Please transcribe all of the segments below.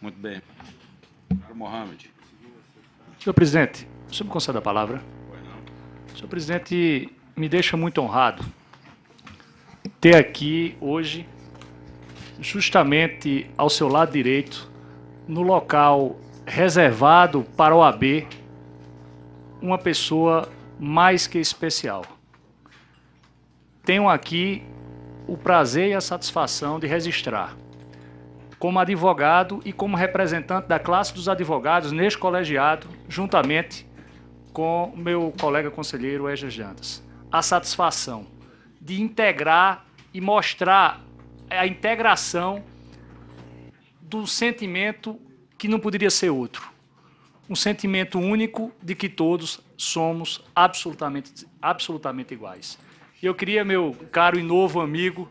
Muito bem. Caro Mohamed. Senhor presidente, o senhor me concede a palavra? Senhor presidente, me deixa muito honrado ter aqui hoje, justamente ao seu lado direito, no local reservado para o AB, uma pessoa mais que especial. Tenho aqui o prazer e a satisfação de registrar como advogado e como representante da classe dos advogados neste colegiado, juntamente com meu colega conselheiro Eger Jandas. A satisfação de integrar e mostrar a integração do sentimento que não poderia ser outro. Um sentimento único de que todos somos absolutamente, absolutamente iguais. Eu queria, meu caro e novo amigo,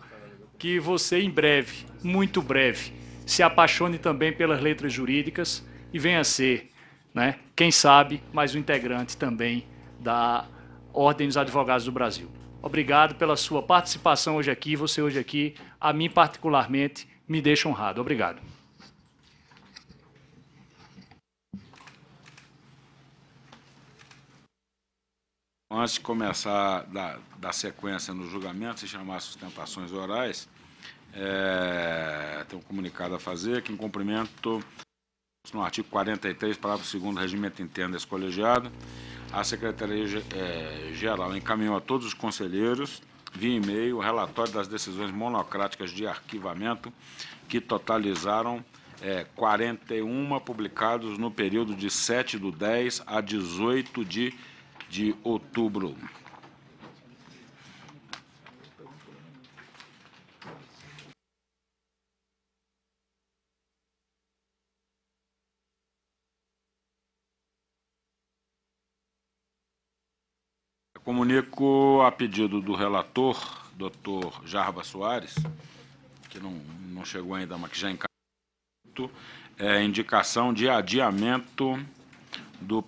que você em breve, muito breve, se apaixone também pelas letras jurídicas e venha ser, né, quem sabe, mais um integrante também da Ordem dos Advogados do Brasil. Obrigado pela sua participação hoje aqui. Você hoje aqui, a mim particularmente, me deixa honrado. Obrigado. Antes de começar da, da sequência no julgamento, se chamar sustentações orais, é, tem um comunicado a fazer que, em cumprimento no artigo 43, parágrafo 2 do regimento interno desse colegiado, a Secretaria-Geral é, encaminhou a todos os conselheiros, via e-mail, o relatório das decisões monocráticas de arquivamento, que totalizaram é, 41 publicados no período de 7 do 10 a 18 de, de outubro. Comunico a pedido do relator, doutor Jarba Soares, que não, não chegou ainda, mas que já encaminhou, é, indicação de adiamento do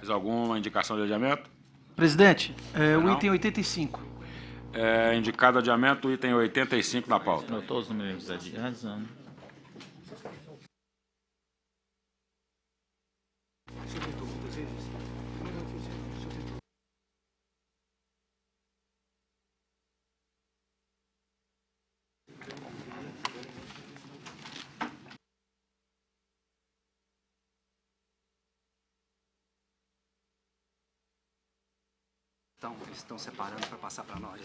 Mais alguma indicação de adiamento? Presidente, é, o item 85. É, indicado adiamento, item 85 na pauta. Todos os números adiantes, Então, eles estão separando para passar para nós.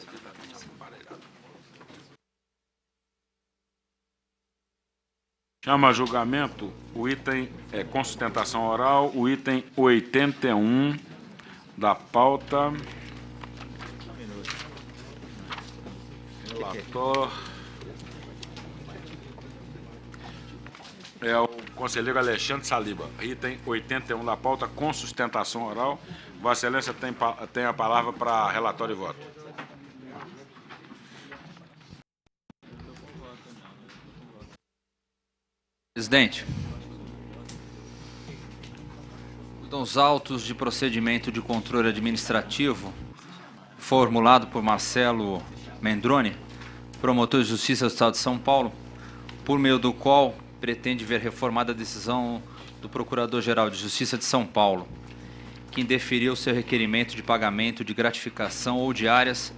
Chama a julgamento o item é, consustentação oral, o item 81 da pauta. Relator é o conselheiro Alexandre Saliba. Item 81 da pauta, com sustentação oral. Vossa Excelência tem, tem a palavra para relatório e voto. Presidente, os autos de procedimento de controle administrativo formulado por Marcelo Mendrone, promotor de justiça do Estado de São Paulo, por meio do qual pretende ver reformada a decisão do Procurador-Geral de Justiça de São Paulo, que indeferiu seu requerimento de pagamento de gratificação ou diárias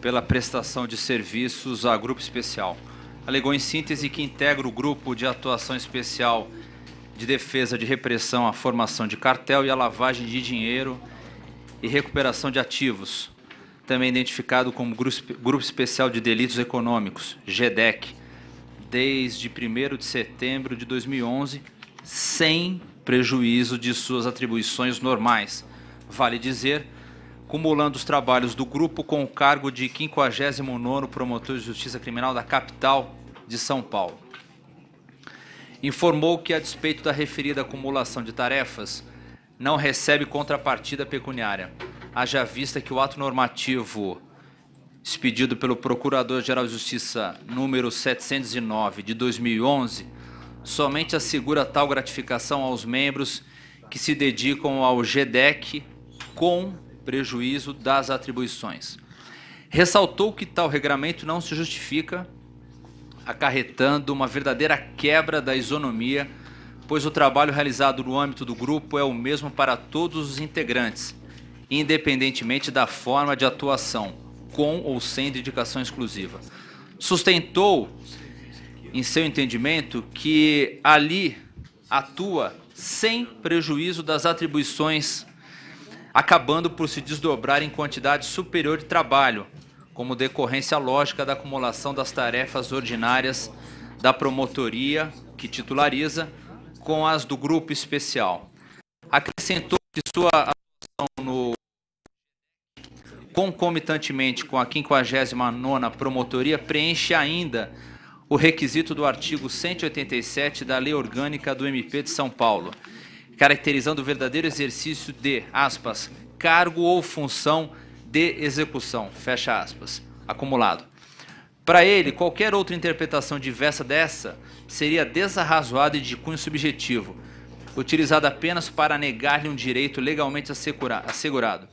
pela prestação de serviços a grupo especial. Alegou em síntese que integra o grupo de atuação especial de defesa de repressão à formação de cartel e à lavagem de dinheiro e recuperação de ativos, também identificado como Grupo Especial de Delitos Econômicos, GEDEC, desde 1 de setembro de 2011, sem prejuízo de suas atribuições normais, vale dizer, cumulando os trabalhos do grupo com o cargo de 59º Promotor de Justiça Criminal da capital de São Paulo. Informou que, a despeito da referida acumulação de tarefas, não recebe contrapartida pecuniária, haja vista que o ato normativo expedido pelo Procurador-Geral de Justiça número 709 de 2011 somente assegura tal gratificação aos membros que se dedicam ao GDEC com prejuízo das atribuições. Ressaltou que tal regramento não se justifica, acarretando uma verdadeira quebra da isonomia, pois o trabalho realizado no âmbito do grupo é o mesmo para todos os integrantes, independentemente da forma de atuação, com ou sem dedicação exclusiva. Sustentou em seu entendimento, que ali atua sem prejuízo das atribuições, acabando por se desdobrar em quantidade superior de trabalho, como decorrência lógica da acumulação das tarefas ordinárias da promotoria que titulariza com as do grupo especial. Acrescentou que sua atuação no concomitantemente com a 59ª promotoria preenche ainda o requisito do artigo 187 da Lei Orgânica do MP de São Paulo, caracterizando o verdadeiro exercício de, aspas, cargo ou função de execução, fecha aspas, acumulado. Para ele, qualquer outra interpretação diversa dessa seria desarrazoada e de cunho subjetivo, utilizada apenas para negar-lhe um direito legalmente assegurado.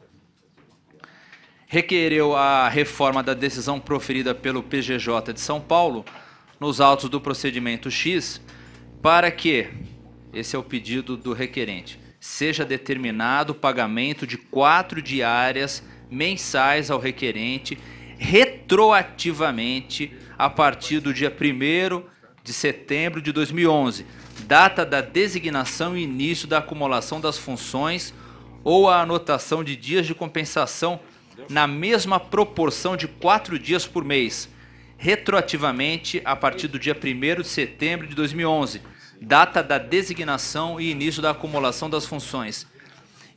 Requereu a reforma da decisão proferida pelo PGJ de São Paulo, nos autos do procedimento X para que, esse é o pedido do requerente, seja determinado o pagamento de quatro diárias mensais ao requerente retroativamente a partir do dia 1 de setembro de 2011, data da designação e início da acumulação das funções ou a anotação de dias de compensação na mesma proporção de quatro dias por mês, retroativamente a partir do dia 1 de setembro de 2011, data da designação e início da acumulação das funções.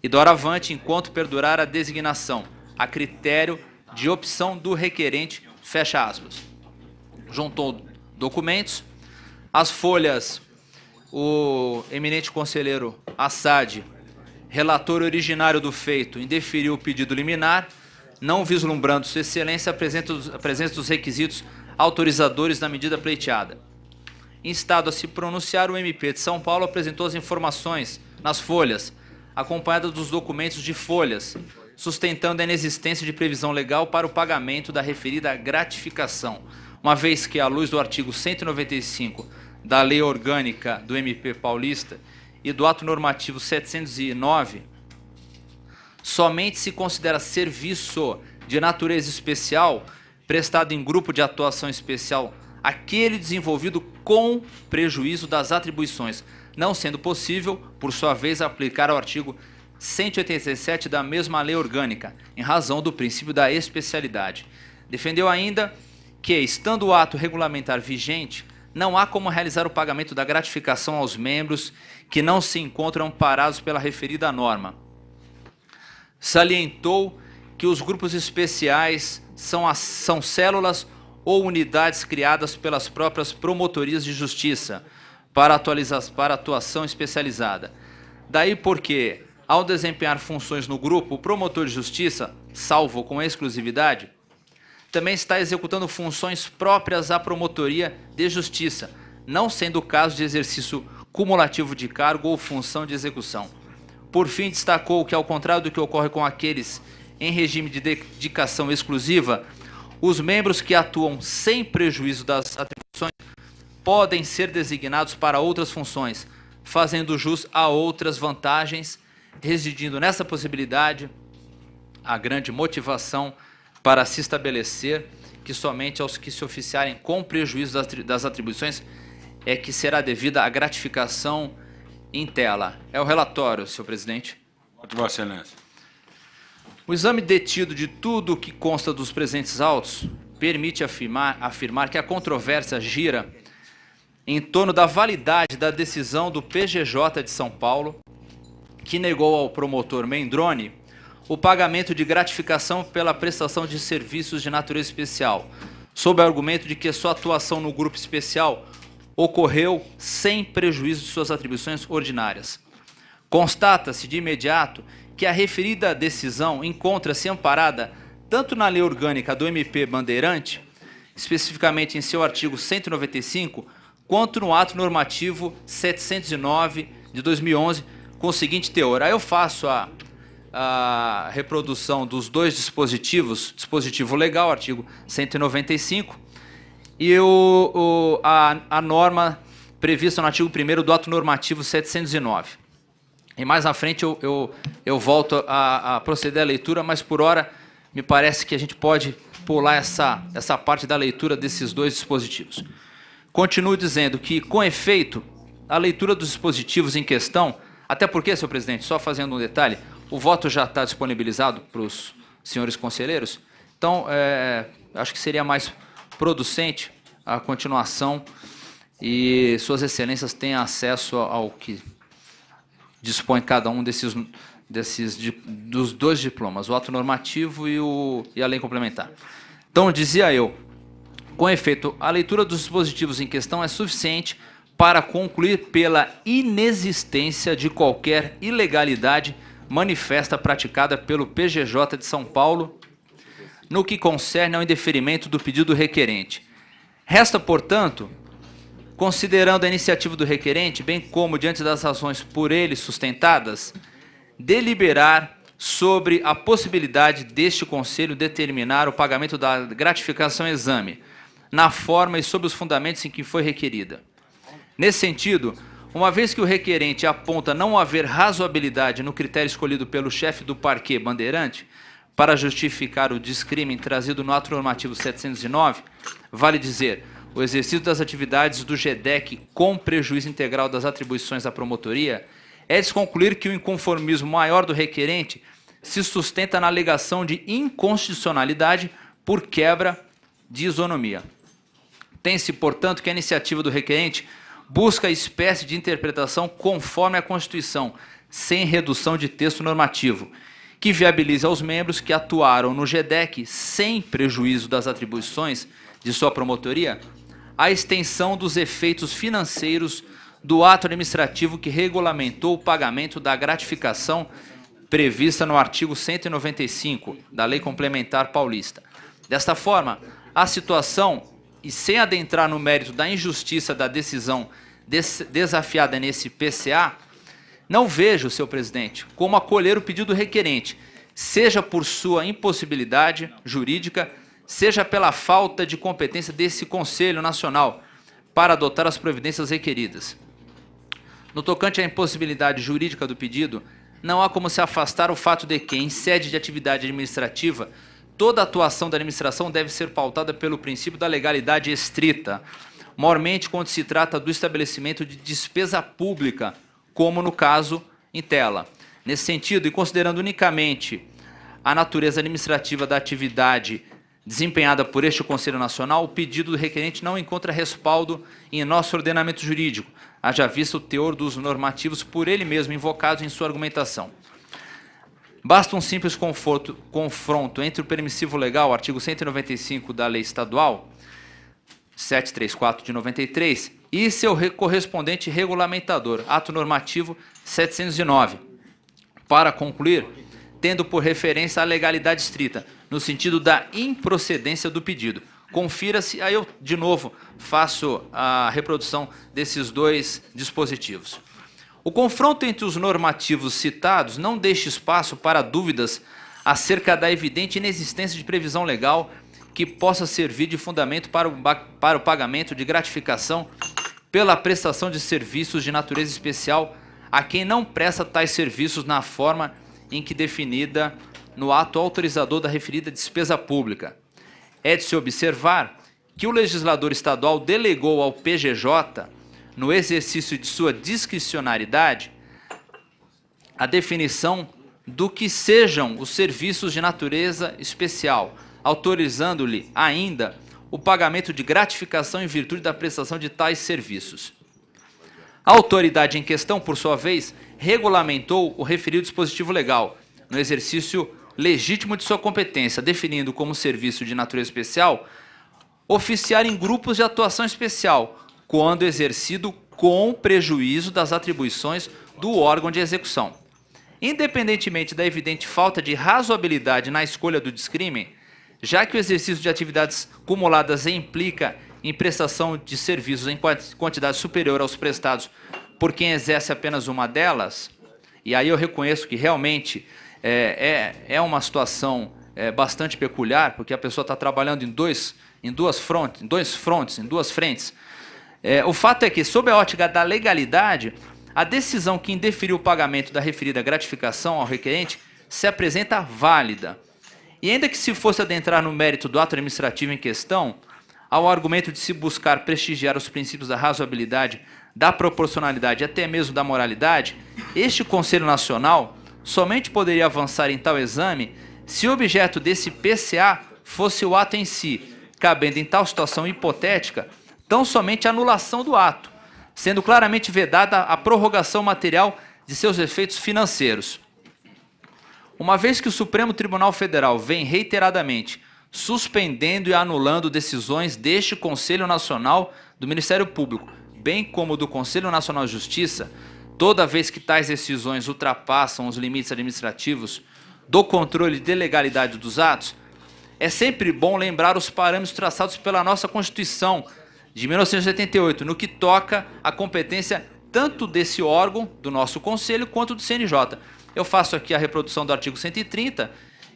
E doravante, enquanto perdurar a designação, a critério de opção do requerente, fecha aspas. Juntou documentos, as folhas, o eminente conselheiro Assad, relator originário do feito, indeferiu o pedido liminar não vislumbrando sua excelência a presença dos requisitos autorizadores da medida pleiteada. Instado a se pronunciar, o MP de São Paulo apresentou as informações nas folhas, acompanhada dos documentos de folhas, sustentando a inexistência de previsão legal para o pagamento da referida gratificação, uma vez que, à luz do artigo 195 da Lei Orgânica do MP Paulista e do Ato Normativo 709, somente se considera serviço de natureza especial prestado em grupo de atuação especial aquele desenvolvido com prejuízo das atribuições, não sendo possível, por sua vez, aplicar o artigo 187 da mesma lei orgânica, em razão do princípio da especialidade. Defendeu ainda que, estando o ato regulamentar vigente, não há como realizar o pagamento da gratificação aos membros que não se encontram parados pela referida norma salientou que os grupos especiais são, as, são células ou unidades criadas pelas próprias promotorias de justiça para, atualizar, para atuação especializada. Daí porque, ao desempenhar funções no grupo, o promotor de justiça, salvo com exclusividade, também está executando funções próprias à promotoria de justiça, não sendo o caso de exercício cumulativo de cargo ou função de execução. Por fim, destacou que, ao contrário do que ocorre com aqueles em regime de dedicação exclusiva, os membros que atuam sem prejuízo das atribuições podem ser designados para outras funções, fazendo jus a outras vantagens, residindo nessa possibilidade a grande motivação para se estabelecer que somente aos que se oficiarem com prejuízo das atribuições é que será devida a gratificação em tela. É o relatório, senhor presidente. Muito boa Excelência. O exame detido de tudo o que consta dos presentes autos permite afirmar, afirmar que a controvérsia gira em torno da validade da decisão do PGJ de São Paulo, que negou ao promotor Mendrone o pagamento de gratificação pela prestação de serviços de natureza especial, sob o argumento de que sua atuação no grupo especial ocorreu sem prejuízo de suas atribuições ordinárias. Constata-se de imediato que a referida decisão encontra-se amparada tanto na lei orgânica do MP Bandeirante, especificamente em seu artigo 195, quanto no ato normativo 709 de 2011, com o seguinte teor. Aí eu faço a, a reprodução dos dois dispositivos, dispositivo legal, artigo 195, e o, o a, a norma prevista no artigo 1 do Ato Normativo 709. E mais à frente eu, eu, eu volto a, a, proceder à leitura, mas por hora me parece que a gente pode pular essa, essa parte da leitura desses dois dispositivos. Continuo dizendo que, com efeito, a leitura dos dispositivos em questão, até porque, senhor presidente, só fazendo um detalhe, o voto já está disponibilizado para os senhores conselheiros, então é, acho que seria mais producente a continuação e suas excelências têm acesso ao que dispõe cada um desses, desses dos dois diplomas, o ato normativo e, o, e a lei complementar. Então, dizia eu, com efeito, a leitura dos dispositivos em questão é suficiente para concluir pela inexistência de qualquer ilegalidade manifesta praticada pelo PGJ de São Paulo no que concerne ao indeferimento do pedido do requerente. Resta, portanto, considerando a iniciativa do requerente, bem como diante das razões por ele sustentadas, deliberar sobre a possibilidade deste conselho determinar o pagamento da gratificação exame, na forma e sob os fundamentos em que foi requerida. Nesse sentido, uma vez que o requerente aponta não haver razoabilidade no critério escolhido pelo chefe do parquê bandeirante, para justificar o descrime trazido no ato normativo 709, vale dizer o exercício das atividades do GEDEC com prejuízo integral das atribuições da promotoria, é de concluir que o inconformismo maior do requerente se sustenta na alegação de inconstitucionalidade por quebra de isonomia. Tem-se, portanto, que a iniciativa do requerente busca espécie de interpretação conforme a Constituição, sem redução de texto normativo que viabiliza aos membros que atuaram no Gedec sem prejuízo das atribuições de sua promotoria a extensão dos efeitos financeiros do ato administrativo que regulamentou o pagamento da gratificação prevista no artigo 195 da Lei Complementar Paulista. Desta forma, a situação, e sem adentrar no mérito da injustiça da decisão des desafiada nesse PCA, não vejo, seu presidente, como acolher o pedido requerente, seja por sua impossibilidade jurídica, seja pela falta de competência desse Conselho Nacional para adotar as providências requeridas. No tocante à impossibilidade jurídica do pedido, não há como se afastar o fato de que, em sede de atividade administrativa, toda atuação da administração deve ser pautada pelo princípio da legalidade estrita, mormente quando se trata do estabelecimento de despesa pública como no caso em tela. Nesse sentido, e considerando unicamente a natureza administrativa da atividade desempenhada por este Conselho Nacional, o pedido do requerente não encontra respaldo em nosso ordenamento jurídico, haja visto o teor dos normativos por ele mesmo invocados em sua argumentação. Basta um simples conforto, confronto entre o permissivo legal, artigo 195 da Lei Estadual 734 de 93, e seu correspondente regulamentador, ato normativo 709. Para concluir, tendo por referência a legalidade estrita, no sentido da improcedência do pedido. Confira-se, aí eu, de novo, faço a reprodução desses dois dispositivos. O confronto entre os normativos citados não deixa espaço para dúvidas acerca da evidente inexistência de previsão legal que possa servir de fundamento para o, para o pagamento de gratificação pela prestação de serviços de natureza especial a quem não presta tais serviços na forma em que definida no ato autorizador da referida despesa pública. É de se observar que o legislador estadual delegou ao PGJ, no exercício de sua discricionariedade, a definição do que sejam os serviços de natureza especial, autorizando-lhe ainda o pagamento de gratificação em virtude da prestação de tais serviços. A autoridade em questão, por sua vez, regulamentou o referido dispositivo legal, no exercício legítimo de sua competência, definindo como serviço de natureza especial oficiar em grupos de atuação especial, quando exercido com prejuízo das atribuições do órgão de execução. Independentemente da evidente falta de razoabilidade na escolha do descrime, já que o exercício de atividades cumuladas implica em prestação de serviços em quantidade superior aos prestados por quem exerce apenas uma delas, e aí eu reconheço que realmente é, é, é uma situação é, bastante peculiar, porque a pessoa está trabalhando em, dois, em, duas front, em dois frontes, em duas frentes. É, o fato é que, sob a ótica da legalidade, a decisão que indeferiu o pagamento da referida gratificação ao requerente se apresenta válida e ainda que se fosse adentrar no mérito do ato administrativo em questão, ao argumento de se buscar prestigiar os princípios da razoabilidade, da proporcionalidade e até mesmo da moralidade, este Conselho Nacional somente poderia avançar em tal exame se o objeto desse PCA fosse o ato em si, cabendo em tal situação hipotética tão somente a anulação do ato, sendo claramente vedada a prorrogação material de seus efeitos financeiros. Uma vez que o Supremo Tribunal Federal vem reiteradamente suspendendo e anulando decisões deste Conselho Nacional do Ministério Público, bem como do Conselho Nacional de Justiça, toda vez que tais decisões ultrapassam os limites administrativos do controle de legalidade dos atos, é sempre bom lembrar os parâmetros traçados pela nossa Constituição de 1978, no que toca à competência tanto desse órgão, do nosso Conselho, quanto do CNJ. Eu faço aqui a reprodução do artigo 130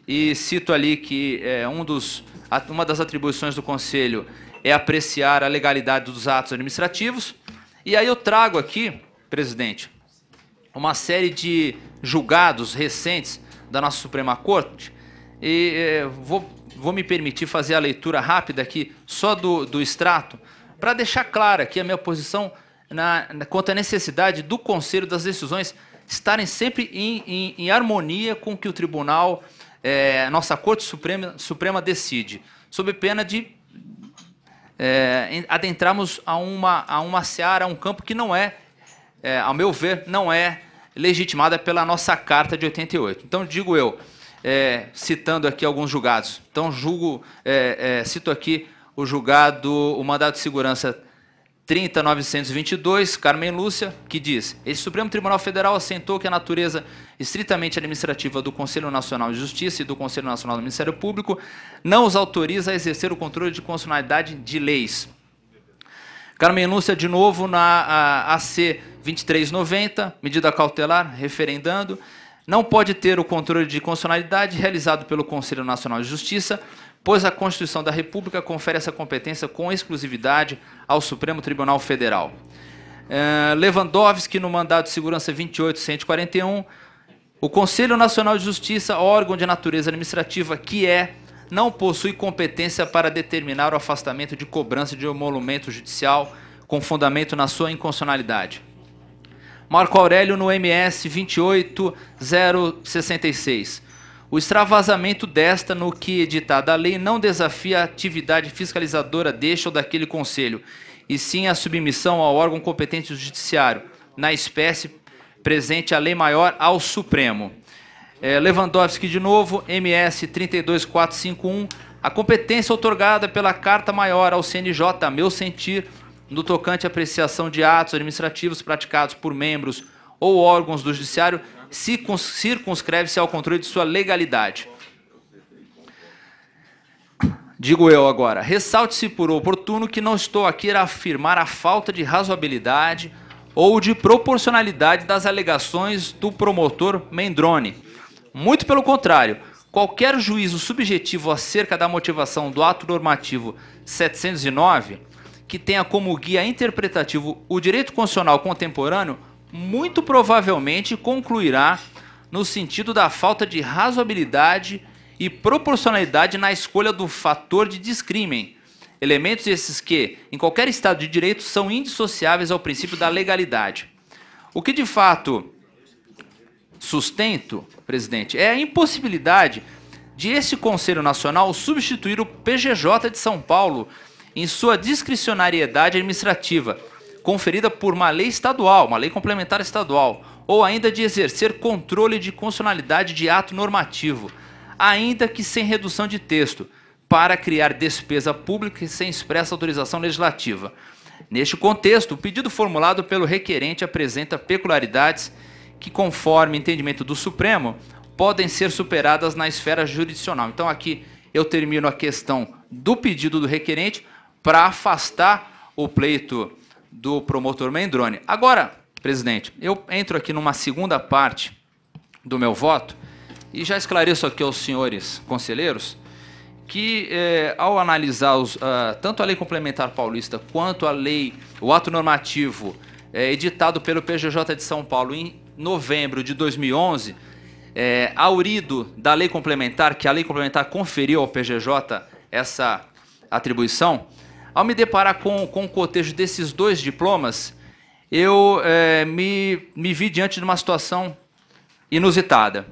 e cito ali que é, um dos, uma das atribuições do Conselho é apreciar a legalidade dos atos administrativos. E aí eu trago aqui, presidente, uma série de julgados recentes da nossa Suprema Corte e é, vou, vou me permitir fazer a leitura rápida aqui só do, do extrato para deixar clara aqui a minha posição na, na, quanto à necessidade do Conselho das decisões estarem sempre em, em, em harmonia com o que o tribunal, é, nossa Corte Suprema, Suprema decide, sob pena de é, adentrarmos a uma, a uma seara, a um campo que não é, é, ao meu ver, não é legitimada pela nossa Carta de 88. Então, digo eu, é, citando aqui alguns julgados. Então, julgo, é, é, cito aqui o julgado, o mandato de segurança 30922, Carmen Lúcia, que diz: Este Supremo Tribunal Federal assentou que a natureza estritamente administrativa do Conselho Nacional de Justiça e do Conselho Nacional do Ministério Público não os autoriza a exercer o controle de constitucionalidade de leis. Carmen Lúcia, de novo, na AC 2390, medida cautelar, referendando, não pode ter o controle de constitucionalidade realizado pelo Conselho Nacional de Justiça pois a Constituição da República confere essa competência com exclusividade ao Supremo Tribunal Federal. É, Lewandowski, no mandado de segurança 28141, o Conselho Nacional de Justiça, órgão de natureza administrativa que é, não possui competência para determinar o afastamento de cobrança de emolumento judicial com fundamento na sua inconstitucionalidade. Marco Aurélio no MS 28066. O extravasamento desta no que editada a lei não desafia a atividade fiscalizadora deste ou daquele conselho, e sim a submissão ao órgão competente do judiciário, na espécie presente a lei maior ao Supremo. É, Lewandowski de novo, MS 32451, a competência otorgada pela Carta Maior ao CNJ, a meu sentir, no tocante à apreciação de atos administrativos praticados por membros ou órgãos do judiciário circunscreve-se ao controle de sua legalidade. Digo eu agora, ressalte-se por oportuno que não estou aqui a afirmar a falta de razoabilidade ou de proporcionalidade das alegações do promotor Mendrone. Muito pelo contrário, qualquer juízo subjetivo acerca da motivação do ato normativo 709, que tenha como guia interpretativo o direito constitucional contemporâneo, muito provavelmente concluirá no sentido da falta de razoabilidade e proporcionalidade na escolha do fator de discrimen. Elementos esses que, em qualquer Estado de Direito, são indissociáveis ao princípio da legalidade. O que de fato sustento, presidente, é a impossibilidade de esse Conselho Nacional substituir o PGJ de São Paulo em sua discricionariedade administrativa conferida por uma lei estadual, uma lei complementar estadual, ou ainda de exercer controle de constitucionalidade de ato normativo, ainda que sem redução de texto, para criar despesa pública e sem expressa autorização legislativa. Neste contexto, o pedido formulado pelo requerente apresenta peculiaridades que, conforme entendimento do Supremo, podem ser superadas na esfera jurisdicional. Então, aqui eu termino a questão do pedido do requerente para afastar o pleito do promotor Mendrone. Agora, presidente, eu entro aqui numa segunda parte do meu voto e já esclareço aqui aos senhores conselheiros que eh, ao analisar os, uh, tanto a lei complementar paulista quanto a lei, o ato normativo eh, editado pelo PGJ de São Paulo em novembro de 2011, eh, aurido da lei complementar, que a lei complementar conferiu ao PGJ essa atribuição, ao me deparar com, com o cotejo desses dois diplomas, eu é, me, me vi diante de uma situação inusitada.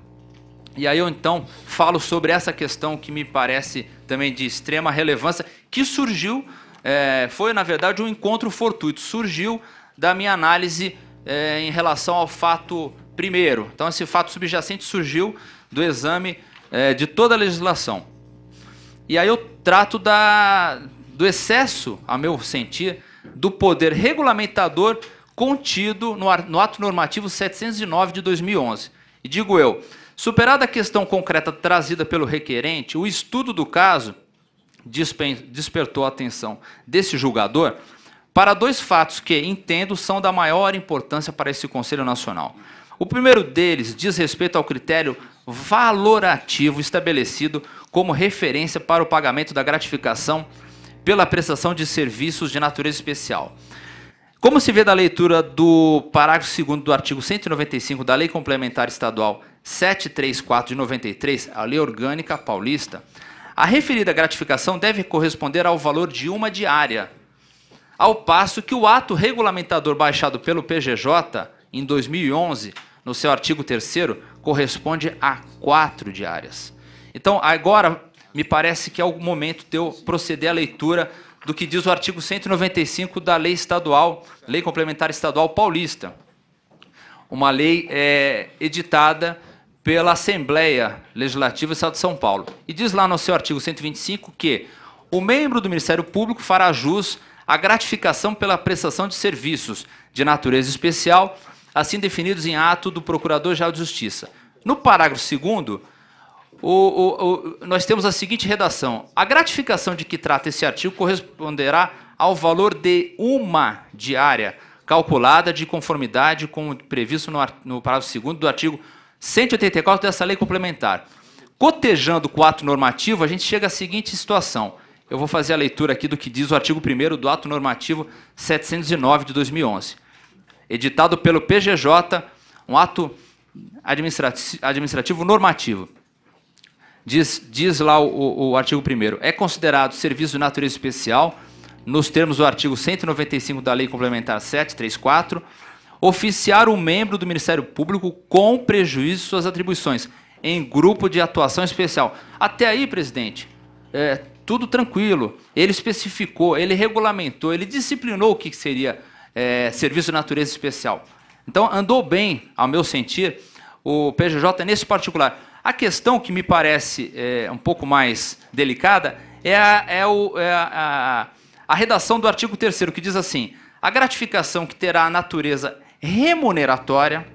E aí eu então falo sobre essa questão que me parece também de extrema relevância, que surgiu, é, foi na verdade um encontro fortuito, surgiu da minha análise é, em relação ao fato primeiro. Então esse fato subjacente surgiu do exame é, de toda a legislação. E aí eu trato da, do excesso, a meu sentir, do poder regulamentador contido no, ato normativo 709 de 2011. E digo eu, superada a questão concreta trazida pelo requerente, o estudo do caso despertou a atenção desse julgador para dois fatos que entendo são da maior importância para esse Conselho Nacional. O primeiro deles diz respeito ao critério valorativo estabelecido como referência para o pagamento da gratificação pela prestação de serviços de natureza especial. Como se vê da leitura do parágrafo 2 do artigo 195 da Lei Complementar Estadual 734 de 93, a Lei Orgânica Paulista, a referida gratificação deve corresponder ao valor de uma diária, ao passo que o ato regulamentador baixado pelo PGJ em 2011, no seu artigo 3 corresponde a quatro diárias. Então, agora me parece que é o momento de eu proceder à leitura do que diz o artigo 195 da Lei Estadual, Lei Complementar Estadual Paulista, uma lei é, editada pela Assembleia Legislativa do Estado de São Paulo. E diz lá no seu artigo 125 que o membro do Ministério Público fará jus à gratificação pela prestação de serviços de natureza especial, assim definidos em ato do Procurador-Geral de Justiça. No parágrafo 2 o, o, nós temos a seguinte redação: a gratificação de que trata esse artigo corresponderá ao valor de uma diária calculada de conformidade com o previsto no, no parágrafo 2 do artigo 184 dessa lei complementar. Cotejando com o ato normativo, a gente chega à seguinte situação. Eu vou fazer a leitura aqui do que diz o artigo 1 do ato normativo 709 de 2011. Editado pelo PGJ, um ato administrativo normativo diz, diz lá o, o, o artigo 1 é considerado serviço de natureza especial, nos termos do artigo 195 da Lei Complementar 734, oficiar um membro do Ministério Público com prejuízo de suas atribuições, em grupo de atuação especial. Até aí, presidente, é, tudo tranquilo. Ele especificou, ele regulamentou, ele disciplinou o que seria é, serviço de natureza especial. Então, andou bem, ao meu sentir, o PGJ nesse particular. A questão que me parece é, um pouco mais delicada é, a, é, o, é a, a, a redação do artigo 3 que diz assim: a gratificação que terá a natureza remuneratória,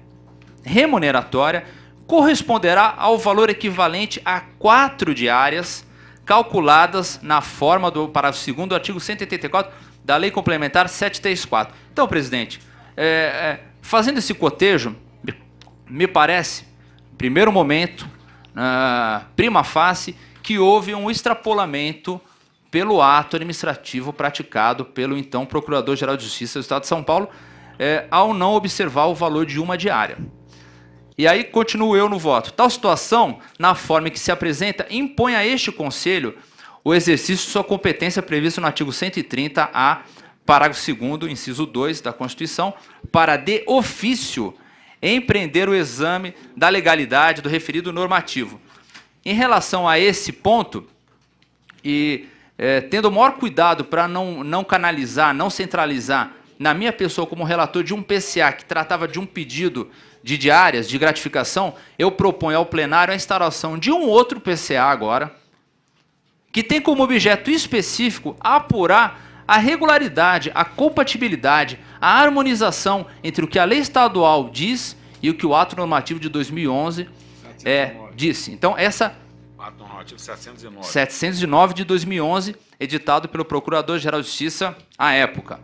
remuneratória, corresponderá ao valor equivalente a quatro diárias calculadas na forma do parágrafo 2 do artigo 184 da Lei Complementar 734. Então, presidente, é, é, fazendo esse cotejo, me parece, primeiro momento, uh, prima facie, que houve um extrapolamento pelo ato administrativo praticado pelo então Procurador-Geral de Justiça do Estado de São Paulo, é, ao não observar o valor de uma diária. E aí continuo eu no voto. Tal situação, na forma que se apresenta, impõe a este Conselho o exercício de sua competência prevista no artigo 130-A, parágrafo 2 inciso 2 da Constituição, para de ofício empreender o exame da legalidade do referido normativo. Em relação a esse ponto, e é, tendo o maior cuidado para não, não canalizar, não centralizar na minha pessoa como relator de um PCA que tratava de um pedido de diárias, de gratificação, eu proponho ao plenário a instalação de um outro PCA agora, que tem como objeto específico apurar a regularidade, a compatibilidade, a harmonização entre o que a lei estadual diz e o que o ato normativo de 2011 é, disse. Então, essa. Ato normativo 709. 709 de 2011, editado pelo Procurador-Geral de Justiça à época.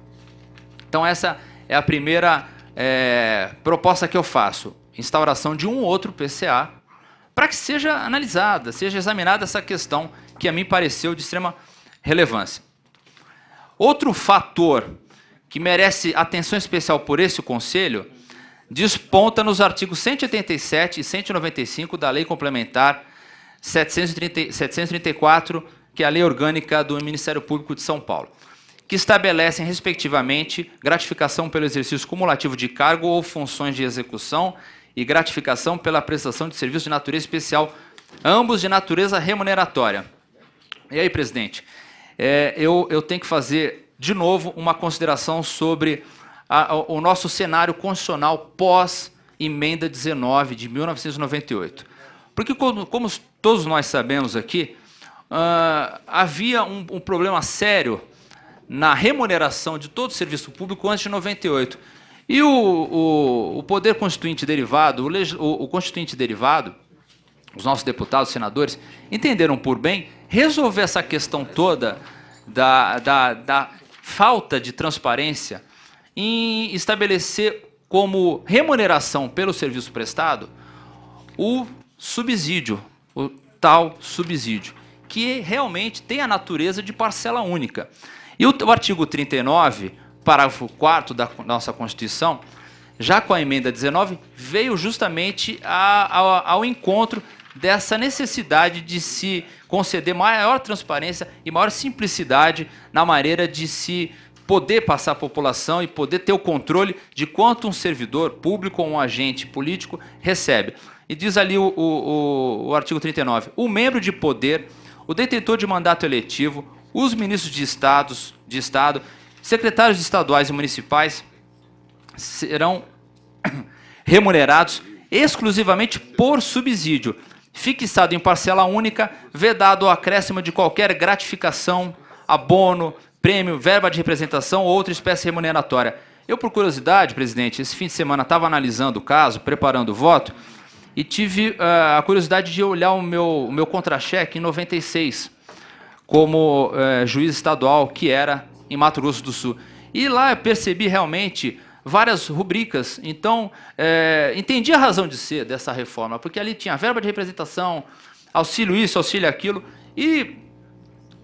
Então, essa é a primeira é, proposta que eu faço: instauração de um outro PCA, para que seja analisada, seja examinada essa questão que a mim pareceu de extrema relevância. Outro fator que merece atenção especial por esse conselho, desponta nos artigos 187 e 195 da Lei Complementar 734, que é a Lei Orgânica do Ministério Público de São Paulo, que estabelecem, respectivamente, gratificação pelo exercício cumulativo de cargo ou funções de execução e gratificação pela prestação de serviço de natureza especial, ambos de natureza remuneratória. E aí, presidente, é, eu, eu tenho que fazer de novo, uma consideração sobre a, o nosso cenário constitucional pós-emenda 19 de 1998. Porque, como, como todos nós sabemos aqui, uh, havia um, um problema sério na remuneração de todo o serviço público antes de 98. E o, o, o poder constituinte derivado, o, o, o, constituinte derivado, os nossos deputados, senadores, entenderam por bem resolver essa questão toda da, da, da falta de transparência em estabelecer como remuneração pelo serviço prestado o subsídio, o tal subsídio, que realmente tem a natureza de parcela única. E o artigo 39, parágrafo 4 da nossa Constituição, já com a emenda 19, veio justamente ao encontro dessa necessidade de se conceder maior transparência e maior simplicidade na maneira de se poder passar à população e poder ter o controle de quanto um servidor público ou um agente político recebe. E diz ali o, o, o artigo 39: o membro de poder, o detentor de mandato eletivo, os ministros de, estados, de Estado, secretários estaduais e municipais serão remunerados exclusivamente por subsídio, fixado em parcela única, vedado o acréscimo de qualquer gratificação, abono, prêmio, verba de representação ou outra espécie remuneratória. Eu, por curiosidade, presidente, esse fim de semana estava analisando o caso, preparando o voto, e tive uh, a curiosidade de olhar o meu, o meu contra-cheque em 96, como uh, juiz estadual que era em Mato Grosso do Sul. E lá eu percebi realmente várias rubricas. Então, é, entendi a razão de ser dessa reforma, porque ali tinha verba de representação, auxílio isso, auxílio aquilo. E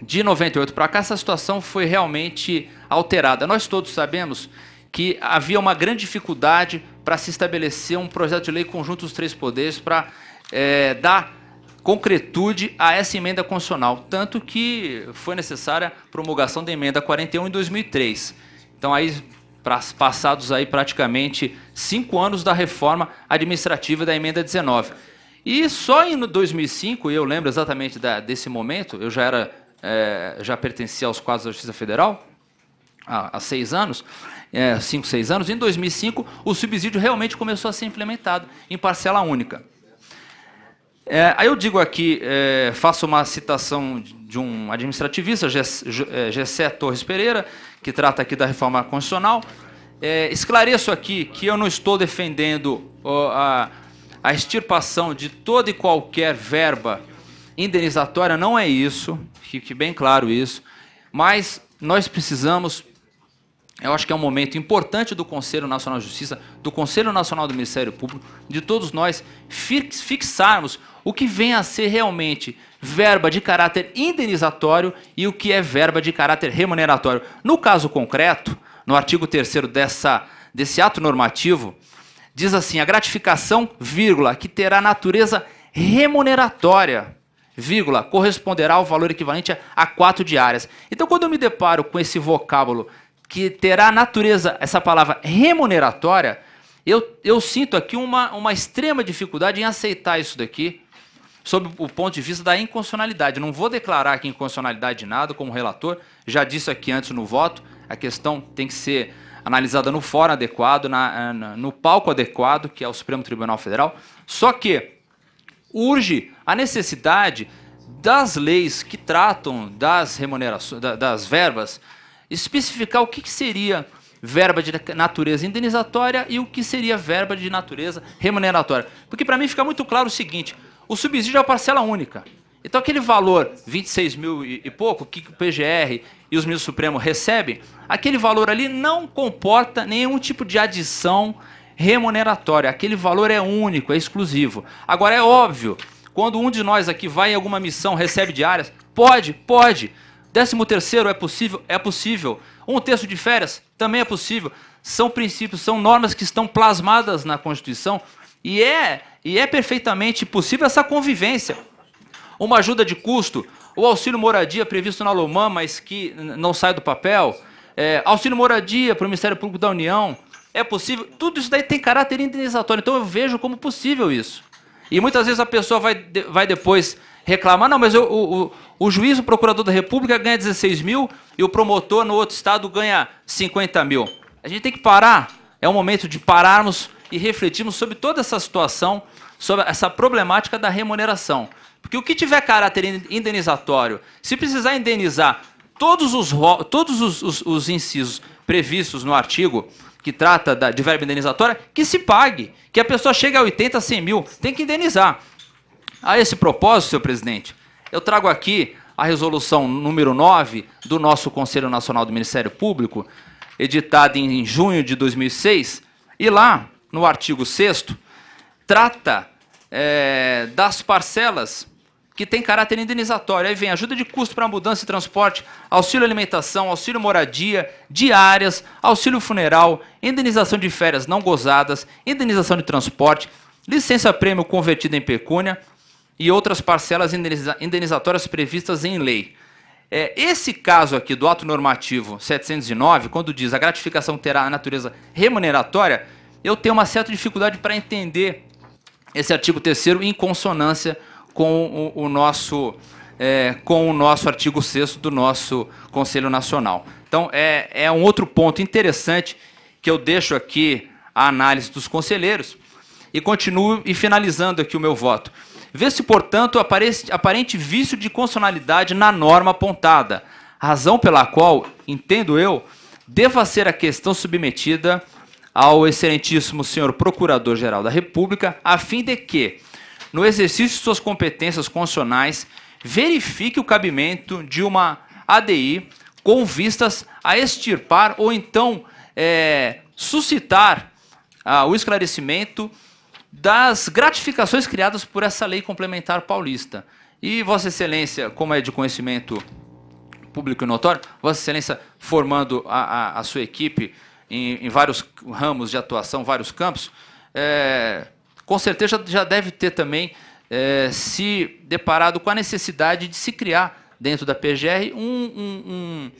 de 98 para cá, essa situação foi realmente alterada. Nós todos sabemos que havia uma grande dificuldade para se estabelecer um projeto de lei conjunto dos três poderes para é, eh, dar concretude a essa emenda constitucional, tanto que foi necessária a promulgação da emenda 41 em 2003. Então aí passados aí praticamente cinco anos da reforma administrativa da emenda 19. E só em 2005, eu lembro exatamente da, desse momento, eu já era é, já pertencia aos quadros da Justiça Federal há, há seis anos, é, cinco, seis anos. Em 2005, o subsídio realmente começou a ser implementado em parcela única. É, aí eu digo aqui, faço uma citação de um administrativista, Gessé Torres Pereira, que trata aqui da reforma constitucional. É, esclareço aqui que eu não estou defendendo a, a extirpação de toda e qualquer verba indenizatória, não é isso, fique bem claro isso, mas nós precisamos eu acho que é um momento importante do Conselho Nacional de Justiça, do Conselho Nacional do Ministério Público, de todos nós fixarmos o que vem a ser realmente verba de caráter indenizatório e o que é verba de caráter remuneratório. No caso concreto, no artigo 3 dessa, desse ato normativo, diz assim: a gratificação, vírgula, que terá natureza remuneratória, vírgula, corresponderá ao valor equivalente a, a quatro diárias. Então, quando eu me deparo com esse vocábulo que terá natureza, essa palavra remuneratória, eu, eu sinto aqui uma, uma extrema dificuldade em aceitar isso daqui sob o ponto de vista da inconstitucionalidade. Não vou declarar aqui inconstitucionalidade de nada como relator, já disse aqui antes no voto, a questão tem que ser analisada no fórum adequado, na, eh, na, no palco adequado, que é o Supremo Tribunal Federal. Só que urge a necessidade das leis que tratam das remunerações, da, das verbas, especificar o que, que seria verba de natureza indenizatória e o que seria verba de natureza remuneratória. Porque para mim fica muito claro o seguinte: o subsídio é a parcela única. Então, aquele valor, 26 mil e, e pouco, que o PGR e os ministros Supremo recebem, aquele valor ali não comporta nenhum tipo de adição remuneratória. Aquele valor é único, é exclusivo. Agora, é óbvio, quando um de nós aqui vai em alguma missão, recebe diárias, pode, pode. Décimo terceiro é possível? É possível. Um terço de férias? Também é possível. São princípios, são normas que estão plasmadas na Constituição e é, e é perfeitamente possível essa convivência. Uma ajuda de custo, o auxílio moradia previsto na Lomã, mas que não sai do papel, é, auxílio moradia para o Ministério Público da União, é possível. Tudo isso daí tem caráter indenizatório, então eu vejo como possível isso. E muitas vezes a pessoa vai, vai depois reclamar, não, mas eu, o, o, o juiz, o procurador da República ganha 16 mil e o promotor no outro estado ganha 50 mil. A gente tem que parar, é o momento de pararmos e sobre toda essa situação, sobre essa problemática da remuneração. Porque o que tiver caráter indenizatório, se precisar indenizar todos os, todos os, os, os incisos previstos no artigo que trata da, de verba indenizatória, que se pague, que a pessoa chegue a 80, 100 mil, tem que indenizar. A esse propósito, senhor presidente, eu trago aqui a resolução número 9 do nosso Conselho Nacional do Ministério Público, editada em junho de 2006, e lá no artigo 6, trata é, das parcelas que têm caráter indenizatório. Aí vem ajuda de custo para mudança e transporte, auxílio alimentação, auxílio moradia, diárias, auxílio funeral, indenização de férias não gozadas, indenização de transporte, licença prêmio convertida em pecúnia e outras parcelas indenizatórias previstas em lei. É, esse caso aqui do ato normativo 709, quando diz a gratificação terá a natureza remuneratória, eu tenho uma certa dificuldade para entender esse artigo 3 em consonância com o, o nosso é, com o nosso artigo 6 do nosso Conselho Nacional. Então, é, é um outro ponto interessante que eu deixo aqui a análise dos conselheiros e continuo e finalizando aqui o meu voto. Vê-se, portanto, aparente, aparente vício de constitucionalidade na norma apontada, razão pela qual, entendo eu, deva ser a questão submetida ao excelentíssimo senhor Procurador-Geral da República, a fim de que, no exercício de suas competências constitucionais, verifique o cabimento de uma ADI com vistas a extirpar ou então é, suscitar ah, o esclarecimento das gratificações criadas por essa lei complementar paulista. E Vossa Excelência, como é de conhecimento público e notório, Vossa Excelência formando a, a, a sua equipe em, em vários ramos de atuação, vários campos, é, com certeza já deve ter também é, se deparado com a necessidade de se criar dentro da PGR um, um, um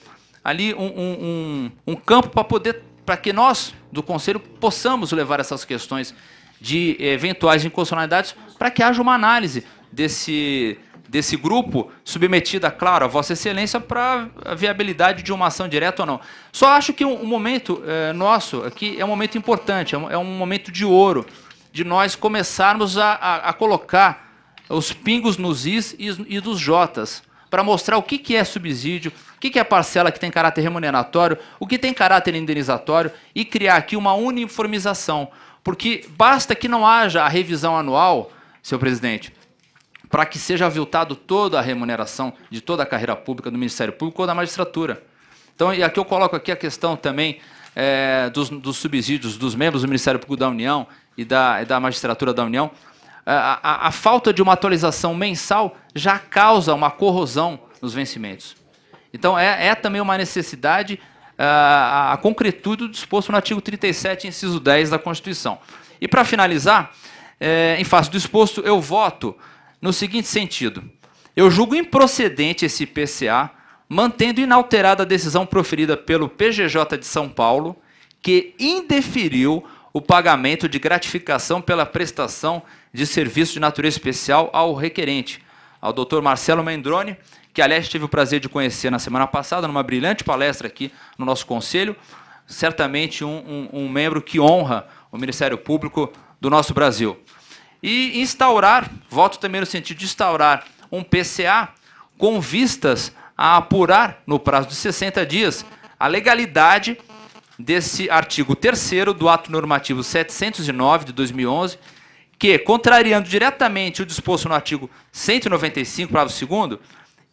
ali um, um campo para poder para que nós do conselho possamos levar essas questões de eventuais inconstitucionalidades para que haja uma análise desse desse grupo, submetida, claro, a Vossa Excelência para a viabilidade de uma ação direta ou não. Só acho que o um, um momento é, nosso aqui é um momento importante, é um, é um, momento de ouro, de nós começarmos a, a, a colocar os pingos nos is e, e dos jotas, para mostrar o que, que é subsídio, o que, que é parcela que tem caráter remuneratório, o que tem caráter indenizatório, e criar aqui uma uniformização. Porque basta que não haja a revisão anual, senhor presidente, para que seja aviltado toda a remuneração de toda a carreira pública do Ministério Público ou da magistratura. Então, e aqui eu coloco aqui a questão também é, dos, dos, subsídios dos membros do Ministério Público da União e da, e da magistratura da União. É, a, a, a falta de uma atualização mensal já causa uma corrosão nos vencimentos. Então, é, é, também uma necessidade é, a, a concretude do disposto no artigo 37, inciso 10 da Constituição. E, para finalizar, é, em face do disposto, eu voto no seguinte sentido: eu julgo improcedente esse PCA, mantendo inalterada a decisão proferida pelo PGJ de São Paulo, que indeferiu o pagamento de gratificação pela prestação de serviço de natureza especial ao requerente, ao Dr. Marcelo Mendrone, que aliás tive o prazer de conhecer na semana passada, numa brilhante palestra aqui no nosso conselho, certamente um, um, um membro que honra o Ministério Público do nosso Brasil e instaurar, voto também no sentido de instaurar um PCA com vistas a apurar, no prazo de 60 dias, a legalidade desse artigo 3 do Ato Normativo 709 de 2011, que, contrariando diretamente o disposto no artigo 195, parágrafo 2,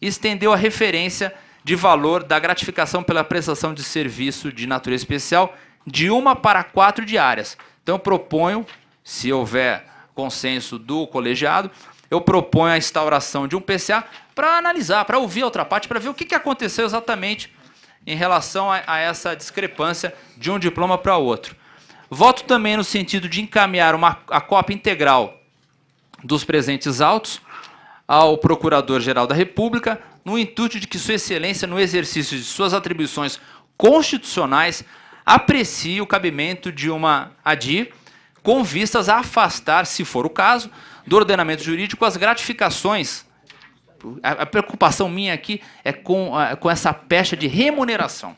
estendeu a referência de valor da gratificação pela prestação de serviço de natureza especial de uma para quatro diárias. Então, proponho, se houver consenso do colegiado, eu proponho a instauração de um PCA para analisar, para ouvir a outra parte, para ver o que, que aconteceu exatamente em relação a, a essa discrepância de um diploma para outro. Voto também no sentido de encaminhar uma, a cópia integral dos presentes autos ao Procurador-Geral da República, no intuito de que Sua Excelência, no exercício de suas atribuições constitucionais, aprecie o cabimento de uma ADI com vistas a afastar, se for o caso, do ordenamento jurídico as gratificações. A, preocupação minha aqui é com, com essa pecha de remuneração,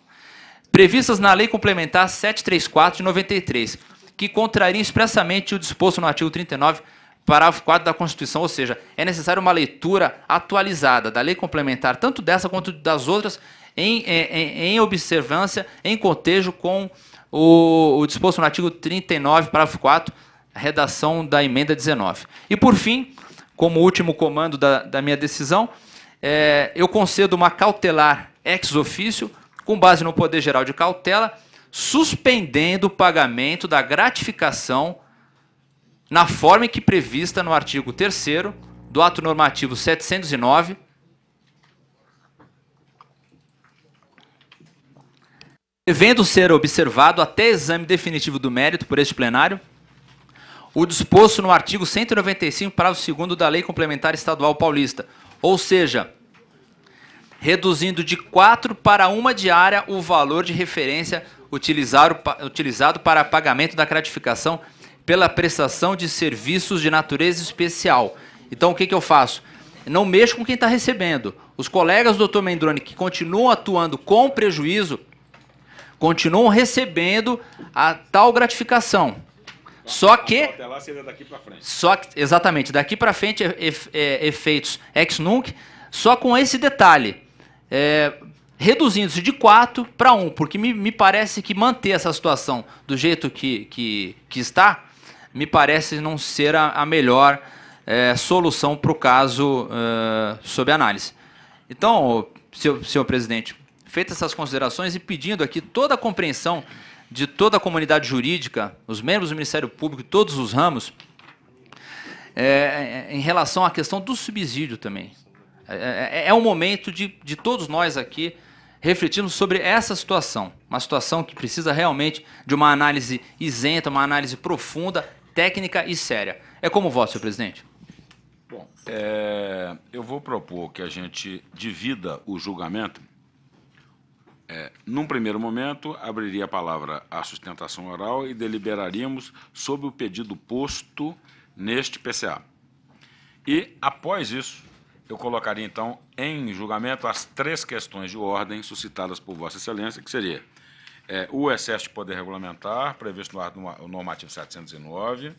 previstas na Lei Complementar 734 de 93, que contraria expressamente o disposto no artigo 39 parágrafo 4 da Constituição, ou seja, é necessária uma leitura atualizada da lei complementar, tanto dessa quanto das outras, em, em, em observância, em contejo com o, o disposto no artigo 39, parágrafo 4, redação da emenda 19. E, por fim, como último comando da, da minha decisão, é, eu concedo uma cautelar ex ofício, com base no Poder Geral de Cautela, suspendendo o pagamento da gratificação na forma em que prevista no artigo 3 do Ato Normativo 709, Devendo ser observado até exame definitivo do mérito por este plenário, o disposto no artigo 195, parágrafo 2 da Lei Complementar Estadual Paulista, ou seja, reduzindo de 4 para 1 diária o valor de referência utilizado para pagamento da gratificação pela prestação de serviços de natureza especial. Então, o que, que eu faço? Não mexo com quem está recebendo. Os colegas do Dr. Mendrone que continuam atuando com prejuízo continuam recebendo a tal gratificação. Só que. Lá, daqui só que, exatamente, daqui para frente, é, é, é, efeitos ex nunc, só com esse detalhe. É, Reduzindo-se de 4 para 1, porque me, me, parece que manter essa situação do jeito que, que, que está, me parece não ser a, a melhor é, solução para o caso sob análise. Então, senhor, senhor presidente, Feitas essas considerações e pedindo aqui toda a compreensão de toda a comunidade jurídica, os membros do Ministério Público, todos os ramos, é, é em relação à questão do subsídio também. É, é, é, é um momento de, de todos nós aqui refletirmos sobre essa situação, uma situação que precisa realmente de uma análise isenta, uma análise profunda, técnica e séria. É como o voto, senhor presidente? Bom, é, eu vou propor que a gente divida o julgamento é, num primeiro momento, abriria a palavra à sustentação oral e deliberaríamos sobre o pedido posto neste PCA. E, após isso, eu colocaria então em julgamento as três questões de ordem suscitadas por Vossa Excelência, que seria é, o excesso de poder regulamentar, previsto no normativo 709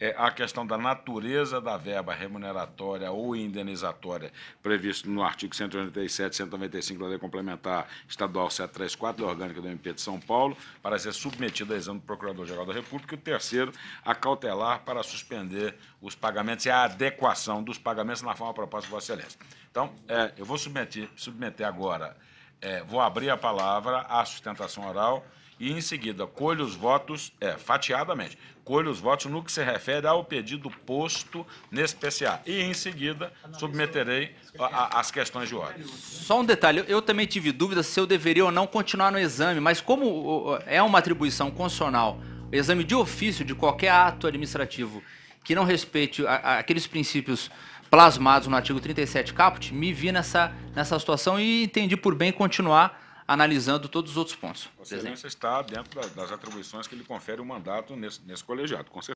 é, a questão da natureza da verba remuneratória ou indenizatória prevista no artigo 187 e 195 da Lei Complementar Estadual 734, da Orgânica do MP de São Paulo, para ser submetida a exame do Procurador-Geral da República. E o terceiro, a cautelar para suspender os pagamentos e a adequação dos pagamentos na forma proposta por Vossa Excelência. Então, é, eu vou submeter, submeter agora, é, vou abrir a palavra à sustentação oral e, em seguida, colho os votos é, fatiadamente recolha os votos no que se refere ao pedido posto nesse PCA. E, em seguida, submeterei a, a, as questões de ordem. Só um detalhe, eu também tive dúvida se eu deveria ou não continuar no exame, mas como é uma atribuição constitucional, exame de ofício de qualquer ato administrativo que não respeite a, aqueles princípios plasmados no artigo 37 caput, me vi nessa, nessa situação e entendi por bem continuar analisando todos os outros pontos. A excelência está dentro das atribuições que lhe confere o mandato nesse, nesse colegiado, com certeza.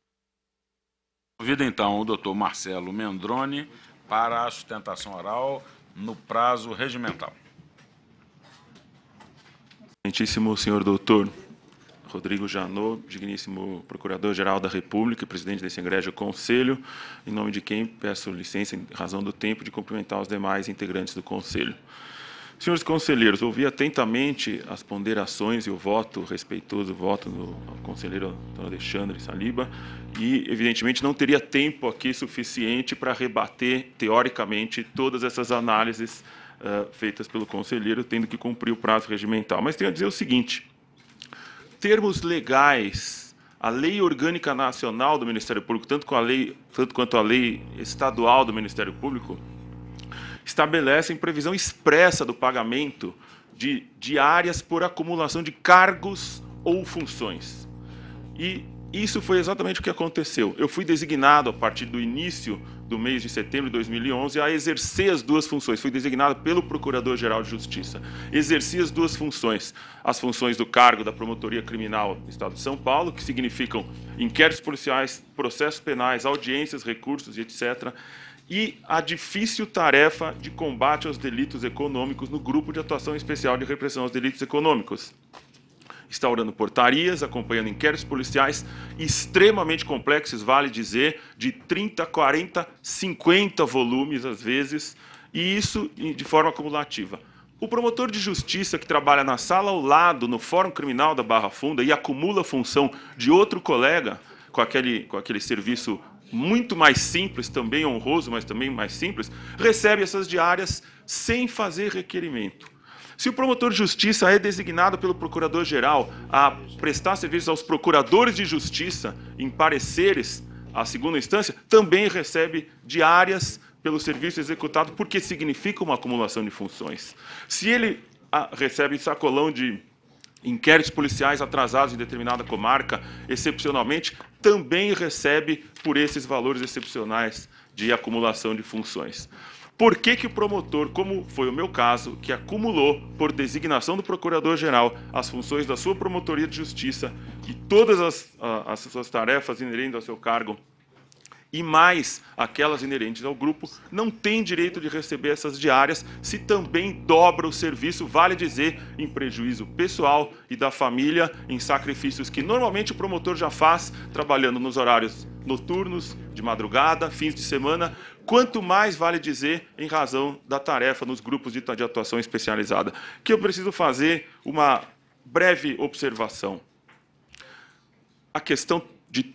Convido então o doutor Marcelo Mendrone para a sustentação oral no prazo regimental. Excelentíssimo senhor doutor Rodrigo Janot, digníssimo Procurador-Geral da República presidente desse Igreja Conselho, em nome de quem peço licença, em razão do tempo, de cumprimentar os demais integrantes do Conselho. Senhores conselheiros, ouvi atentamente as ponderações e o voto, respeitoso voto do conselheiro Alexandre Saliba, e evidentemente não teria tempo aqui suficiente para rebater teoricamente todas essas análises uh, feitas pelo conselheiro, tendo que cumprir o prazo regimental. Mas tenho a dizer o seguinte: termos legais, a lei orgânica nacional do Ministério Público, tanto, a lei, tanto quanto a lei estadual do Ministério Público, estabelecem previsão expressa do pagamento de diárias por acumulação de cargos ou funções. E isso foi exatamente o que aconteceu. Eu fui designado, a partir do início do mês de setembro de 2011, a exercer as duas funções. Fui designado pelo Procurador-Geral de Justiça. Exerci as duas funções. As funções do cargo da Promotoria Criminal do Estado de São Paulo, que significam inquéritos policiais, processos penais, audiências, recursos e etc e a difícil tarefa de combate aos delitos econômicos no Grupo de Atuação Especial de Repressão aos Delitos Econômicos. Instaurando portarias, acompanhando inquéritos policiais extremamente complexos, vale dizer, de 30, 40, 50 volumes às vezes, e isso de forma acumulativa. O promotor de justiça que trabalha na sala ao lado, no Fórum Criminal da Barra Funda e acumula a função de outro colega com aquele, com aquele serviço muito mais simples, também honroso, mas também mais simples, recebe essas diárias sem fazer requerimento. Se o promotor de justiça é designado pelo procurador-geral a prestar serviços aos procuradores de justiça em pareceres à segunda instância, também recebe diárias pelo serviço executado, porque significa uma acumulação de funções. Se ele ah, recebe sacolão de inquéritos policiais atrasados em determinada comarca, excepcionalmente, também recebe por esses valores excepcionais de acumulação de funções. Por que, que o promotor, como foi o meu caso, que acumulou, por designação do Procurador-Geral, as funções da sua Promotoria de Justiça e todas as, as suas tarefas inerentes ao seu cargo e mais aquelas inerentes ao grupo não têm direito de receber essas diárias se também dobra o serviço, vale dizer, em prejuízo pessoal e da família, em sacrifícios que normalmente o promotor já faz trabalhando nos horários noturnos, de madrugada, fins de semana, quanto mais vale dizer em razão da tarefa nos grupos de, atuação especializada. Que eu preciso fazer uma breve observação. A questão de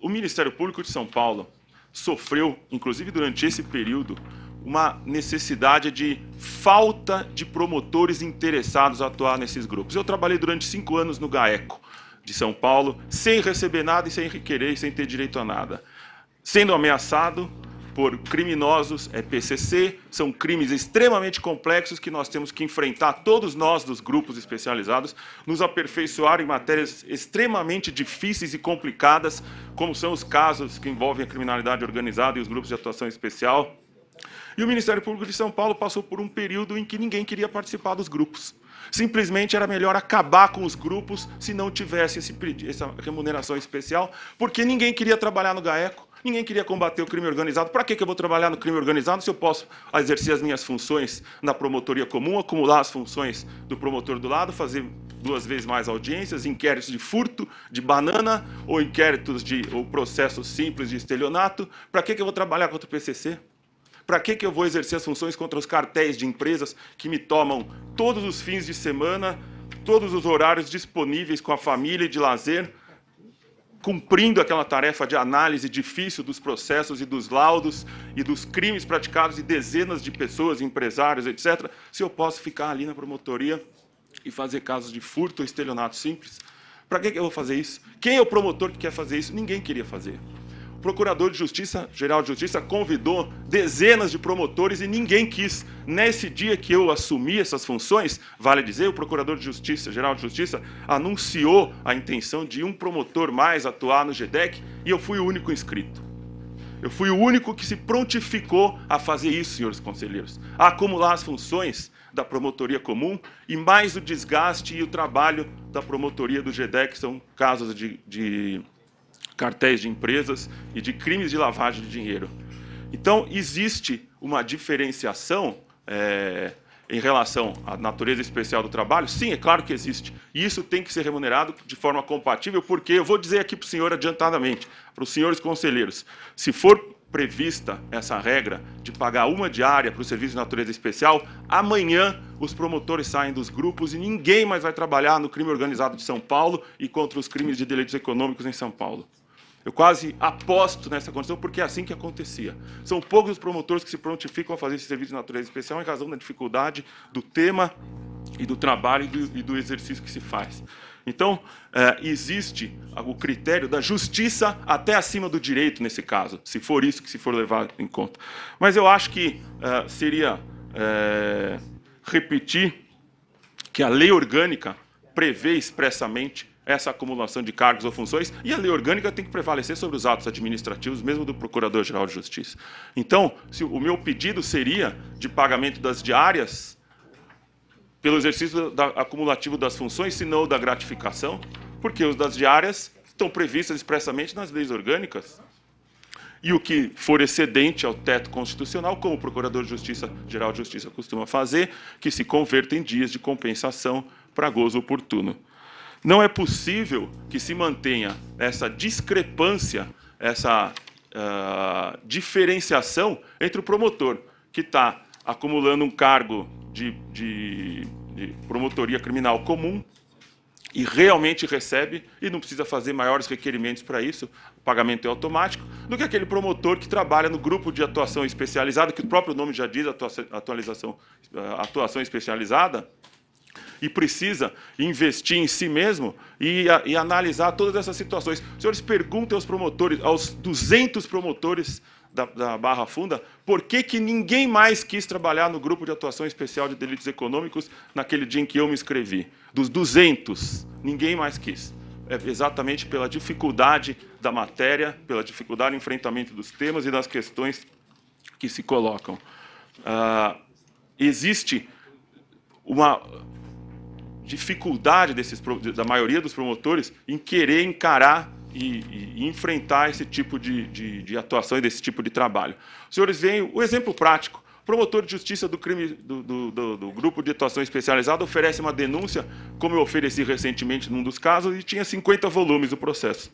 o Ministério Público de São Paulo sofreu, inclusive durante esse período, uma necessidade de falta de promotores interessados a atuar nesses grupos. Eu trabalhei durante cinco anos no GAECO de São Paulo, sem receber nada e sem requerer, sem ter direito a nada. Sendo ameaçado, por criminosos, é PCC, são crimes extremamente complexos que nós temos que enfrentar, todos nós dos grupos especializados, nos aperfeiçoar em matérias extremamente difíceis e complicadas, como são os casos que envolvem a criminalidade organizada e os grupos de atuação especial. E o Ministério Público de São Paulo passou por um período em que ninguém queria participar dos grupos. Simplesmente era melhor acabar com os grupos se não tivesse esse, essa remuneração especial, porque ninguém queria trabalhar no GAECO. Ninguém queria combater o crime organizado. Para que eu vou trabalhar no crime organizado se eu posso exercer as minhas funções na promotoria comum, acumular as funções do promotor do lado, fazer duas vezes mais audiências, inquéritos de furto, de banana, ou inquéritos de ou processos simples de estelionato? Para que eu vou trabalhar contra o PCC? Para que, que eu vou exercer as funções contra os cartéis de empresas que me tomam todos os fins de semana, todos os horários disponíveis com a família e de lazer? cumprindo aquela tarefa de análise difícil dos processos e dos laudos e dos crimes praticados e dezenas de pessoas, empresários, etc., se eu posso ficar ali na promotoria e fazer casos de furto ou estelionato simples, para que eu vou fazer isso? Quem é o promotor que quer fazer isso? Ninguém queria fazer. O procurador de Justiça, Geral de Justiça, convidou dezenas de promotores e ninguém quis. Nesse dia que eu assumi essas funções, vale dizer, o Procurador de Justiça, Geral de Justiça, anunciou a intenção de um promotor mais atuar no GDEC e eu fui o único inscrito. Eu fui o único que se prontificou a fazer isso, senhores conselheiros, a acumular as funções da promotoria comum e mais o desgaste e o trabalho da promotoria do GDEC, que são casos de, de cartéis de empresas e de crimes de lavagem de dinheiro. Então, existe uma diferenciação é, em relação à natureza especial do trabalho? Sim, é claro que existe. E isso tem que ser remunerado de forma compatível, porque eu vou dizer aqui para o senhor adiantadamente, para os senhores conselheiros, se for prevista essa regra de pagar uma diária para o serviço de natureza especial, amanhã os promotores saem dos grupos e ninguém mais vai trabalhar no crime organizado de São Paulo e contra os crimes de delitos econômicos em São Paulo. Eu quase aposto nessa condição, porque é assim que acontecia. São poucos os promotores que se prontificam a fazer esse serviço de natureza especial em razão da dificuldade do tema e do trabalho e do, e do exercício que se faz. Então, é, existe o critério da justiça até acima do direito nesse caso, se for isso que se for levado em conta. Mas eu acho que é, seria é, repetir que a lei orgânica prevê expressamente essa acumulação de cargos ou funções e a lei orgânica tem que prevalecer sobre os atos administrativos, mesmo do Procurador-Geral de Justiça. Então, se o meu pedido seria de pagamento das diárias pelo exercício da, acumulativo das funções, se não da gratificação, porque os das diárias estão previstas expressamente nas leis orgânicas e o que for excedente ao teto constitucional, como o Procurador de Justiça Geral de Justiça costuma fazer, que se converta em dias de compensação para gozo oportuno. Não é possível que se mantenha essa discrepância, essa uh, diferenciação entre o promotor que está acumulando um cargo de, de, de promotoria criminal comum e realmente recebe e não precisa fazer maiores requerimentos para isso, o pagamento é automático, do que aquele promotor que trabalha no grupo de atuação especializada, que o próprio nome já diz, atuação, atualização, ah, atuação especializada, e precisa investir em si mesmo e, e analisar todas essas situações. Os senhores, perguntem aos promotores, aos 200 promotores da, da, Barra Funda, por que, que ninguém mais quis trabalhar no grupo de atuação especial de delitos econômicos naquele dia em que eu me inscrevi? Dos 200, ninguém mais quis. É exatamente pela dificuldade da matéria, pela dificuldade do enfrentamento dos temas e das questões que se colocam. Ah, existe uma dificuldade desses, da maioria dos promotores em querer encarar e, e enfrentar esse tipo de, de, de, atuação e desse tipo de trabalho. Os senhores veem o exemplo prático. O promotor de justiça do crime do, do, do, do grupo de atuação especializada oferece uma denúncia, como eu ofereci recentemente num dos casos, e tinha 50 volumes o processo.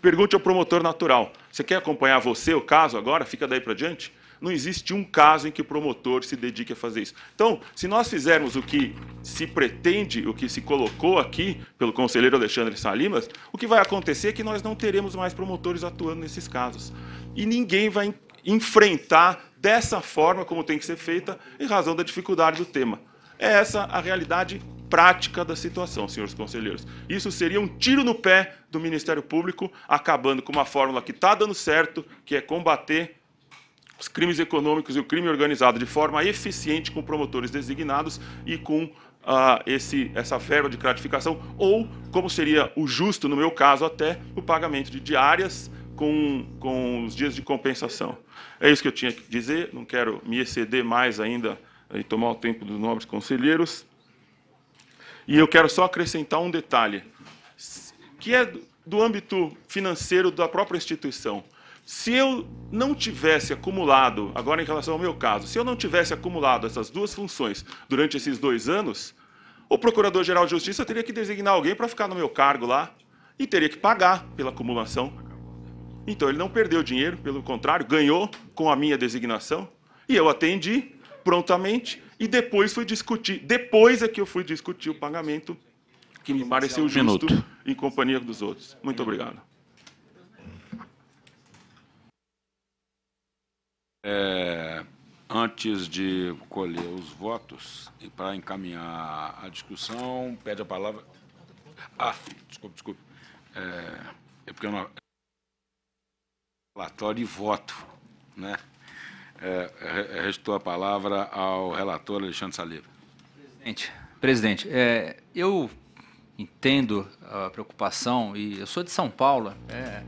Pergunte ao promotor natural: você quer acompanhar você, o caso, agora? Fica daí para diante? não existe um caso em que o promotor se dedique a fazer isso. Então, se nós fizermos o que se pretende, o que se colocou aqui pelo conselheiro Alexandre Salimas, o que vai acontecer é que nós não teremos mais promotores atuando nesses casos. E ninguém vai enfrentar dessa forma como tem que ser feita em razão da dificuldade do tema. É essa a realidade prática da situação, senhores conselheiros. Isso seria um tiro no pé do Ministério Público, acabando com uma fórmula que está dando certo, que é combater os crimes econômicos e o crime organizado de forma eficiente com promotores designados e com ah, esse, essa verba de gratificação, ou, como seria o justo, no meu caso até, o pagamento de diárias com, com os dias de compensação. É isso que eu tinha que dizer, não quero me exceder mais ainda e tomar o tempo dos nobres conselheiros. E eu quero só acrescentar um detalhe, que é do âmbito financeiro da própria instituição. Se eu não tivesse acumulado, agora em relação ao meu caso, se eu não tivesse acumulado essas duas funções durante esses dois anos, o Procurador-Geral de Justiça teria que designar alguém para ficar no meu cargo lá e teria que pagar pela acumulação. Então ele não perdeu dinheiro, pelo contrário, ganhou com a minha designação e eu atendi prontamente e depois fui discutir. Depois é que eu fui discutir o pagamento que me pareceu justo em companhia dos outros. Muito obrigado. É, antes de colher os votos e para encaminhar a discussão, pede a palavra. Ah, desculpe, desculpe. É, é porque eu não. Relatório e voto, né? É, é, restou a palavra ao relator Alexandre Saliba. Presidente, presidente é, eu entendo a preocupação e eu sou de São Paulo. É,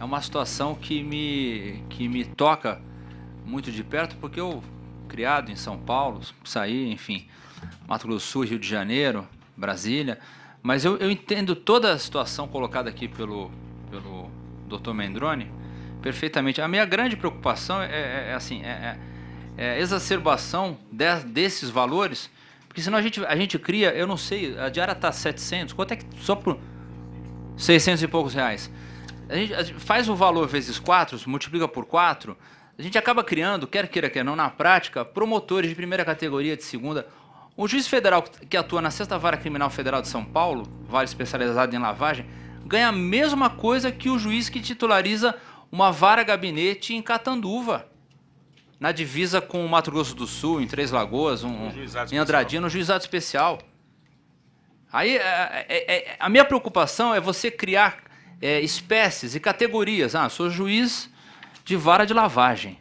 é uma situação que me, que me toca muito de perto, porque eu, criado em São Paulo, saí, enfim, Mato Grosso Sul, Rio de Janeiro, Brasília, mas eu, eu entendo toda a situação colocada aqui pelo, pelo Dr. Mendrone perfeitamente. A minha grande preocupação é, é, é assim, é, é, é exacerbação de, desses valores, porque senão a gente, a gente cria, eu não sei, a diária está 700, quanto é que só por 600 e poucos reais? A gente, a gente faz o valor vezes 4, multiplica por 4, a gente acaba criando, quer queira, quer não, na prática, promotores de primeira categoria, de segunda. O juiz federal que atua na Sexta Vara Criminal Federal de São Paulo, vale especializado em lavagem, ganha a mesma coisa que o juiz que titulariza uma vara gabinete em Catanduva, na divisa com o Mato Grosso do Sul, em Três Lagoas, um, um em Andradina, um juizado especial. Aí a, é, é, é, a minha preocupação é você criar é, espécies e categorias. Ah, sou juiz de vara de lavagem.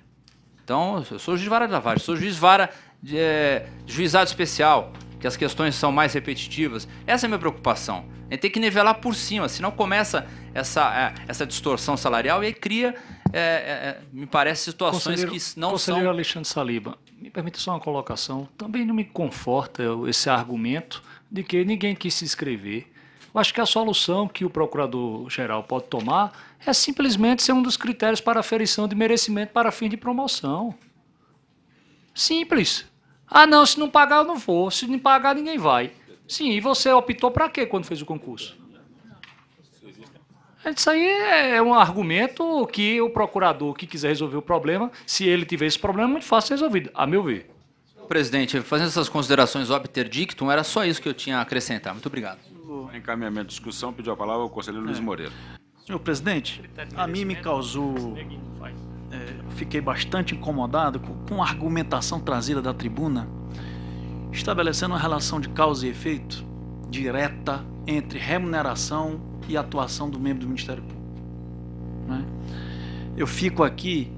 Então, eu sou juiz de vara de lavagem, sou juiz vara de é, juizado especial, que as questões são mais repetitivas. Essa é a minha preocupação. A gente tem que nivelar por cima, senão começa essa, é, essa distorção salarial e aí cria, é, é, é me parece, situações que não conselheiro são. Conselheiro Alexandre Saliba, me permite só uma colocação. Também não me conforta esse argumento de que ninguém quis se inscrever. Eu acho que a solução que o procurador-geral pode tomar é simplesmente ser um dos critérios para aferição de merecimento para fim de promoção. Simples. Ah, não, se não pagar eu não vou, se não pagar ninguém vai. Sim, e você optou para quê quando fez o concurso? Isso aí é um argumento que o procurador que quiser resolver o problema, se ele tiver esse problema, é muito fácil ser resolvido, a meu ver. Presidente, fazendo essas considerações obter dictum, era só isso que eu tinha a acrescentar. Muito obrigado. Encaminhamento de discussão, pediu a palavra o conselheiro é. Luiz Moreira. Senhor presidente, a mim me causou. É, fiquei bastante incomodado com, com a argumentação trazida da tribuna, estabelecendo uma relação de causa e efeito direta entre remuneração e atuação do membro do Ministério Público. Né? Eu fico aqui,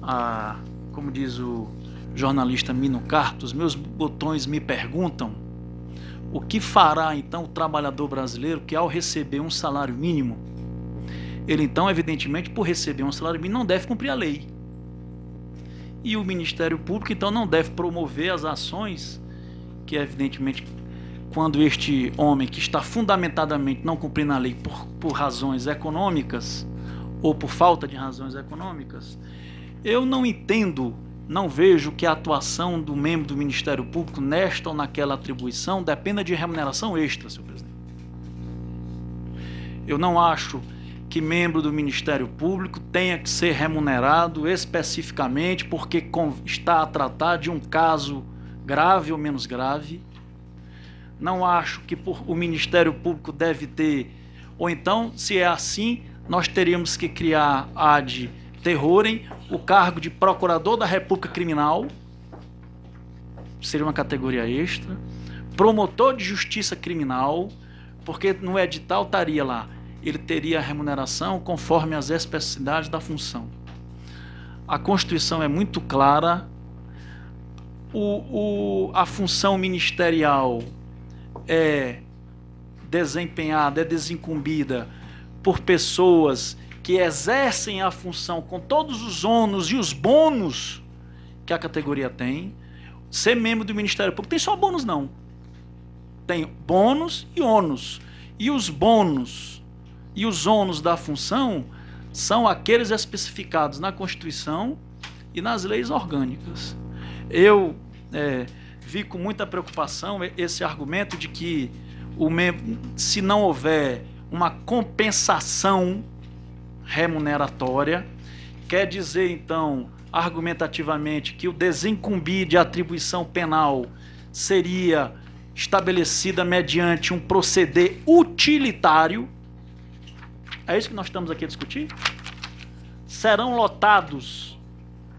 a, como diz o jornalista Mino Cartos, meus botões me perguntam o que fará então o trabalhador brasileiro que, ao receber um salário mínimo, ele então, evidentemente, por receber um salário mínimo, não deve cumprir a lei. E o Ministério Público então não deve promover as ações que, evidentemente, quando este homem que está fundamentadamente não cumprindo a lei por, por razões econômicas ou por falta de razões econômicas, eu não entendo, não vejo que a atuação do membro do Ministério Público nesta ou naquela atribuição dependa de remuneração extra, senhor presidente. Eu não acho que membro do Ministério Público tenha que ser remunerado especificamente porque está a tratar de um caso grave ou menos grave. Não acho que por, o Ministério Público deve ter. Ou então, se é assim, nós teríamos que criar a de terrorem o cargo de Procurador da República Criminal, seria uma categoria extra, Promotor de Justiça Criminal, porque no edital estaria lá ele teria a remuneração conforme as especificidades da função. A Constituição é muito clara, o, o, a função ministerial é desempenhada, é desincumbida por pessoas que exercem a função com todos os ônus e os bônus que a categoria tem. Ser membro do Ministério Público tem só bônus, não. Tem bônus e ônus. E os bônus e os ônus da função são aqueles especificados na Constituição e nas leis orgânicas. Eu é, vi com muita preocupação esse argumento de que o se não houver uma compensação remuneratória, quer dizer então argumentativamente que o desincumbir de atribuição penal seria estabelecida mediante um proceder utilitário é isso que nós estamos aqui a discutir? Serão lotados,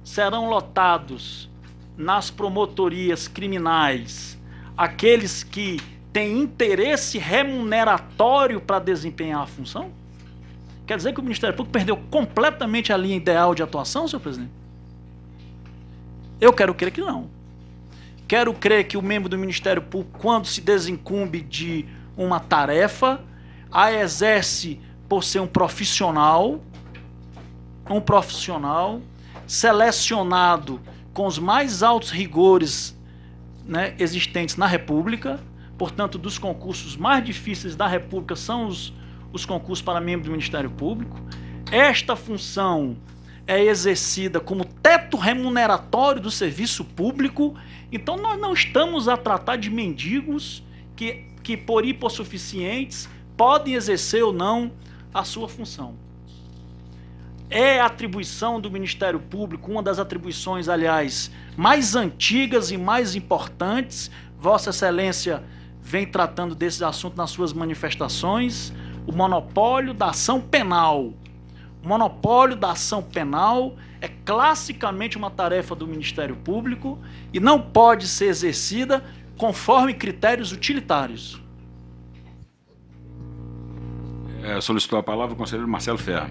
serão lotados nas promotorias criminais aqueles que têm interesse remuneratório para desempenhar a função? Quer dizer que o Ministério Público perdeu completamente a linha ideal de atuação, senhor presidente? Eu quero crer que não. Quero crer que o membro do Ministério Público, quando se desencumbe de uma tarefa, a exerce por ser um profissional, um profissional selecionado com os mais altos rigores né, existentes na República. Portanto, dos concursos mais difíceis da República são os, os concursos para membro do Ministério Público. Esta função é exercida como teto remuneratório do serviço público. Então, nós não estamos a tratar de mendigos que, que por hipossuficientes, podem exercer ou não a sua função. É atribuição do Ministério Público, uma das atribuições, aliás, mais antigas e mais importantes. Vossa Excelência vem tratando desses assuntos nas suas manifestações. O monopólio da ação penal. O monopólio da ação penal é classicamente uma tarefa do Ministério Público e não pode ser exercida conforme critérios utilitários é, solicitou a palavra o conselheiro Marcelo Ferro.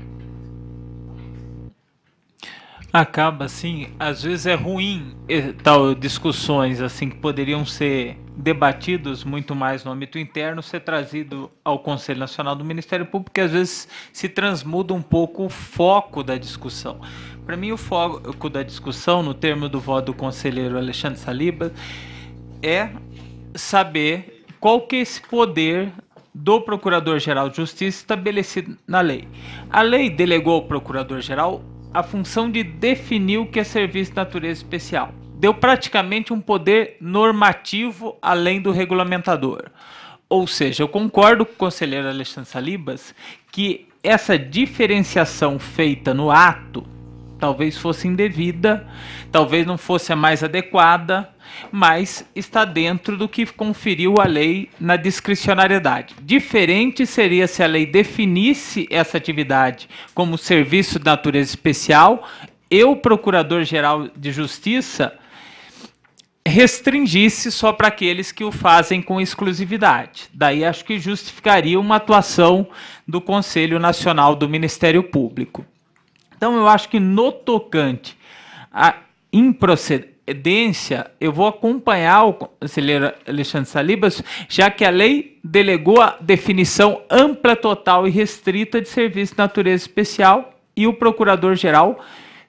Acaba assim, às vezes é ruim eh, tal discussões assim que poderiam ser debatidos muito mais no âmbito interno, ser trazido ao Conselho Nacional do Ministério Público, que às vezes se transmuda um pouco o foco da discussão. Para mim, o foco da discussão, no termo do voto do conselheiro Alexandre Saliba, é saber qual que é esse poder do Procurador-Geral de Justiça estabelecido na lei. A lei delegou ao Procurador-Geral a função de definir o que é serviço de natureza especial. Deu praticamente um poder normativo além do regulamentador. Ou seja, eu concordo com o conselheiro Alexandre Salibas que essa diferenciação feita no ato talvez fosse indevida, talvez não fosse a mais adequada, mas está dentro do que conferiu a lei na discricionariedade. Diferente seria se a lei definisse essa atividade como serviço de natureza especial e o Procurador-Geral de Justiça restringisse só para aqueles que o fazem com exclusividade. Daí acho que justificaria uma atuação do Conselho Nacional do Ministério Público. Então eu acho que no tocante a improcedência, eu vou acompanhar o conselheiro Alexandre Salibas, já que a lei delegou a definição ampla, total e restrita de serviço de natureza especial e o procurador-geral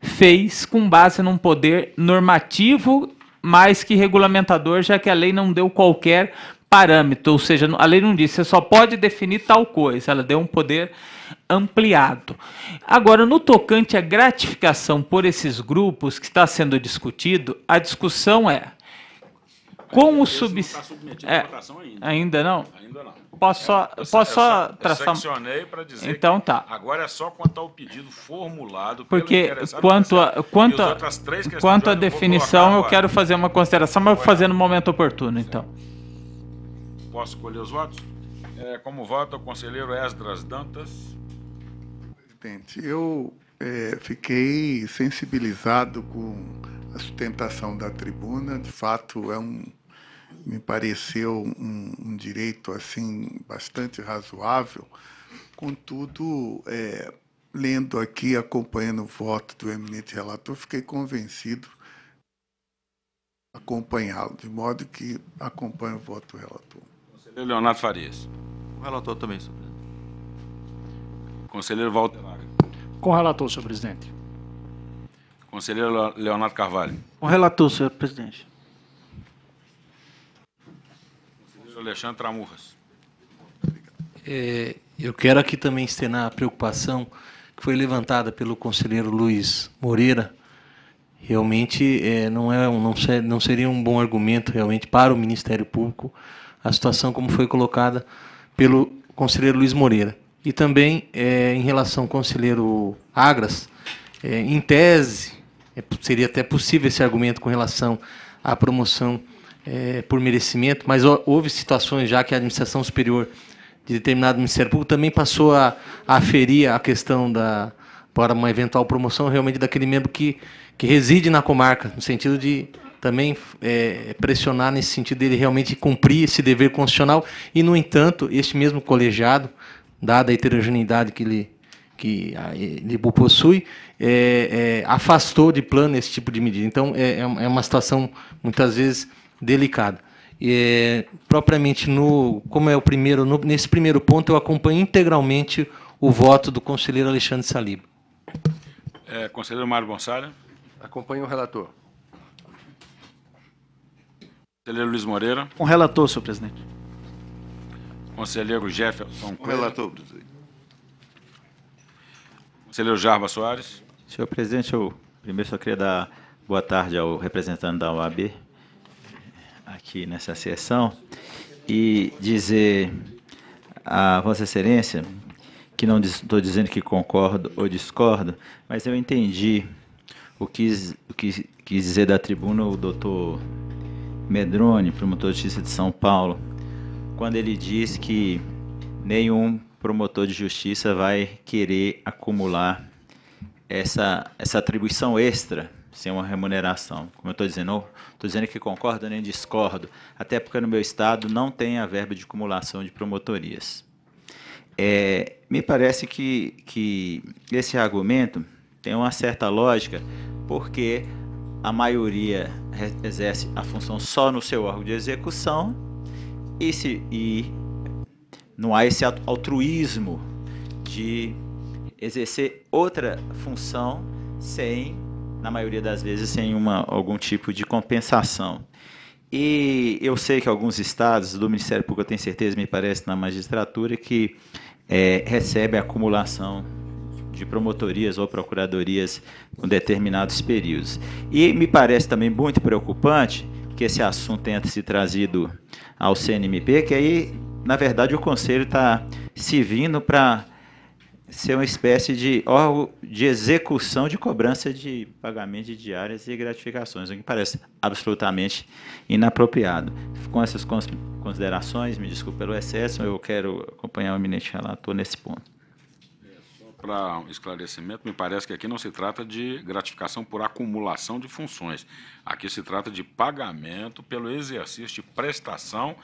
fez com base num poder normativo mais que regulamentador, já que a lei não deu qualquer parâmetro, ou seja, a lei não disse, você só pode definir tal coisa, ela deu um poder ampliado. Agora, no tocante à gratificação por esses grupos que está sendo discutido, a discussão é com o sub... não tá é, ainda. ainda. não? Ainda não. Posso só, posso eu só traçar... Eu seccionei para dizer então, tá. agora é só quanto ao pedido formulado Porque quanto a, quanto a, quanto a definição, eu quero fazer uma consideração, mas vou fazer no momento oportuno, então. Posso escolher os votos? É, como voto, o conselheiro Esdras Dantas presidente. Eu é, fiquei sensibilizado com a sustentação da tribuna. De fato, é um, me pareceu um, um direito assim bastante razoável. Contudo, é, lendo aqui, acompanhando o voto do eminente relator, fiquei convencido acompanhá-lo, de modo que acompanho o voto do relator. Conselheiro Leonardo Farias. O relator também, senhor presidente. Conselheiro Walter. Com o relator, senhor presidente. Conselheiro Leonardo Carvalho. Com o relator, senhor presidente. Conselheiro Alexandre Tramurras. É, eu quero aqui também externar a preocupação que foi levantada pelo conselheiro Luiz Moreira. Realmente é, não, é, não, ser, não seria um bom argumento realmente para o Ministério Público a situação como foi colocada pelo conselheiro Luiz Moreira. E também, é, em relação ao conselheiro Agras, é, em tese, é, seria até possível esse argumento com relação à promoção é, por merecimento, mas houve situações já que a administração superior de determinado Ministério Público também passou a, a aferir a questão da, para uma eventual promoção realmente daquele membro que, que reside na comarca, no sentido de também é, pressionar nesse sentido dele realmente cumprir esse dever constitucional. E, no entanto, este mesmo colegiado, dada a heterogeneidade que ele, que a Libu possui, é, é, afastou de plano esse tipo de medida. Então, é, é, é uma situação, muitas vezes, delicada. É, propriamente, no, como é o primeiro, no, nesse primeiro ponto, eu acompanho integralmente o voto do conselheiro Alexandre Saliba. É, conselheiro Mário Gonçalves. Acompanho o relator. Conselheiro Luiz Moreira. Um relator, senhor presidente. Conselheiro Jefferson. O relator, presidente. Conselheiro Jarba Soares. Senhor presidente, eu primeiro só queria dar boa tarde ao representante da OAB aqui nessa sessão e dizer a Vossa Excelência que não estou dizendo que concordo ou discordo, mas eu entendi o que o que quis dizer da tribuna o doutor Medrone, promotor de justiça de São Paulo, quando ele diz que nenhum promotor de justiça vai querer acumular essa, essa atribuição extra sem uma remuneração. Como eu estou dizendo, estou dizendo que concordo nem discordo, até porque no meu estado não tem a verba de acumulação de promotorias. É, me parece que, que esse argumento tem uma certa lógica, porque a maioria exerce a função só no seu órgão de execução esse e não há esse altruísmo de exercer outra função sem, na maioria das vezes, sem uma, algum tipo de compensação. E eu sei que alguns estados, do Ministério Público, eu tenho certeza, me parece, na magistratura, que é, recebe a acumulação de promotorias ou procuradorias com determinados períodos. E me parece também muito preocupante que esse assunto tenha se trazido ao CNMP, que aí, na verdade, o Conselho está se vindo para ser uma espécie de órgão de execução de cobrança de pagamento de diárias e gratificações, o que parece absolutamente inapropriado. Com essas considerações, me desculpe pelo excesso, eu quero acompanhar o eminente relator nesse ponto para esclarecimento, me parece que aqui não se trata de gratificação por acumulação de funções. Aqui se trata de pagamento pelo exercício de prestação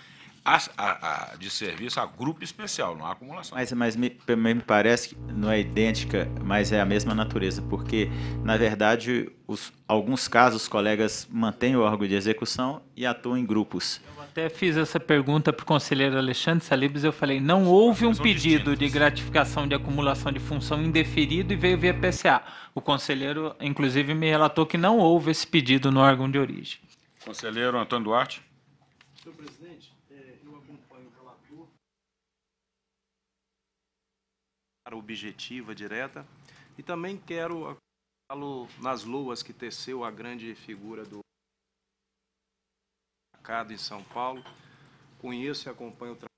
a, a, a, de serviço a grupo especial, não a acumulação. Mas, mas me, me, parece que não é idêntica, mas é a mesma natureza, porque, na verdade, os, alguns casos, os colegas mantêm o órgão de execução e atuam em grupos até fiz essa pergunta para o conselheiro Alexandre Salibes. Eu falei: não houve ah, um é pedido né? de gratificação de acumulação de função indeferido e veio via PCA. O conselheiro, inclusive, me relatou que não houve esse pedido no órgão de origem. Conselheiro Antônio Duarte. Senhor presidente, eh, eu acompanho o relator. Para objetiva direta. E também quero nas luas que teceu a grande figura do destacado em São Paulo. Conheço e acompanho o trabalho.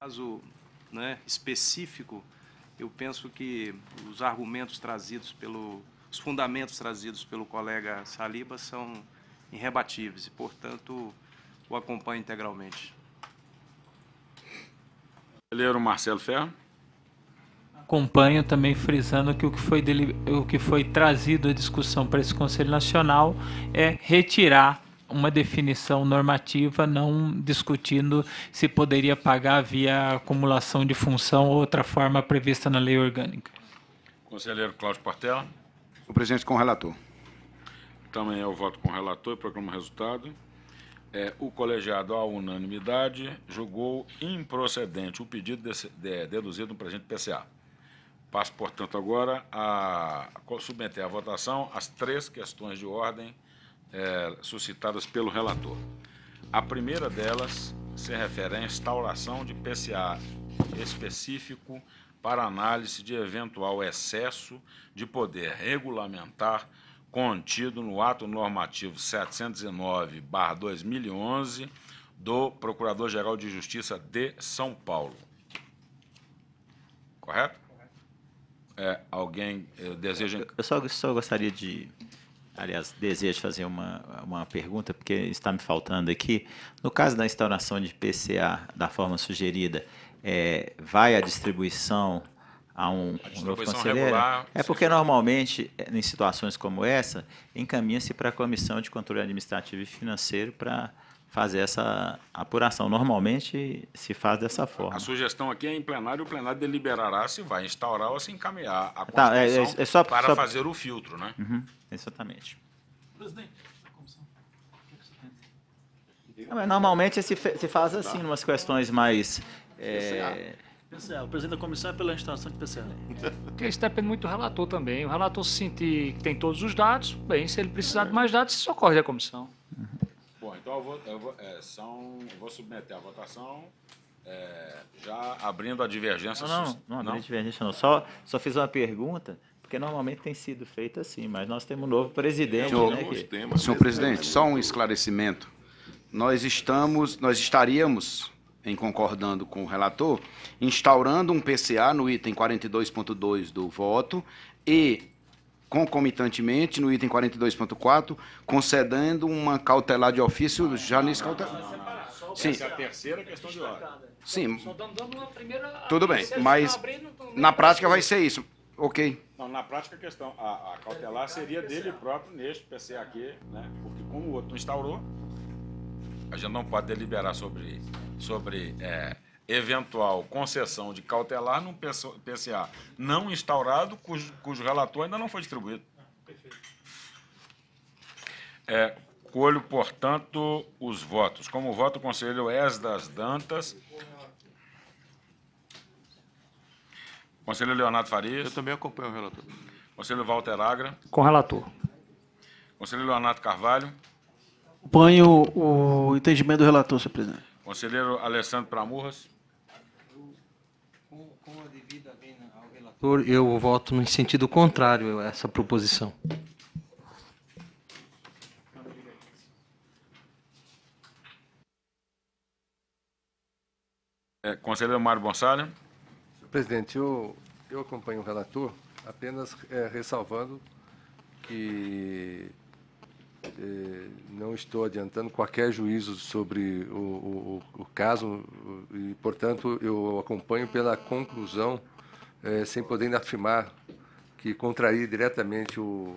caso né, específico, eu penso que os argumentos trazidos pelo, os fundamentos trazidos pelo colega Saliba são irrebatíveis e, portanto, o acompanho integralmente. Conselheiro Marcelo Ferro acompanho também frisando que o que foi, dele, o que foi trazido à discussão para esse Conselho Nacional é retirar uma definição normativa, não discutindo se poderia pagar via acumulação de função ou outra forma prevista na lei orgânica. Conselheiro Cláudio Portela. O presidente com o relator. Também é o voto com o relator e proclamo o resultado. É, o colegiado, à unanimidade, julgou improcedente o pedido de, de, deduzido no presente PCA. Passo, portanto, agora a submeter à votação as três questões de ordem é, suscitadas pelo relator. A primeira delas se refere à instauração de PCA específico para análise de eventual excesso de poder regulamentar contido no ato normativo 709 2011 do Procurador-Geral de Justiça de São Paulo. Correto? É, alguém eh, deseja. Eu só, só gostaria de. Aliás, desejo fazer uma, uma pergunta, porque está me faltando aqui. No caso da instauração de PCA da forma sugerida, é, vai a distribuição a um a novo conselheiro? Regular, é porque normalmente, eh, em situações como essa, encaminha-se para a Comissão de Controle Administrativo e Financeiro para fazer essa apuração. Normalmente se faz dessa forma. A sugestão aqui é em plenário, o plenário deliberará se vai instaurar ou se encaminhar a tá, é, é, é só, para só... fazer o filtro, né? Uhum, exatamente. Presidente, ah, normalmente se, se faz assim, em umas questões mais... É... PCA. O presidente da comissão é pela instalação de PCA. Porque isso depende muito do relator também. O relator se sentir que tem todos os dados, bem, se ele precisar de mais dados, isso ocorre da comissão. Uhum. Bom, então eu vou, eu vou, é, são, eu vou submeter a votação. É, já abrindo a divergência. Não, não, não abri divergência, não. Só, só fiz uma pergunta, porque normalmente tem sido feito assim, mas nós temos um novo presidente. Senhor, né, que... senhor presidente, só um esclarecimento. Nós estamos, nós estaríamos, em concordando com o relator, instaurando um PCA no item 42.2 do voto e concomitantemente no item 42.4, concedendo uma cautelar de ofício já nesse cautelar. É Sim. Essa é a terceira questão de ordem. Sim. Tudo bem, mas na prática vai ser isso. Ok. Não, na prática a questão, a, a cautelar seria dele próprio neste PCAQ, né? porque como o outro instaurou, a gente não pode deliberar sobre, sobre é, eventual concessão de cautelar num PCA não instaurado, cujo, cujo relator ainda não foi distribuído. É, colho, portanto, os votos. Como voto o conselheiro Esdas Dantas. Conselheiro Leonardo Farias. Eu também acompanho o relator. Conselheiro Walter Agra. Com relator. Conselheiro Leonardo Carvalho. Acompanho o entendimento do relator, senhor presidente. Conselheiro Alessandro Pramurras. relator, eu voto no sentido contrário a essa proposição. É, conselheiro Mário Gonçalves. Presidente, eu, eu acompanho o relator apenas é, ressalvando que é, não estou adiantando qualquer juízo sobre o, o, o, caso e, portanto, eu acompanho pela conclusão é, sem poder afirmar que contraria diretamente o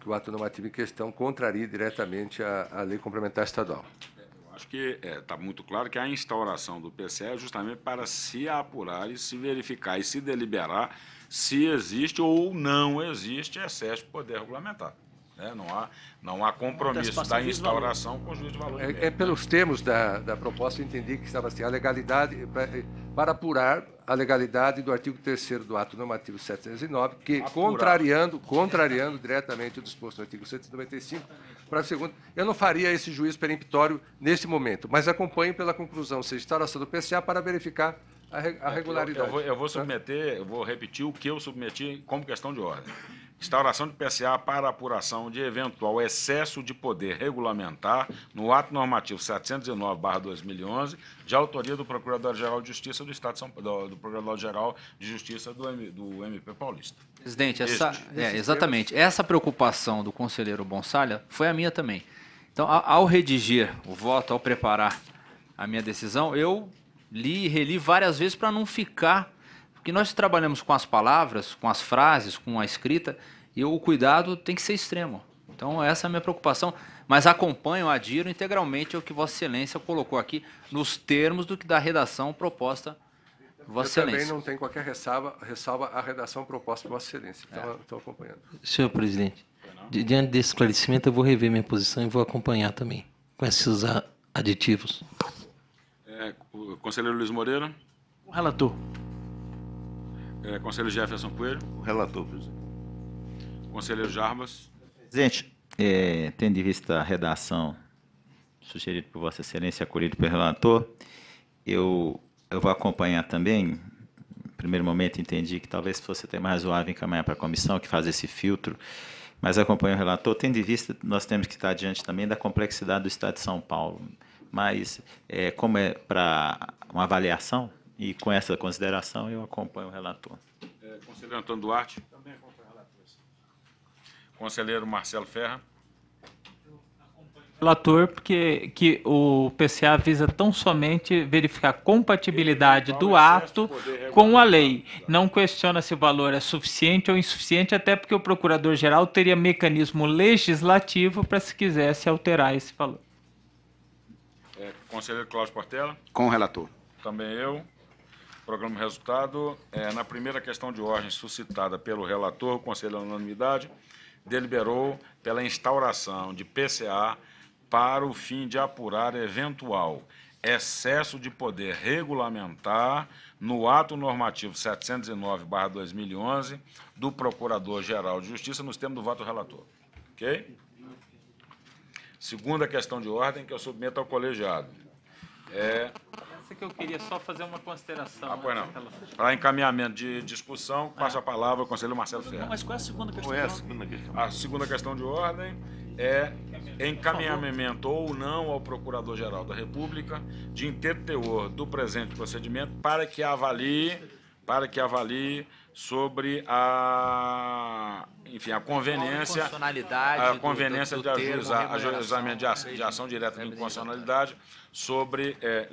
que o ato normativo em questão contraria diretamente a, a lei complementar estadual. Eu acho que está é, tá muito claro que a instauração do PCE é justamente para se apurar e se verificar e se deliberar se existe ou não existe excesso de poder regulamentar. Né? Não, há, não há compromisso da instauração com o juiz de valor. É, é pelos termos da, da proposta, eu entendi que estava assim: a legalidade, eh, para apurar a legalidade do artigo 3 do ato normativo 709, que, apurar. contrariando, contrariando diretamente o disposto no artigo 195, para segundo, eu não faria esse juízo peremptório neste momento, mas acompanho pela conclusão, seja instauração do PCA, para verificar a, regularidade. É eu, eu, vou, eu vou tá? submeter, eu vou repetir o que eu submeti como questão de ordem instauração de PSA para apuração de eventual excesso de poder regulamentar no ato normativo 709/2011, de autoria do Procurador-Geral de Justiça do Estado de São Paulo, do Procurador-Geral de Justiça do, M, do MP Paulista. Presidente, essa, é, exatamente. Essa preocupação do conselheiro Bonsalha foi a minha também. Então, ao redigir o voto, ao preparar a minha decisão, eu li e reli várias vezes para não ficar porque nós trabalhamos com as palavras, com as frases, com a escrita, e o cuidado tem que ser extremo. Então, essa é a minha preocupação. Mas acompanho, adiro integralmente ao que Vossa Excelência colocou aqui, nos termos do que da redação proposta Vossa eu Excelência. também não tem qualquer ressalva, ressalva à redação proposta por Vossa Excelência. Então é. Estou acompanhando. Senhor presidente, di diante desse esclarecimento, eu vou rever minha posição e vou acompanhar também com esses aditivos. É, o conselheiro Luiz Moreira. O relator. É, conselheiro Jefferson Coelho. Relator, presidente. Conselheiro Jarbas. Presidente, é, tendo em vista a redação sugerida por Vossa Excelência, acolhida pelo relator, eu, eu vou acompanhar também. No primeiro momento, entendi que talvez fosse até mais razoável encaminhar para a comissão, que faz esse filtro, mas acompanho o relator. Tendo em vista, nós temos que estar diante também da complexidade do Estado de São Paulo. Mas, é, como é para uma avaliação, e com essa consideração, eu acompanho o relator. É, conselheiro Antônio Duarte. Também acompanho o relator. Conselheiro Marcelo Ferra. Relator, porque que o PCA visa tão somente verificar a compatibilidade do ato com a lei. Não questiona se o valor é suficiente ou insuficiente, até porque o procurador-geral teria mecanismo legislativo para se quisesse alterar esse valor. É, conselheiro Cláudio Portela. Com o relator. Também eu. Programa resultado. É, na primeira questão de ordem suscitada pelo relator, o Conselho à Unanimidade deliberou pela instauração de PCA para o fim de apurar eventual excesso de poder regulamentar no ato normativo 709/2011 do Procurador-Geral de Justiça nos termos do voto relator. OK? Segunda questão de ordem que eu submeto ao colegiado. É essa que eu queria só fazer uma consideração. Ah, pois não. Para encaminhamento de discussão, passo a palavra ao conselheiro Marcelo Ferreira. Não, mas qual é a segunda questão? Qual é a segunda questão? A segunda questão de ordem é encaminhamento ou não ao Procurador-Geral da República de inteiro teor do presente procedimento para que avalie, para que avalie sobre a, enfim, a conveniência, a conveniência do, do, do de ajuizar, ajuizamento de, ação, de ação direta de inconstitucionalidade sobre é,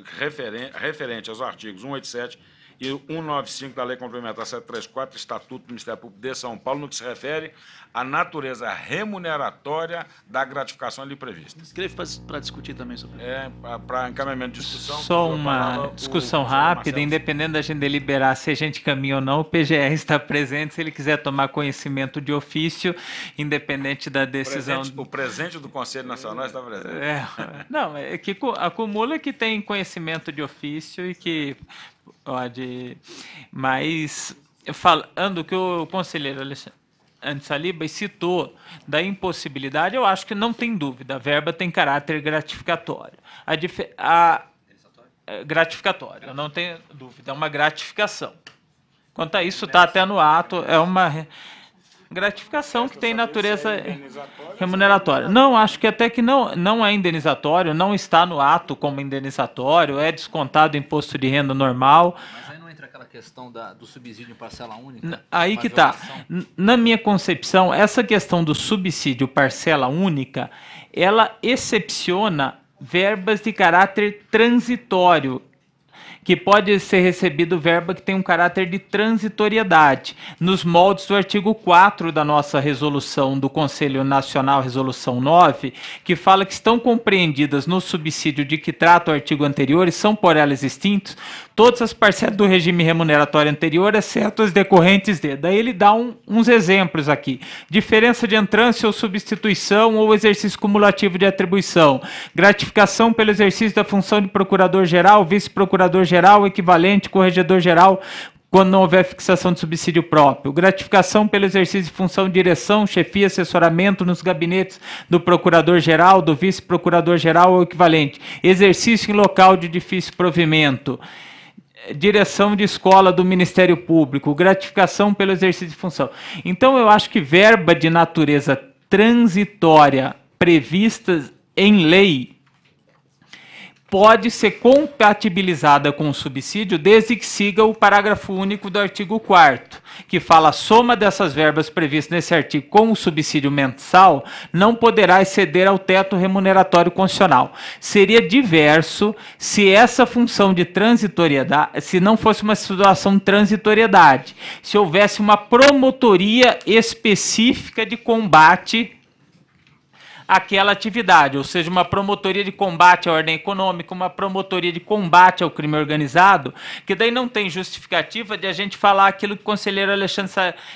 referente aos artigos 187 e 195 da Lei Complementar 734, Estatuto do Ministério Público de São Paulo, no que se refere à natureza remuneratória da gratificação ali prevista. Escreve para discutir também sobre isso. É, para encaminhamento de discussão. Só uma discussão o, rápida, independente da gente deliberar se a gente caminha ou não, o PGR está presente, se ele quiser tomar conhecimento de ofício, independente da decisão. Presente, o presente do Conselho Nacional está presente. É, não, é que acumula que tem conhecimento de ofício e que Pode. Mas, falando que o conselheiro Alexandre Saliba citou da impossibilidade, eu acho que não tem dúvida. A verba tem caráter gratificatório. A, dif... a... É, gratificatório, não tenho dúvida. É uma gratificação. Quanto a isso, está até no ato. É uma gratificação que tem natureza é remuneratória. É não, acho que até que não, não é indenizatório, não está no ato como indenizatório, é descontado imposto de renda normal. Mas aí não entra aquela questão da, do subsídio parcela única? Aí que está. Na minha concepção, essa questão do subsídio parcela única, ela excepciona verbas de caráter transitório que pode ser recebido verba que tem um caráter de transitoriedade, nos moldes do artigo 4 da nossa resolução do Conselho Nacional, resolução 9, que fala que estão compreendidas no subsídio de que trata o artigo anterior e são por elas extintos todas as parcelas do regime remuneratório anterior, exceto as decorrentes de. Daí ele dá um, uns exemplos aqui: diferença de entrância ou substituição ou exercício cumulativo de atribuição, gratificação pelo exercício da função de procurador-geral, vice-procurador-geral geral, equivalente, corregedor geral, quando não houver fixação de subsídio próprio. Gratificação pelo exercício de função de direção, chefia, assessoramento nos gabinetes do procurador-geral, do vice-procurador-geral ou equivalente. Exercício em local de difícil provimento direção de escola do Ministério Público, gratificação pelo exercício de função. Então, eu acho que verba de natureza transitória previstas em lei pode ser compatibilizada com o subsídio desde que siga o parágrafo único do artigo 4 que fala a soma dessas verbas previstas nesse artigo com o subsídio mensal não poderá exceder ao teto remuneratório constitucional. Seria diverso se essa função de transitoriedade, se não fosse uma situação de transitoriedade, se houvesse uma promotoria específica de combate aquela atividade, ou seja, uma promotoria de combate à ordem econômica, uma promotoria de combate ao crime organizado, que daí não tem justificativa de a gente falar aquilo que o conselheiro Alexandre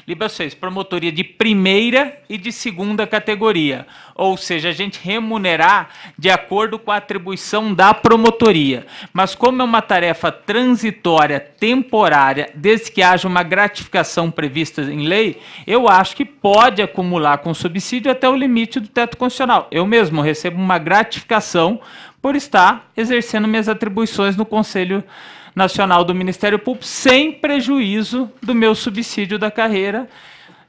Libas fez, promotoria de primeira e de segunda categoria, ou seja, a gente remunerar de acordo com a atribuição da promotoria. Mas como é uma tarefa transitória, temporária, desde que haja uma gratificação prevista em lei, eu acho que pode acumular com subsídio até o limite do teto constitucional profissional. Eu mesmo recebo uma gratificação por estar exercendo minhas atribuições no Conselho Nacional do Ministério Público, sem prejuízo do meu subsídio da carreira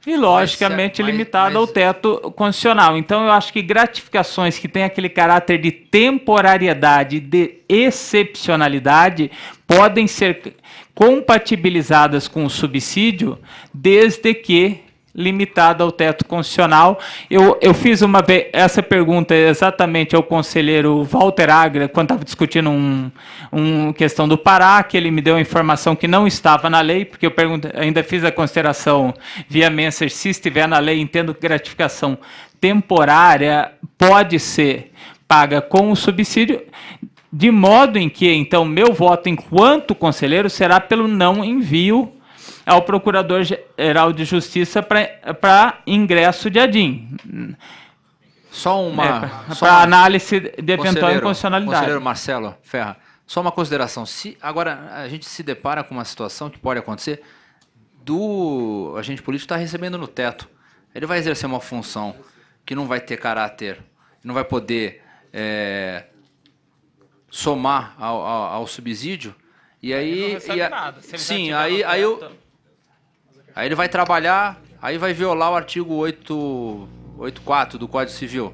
e logicamente mas, é, mas, limitado mas, ao teto constitucional. Então eu acho que gratificações que têm aquele caráter de temporariedade, de excepcionalidade, podem ser compatibilizadas com o subsídio, desde que limitado ao teto constitucional. Eu, eu fiz uma essa pergunta exatamente ao conselheiro Walter Agra, quando estava discutindo um, um questão do Pará, que ele me deu a informação que não estava na lei, porque eu ainda fiz a consideração via Menser, se estiver na lei, entendo que gratificação temporária pode ser paga com o subsídio, de modo em que, então, meu voto enquanto conselheiro será pelo não envio ao Procurador-Geral de Justiça para ingresso de ADIM. Só uma. É, para análise de eventual inconstitucionalidade. Conselheiro Marcelo Ferra, só uma consideração. Se Agora, a gente se depara com uma situação que pode acontecer do agente político está recebendo no teto. Ele vai exercer uma função que não vai ter caráter, não vai poder é, somar ao, ao, ao subsídio. E aí, e a, nada, sim, aí, aí eu, Aí ele vai trabalhar, aí vai violar o artigo 8, 84 do Código Civil.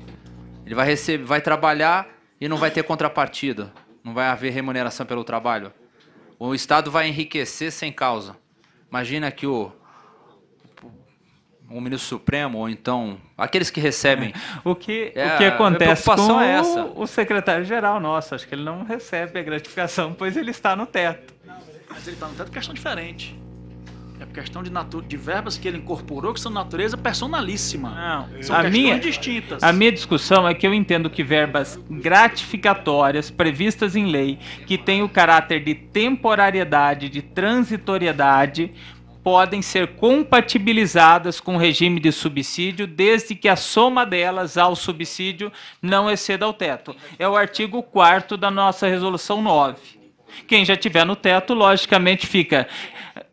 Ele vai receber, vai trabalhar e não vai ter contrapartida. Não vai haver remuneração pelo trabalho. O Estado vai enriquecer sem causa. Imagina que o, o ministro supremo ou então aqueles que recebem. o que é, o que acontece com é o, o secretário geral nosso? Acho que ele não recebe a gratificação, pois ele está no teto. Não, mas ele está no teto, questão diferente. É questão de, de verbas que ele incorporou que são natureza personalíssima. Não, são a questões minha, distintas. A minha discussão é que eu entendo que verbas gratificatórias previstas em lei, que têm o caráter de temporariedade, de transitoriedade, podem ser compatibilizadas com o regime de subsídio, desde que a soma delas ao subsídio não exceda ao teto. É o artigo 4 da nossa resolução 9. Quem já tiver no teto, logicamente, fica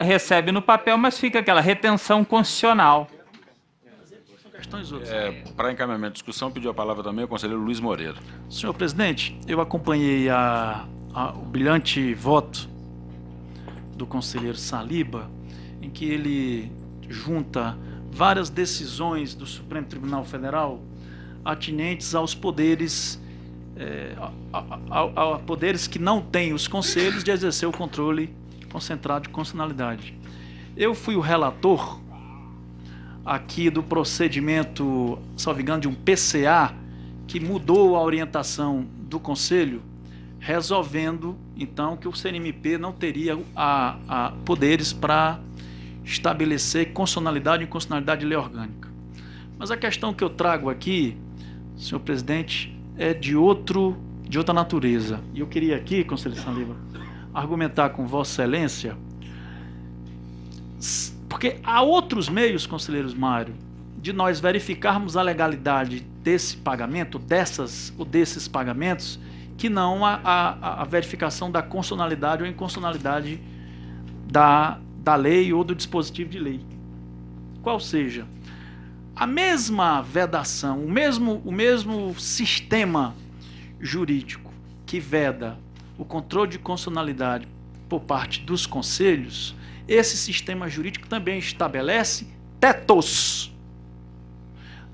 recebe no papel, mas fica aquela retenção constitucional. É, Para encaminhamento de discussão, pediu a palavra também o conselheiro Luiz Moreira. Senhor presidente, eu acompanhei a, a, o brilhante voto do conselheiro Saliba, em que ele junta várias decisões do Supremo Tribunal Federal atinentes aos poderes é, a, a, a, poderes que não têm os conselhos de exercer o controle concentrado de constitucionalidade. Eu fui o relator aqui do procedimento, salvo engano, de um PCA, que mudou a orientação do Conselho, resolvendo, então, que o CNMP não teria a, a poderes para estabelecer constitucionalidade e constitucionalidade de lei orgânica. Mas a questão que eu trago aqui, senhor presidente, é de outro de outra natureza. E eu queria aqui, conselheiro Saliva, argumentar com Vossa Excelência, porque há outros meios, conselheiros Mário, de nós verificarmos a legalidade desse pagamento, dessas ou desses pagamentos, que não a, a, a verificação da constitucionalidade ou inconstitucionalidade da, da lei ou do dispositivo de lei. Qual seja, a mesma vedação, o mesmo, o mesmo sistema jurídico que veda o controle de constitucionalidade por parte dos conselhos, esse sistema jurídico também estabelece tetos.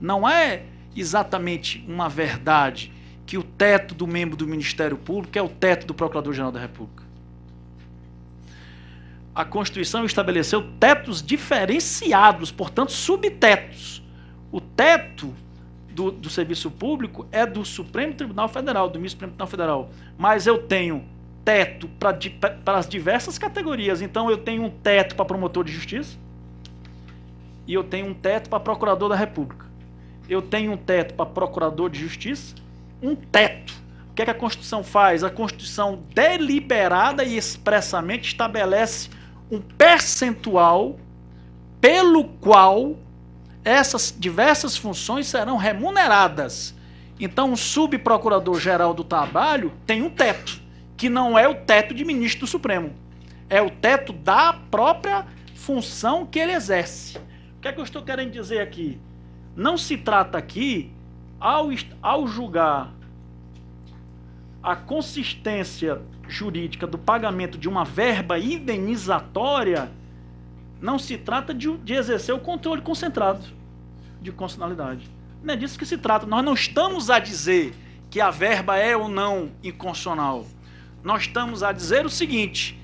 Não é exatamente uma verdade que o teto do membro do Ministério Público é o teto do Procurador-Geral da República. A Constituição estabeleceu tetos diferenciados, portanto, subtetos. O teto do, do serviço público é do Supremo Tribunal Federal, do Ministro Supremo Tribunal Federal. Mas eu tenho teto para as diversas categorias. Então eu tenho um teto para promotor de justiça e eu tenho um teto para procurador da República. Eu tenho um teto para procurador de justiça, um teto. O que, é que a Constituição faz? A Constituição deliberada e expressamente estabelece um percentual pelo qual essas diversas funções serão remuneradas. Então, o subprocurador-geral do trabalho tem um teto, que não é o teto de ministro do Supremo. É o teto da própria função que ele exerce. O que é que eu estou querendo dizer aqui? Não se trata aqui, ao, ao julgar a consistência jurídica do pagamento de uma verba indenizatória não se trata de, de exercer o controle concentrado de constitucionalidade. Não é disso que se trata. Nós não estamos a dizer que a verba é ou não inconstitucional. Nós estamos a dizer o seguinte: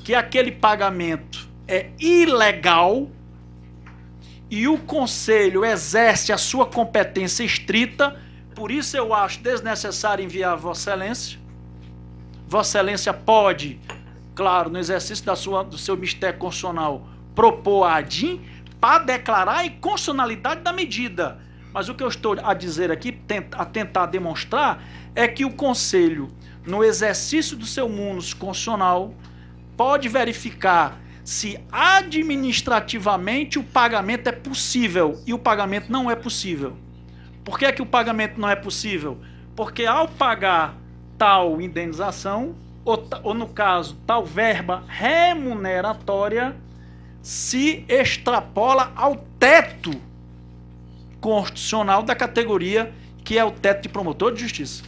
que aquele pagamento é ilegal e o conselho exerce a sua competência estrita. Por isso eu acho desnecessário enviar a Vossa Excelência. Vossa Excelência pode, claro, no exercício da sua, do seu mistério constitucional, propor a ADIM para declarar a inconstitucionalidade da medida. Mas o que eu estou a dizer aqui, a tentar demonstrar, é que o Conselho, no exercício do seu munus constitucional, pode verificar se administrativamente o pagamento é possível e o pagamento não é possível. Por que, é que o pagamento não é possível? Porque ao pagar tal indenização, ou, ou no caso, tal verba remuneratória, se extrapola ao teto constitucional da categoria que é o teto de promotor de justiça.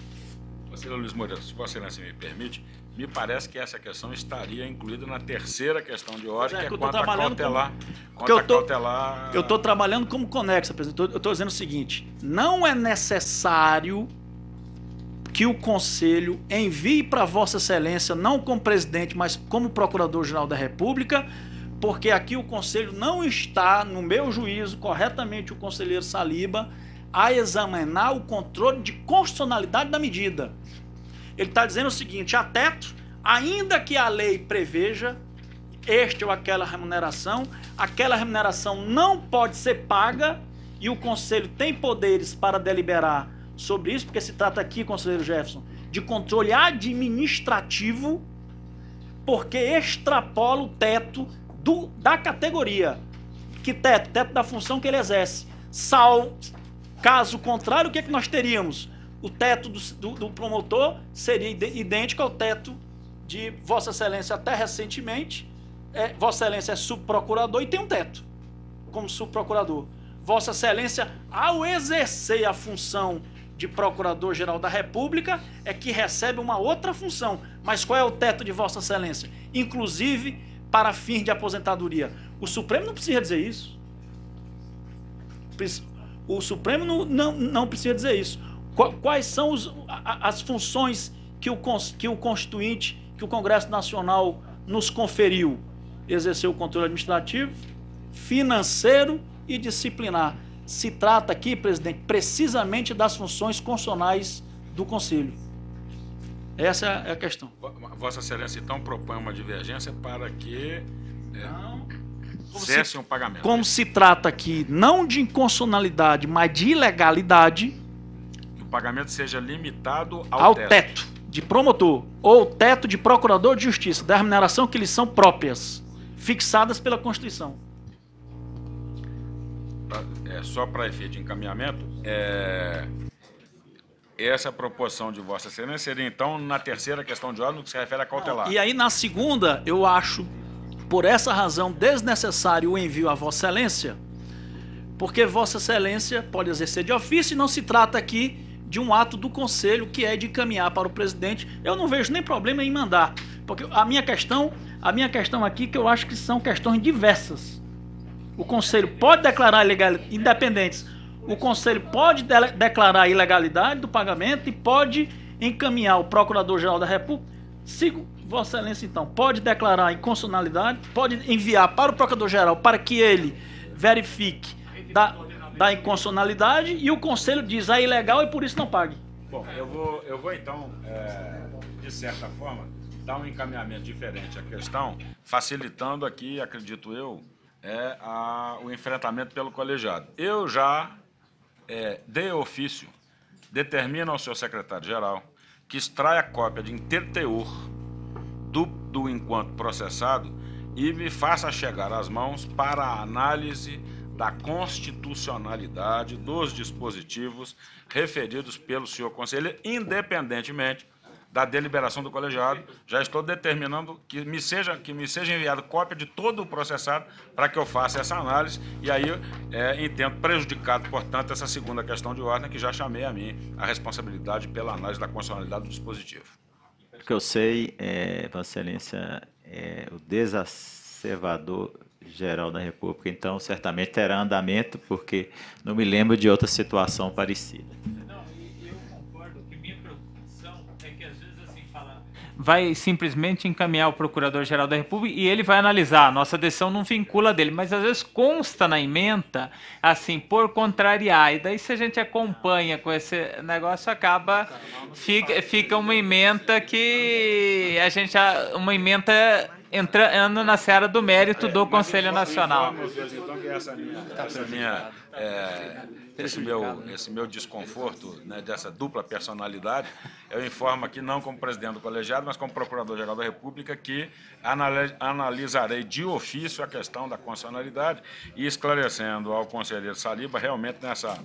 Conselheiro Luiz Moura, se Vossa Excelência me permite, me parece que essa questão estaria incluída na terceira questão de ordem, é, que é quanto a cautelar. Como, eu cautelar... estou trabalhando como conexa, presidente. Eu estou dizendo o seguinte: não é necessário que o Conselho envie para Vossa Excelência, não como presidente, mas como Procurador-Geral da República, porque aqui o conselho não está, no meu juízo, corretamente o conselheiro Saliba, a examinar o controle de constitucionalidade da medida. Ele está dizendo o seguinte: a teto, ainda que a lei preveja este ou aquela remuneração, aquela remuneração não pode ser paga e o conselho tem poderes para deliberar sobre isso, porque se trata aqui, conselheiro Jefferson, de controle administrativo, porque extrapola o teto do, da categoria, que teto, teto da função que ele exerce. sal caso contrário, o que, é que nós teríamos? O teto do, do, do promotor seria idêntico ao teto de Vossa Excelência até recentemente. É, Vossa Excelência é subprocurador e tem um teto como subprocurador. Vossa Excelência, ao exercer a função de Procurador-Geral da República, é que recebe uma outra função. Mas qual é o teto de Vossa Excelência? Inclusive, para fins de aposentadoria. O Supremo não precisa dizer isso. O Supremo não, não, não precisa dizer isso. Quais são os, as funções que o, que o Constituinte, que o Congresso Nacional nos conferiu? Exercer o controle administrativo, financeiro e disciplinar. Se trata aqui, presidente, precisamente das funções constitucionais do Conselho. Essa é a questão. Vossa Excelência, então, propõe uma divergência para que é, não, cesse um pagamento. Como se trata aqui não de inconstitucionalidade, mas de ilegalidade. Que o pagamento seja limitado ao, ao teto. teto de promotor ou teto de procurador de justiça, da remuneração que lhes são próprias, fixadas pela Constituição. É, só para efeito de encaminhamento, é, essa é proporção de Vossa Excelência seria então na terceira questão de ordem, no que se refere à cautelar. Não, e aí na segunda, eu acho, por essa razão, desnecessário o envio a Vossa Excelência, porque Vossa Excelência pode exercer de ofício e não se trata aqui de um ato do Conselho que é de caminhar para o presidente. Eu não vejo nem problema em mandar, porque a minha questão, a minha questão aqui que eu acho que são questões diversas. O Conselho pode declarar ilegais, independentes o conselho pode de declarar a ilegalidade do pagamento e pode encaminhar o Procurador-Geral da República. Sigo, Vossa Excelência, então, pode declarar a inconstitucionalidade, pode enviar para o Procurador-Geral para que ele verifique da, da inconstitucionalidade e o Conselho diz é ilegal e por isso não pague. Bom, eu vou, eu vou então, é, de certa forma, dar um encaminhamento diferente à questão, facilitando aqui, acredito eu, é, a, o enfrentamento pelo colegiado. Eu já é, de ofício, determina ao seu secretário-geral que extraia cópia de interteor do, do enquanto processado e me faça chegar às mãos para a análise da constitucionalidade dos dispositivos referidos pelo senhor conselheiro, independentemente da deliberação do colegiado. Já estou determinando que me seja, que me seja enviado cópia de todo o processado para que eu faça essa análise e aí é, entendo prejudicado, portanto, essa segunda questão de ordem que já chamei a mim a responsabilidade pela análise da constitucionalidade do dispositivo. O que eu sei, é, Vossa Excelência, é, o desacervador geral da República, então certamente terá andamento, porque não me lembro de outra situação parecida. vai simplesmente encaminhar o Procurador-Geral da República e ele vai analisar. A nossa decisão não vincula dele, mas às vezes consta na emenda, assim, por contrariar. E daí, se a gente acompanha com esse negócio, acaba. Fica, fica uma emenda que a gente. Uma emenda entrando na seara do mérito do Conselho Nacional. Então, essa minha, essa minha é, esse meu, esse meu desconforto né, dessa dupla personalidade, eu informo aqui, não como presidente do colegiado, mas como procurador-geral da República, que analisarei de ofício a questão da constitucionalidade e esclarecendo ao conselheiro Saliba, realmente nessa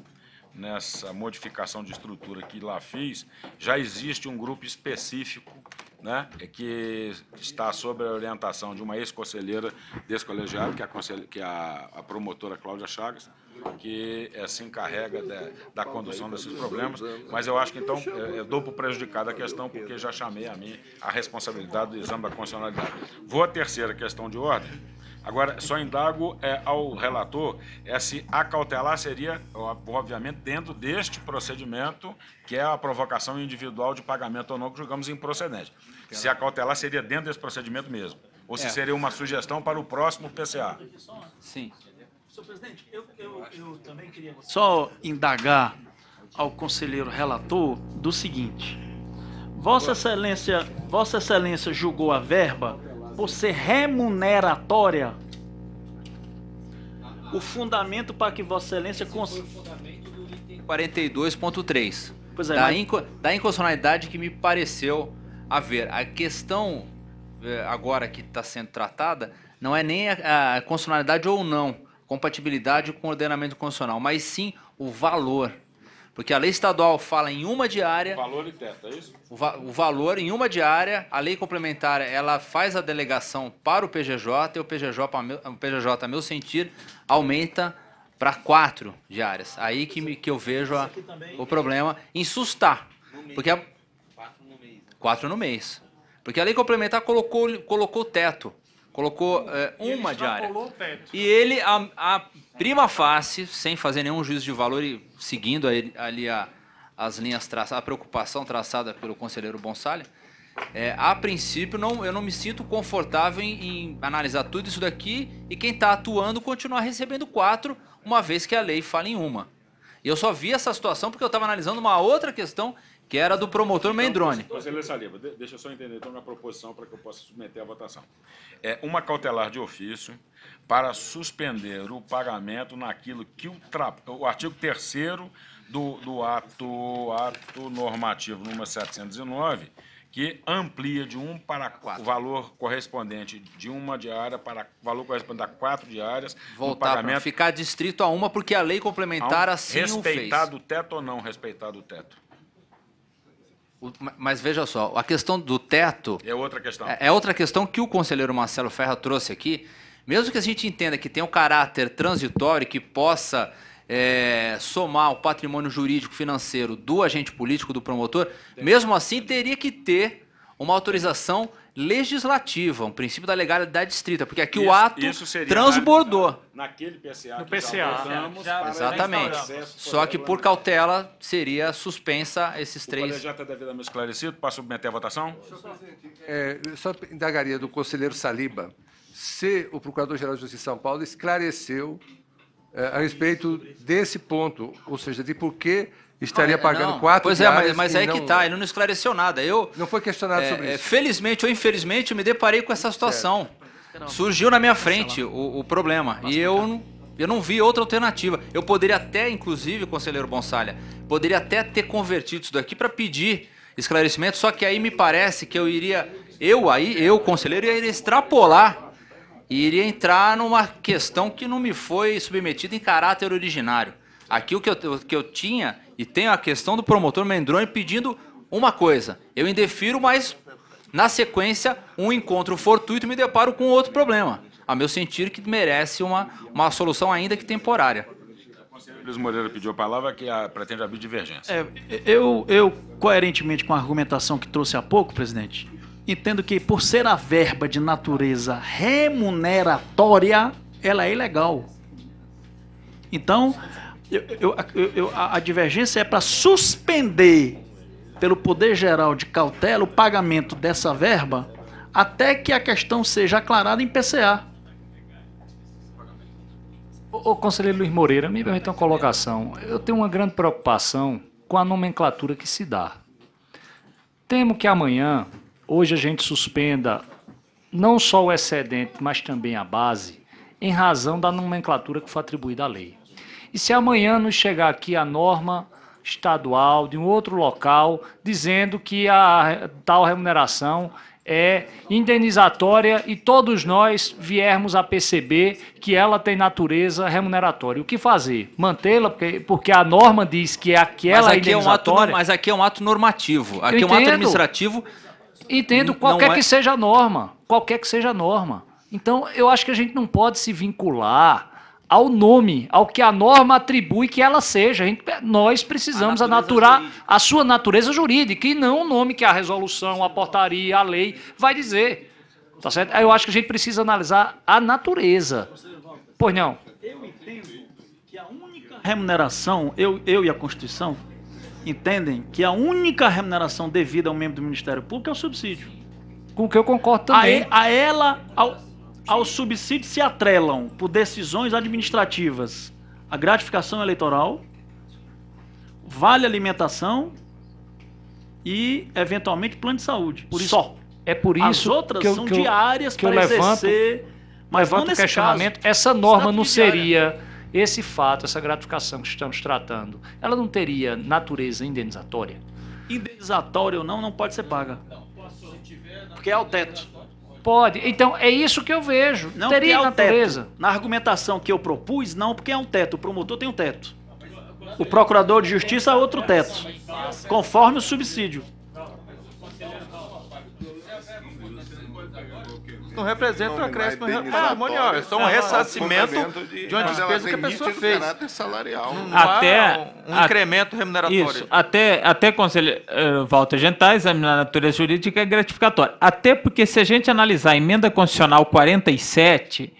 nessa modificação de estrutura que lá fiz, já existe um grupo específico né, que está sob a orientação de uma ex-conselheira desse colegiado, que é a, que é a, a promotora Cláudia Chagas, que é, se encarrega da, da, condução desses problemas, mas eu acho que então é, eu dou o prejudicada a questão, porque já chamei a mim a responsabilidade do exame da constitucionalidade. Vou à terceira questão de ordem. Agora, só indago é, ao relator é se a cautelar seria, obviamente, dentro deste procedimento, que é a provocação individual de pagamento ou não, que julgamos improcedente. Se a cautelar seria dentro desse procedimento mesmo, ou se é. seria uma sugestão para o próximo PCA. Sim. Senhor presidente, eu, eu, eu também queria só indagar ao conselheiro relator do seguinte. Vossa Excelência, Vossa Excelência julgou a verba por ser remuneratória. O fundamento para que Vossa Excelência cons... 42.3. Pois é, da, mas... inco... da inconstitucionalidade que me pareceu haver. A questão eh, agora que está sendo tratada não é nem a, a constitucionalidade ou não compatibilidade com o ordenamento constitucional, mas sim o valor. Porque a lei estadual fala em uma diária. O valor e teto, é isso? O, va o, valor em uma diária, a lei complementar ela faz a delegação para o PGJ e o PGJ, o PGJ a meu sentir, aumenta para quatro diárias. Aí que, me, que eu vejo a, o problema em sustar. Porque a, quatro no mês. Porque a lei complementar colocou, colocou teto colocou é, uma diária. E ele, a, a, prima face, sem fazer nenhum juízo de valor e seguindo ali a, as linhas traçadas, a preocupação traçada pelo conselheiro bonsalha é, a princípio não, eu não me sinto confortável em, em analisar tudo isso daqui e quem está atuando continuar recebendo quatro, uma vez que a lei fala em uma. E eu só vi essa situação porque eu estava analisando uma outra questão que era do promotor então, Mendrone. deixa eu só entender então na proposição para que eu possa submeter à votação. É uma cautelar de ofício para suspender o pagamento naquilo que o, tra... o artigo 3 do, do ato, ato normativo número 709, que amplia de 1 um para 4 o valor correspondente de uma diária para valor correspondente a quatro diárias. Voltar Para ficar distrito a uma, porque a lei complementar a um, assim o fez. Respeitado o teto ou não respeitado o teto? Mas veja só, a questão do teto. É outra questão. É, é outra questão que o conselheiro Marcelo Ferra trouxe aqui. Mesmo que a gente entenda que tem um caráter transitório que possa é, somar o patrimônio jurídico financeiro do agente político, do promotor, mesmo assim teria que ter uma autorização legislativa, um princípio da legalidade estrita, porque aqui isso, o ato transbordou. naquele PCA no que PCA, já votamos, já, já Exatamente. Só que por cautela seria suspensa esses o três. já está devidamente esclarecido para submeter à votação? É, só indagaria do conselheiro Saliba se o Procurador-Geral de Justiça de São Paulo esclareceu é, a respeito desse ponto, ou seja, de por que estaria não, ah, é, pagando não. quatro Pois é, mas, mas aí é não... que está, ele não esclareceu nada. Eu, não foi questionado é, sobre é, isso. felizmente ou infelizmente, eu me deparei com essa situação. Surgiu na minha frente o, o, problema. Posso e eu, eu não vi outra alternativa. Eu poderia até, inclusive, conselheiro Bonsalha, poderia até ter convertido isso daqui para pedir esclarecimento, só que aí me parece que eu iria, eu aí, eu, conselheiro, eu iria extrapolar e iria entrar numa questão que não me foi submetida em caráter originário. Aqui o que eu, o que eu tinha e tem a questão do promotor Mendrone pedindo uma coisa. Eu indefiro, mas na sequência, um encontro fortuito me deparo com outro problema. A meu sentir que merece uma, uma solução ainda que temporária. Luiz Moreira pediu a palavra que a, pretende abrir divergência. É, eu, eu, coerentemente com a argumentação que trouxe há pouco, presidente, entendo que por ser a verba de natureza remuneratória, ela é ilegal. Então, eu, eu, eu, a, a divergência é para suspender, pelo Poder Geral de Cautela, o pagamento dessa verba até que a questão seja aclarada em PCA. O, conselheiro Luiz Moreira, me permite uma colocação. Eu tenho uma grande preocupação com a nomenclatura que se dá. Temo que amanhã, hoje a gente suspenda não só o excedente, mas também a base, em razão da nomenclatura que foi atribuída à lei. E se amanhã nos chegar aqui a norma estadual de um outro local dizendo que a tal remuneração é indenizatória e todos nós viermos a perceber que ela tem natureza remuneratória. O que fazer? Mantê-la, porque, porque a norma diz que é aquela mas aqui é um ato, Mas aqui é um ato normativo, aqui é um ato administrativo. Entendo, qualquer é... que seja a norma, qualquer que seja a norma. Então, eu acho que a gente não pode se vincular ao nome, ao que a norma atribui que ela seja. Gente, nós precisamos a naturar a sua natureza jurídica e não o nome que a resolução, a portaria, a lei vai dizer. Tá certo? Eu acho que a gente precisa analisar a natureza. Pois não. Eu entendo que a única remuneração, eu, eu e a Constituição entendem que a única remuneração devida a um membro do Ministério Público é o subsídio. Com o que eu concordo também. A, a ela, ao, aos subsídios se atrelam, por decisões administrativas, a gratificação eleitoral, vale alimentação e, eventualmente, plano de saúde. Por isso, Só. É por isso As outras que eu, são que eu, diárias que eu levanto, exercer, mas levanto o questionamento. Caso, essa norma não seria esse fato, essa gratificação que estamos tratando. Ela não teria natureza indenizatória? Indenizatória ou não, não pode ser paga. Não, não posso, se tiver, Porque é ao teto. Pode. Então, é isso que eu vejo. Não Teria é natureza. Teto. Na argumentação que eu propus, não, porque é um teto. O promotor tem um teto. O procurador de justiça, outro teto. Conforme o subsídio. não representa não, ah, é um acréscimo patrimonial. É só um ressarcimento de, de uma despesa que a pessoa fez. salarial. Não até um, um incremento remuneratório. Isso. Até, até conselho uh, Walter Gentais, examinar a natureza jurídica é gratificatória. Até porque se a gente analisar a emenda constitucional 47,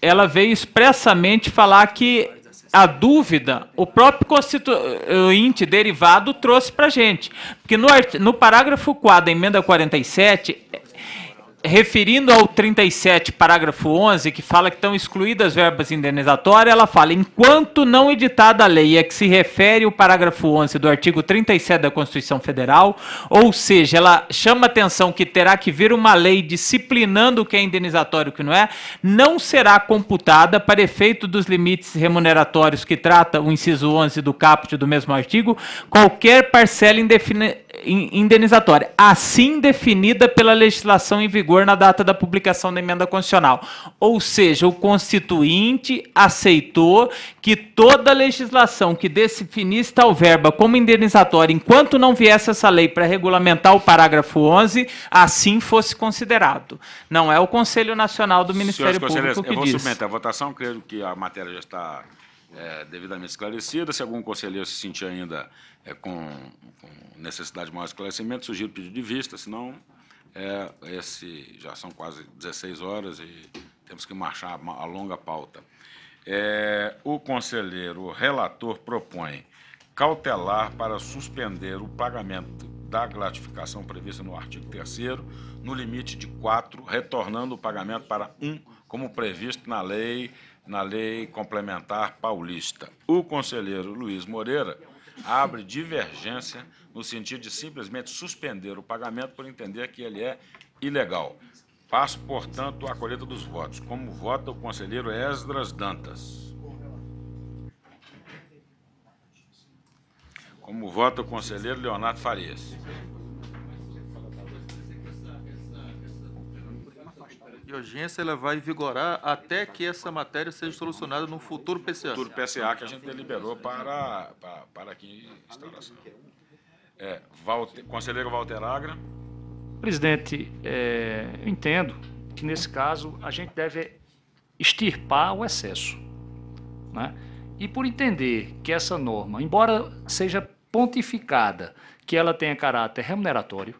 ela veio expressamente falar que a dúvida, o próprio constituinte eh, derivado trouxe para a gente. Porque no, no parágrafo 4 da emenda 47, referindo ao 37, parágrafo 11, que fala que estão excluídas verbas indenizatórias, ela fala: enquanto não editada a lei a que se refere o parágrafo 11 do artigo 37 da Constituição Federal, ou seja, ela chama atenção que terá que vir uma lei disciplinando o que é indenizatório e o que não é, não será computada para efeito dos limites remuneratórios que trata o inciso 11 do caput do mesmo artigo, qualquer parcela indefinida indenizatória, assim definida pela legislação em vigor na data da publicação da emenda constitucional. Ou seja, o constituinte aceitou que toda legislação que definisse tal verba como indenizatória, enquanto não viesse essa lei para regulamentar o parágrafo 11, assim fosse considerado. Não é o Conselho Nacional do Ministério Senhores Público que diz. Eu vou diz. submeter a votação, creio que a matéria já está é, devidamente esclarecida. Se algum conselheiro se sentir ainda é, com necessidade de maior esclarecimento, sugiro pedido de vista, senão é, esse, já são quase 16 horas e temos que marchar a longa pauta. É, o conselheiro, relator, propõe cautelar para suspender o pagamento da gratificação prevista no artigo 3 no limite de 4, retornando o pagamento para 1, como previsto na lei, na lei complementar paulista. O conselheiro Luiz Moreira abre divergência no sentido de simplesmente suspender o pagamento por entender que ele é ilegal. Passo, portanto, à colheita dos votos. Como vota o conselheiro Esdras Dantas? Como vota o conselheiro Leonardo Farias? a urgência ela vai vigorar até que essa matéria seja solucionada no futuro PCA. Futuro PCA que a gente deliberou para, para, para aqui instalação. É, Walter, conselheiro Walter Agra. Presidente, é, eu entendo que nesse caso a gente deve extirpar o excesso. Né? E por entender que essa norma, embora seja pontificada, que ela tenha caráter remuneratório,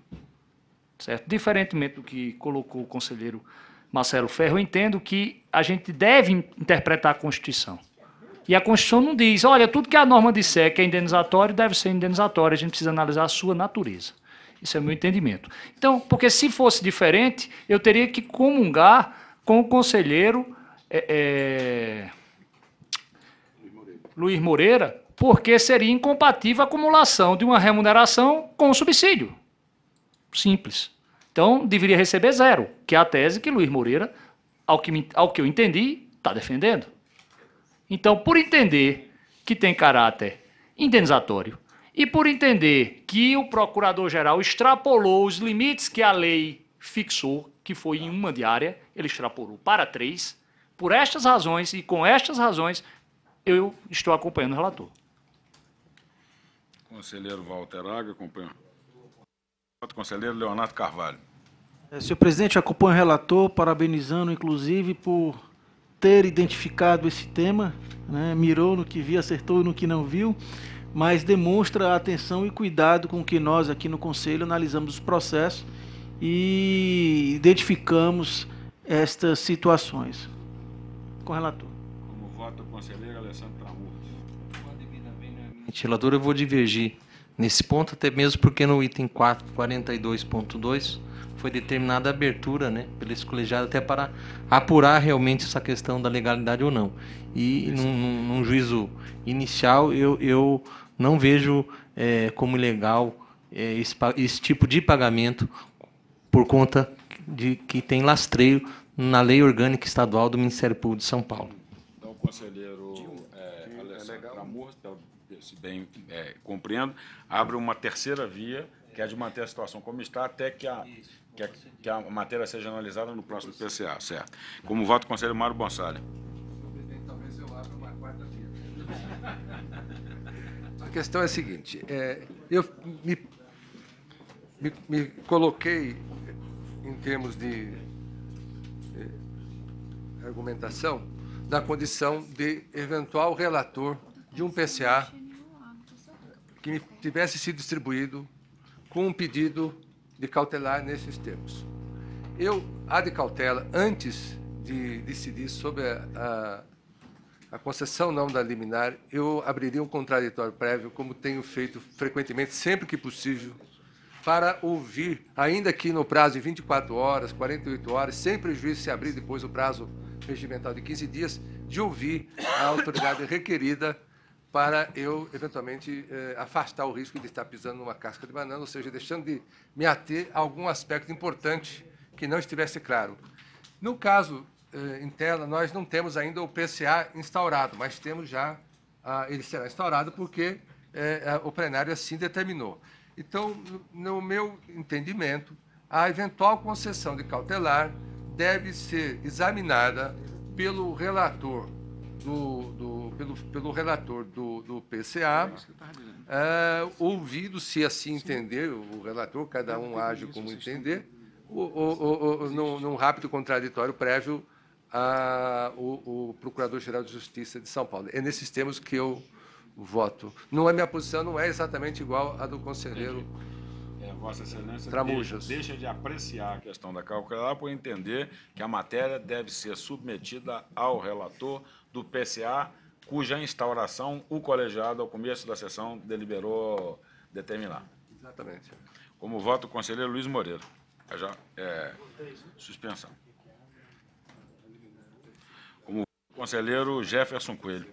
certo? Diferentemente do que colocou o conselheiro Marcelo Ferro, eu entendo que a gente deve interpretar a Constituição. E a Constituição não diz, olha, tudo que a norma disser que é indenizatório deve ser indenizatório, a gente precisa analisar a sua natureza. Isso é meu entendimento. Então, porque se fosse diferente, eu teria que comungar com o conselheiro é, é, Luiz Moreira, porque seria incompatível a acumulação de uma remuneração com o subsídio. Simples. Então, deveria receber zero, que é a tese que Luiz Moreira, ao que, ao que eu entendi, está defendendo. Então, por entender que tem caráter indenizatório e por entender que o procurador-geral extrapolou os limites que a lei fixou, que foi em uma diária, ele extrapolou para três, por estas razões e com estas razões, eu estou acompanhando o relator. Conselheiro Walter Aga, acompanha. Conselheiro Leonardo Carvalho. É, senhor presidente, acompanho o relator, parabenizando, inclusive, por ter identificado esse tema, né? mirou no que viu, acertou no que não viu, mas demonstra a atenção e cuidado com que nós aqui no Conselho analisamos os processos e identificamos estas situações. Com o relator. Como voto, o conselheiro Alessandro Tramurti? É relator, eu vou divergir nesse ponto, até mesmo porque no item 442.2 foi determinada a abertura né, pelo esse colegiado até para apurar realmente essa questão da legalidade ou não. E num, num juízo inicial, eu, eu não vejo é, como ilegal é, esse, esse tipo de pagamento por conta de que tem lastreio na Lei Orgânica Estadual do Ministério Público de São Paulo. Então, conselheiro é, é Alessandro é Amor, se bem é, compreendo, abre uma terceira via, que é de manter a situação como está, até que a, que a, que a matéria seja analisada no próximo PCA, certo. Como voto, conselho Mário Bonsalha. Talvez eu abra uma quarta-feira. A questão é a seguinte, é, eu me, me, me coloquei em termos de eh, argumentação, na condição de eventual relator de um PCA que tivesse sido distribuído com um pedido de cautelar nesses termos. Eu, há de cautela, antes de decidir sobre a, a, a concessão não da liminar, eu abriria um contraditório prévio, como tenho feito frequentemente, sempre que possível, para ouvir, ainda que no prazo de 24 horas, 48 horas, sem prejuízo se abrir depois o prazo regimental de 15 dias, de ouvir a autoridade requerida para eu, eventualmente, eh, afastar o risco de estar pisando numa casca de banana, ou seja, deixando de me ater a algum aspecto importante que não estivesse claro. No caso eh, interno, nós não temos ainda o PCA instaurado, mas temos já, ah, ele será instaurado porque eh, o plenário assim determinou. Então, no meu entendimento, a eventual concessão de cautelar deve ser examinada pelo relator do, do, pelo, pelo relator do, do PCA, é, é, ouvido, se assim entender, o relator, cada um age como entender, o, o, o, num, num rápido contraditório prévio ao o, o Procurador-Geral de Justiça de São Paulo. É nesses termos que eu voto. Não é minha posição, não é exatamente igual à do conselheiro. É, Vossa Excelência Tramujas. Deixa, deixa, de apreciar a questão da calcular por entender que a matéria deve ser submetida ao relator, do PSA, cuja instauração o colegiado, ao começo da sessão, deliberou determinar. Exatamente. Como voto o conselheiro Luiz Moreira. É já, é, suspensão. Como voto o conselheiro Jefferson Coelho.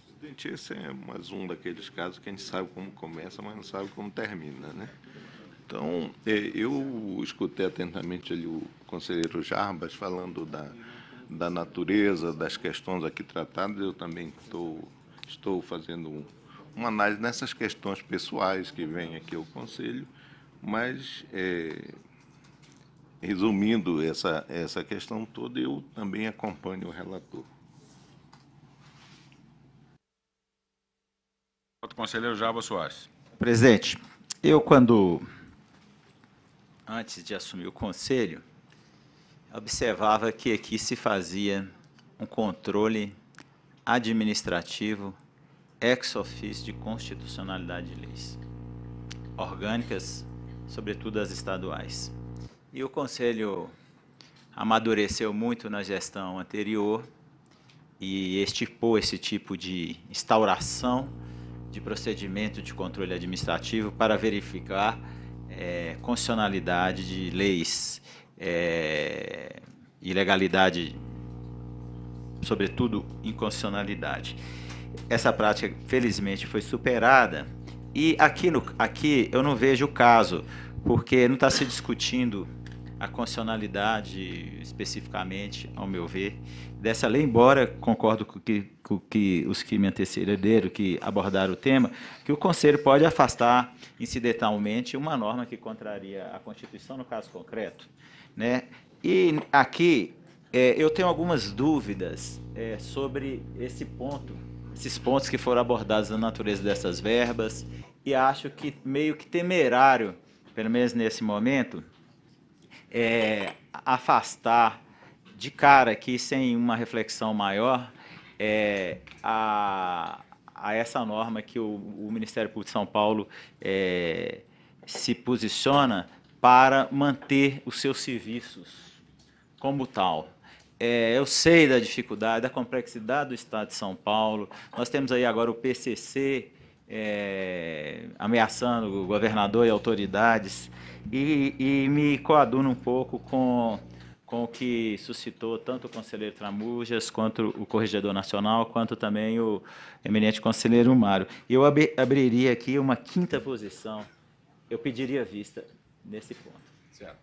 Presidente, esse é mais um daqueles casos que a gente sabe como começa, mas não sabe como termina, né? Então, eu escutei atentamente ali o conselheiro Jarbas falando da da natureza, das questões aqui tratadas, eu também estou, estou fazendo um, uma análise nessas questões pessoais que vem aqui ao Conselho, mas é, resumindo essa, essa questão toda, eu também acompanho o relator. O conselheiro Java Soares. Presidente, eu quando, antes de assumir o conselho, observava que aqui se fazia um controle administrativo ex officio de constitucionalidade de leis orgânicas, sobretudo as estaduais. E o Conselho amadureceu muito na gestão anterior e estipou esse tipo de instauração de procedimento de controle administrativo para verificar é, constitucionalidade de leis é, ilegalidade, sobretudo inconstitucionalidade. Essa prática, felizmente, foi superada e aqui, no, aqui eu não vejo o caso, porque não está se discutindo a constitucionalidade especificamente, ao meu ver, dessa lei, embora concordo com que, com que os que me antecederam, que abordaram o tema, que o Conselho pode afastar incidentalmente uma norma que contraria a Constituição no caso concreto. Né? E aqui é, eu tenho algumas dúvidas é, sobre esse ponto, esses pontos que foram abordados na natureza dessas verbas, e acho que meio que temerário, pelo menos nesse momento, é, afastar de cara aqui, sem uma reflexão maior, é, a, a essa norma que o, o Ministério Público de São Paulo é, se posiciona para manter os seus serviços como tal. É, eu sei da dificuldade, da complexidade do Estado de São Paulo. Nós temos aí agora o PCC é, ameaçando o governador e autoridades, e, e me coaduna um pouco com com o que suscitou tanto o conselheiro Tramujas, quanto o corregedor nacional, quanto também o eminente conselheiro Mário. Eu abriria aqui uma quinta posição. Eu pediria vista nesse ponto. Certo.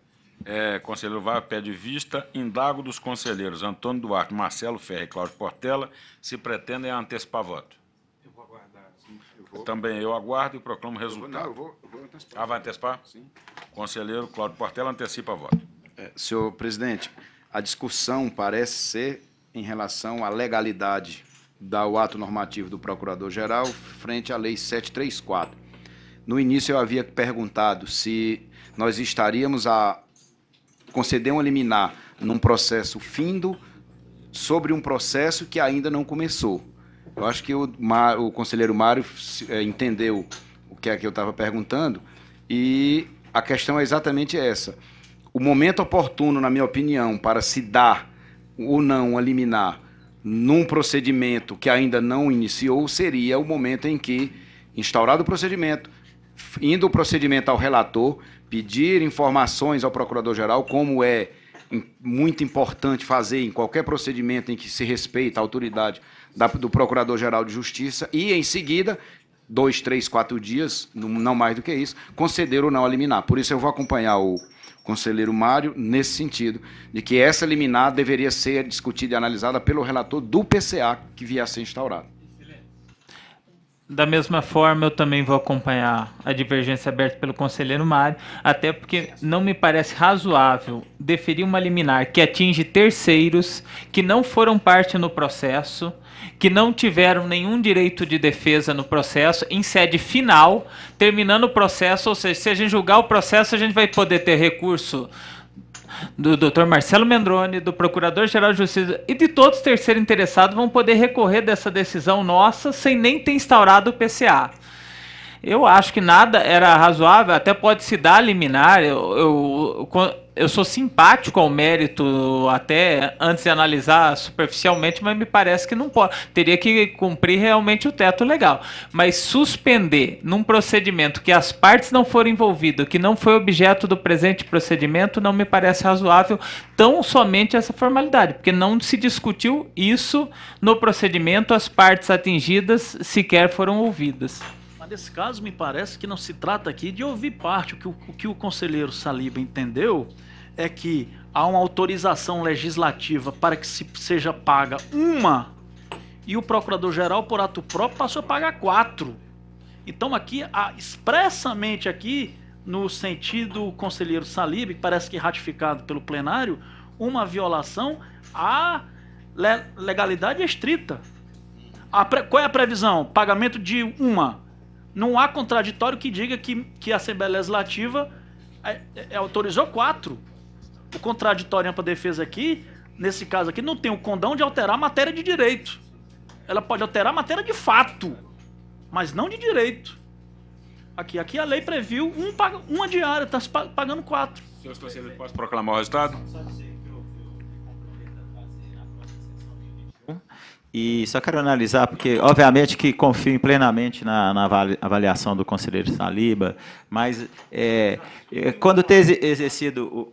É, conselheiro Vaz pede vista. Indago dos conselheiros Antônio Duarte, Marcelo Ferre e Cláudio Portela se pretendem antecipar voto. Eu vou aguardar. Sim, eu vou. Também eu aguardo e proclamo o resultado. Eu vou, não, eu vou, eu vou antecipar. Ah, vai antecipar? Sim. Conselheiro Cláudio Portela antecipa voto. É, senhor presidente, a discussão parece ser em relação à legalidade do ato normativo do Procurador-Geral frente à Lei 734. No início eu havia perguntado se nós estaríamos a conceder um liminar num processo findo sobre um processo que ainda não começou. Eu acho que o, o conselheiro Mário é, entendeu o que é que eu estava perguntando e a questão é exatamente essa. O momento oportuno, na minha opinião, para se dar ou não a liminar num procedimento que ainda não iniciou seria o momento em que, instaurado o procedimento, indo o procedimento ao relator, pedir informações ao procurador-geral, como é muito importante fazer em qualquer procedimento em que se respeita a autoridade da, do Procurador-Geral de Justiça, e, em seguida, dois, três, quatro dias, não mais do que isso, conceder ou não a liminar. Por isso, eu vou acompanhar o conselheiro Mário nesse sentido, de que essa liminar deveria ser discutida e analisada pelo relator do PCA que viesse a ser instaurado. Da mesma forma, eu também vou acompanhar a divergência aberta pelo conselheiro Mário, até porque não me parece razoável deferir uma liminar que atinge terceiros que não foram parte no processo, que não tiveram nenhum direito de defesa no processo, em sede final, terminando o processo, ou seja, se a gente julgar o processo, a gente vai poder ter recurso do Dr. Marcelo Mendrone, do Procurador-Geral de Justiça e de todos os terceiros interessados vão poder recorrer dessa decisão nossa sem nem ter instaurado o PCA. Eu acho que nada era razoável, até pode se dar liminar. Eu, eu, eu sou simpático ao mérito até antes de analisar superficialmente, mas me parece que não pode. Teria que cumprir realmente o teto legal. Mas suspender num procedimento que as partes não foram envolvidas, que não foi objeto do presente procedimento, não me parece razoável tão somente essa formalidade, porque não se discutiu isso no procedimento, as partes atingidas sequer foram ouvidas desse caso, me parece que não se trata aqui de ouvir parte. O que o, o que o conselheiro Saliba entendeu é que há uma autorização legislativa para que se seja paga uma e o procurador-geral, por ato próprio, passou a pagar quatro. Então aqui, expressamente aqui, no sentido conselheiro que parece que ratificado pelo plenário, uma violação à legalidade estrita. A, qual é a previsão? Pagamento de uma. Não há contraditório que diga que, que a Assembleia Legislativa é, é, autorizou quatro. O contraditório para ampla defesa aqui, nesse caso aqui, não tem o condão de alterar a matéria de direito. Ela pode alterar a matéria de fato, mas não de direito. Aqui, aqui a lei previu um, uma diária, está pagando quatro. Senhor torcedor, posso proclamar o resultado? Só dizer. E só quero analisar, porque, obviamente, que confio plenamente na, na avaliação do conselheiro Saliba, mas é, é quando ter exercido o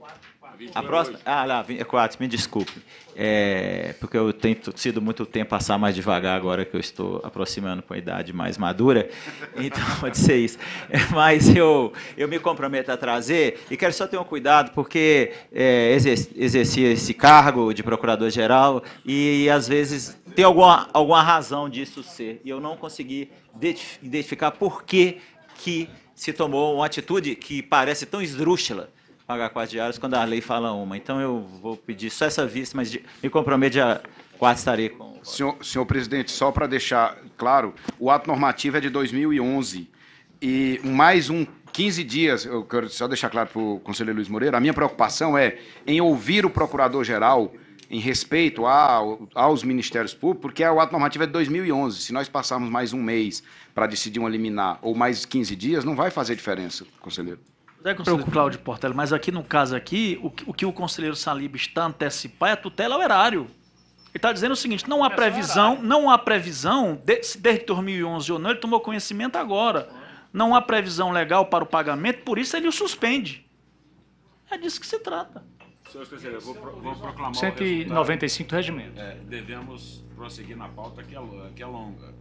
a próxima. Ah, lá, 24, é, me desculpe. É, porque eu tenho sido muito tempo passar mais devagar agora que eu estou aproximando com a idade mais madura. Então, pode ser isso. É, mas eu, eu me comprometo a trazer e quero só ter um cuidado, porque é, exerci esse cargo de procurador-geral e, às vezes, tem alguma, alguma razão disso ser. E eu não consegui identificar por que, que se tomou uma atitude que parece tão esdrúxula pagar quatro diárias quando a lei fala uma. Então eu vou pedir só essa vista, mas me comprometo a quatro estarei com. Senhor, senhor presidente, só para deixar claro, o ato normativo é de 2011 e mais um 15 dias, eu quero só deixar claro para o conselheiro Luiz Moreira, a minha preocupação é em ouvir o procurador-geral em respeito ao, aos ministérios públicos, porque o ato normativo é de 2011. Se nós passarmos mais um mês para decidir um liminar ou mais 15 dias, não vai fazer diferença, conselheiro. É, conselheiro Cláudio Portela, mas aqui no caso aqui, o, o que o conselheiro Salib está antecipando é a tutela ao erário. Ele está dizendo o seguinte, não há previsão, não há previsão, de, se desde 2011 ou não, ele tomou conhecimento agora. Não há previsão legal para o pagamento, por isso ele o suspende. É disso que se trata. Senhor conselheiro, vou, pro, vou proclamar 195 regimento. É, devemos prosseguir na pauta que é, que é longa.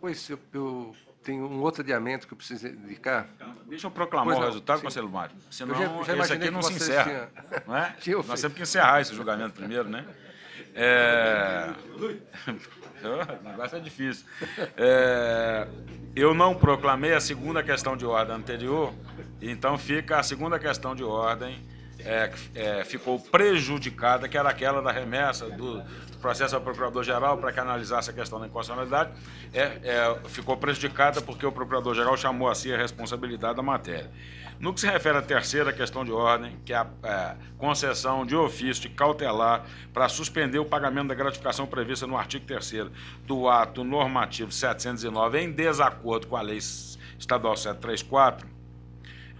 Pois, eu, eu tem um outro adiamento que eu preciso indicar. Deixa eu proclamar não, o resultado, sim. conselheiro Mário. Senão, já, já esse aqui não se encerra. Tinha... Não é? Nós temos que encerrar esse julgamento primeiro, né? É... o negócio é difícil. É... Eu não proclamei a segunda questão de ordem anterior, então fica a segunda questão de ordem. É, é, ficou prejudicada, que era aquela da remessa do, processo ao procurador-geral para canalizar essa questão da inconstitucionalidade, é, é, ficou prejudicada porque o procurador-geral chamou a si a responsabilidade da matéria. No que se refere à terceira questão de ordem, que é a, é, concessão de ofício de cautelar para suspender o pagamento da gratificação prevista no artigo 3 do ato normativo 709, em desacordo com a lei estadual 734,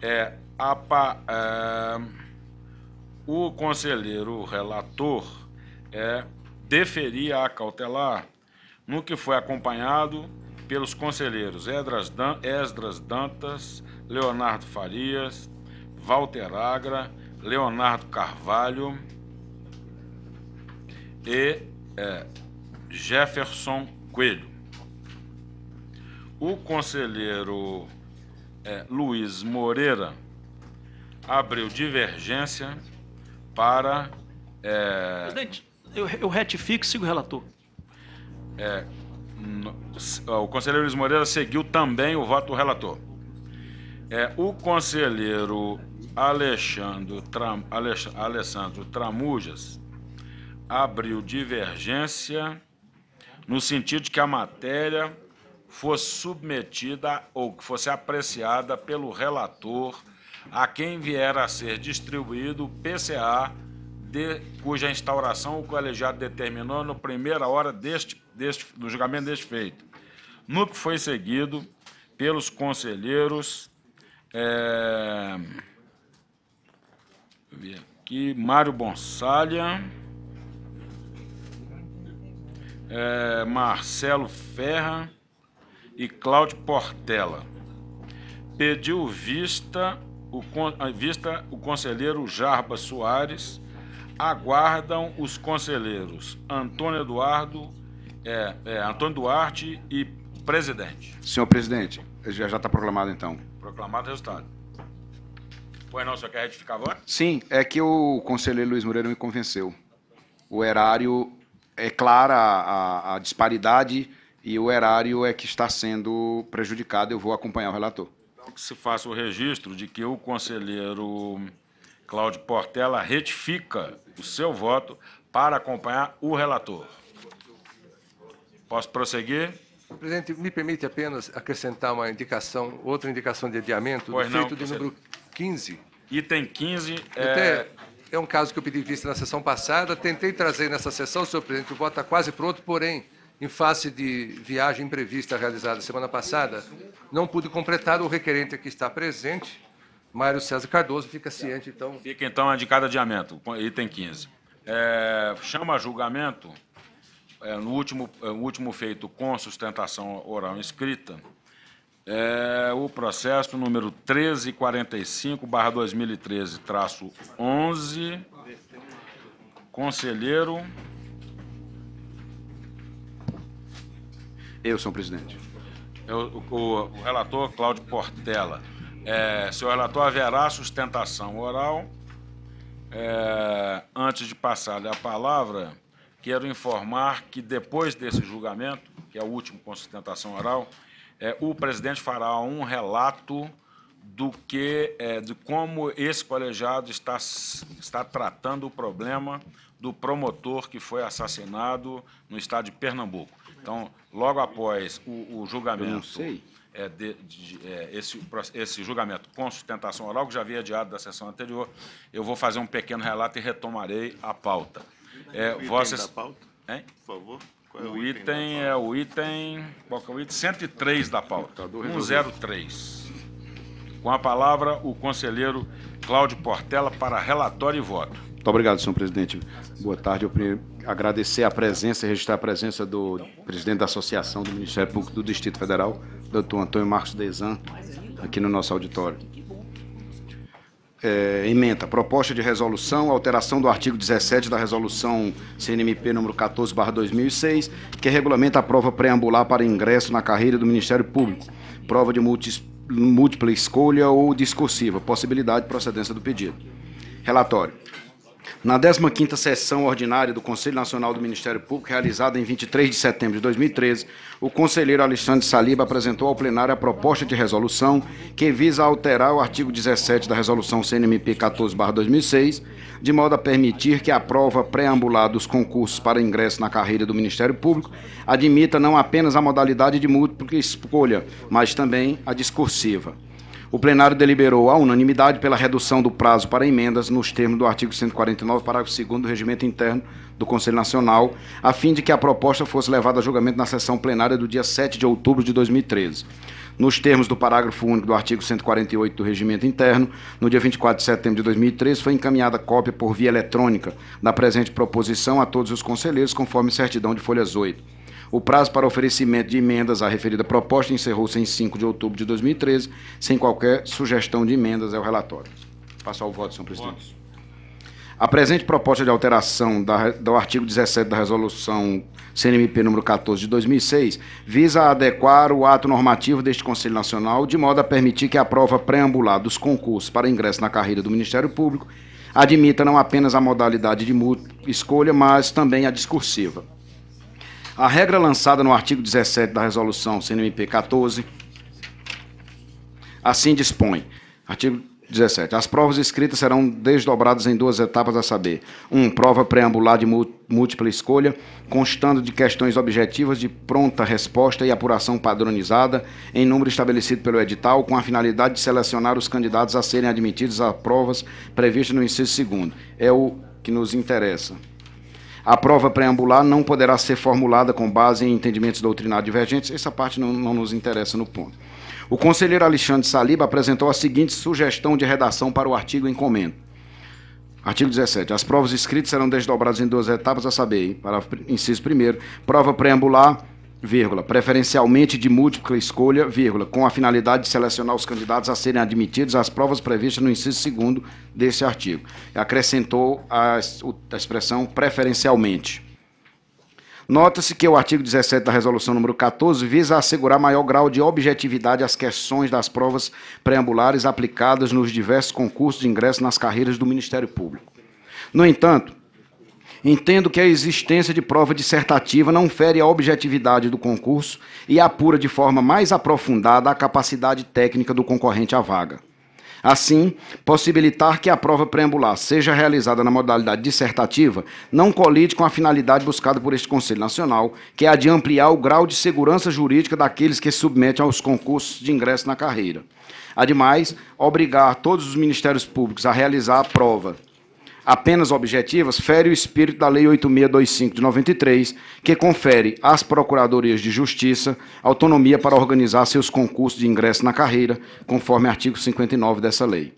é, a, é, o conselheiro relator é, deferir a cautelar, no que foi acompanhado pelos conselheiros Esdras Dantas, Leonardo Farias, Walter Agra, Leonardo Carvalho e é, Jefferson Coelho. O conselheiro é, Luiz Moreira abriu divergência para. É, Presidente, eu, eu retifico e sigo o relator. É, o conselheiro Luiz Moreira seguiu também o voto do relator. É, o conselheiro Alexandre, Tram, Tramujas abriu divergência no sentido de que a matéria fosse submetida ou que fosse apreciada pelo relator a quem vier a ser distribuído o PCA de cuja instauração o colegiado determinou na primeira hora deste, deste, do julgamento deste feito, no que foi seguido pelos conselheiros é, aqui, Mário Bonsalha, é, Marcelo Ferra e Cláudio Portela. Pediu vista o, vista o conselheiro Jarbas Soares, aguardam os conselheiros Antônio Eduardo, é, é, Antônio Duarte e presidente. Senhor presidente, já está proclamado então. Proclamado o resultado. Pois não, senhor quer retificar agora? Sim, é que o conselheiro Luiz Moreira me convenceu. O erário, é clara a, a disparidade e o erário é que está sendo prejudicado. Eu vou acompanhar o relator. Então, que se faça o registro de que o conselheiro Cláudio Portela retifica o seu voto para acompanhar o relator. Posso prosseguir? Presidente, me permite apenas acrescentar uma indicação, outra indicação de adiamento, pois do feito de número 15. Item 15 é... Até é um caso que eu pedi vista na sessão passada, tentei trazer nessa sessão, senhor presidente, o voto está quase pronto, porém, em face de viagem imprevista realizada semana passada, não pude completar, o requerente que está presente, Mário César Cardoso, fica ciente, então. Fica então a de cada adiamento, item 15. É, chama a julgamento, é, no, último, é, último feito com sustentação oral escrita, é, o processo número 1345, barra 2013, traço 11, conselheiro. Eu, sou o presidente. o, o relator Cláudio Portela. É, seu relator haverá sustentação oral. É, antes de passar a palavra, quero informar que depois desse julgamento, que é o último com sustentação oral, é, o presidente fará um relato do que, é, de como esse colegiado está, está tratando o problema do promotor que foi assassinado no estado de Pernambuco. Então, logo após o, o julgamento. Eu não sei é, de, de, é, esse, esse, julgamento com sustentação oral, que já havia adiado da sessão anterior. Eu vou fazer um pequeno relato e retomarei a pauta. É, o vossas... item da pauta? Hein? Por favor. É o, item, é o item. Qual é o item? 103 da pauta. 103. Tá com a palavra, o conselheiro Cláudio Portela para relatório e voto. Muito obrigado, senhor presidente. Boa tarde. Eu primeiro agradecer a presença, e registrar a presença do presidente da Associação do Ministério Público do Distrito Federal, doutor Antônio Marcos Dezan, aqui no nosso auditório. É, emenda, proposta de resolução, alteração do artigo 17 da resolução CNMP número 14, 2006, que regulamenta a prova preambular para ingresso na carreira do Ministério Público, prova de múltipla escolha ou discursiva, possibilidade de procedência do pedido. Relatório. Na 15ª sessão ordinária do Conselho Nacional do Ministério Público, realizada em 23 de setembro de 2013, o conselheiro Alexandre Saliba apresentou ao plenário a proposta de resolução que visa alterar o artigo 17 da Resolução CNMP 14/2006, de modo a permitir que a prova preambular dos concursos para ingresso na carreira do Ministério Público admita não apenas a modalidade de múltipla escolha, mas também a discursiva. O plenário deliberou a unanimidade pela redução do prazo para emendas nos termos do artigo 149, parágrafo 2 do Regimento Interno do Conselho Nacional, a fim de que a proposta fosse levada a julgamento na sessão plenária do dia 7 de outubro de 2013 nos termos do parágrafo único do artigo 148 do Regimento Interno, no dia 24 de setembro de 2013 foi encaminhada cópia por via eletrônica da presente proposição a todos os conselheiros, conforme certidão de folhas 8. O prazo para oferecimento de emendas à referida proposta encerrou-se em 5 de outubro de 2013, sem qualquer sugestão de emendas ao é relatório. Passar o voto, senhor presidente. Votos. A presente proposta de alteração da, do artigo 17 da resolução CNMP número 14 de 2006 visa adequar o ato normativo deste Conselho Nacional de modo a permitir que a prova preambular dos concursos para ingresso na carreira do Ministério Público admita não apenas a modalidade de escolha, mas também a discursiva. A regra lançada no artigo 17 da resolução CNMP 14 assim dispõe. Artigo 17. As provas escritas serão desdobradas em duas etapas a saber: 1. Um, prova preambular de múltipla escolha, constando de questões objetivas de pronta resposta e apuração padronizada, em número estabelecido pelo edital, com a finalidade de selecionar os candidatos a serem admitidos a provas previstas no inciso 2. É o que nos interessa. A prova preambular não poderá ser formulada com base em entendimentos doutrinários divergentes. Essa parte não, não nos interessa no ponto. O conselheiro Alexandre Saliba apresentou a seguinte sugestão de redação para o artigo em comento. Artigo 17. As provas escritas serão desdobradas em duas etapas, a saber, para inciso primeiro, prova preambular vírgula, preferencialmente de múltipla escolha, vírgula, com a finalidade de selecionar os candidatos a serem admitidos às provas previstas no inciso segundo desse artigo. Acrescentou a, a expressão preferencialmente. Nota-se que o artigo 17 da resolução número 14 visa assegurar maior grau de objetividade às questões das provas preambulares aplicadas nos diversos concursos de ingresso nas carreiras do Ministério Público. No entanto, Entendo que a existência de prova dissertativa não fere a objetividade do concurso e apura de forma mais aprofundada a capacidade técnica do concorrente à vaga. Assim, possibilitar que a prova preambular seja realizada na modalidade dissertativa não colide com a finalidade buscada por este Conselho Nacional, que é a de ampliar o grau de segurança jurídica daqueles que se submetem aos concursos de ingresso na carreira. Ademais, obrigar todos os ministérios públicos a realizar a prova apenas objetivas fere o espírito da Lei 8625 de 93, que confere às procuradorias de justiça autonomia para organizar seus concursos de ingresso na carreira, conforme artigo 59 dessa lei.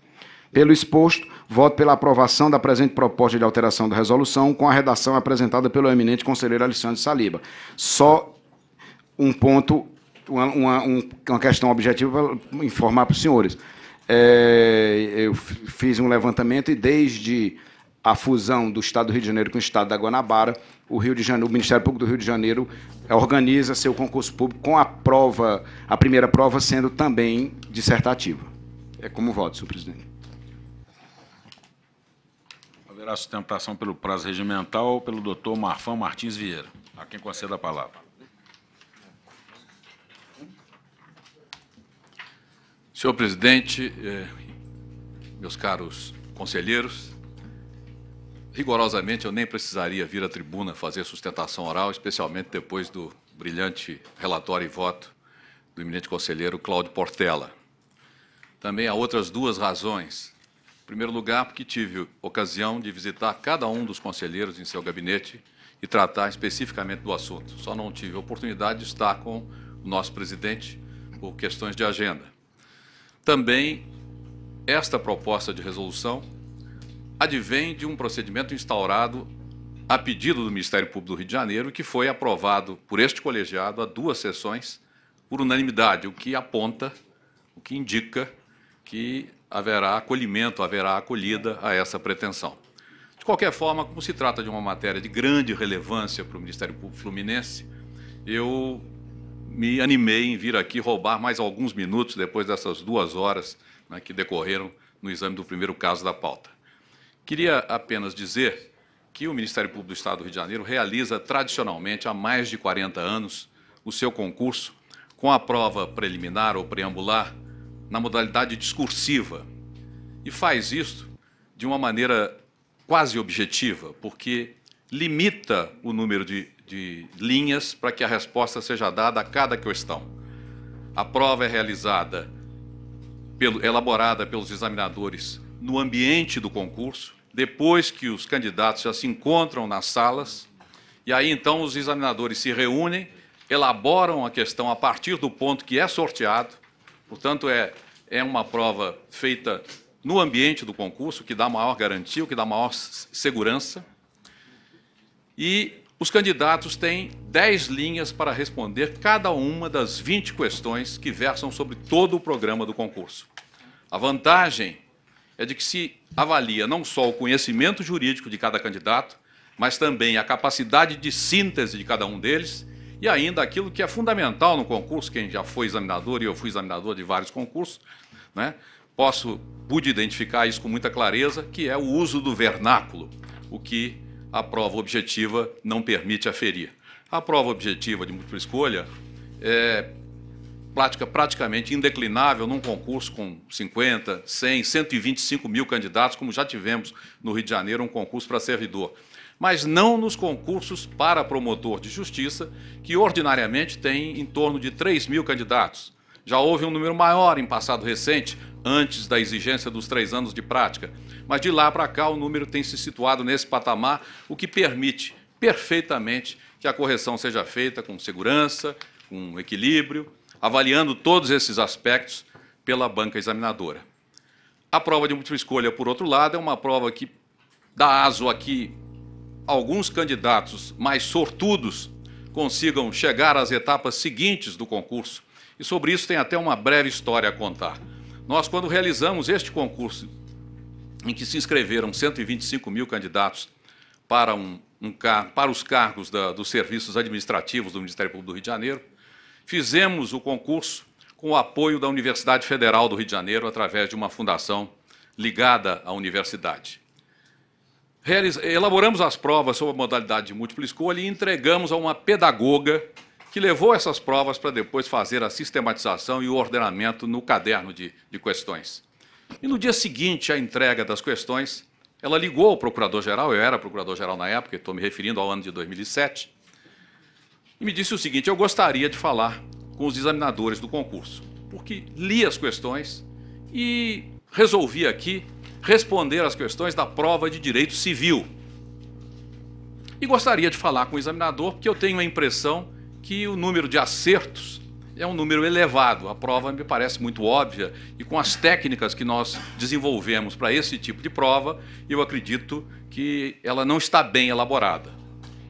Pelo exposto, voto pela aprovação da presente proposta de alteração da resolução com a redação apresentada pelo eminente conselheiro Alexandre Saliba. Só um ponto, uma, uma, uma questão objetiva para informar para os senhores. É, eu fiz um levantamento e desde a fusão do Estado do Rio de Janeiro com o Estado da Guanabara, o Rio de Janeiro, o Ministério Público do Rio de Janeiro organiza seu concurso público com a prova, a primeira prova sendo também dissertativa. É como voto, senhor presidente. Haverá sustentação pelo prazo regimental pelo doutor Marfão Martins Vieira, a quem conceda a palavra. Senhor presidente, eh, meus caros conselheiros, rigorosamente eu nem precisaria vir à tribuna fazer sustentação oral, especialmente depois do brilhante relatório e voto do eminente conselheiro Cláudio Portela. Também há outras duas razões. Em primeiro lugar, porque tive ocasião de visitar cada um dos conselheiros em seu gabinete e tratar especificamente do assunto. Só não tive oportunidade de estar com o nosso presidente por questões de agenda. Também esta proposta de resolução advém de um procedimento instaurado a pedido do Ministério Público do Rio de Janeiro, que foi aprovado por este colegiado a duas sessões por unanimidade, o que aponta, o que indica que haverá acolhimento, haverá acolhida a essa pretensão. De qualquer forma, como se trata de uma matéria de grande relevância para o Ministério Público Fluminense, eu me animei em vir aqui roubar mais alguns minutos depois dessas duas horas né, que decorreram no exame do primeiro caso da pauta. Queria apenas dizer que o Ministério Público do Estado do Rio de Janeiro realiza tradicionalmente há mais de 40 anos o seu concurso com a prova preliminar ou preambular na modalidade discursiva. E faz isso de uma maneira quase objetiva, porque limita o número de, de linhas para que a resposta seja dada a cada questão. A prova é realizada, pelo, elaborada pelos examinadores no ambiente do concurso, depois que os candidatos já se encontram nas salas, e aí então os examinadores se reúnem, elaboram a questão a partir do ponto que é sorteado, portanto, é, é uma prova feita no ambiente do concurso, que dá maior garantia, o que dá maior segurança. E os candidatos têm 10 linhas para responder cada uma das 20 questões que versam sobre todo o programa do concurso. A vantagem é de que se avalia não só o conhecimento jurídico de cada candidato, mas também a capacidade de síntese de cada um deles e ainda aquilo que é fundamental no concurso, quem já foi examinador, e eu fui examinador de vários concursos, né, posso, pude identificar isso com muita clareza, que é o uso do vernáculo, o que a prova objetiva não permite aferir. A prova objetiva de múltipla escolha é, prática praticamente indeclinável num concurso com 50, 100, 125 mil candidatos, como já tivemos no Rio de Janeiro, um concurso para servidor. Mas não nos concursos para promotor de justiça, que ordinariamente tem em torno de 3 mil candidatos. Já houve um número maior em passado recente, antes da exigência dos três anos de prática. Mas de lá para cá o número tem se situado nesse patamar, o que permite perfeitamente que a correção seja feita com segurança, com equilíbrio avaliando todos esses aspectos pela banca examinadora. A prova de múltipla escolha, por outro lado, é uma prova que dá aso a que alguns candidatos mais sortudos consigam chegar às etapas seguintes do concurso. E sobre isso tem até uma breve história a contar. Nós, quando realizamos este concurso, em que se inscreveram 125 mil candidatos para, um, um, para os cargos da, dos serviços administrativos do Ministério Público do Rio de Janeiro, fizemos o concurso com o apoio da Universidade Federal do Rio de Janeiro, através de uma fundação ligada à universidade. Realiz... Elaboramos as provas sob a modalidade de múltipla escolha e entregamos a uma pedagoga que levou essas provas para depois fazer a sistematização e o ordenamento no caderno de, de questões. E no dia seguinte à entrega das questões, ela ligou ao procurador-geral, eu era procurador-geral na época, estou me referindo ao ano de 2007, e me disse o seguinte: eu gostaria de falar com os examinadores do concurso, porque li as questões e resolvi aqui responder às questões da prova de direito civil. E gostaria de falar com o examinador, porque eu tenho a impressão que o número de acertos é um número elevado. A prova me parece muito óbvia e com as técnicas que nós desenvolvemos para esse tipo de prova, eu acredito que ela não está bem elaborada.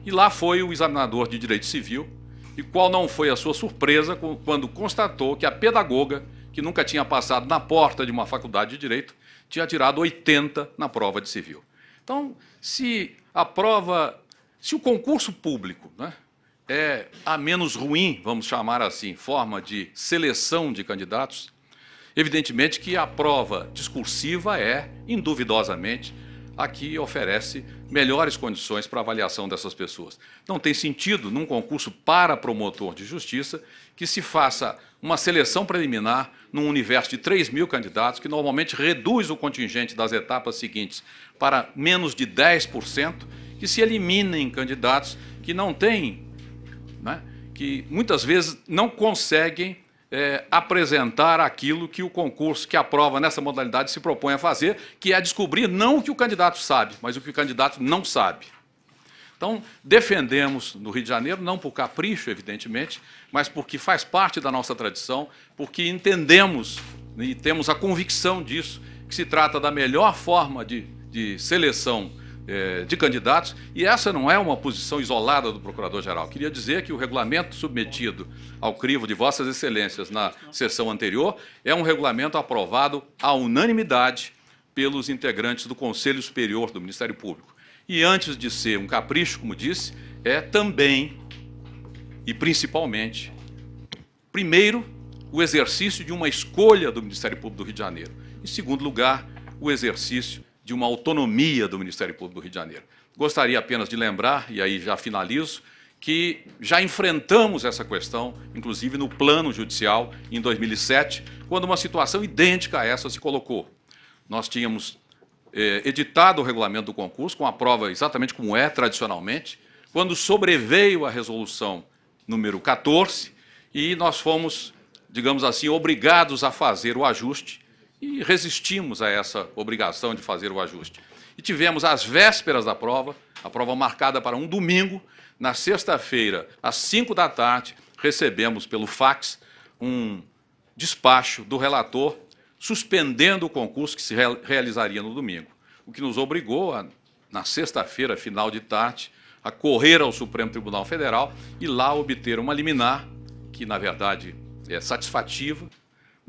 E lá foi o examinador de direito civil, e qual não foi a sua surpresa quando constatou que a pedagoga, que nunca tinha passado na porta de uma faculdade de direito, tinha tirado 80 na prova de civil. Então, se a prova, se o concurso público né, é a menos ruim, vamos chamar assim, forma de seleção de candidatos, evidentemente que a prova discursiva é, induvidosamente, aqui oferece melhores condições para avaliação dessas pessoas. Não tem sentido, num concurso para promotor de justiça, que se faça uma seleção preliminar num universo de 3 mil candidatos, que normalmente reduz o contingente das etapas seguintes para menos de 10%, que se eliminem candidatos que não têm, né, que muitas vezes não conseguem é, apresentar aquilo que o concurso que aprova nessa modalidade se propõe a fazer, que é descobrir não o que o candidato sabe, mas o que o candidato não sabe. Então, defendemos no Rio de Janeiro, não por capricho, evidentemente, mas porque faz parte da nossa tradição, porque entendemos e temos a convicção disso, que se trata da melhor forma de, de seleção é, de candidatos, e essa não é uma posição isolada do Procurador-Geral. Queria dizer que o regulamento submetido ao crivo de Vossas Excelências na sessão anterior é um regulamento aprovado à unanimidade pelos integrantes do Conselho Superior do Ministério Público. E antes de ser um capricho, como disse, é também e principalmente, primeiro, o exercício de uma escolha do Ministério Público do Rio de Janeiro. Em segundo lugar, o exercício de uma autonomia do Ministério Público do Rio de Janeiro. Gostaria apenas de lembrar, e aí já finalizo, que já enfrentamos essa questão, inclusive no plano judicial, em 2007, quando uma situação idêntica a essa se colocou. Nós tínhamos eh, editado o regulamento do concurso, com a prova exatamente como é tradicionalmente, quando sobreveio a resolução número 14, e nós fomos, digamos assim, obrigados a fazer o ajuste e resistimos a essa obrigação de fazer o ajuste. E tivemos as vésperas da prova, a prova marcada para um domingo, na sexta-feira, às 5 da tarde, recebemos pelo fax um despacho do relator suspendendo o concurso que se realizaria no domingo, o que nos obrigou, a, na sexta-feira, final de tarde, a correr ao Supremo Tribunal Federal e lá obter uma liminar, que na verdade é satisfativa,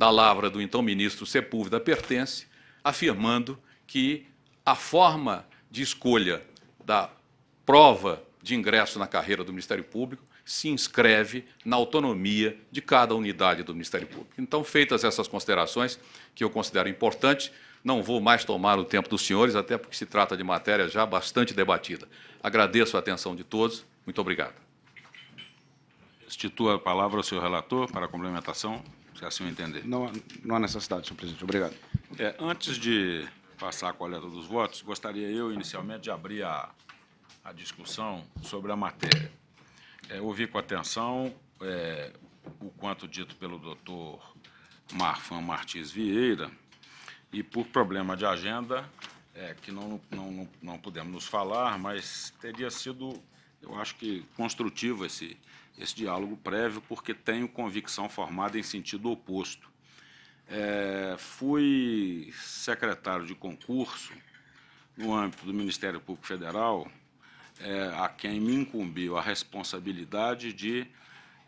da lavra do então ministro Sepúlveda pertence, afirmando que a forma de escolha da prova de ingresso na carreira do Ministério Público se inscreve na autonomia de cada unidade do Ministério Público. Então, feitas essas considerações, que eu considero importantes, não vou mais tomar o tempo dos senhores, até porque se trata de matéria já bastante debatida. Agradeço a atenção de todos. Muito obrigado. Institua a palavra ao senhor relator para complementação se assim entender. Não, não há necessidade, senhor presidente. Obrigado. É, antes de passar a coleta dos votos, gostaria eu, inicialmente, de abrir a, a discussão sobre a matéria. É, ouvi com atenção é, o quanto dito pelo doutor Marfan Martins Vieira e, por problema de agenda, é, que não, não, não, não pudemos nos falar, mas teria sido, eu acho que, construtivo esse, esse diálogo prévio, porque tenho convicção formada em sentido oposto. É, fui secretário de concurso no âmbito do Ministério Público Federal, é, a quem me incumbiu a responsabilidade de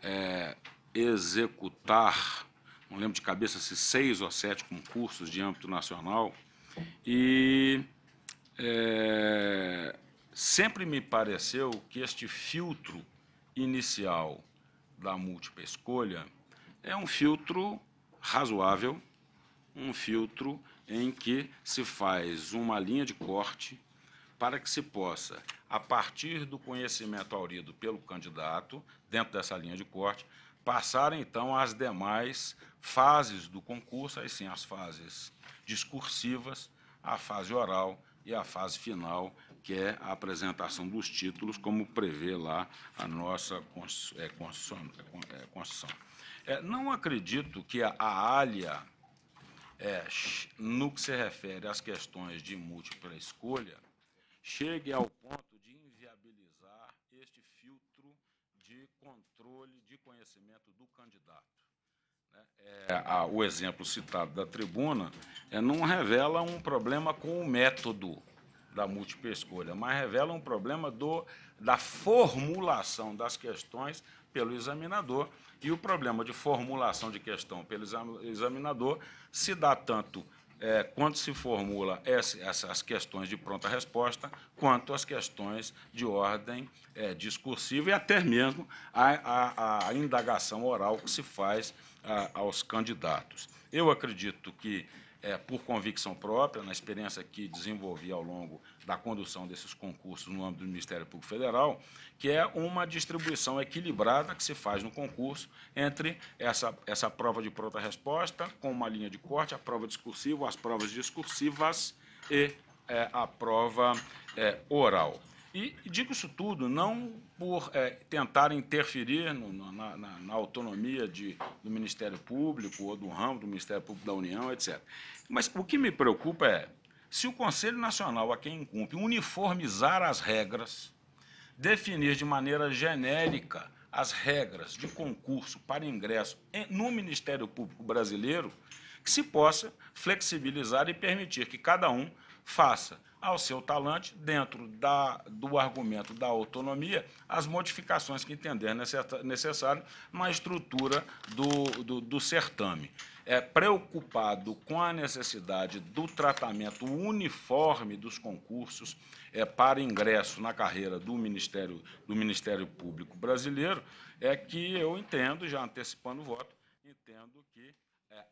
é, executar, não lembro de cabeça se seis ou sete concursos de âmbito nacional, e é, sempre me pareceu que este filtro inicial da múltipla escolha é um filtro razoável, um filtro em que se faz uma linha de corte para que se possa, a partir do conhecimento aurido pelo candidato, dentro dessa linha de corte, passar então às demais fases do concurso, aí sim as fases discursivas, a fase oral e a fase final, que é a apresentação dos títulos, como prevê lá a nossa é, é, é, Constituição. não acredito que a, alia alha, no que se refere às questões de múltipla escolha, chegue ao ponto de inviabilizar este filtro de controle de conhecimento do candidato. Né? É, a, o exemplo citado da tribuna é, não revela um problema com o método da múltipla escolha, mas revela um problema do, da formulação das questões pelo examinador. E o problema de formulação de questão pelo examinador se dá tanto é, quando se formula essa, essas questões de pronta resposta, quanto as questões de ordem é, discursiva e até mesmo a, a, a, indagação oral que se faz a, aos candidatos. Eu acredito que é, por convicção própria, na experiência que desenvolvi ao longo da condução desses concursos no âmbito do Ministério Público Federal, que é uma distribuição equilibrada que se faz no concurso entre essa, essa prova de pronta resposta, com uma linha de corte, a prova discursiva, as provas discursivas e é, a prova é, oral. E, digo isso tudo não por é, tentar interferir no, na, na, na, autonomia de, do Ministério Público ou do ramo do Ministério Público da União, etc. Mas o que me preocupa é se o Conselho Nacional, a quem incumbe, uniformizar as regras, definir de maneira genérica as regras de concurso para ingresso no Ministério Público brasileiro, que se possa flexibilizar e permitir que cada um faça ao seu talante, dentro da, do argumento da autonomia, as modificações que entender necessário na estrutura do, do, do certame. É, preocupado com a necessidade do tratamento uniforme dos concursos é, para ingresso na carreira do Ministério, do Ministério Público Brasileiro, é que eu entendo, já antecipando o voto,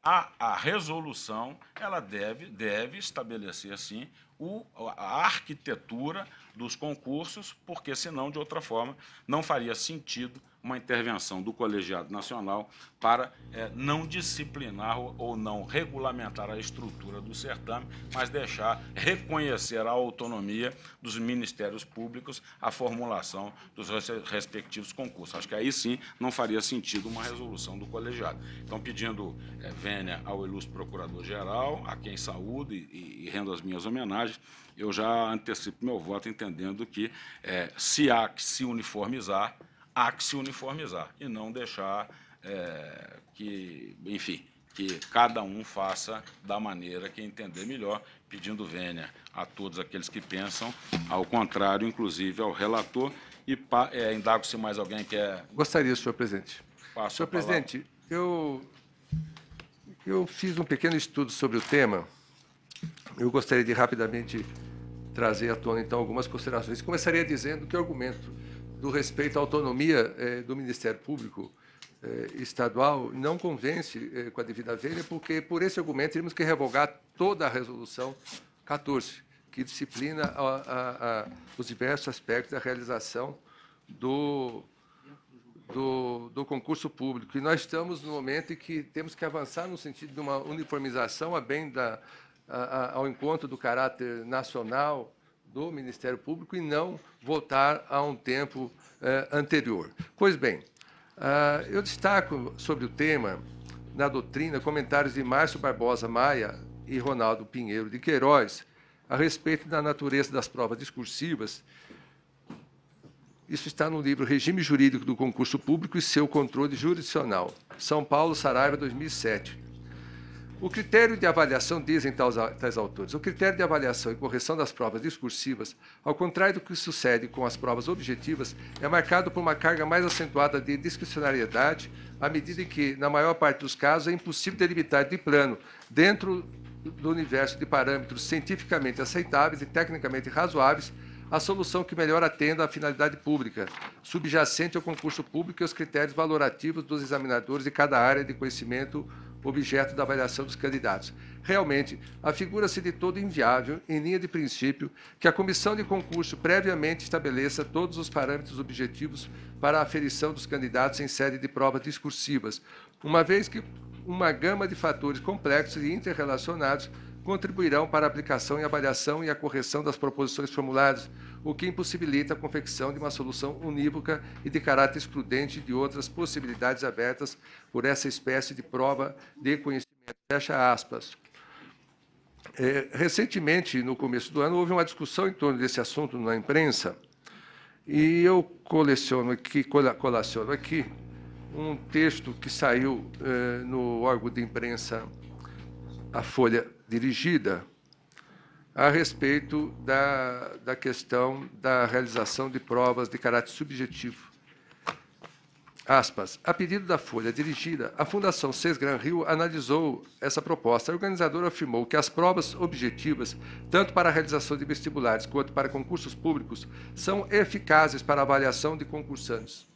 a, a resolução ela deve, deve estabelecer, sim, o, a arquitetura dos concursos, porque senão, de outra forma, não faria sentido uma intervenção do colegiado nacional para é, não disciplinar ou não regulamentar a estrutura do certame, mas deixar reconhecer a autonomia dos ministérios públicos a formulação dos respectivos concursos. Acho que aí sim não faria sentido uma resolução do colegiado. Então, pedindo é, vênia ao ilustre procurador-geral, a quem saúdo e, e rendo as minhas homenagens, eu já antecipo meu voto entendendo que é, se há que se uniformizar, há que se uniformizar e não deixar é, que, enfim, que cada um faça da maneira que entender melhor, pedindo vênia a todos aqueles que pensam ao contrário, inclusive ao relator. E é, indago se mais alguém quer. Gostaria, senhor presidente. Passo senhor presidente, eu, eu fiz um pequeno estudo sobre o tema. Eu gostaria de rapidamente trazer à tona, então, algumas considerações. Começaria dizendo que o argumento do respeito à autonomia eh, do Ministério Público eh, Estadual não convence eh, com a devida velha, porque, por esse argumento, teríamos que revogar toda a Resolução 14, que disciplina a, a, a, os diversos aspectos da realização do, do, do, concurso público. E nós estamos no momento em que temos que avançar no sentido de uma uniformização a bem da, ao encontro do caráter nacional do Ministério Público e não voltar a um tempo eh, anterior. Pois bem, eh, eu destaco sobre o tema, na doutrina, comentários de Márcio Barbosa Maia e Ronaldo Pinheiro de Queiroz a respeito da natureza das provas discursivas. Isso está no livro Regime Jurídico do Concurso Público e seu Controle Jurisdicional, São Paulo, Saraiva, 2007. O critério de avaliação, dizem tais, tais autores, o critério de avaliação e correção das provas discursivas, ao contrário do que sucede com as provas objetivas, é marcado por uma carga mais acentuada de discricionariedade, à medida que, na maior parte dos casos, é impossível delimitar de plano, dentro do universo de parâmetros cientificamente aceitáveis e tecnicamente razoáveis, a solução que melhor atenda à finalidade pública, subjacente ao concurso público e aos critérios valorativos dos examinadores de cada área de conhecimento objeto da avaliação dos candidatos. Realmente, afigura-se de todo inviável, em linha de princípio, que a comissão de concurso previamente estabeleça todos os parâmetros objetivos para a aferição dos candidatos em sede de provas discursivas, uma vez que uma gama de fatores complexos e interrelacionados contribuirão para a aplicação e avaliação e a correção das proposições formuladas o que impossibilita a confecção de uma solução unívoca e de caráter excludente de outras possibilidades abertas por essa espécie de prova de conhecimento. Fecha aspas. É, recentemente, no começo do ano, houve uma discussão em torno desse assunto na imprensa, e eu coleciono aqui, colaciono aqui um texto que saiu é, no órgão de imprensa A Folha Dirigida, a respeito da, da questão da realização de provas de caráter subjetivo. Aspas. A pedido da Folha dirigida, a Fundação Seis Gran Rio analisou essa proposta. A organizadora afirmou que as provas objetivas, tanto para a realização de vestibulares quanto para concursos públicos, são eficazes para a avaliação de concursantes.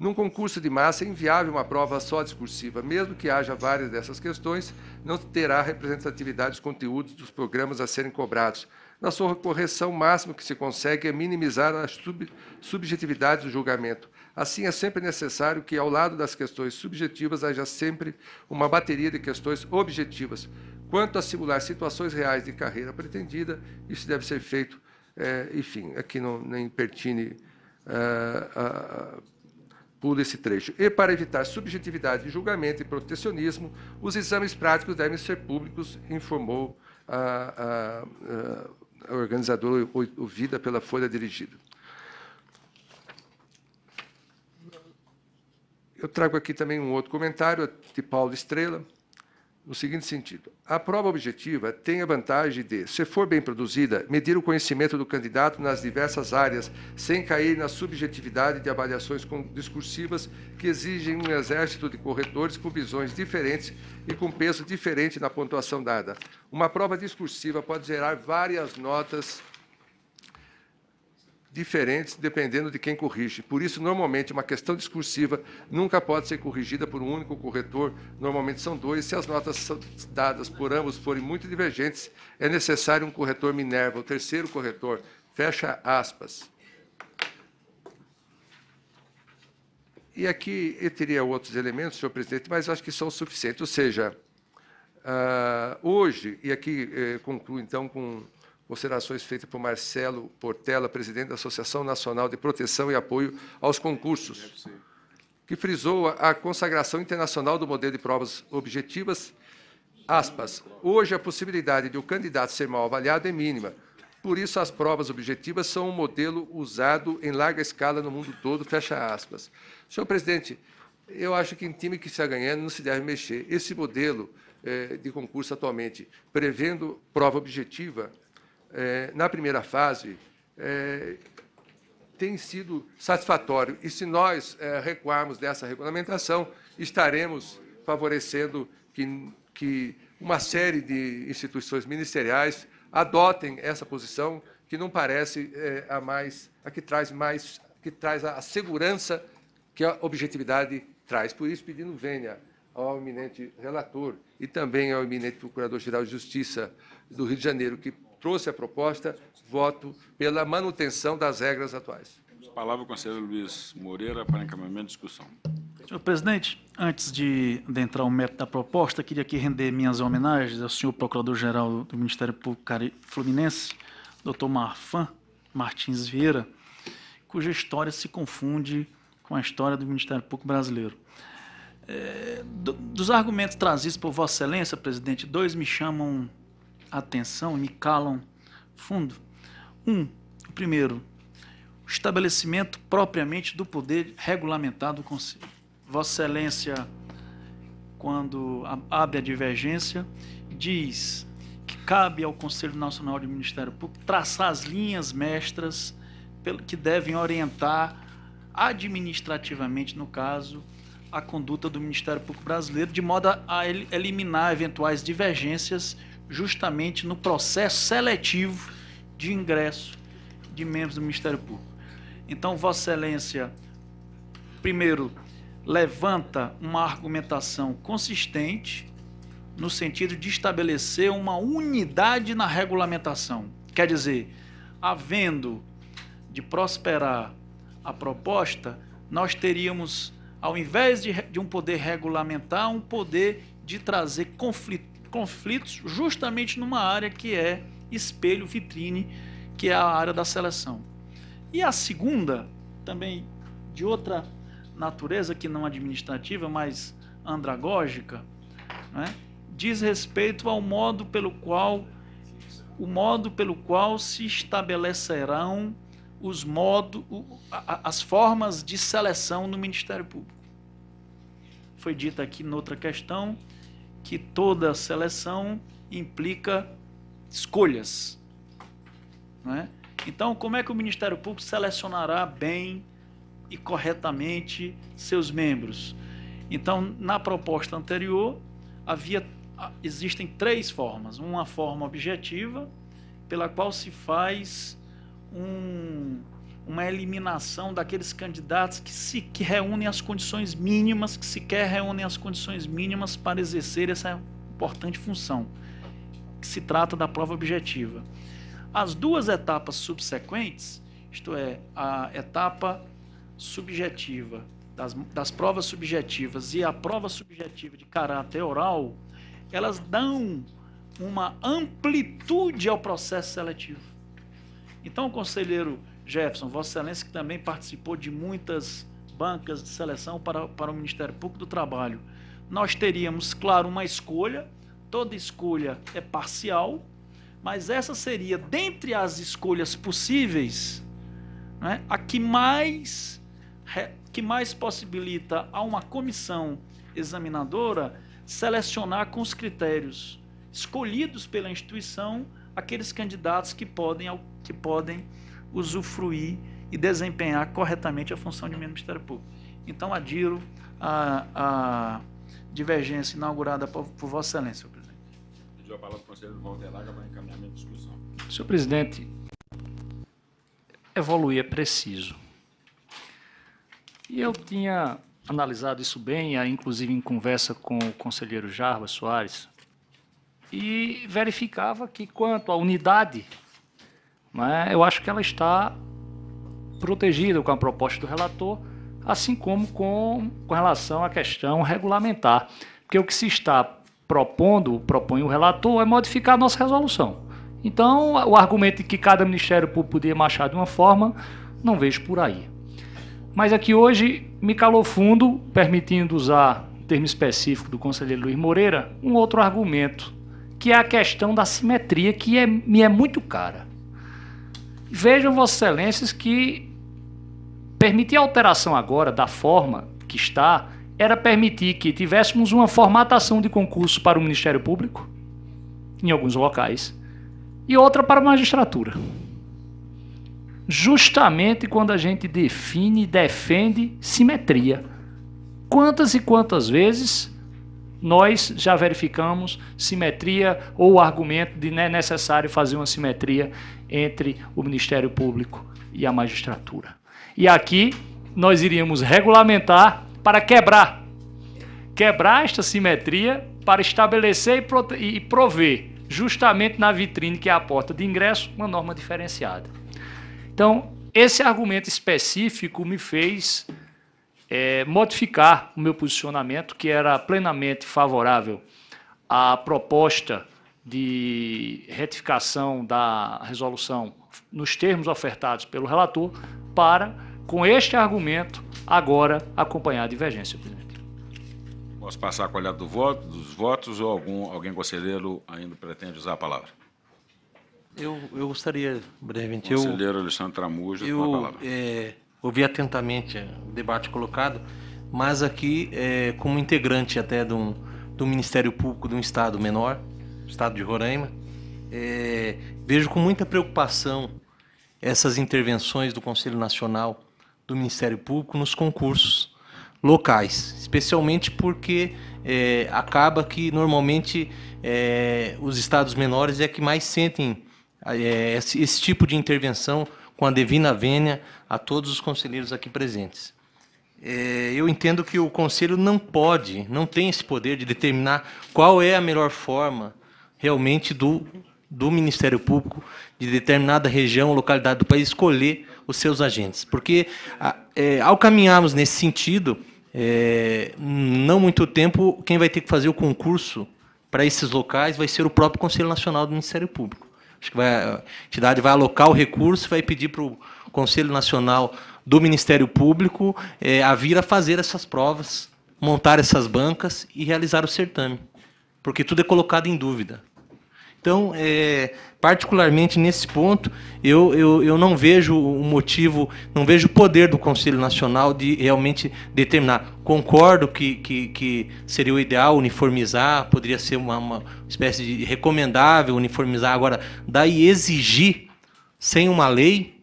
Num concurso de massa é inviável uma prova só discursiva, mesmo que haja várias dessas questões, não terá representatividade dos conteúdos dos programas a serem cobrados. Na sua correção, o máximo que se consegue é minimizar a sub subjetividade do julgamento. Assim, é sempre necessário que, ao lado das questões subjetivas, haja sempre uma bateria de questões objetivas. Quanto a simular situações reais de carreira pretendida, isso deve ser feito, é, enfim, aqui não, nem pertine. Eh, a, Pula esse trecho. E para evitar subjetividade de julgamento e protecionismo, os exames práticos devem ser públicos, informou a, a, a organizadora ouvida pela Folha Dirigida. Eu trago aqui também um outro comentário de Paulo Estrela no seguinte sentido: a prova objetiva tem a vantagem de, se for bem produzida, medir o conhecimento do candidato nas diversas áreas, sem cair na subjetividade de avaliações discursivas que exigem um exército de corretores com visões diferentes e com peso diferente na pontuação dada. Uma prova discursiva pode gerar várias notas diferentes dependendo de quem corrige. Por isso, normalmente, uma questão discursiva nunca pode ser corrigida por um único corretor, normalmente são dois. Se as notas dadas por ambos forem muito divergentes, é necessário um corretor Minerva, o terceiro corretor. Fecha aspas. E aqui eu teria outros elementos, senhor presidente, mas acho que são suficientes. Ou seja, ah, hoje, e aqui eh, concluo então com Considerações feitas por Marcelo Portela, presidente da Associação Nacional de Proteção e Apoio aos Concursos, que frisou a consagração internacional do modelo de provas objetivas. Aspas, hoje a possibilidade de o candidato ser mal avaliado é mínima. Por isso, as provas objetivas são um modelo usado em larga escala no mundo todo, fecha aspas. Senhor presidente, eu acho que em time que está ganhando não se deve mexer. Esse modelo eh, de concurso atualmente, prevendo prova objetiva, é, na primeira fase, é, tem sido satisfatório. E se nós é, recuarmos dessa regulamentação, estaremos favorecendo que, que uma série de instituições ministeriais adotem essa posição que não parece é, a mais a que traz mais que traz a, a, segurança que a objetividade traz. Por isso pedindo vênia ao eminente relator e também ao eminente procurador-geral de Justiça do Rio de Janeiro que trouxe a proposta, voto pela manutenção das regras atuais. Palavra ao conselheiro Luiz Moreira para encaminhamento de discussão. Senhor presidente, antes de adentrar o mérito da proposta, queria aqui render minhas homenagens ao senhor procurador-geral do Ministério Público Fluminense, doutor Marfan Martins Vieira, cuja história se confunde com a história do Ministério Público Brasileiro. É, do, dos argumentos trazidos por Vossa Excelência, presidente, dois me chamam atenção e me calam fundo. Um, o primeiro, o estabelecimento propriamente do poder regulamentar do Conselho. Vossa Excelência, quando abre a divergência, diz que cabe ao Conselho Nacional de Ministério Público traçar as linhas mestras que devem orientar administrativamente, no caso, a conduta do Ministério Público Brasileiro, de modo a eliminar eventuais divergências justamente no processo seletivo de ingresso de membros do Ministério Público. Então, Vossa Excelência, primeiro, levanta uma argumentação consistente no sentido de estabelecer uma unidade na regulamentação. Quer dizer, havendo de prosperar a proposta, nós teríamos, ao invés de, de um poder regulamentar, um poder de trazer conflito conflitos justamente numa área que é espelho, vitrine, que é a área da seleção. E a segunda, também de outra natureza, que não administrativa, mas andragógica, né, diz respeito ao modo pelo qual o modo pelo qual se estabelecerão os modos, as formas de seleção no Ministério Público. Foi dito aqui noutra questão que toda seleção implica escolhas. É? Então, como é que o Ministério Público selecionará bem e corretamente seus membros? Então, na proposta anterior, havia, existem três formas. Uma forma objetiva, pela qual se faz um, uma eliminação daqueles candidatos que se que reúnem as condições mínimas, que sequer reúnem as condições mínimas para exercer essa importante função, que se trata da prova objetiva. As duas etapas subsequentes, isto é, a etapa subjetiva, das, das provas subjetivas e a prova subjetiva de caráter oral, elas dão uma amplitude ao processo seletivo. Então, o conselheiro Jefferson, Vossa Excelência, que também participou de muitas bancas de seleção para, para o Ministério Público do Trabalho. Nós teríamos, claro, uma escolha, toda escolha é parcial, mas essa seria, dentre as escolhas possíveis, né, a que mais, que mais possibilita a uma comissão examinadora selecionar com os critérios escolhidos pela instituição aqueles candidatos que podem, que podem usufruir e desempenhar corretamente a função de Ministério Público. Então, adiro a, a divergência inaugurada por, por Vossa Excelência, senhor presidente. Pediu a palavra o conselheiro Walter Laga para encaminhamento de discussão. Senhor presidente, evoluir é preciso. E eu tinha analisado isso bem, ah, inclusive em conversa com o conselheiro Jarbas Soares, e verificava que quanto à unidade né? Eu acho que ela está protegida com a proposta do relator, assim como com, com relação à questão regulamentar. Porque o que se está propondo, propõe o relator, é modificar a nossa resolução. Então, o argumento de que cada Ministério Público podia marchar de uma forma, não vejo por aí. Mas aqui hoje me calou fundo, permitindo usar o termo específico do conselheiro Luiz Moreira, um outro argumento, que é a questão da simetria, que é, me é muito cara. Vejam, Vossas Excelências, que permitir a alteração agora da forma que está era permitir que tivéssemos uma formatação de concurso para o Ministério Público, em alguns locais, e outra para a magistratura. Justamente quando a gente define e defende simetria. Quantas e quantas vezes nós já verificamos simetria ou o argumento de não é necessário fazer uma simetria entre o Ministério Público e a magistratura. E aqui nós iríamos regulamentar para quebrar quebrar esta simetria para estabelecer e prover, justamente na vitrine, que é a porta de ingresso, uma norma diferenciada. Então, esse argumento específico me fez é, modificar o meu posicionamento, que era plenamente favorável à proposta de retificação da resolução nos termos ofertados pelo relator, para, com este argumento, agora acompanhar a divergência, presidente. Posso passar com a olhada do voto, dos votos ou algum, alguém conselheiro ainda pretende usar a palavra? Eu, eu gostaria, brevemente. Conselheiro eu, Alexandre Tramujo, eu, com a palavra. É, ouvi atentamente o debate colocado, mas aqui, é, como integrante até de um, do Ministério Público de um Estado menor, estado de Roraima, é, vejo com muita preocupação essas intervenções do Conselho Nacional do Ministério Público nos concursos locais, especialmente porque é, acaba que normalmente é, os estados menores é que mais sentem é, esse, esse, tipo de intervenção com a devina vênia a todos os conselheiros aqui presentes. É, eu entendo que o conselho não pode, não tem esse poder de determinar qual é a melhor forma realmente do, do Ministério Público de determinada região, localidade do país, escolher os seus agentes. Porque, é, ao caminharmos nesse sentido, é, não muito tempo, quem vai ter que fazer o concurso para esses locais vai ser o próprio Conselho Nacional do Ministério Público. Acho que vai, a entidade vai alocar o recurso e vai pedir para o Conselho Nacional do Ministério Público é, a vir a fazer essas provas, montar essas bancas e realizar o certame. Porque tudo é colocado em dúvida. Então, é, particularmente nesse ponto, eu, eu, eu não vejo o motivo, não vejo o poder do Conselho Nacional de realmente determinar. Concordo que, que, que seria o ideal uniformizar, poderia ser uma, uma espécie de recomendável uniformizar. Agora, daí exigir, sem uma lei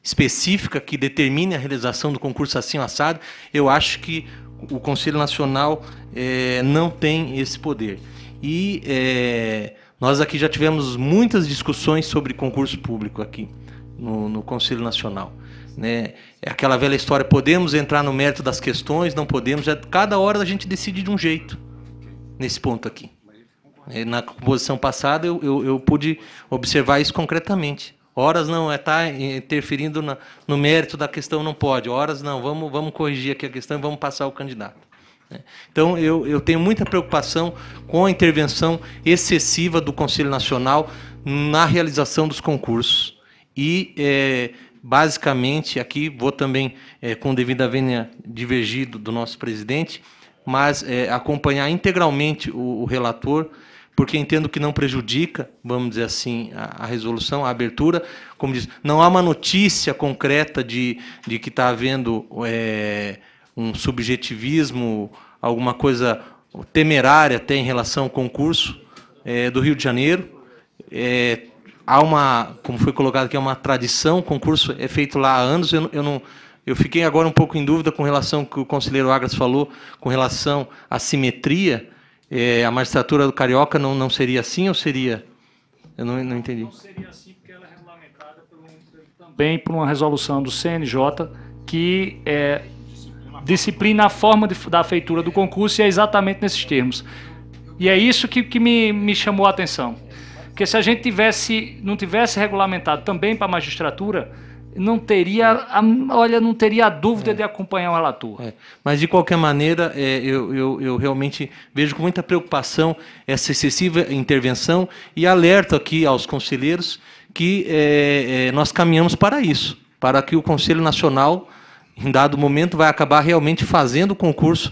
específica que determine a realização do concurso assim assado, eu acho que o Conselho Nacional é, não tem esse poder. E. É, nós aqui já tivemos muitas discussões sobre concurso público aqui no, no Conselho Nacional. Né? É aquela velha história, podemos entrar no mérito das questões, não podemos. É cada hora a gente decide de um jeito nesse ponto aqui. É, na composição passada eu, eu, eu pude observar isso concretamente. Horas não, é tá interferindo na, no mérito da questão, não pode. Horas não, vamos, vamos corrigir aqui a questão e vamos passar o candidato. Né? Então, eu, eu tenho muita preocupação com a intervenção excessiva do Conselho Nacional na realização dos concursos. E, é, basicamente, aqui vou também, é, com devida vênia, divergir do, do nosso presidente, mas é, acompanhar integralmente o, o, relator, porque entendo que não prejudica, vamos dizer assim, a, a, resolução, a abertura. Como diz, não há uma notícia concreta de, de que está havendo. É, um subjetivismo, alguma coisa temerária até em relação ao concurso é, do Rio de Janeiro. É, há uma, como foi colocado aqui, uma tradição, o concurso é feito lá há anos. Eu, eu, não, eu fiquei agora um pouco em dúvida com relação ao que o conselheiro Agras falou, com relação à simetria. É, a magistratura do Carioca não, não seria assim ou seria? Eu não, não entendi. Não seria assim porque ela é regulamentada por um, também por uma resolução do CNJ que é, disciplina a forma de, da feitura do concurso e é exatamente nesses termos. E é isso que, que me, me chamou a atenção. Porque se a gente tivesse, não tivesse regulamentado também para a magistratura, não teria, a, olha, não teria a dúvida é. de acompanhar o relator. É. Mas, de qualquer maneira, é, eu, eu, eu, realmente vejo com muita preocupação essa excessiva intervenção e alerto aqui aos conselheiros que é, é, nós caminhamos para isso, para que o Conselho Nacional em dado momento, vai acabar realmente fazendo concurso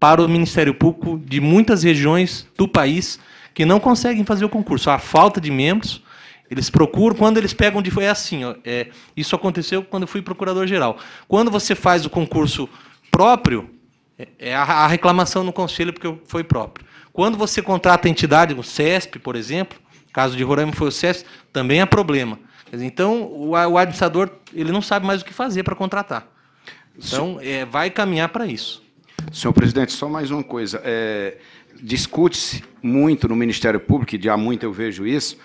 para o Ministério Público de muitas regiões do país que não conseguem fazer o concurso. Há falta de membros, eles procuram, quando eles pegam de. É assim, ó, é, isso aconteceu quando eu fui procurador-geral. Quando você faz o concurso próprio, é, é a, reclamação no conselho porque foi próprio. Quando você contrata a entidade, o CESP, por exemplo, caso de Roraima foi o CESP, também é problema. Então, o, o administrador ele não sabe mais o que fazer para contratar. Então, é, vai caminhar para isso. Senhor presidente, só mais uma coisa. É, Discute-se muito no Ministério Público, e há muito eu vejo isso,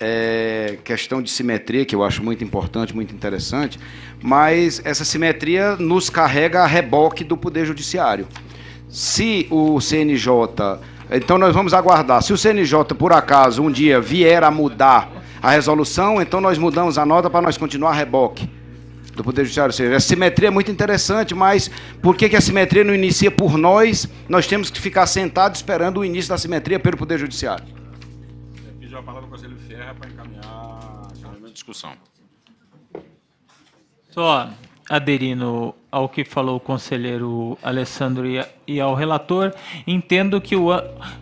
é, questão de simetria, que eu acho muito importante, muito interessante, mas essa simetria nos carrega a reboque do Poder Judiciário. Se o CNJ. Então, nós vamos aguardar. Se o CNJ, por acaso, um dia vier a mudar a resolução, então nós mudamos a nota para nós continuar a reboque do Poder Judiciário. Ou seja, a simetria é muito interessante, mas por que, que a simetria não inicia por nós? Nós temos que ficar sentados esperando o início da simetria pelo Poder Judiciário. Eu pedi a palavra ao Conselho Ferra para encaminhar a discussão. Só aderindo ao que falou o conselheiro Alessandro e ao relator, entendo que o,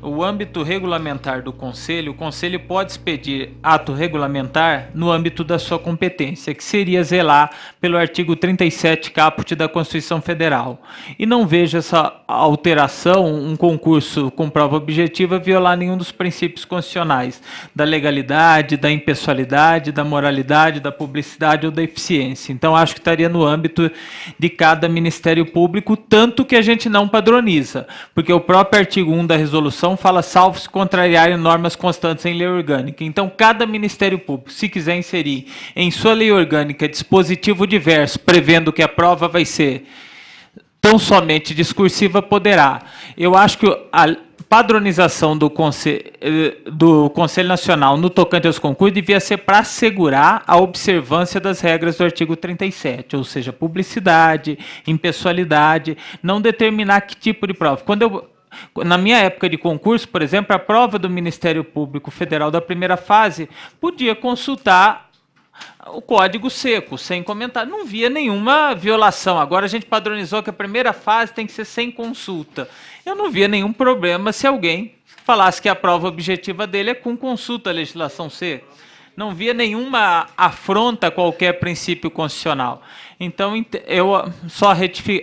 o âmbito regulamentar do Conselho, o Conselho pode expedir ato regulamentar no âmbito da sua competência, que seria zelar pelo artigo 37 caput da Constituição Federal. E não vejo essa alteração, um concurso com prova objetiva, violar nenhum dos princípios constitucionais da legalidade, da impessoalidade, da moralidade, da publicidade ou da eficiência. Então, acho que estaria no âmbito de Cada Ministério Público, tanto que a gente não padroniza, porque o próprio artigo 1 da resolução fala salvo se contrariarem normas constantes em lei orgânica. Então, cada Ministério Público, se quiser inserir em sua lei orgânica dispositivo diverso, prevendo que a prova vai ser tão somente discursiva, poderá. Eu acho que a, padronização do, consel eh, do Conselho Nacional no tocante aos concursos devia ser para assegurar a observância das regras do artigo 37, ou seja, publicidade, impessoalidade, não determinar que tipo de prova. Quando eu na minha época de concurso, por exemplo, a prova do Ministério Público Federal da primeira fase podia consultar o código seco, sem comentar. Não via nenhuma violação. Agora a gente padronizou que a primeira fase tem que ser sem consulta eu não via nenhum problema se alguém falasse que a prova objetiva dele é com consulta à legislação C. Não via nenhuma afronta a qualquer princípio constitucional. Então, eu só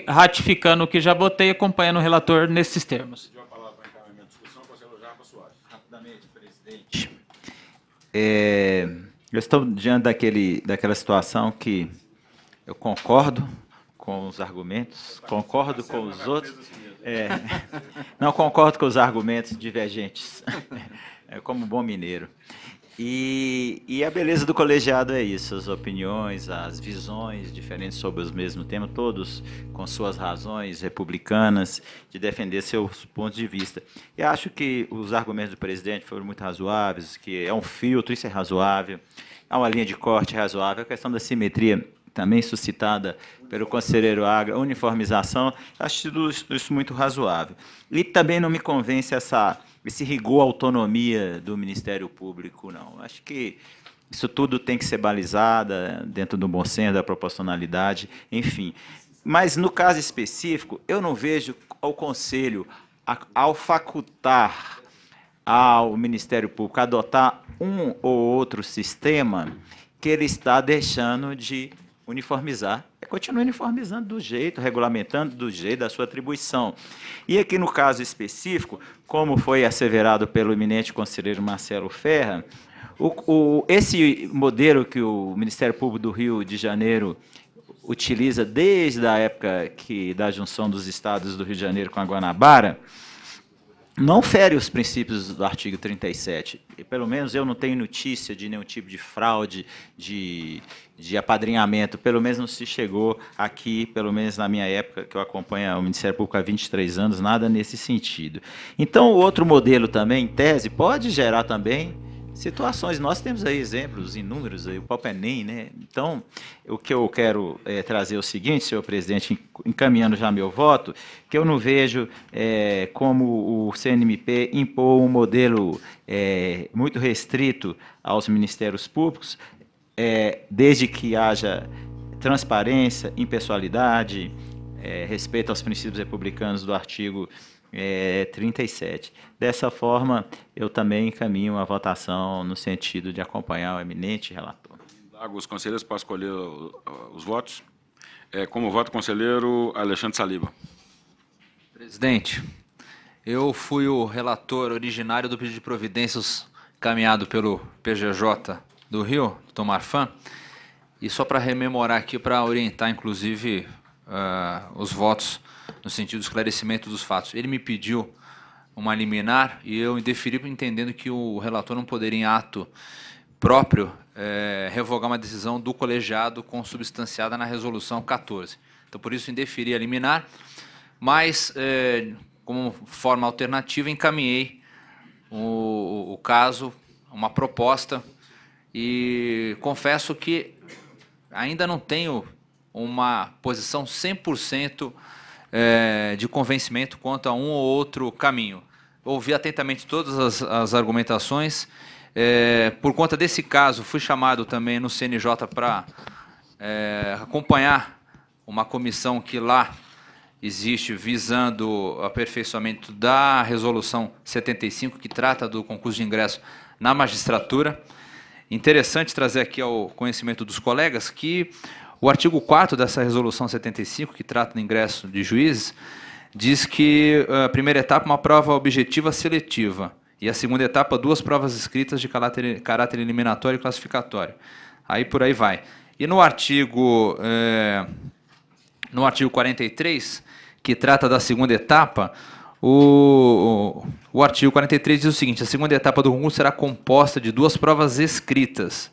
ratificando o que já botei, acompanhando o relator nesses termos. Então, é, eu estou diante daquele, daquela situação que eu concordo com os argumentos, concordo com os outros é, não concordo com os argumentos divergentes, é como bom mineiro. E, e, a beleza do colegiado é isso: as opiniões, as visões diferentes sobre os mesmos temas, todos com suas razões republicanas de defender seus pontos de vista. E acho que os argumentos do presidente foram muito razoáveis, que é um filtro, isso é razoável, há uma linha de corte razoável, a questão da simetria também suscitada pelo conselheiro Agra, uniformização, acho isso muito razoável. E também não me convence essa, esse rigor autonomia do Ministério Público, não. Acho que isso tudo tem que ser balizada dentro do bom senso, da proporcionalidade, enfim. Mas no caso específico, eu não vejo o Conselho, ao facultar ao Ministério Público adotar um ou outro sistema, que ele está deixando de uniformizar. É continuar uniformizando do jeito, regulamentando do jeito da sua atribuição. E aqui no caso específico, como foi asseverado pelo eminente conselheiro Marcelo Ferra, o, o, esse modelo que o Ministério Público do Rio de Janeiro utiliza desde a época que, da junção dos estados do Rio de Janeiro com a Guanabara, não fere os princípios do artigo 37. E, pelo menos eu não tenho notícia de nenhum tipo de fraude, de de apadrinhamento, pelo menos não se chegou aqui, pelo menos na minha época, que eu acompanho o Ministério Público há 23 anos, nada nesse sentido. Então, outro modelo também, em tese, pode gerar também situações. Nós temos aí exemplos inúmeros, aí, o próprio Enem, né? Então, o que eu quero é, trazer é o seguinte, senhor presidente, encaminhando já meu voto, que eu não vejo é, como o CNMP impor um modelo é, muito restrito aos ministérios públicos, é, desde que haja transparência, impessoalidade, é, respeito aos princípios republicanos do artigo é, 37. Dessa forma, eu também encaminho a votação no sentido de acompanhar o eminente relator. Lago, os conselheiros para escolher os votos. É, como voto, conselheiro Alexandre Saliba. Presidente, eu fui o relator originário do pedido de providências caminhado pelo PGJ do Rio, do Fã. E só para rememorar aqui, para orientar, inclusive, uh, os votos no sentido do esclarecimento dos fatos. Ele me pediu uma liminar e eu indeferi entendendo que o relator não poderia, em ato próprio, eh, revogar uma decisão do colegiado consubstanciada na resolução 14. Então, por isso, indeferi a liminar, mas, eh, como forma alternativa, encaminhei o, o caso, uma proposta e confesso que ainda não tenho uma posição 100% é, eh, de convencimento quanto a um ou outro caminho. Ouvi atentamente todas as, as argumentações. É, por conta desse caso, fui chamado também no CNJ para é, eh, acompanhar uma comissão que lá existe visando aperfeiçoamento da resolução 75 que trata do concurso de ingresso na magistratura interessante trazer aqui ao conhecimento dos colegas que o artigo 4 dessa resolução 75, que trata do ingresso de juízes, diz que eh, a primeira etapa é uma prova objetiva seletiva e a segunda etapa duas provas escritas de caráter, caráter eliminatório e classificatório. Aí por aí vai. E no artigo é, no artigo 43, que trata da segunda etapa, o, o, artigo 43 diz o seguinte: a segunda etapa do concurso será composta de duas provas escritas.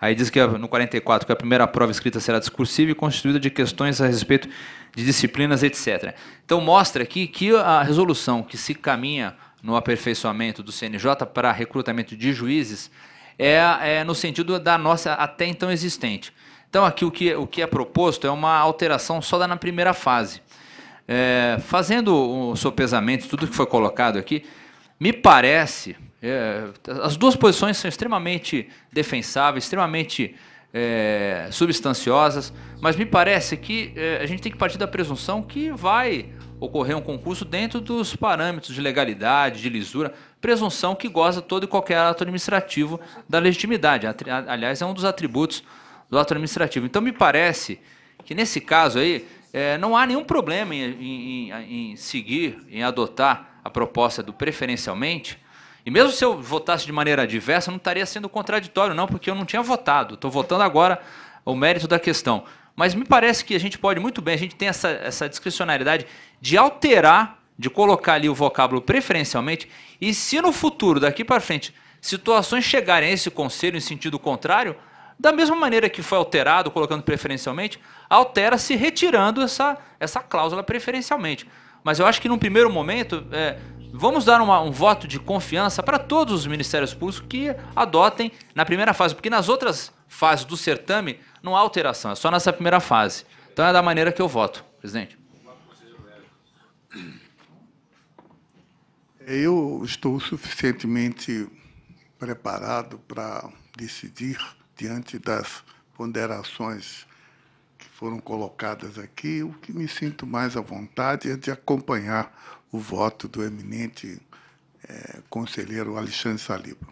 Aí diz que no 44 que a primeira prova escrita será discursiva e constituída de questões a respeito de disciplinas, etc. Então mostra aqui que a resolução que se caminha no aperfeiçoamento do CNJ para recrutamento de juízes é, é no sentido da nossa até então existente. Então aqui o que, o que é proposto é uma alteração só na primeira fase. É, fazendo o sopesamento, tudo que foi colocado aqui, me parece, é, as duas posições são extremamente defensáveis, extremamente é, substanciosas, mas me parece que é, a gente tem que partir da presunção que vai ocorrer um concurso dentro dos parâmetros de legalidade, de lisura, presunção que goza todo e qualquer ato administrativo da legitimidade. Aliás, é um dos atributos do ato administrativo. Então, me parece que nesse caso aí, é, não há nenhum problema em, em, em, em, seguir, em adotar a proposta do preferencialmente. E mesmo se eu votasse de maneira diversa, não estaria sendo contraditório, não, porque eu não tinha votado. Estou votando agora o mérito da questão. Mas me parece que a gente pode muito bem, a gente tem essa, essa discricionalidade de alterar, de colocar ali o vocábulo preferencialmente, e se no futuro, daqui para frente, situações chegarem a esse conselho em sentido contrário, da mesma maneira que foi alterado, colocando preferencialmente, altera-se retirando essa, essa cláusula preferencialmente. Mas eu acho que num primeiro momento, é, vamos dar uma, um voto de confiança para todos os ministérios públicos que adotem na primeira fase, porque nas outras fases do certame não há alteração, é só nessa primeira fase. Então é da maneira que eu voto, presidente. Eu estou suficientemente preparado para decidir diante das ponderações que foram colocadas aqui, o que me sinto mais à vontade é de acompanhar o voto do eminente é, conselheiro Alexandre Saliba.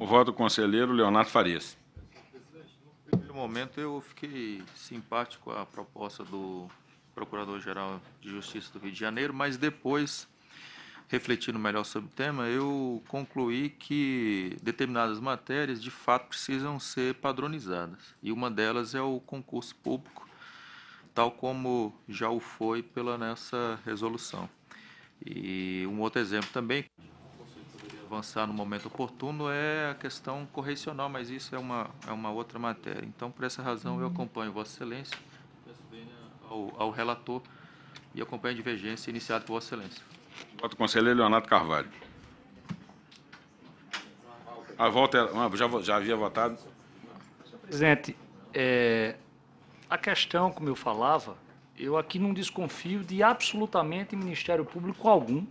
O voto do conselheiro Leonardo Farias. No primeiro momento, eu fiquei simpático à proposta do Procurador-Geral de Justiça do Rio de Janeiro, mas depois refletindo melhor sobre o tema, eu concluí que determinadas matérias de fato precisam ser padronizadas. E uma delas é o concurso público, tal como já o foi pela nossa resolução. E um outro exemplo também, avançar no momento oportuno, é a questão correcional, mas isso é uma, é uma outra matéria. Então, por essa razão, eu acompanho Vossa Excelência, peço ao, ao relator e acompanho a divergência iniciada por Vossa Excelência. Voto conselheiro Leonardo Carvalho. A volta é, ah, já, já havia votado. Presidente, é, a questão, como eu falava, eu aqui não desconfio de absolutamente Ministério Público algum.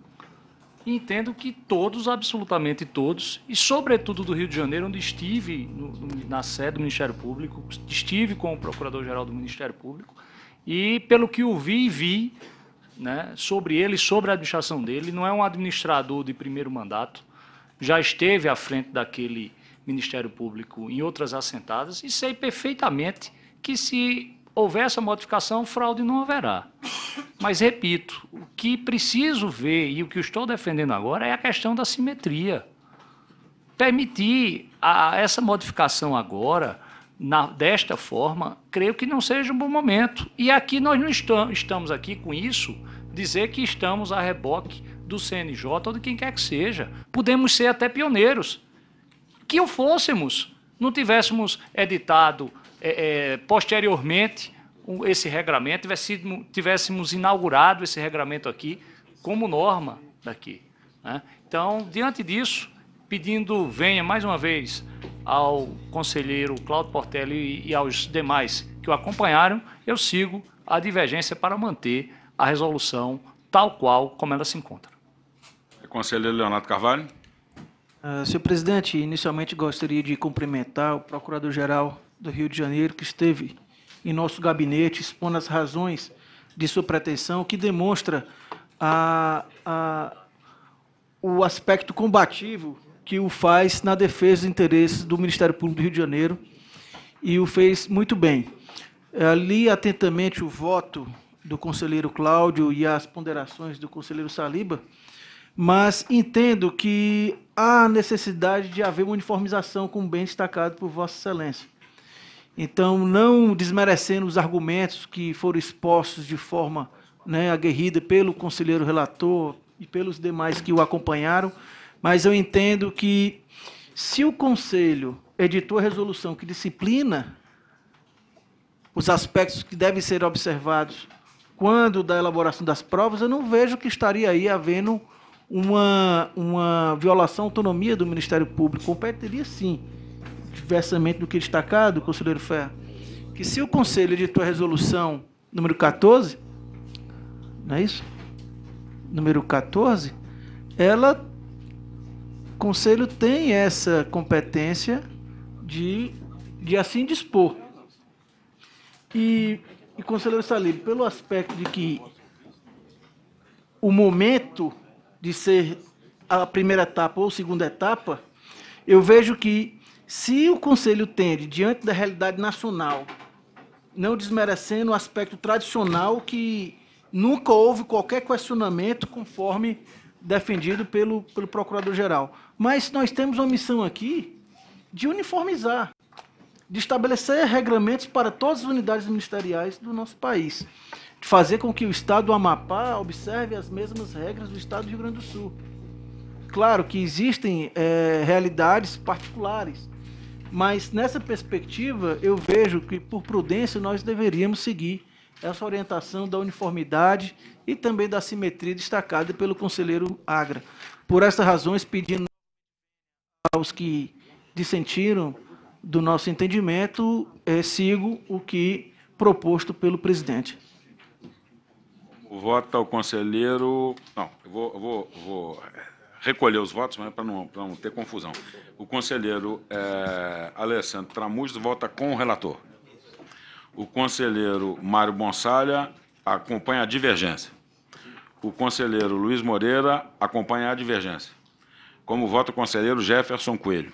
E entendo que todos, absolutamente todos, e sobretudo do Rio de Janeiro, onde estive no, na sede do Ministério Público, estive com o Procurador-Geral do Ministério Público, e pelo que ouvi e vi, né, sobre ele, sobre a administração dele. Não é um administrador de primeiro mandato, já esteve à frente daquele Ministério Público em outras assentadas e sei perfeitamente que se houver essa modificação, fraude não haverá. Mas, repito, o que preciso ver e o que estou defendendo agora é a questão da simetria. Permitir a, essa modificação agora na, desta forma, creio que não seja um bom momento. E aqui nós não estamos, estamos aqui com isso dizer que estamos a reboque do CNJ ou de quem quer que seja. Podemos ser até pioneiros. Que o fôssemos, não tivéssemos editado é, é, posteriormente esse regramento, tivéssemos, tivéssemos inaugurado esse regramento aqui como norma daqui. Né? Então, diante disso, pedindo venha mais uma vez ao conselheiro Cláudio Portelli e, e aos demais que o acompanharam, eu sigo a divergência para manter a resolução tal qual como ela se encontra. É conselheiro Leonardo Carvalho. Uh, senhor presidente, inicialmente gostaria de cumprimentar o procurador-geral do Rio de Janeiro, que esteve em nosso gabinete expondo as razões de sua pretensão, que demonstra a, a, o aspecto combativo que o faz na defesa dos interesses do Ministério Público do Rio de Janeiro e o fez muito bem. Li atentamente o voto do conselheiro Cláudio e as ponderações do conselheiro Saliba, mas entendo que há necessidade de haver uma uniformização, como bem destacado por Vossa Excelência. Então, não desmerecendo os argumentos que foram expostos de forma né, aguerrida pelo conselheiro relator e pelos demais que o acompanharam, mas eu entendo que se o conselho editou a resolução que disciplina os aspectos que devem ser observados quando da elaboração das provas, eu não vejo que estaria aí havendo uma, uma violação à autonomia do Ministério Público. Competiria sim, diversamente do que destacado, conselheiro Ferro, que se o Conselho editou a resolução número 14, não é isso? Número 14, ela conselho tem essa competência de, de assim dispor. E, e conselheiro Salim pelo aspecto de que o momento de ser a primeira etapa ou segunda etapa, eu vejo que se o conselho tende, diante da realidade nacional, não desmerecendo o aspecto tradicional que nunca houve qualquer questionamento conforme defendido pelo, pelo Procurador-Geral. Mas nós temos uma missão aqui de uniformizar, de estabelecer regramentos para todas as unidades ministeriais do nosso país, de fazer com que o Estado do Amapá observe as mesmas regras do Estado do Rio Grande do Sul. Claro que existem é, realidades particulares, mas nessa perspectiva eu vejo que, por prudência, nós deveríamos seguir essa orientação da uniformidade e também da simetria destacada pelo conselheiro Agra. Por essas razões, pedindo aos que dissentiram do nosso entendimento, é, sigo o que proposto pelo presidente. Vota o conselheiro. Não, eu vou, eu vou, vou recolher os votos, mas é para não, não ter confusão. O conselheiro é, Alessandro Tramujas vota com o relator. O conselheiro Mário Bonsalha acompanha a divergência. O conselheiro Luiz Moreira acompanha a divergência. Como vota o conselheiro Jefferson Coelho?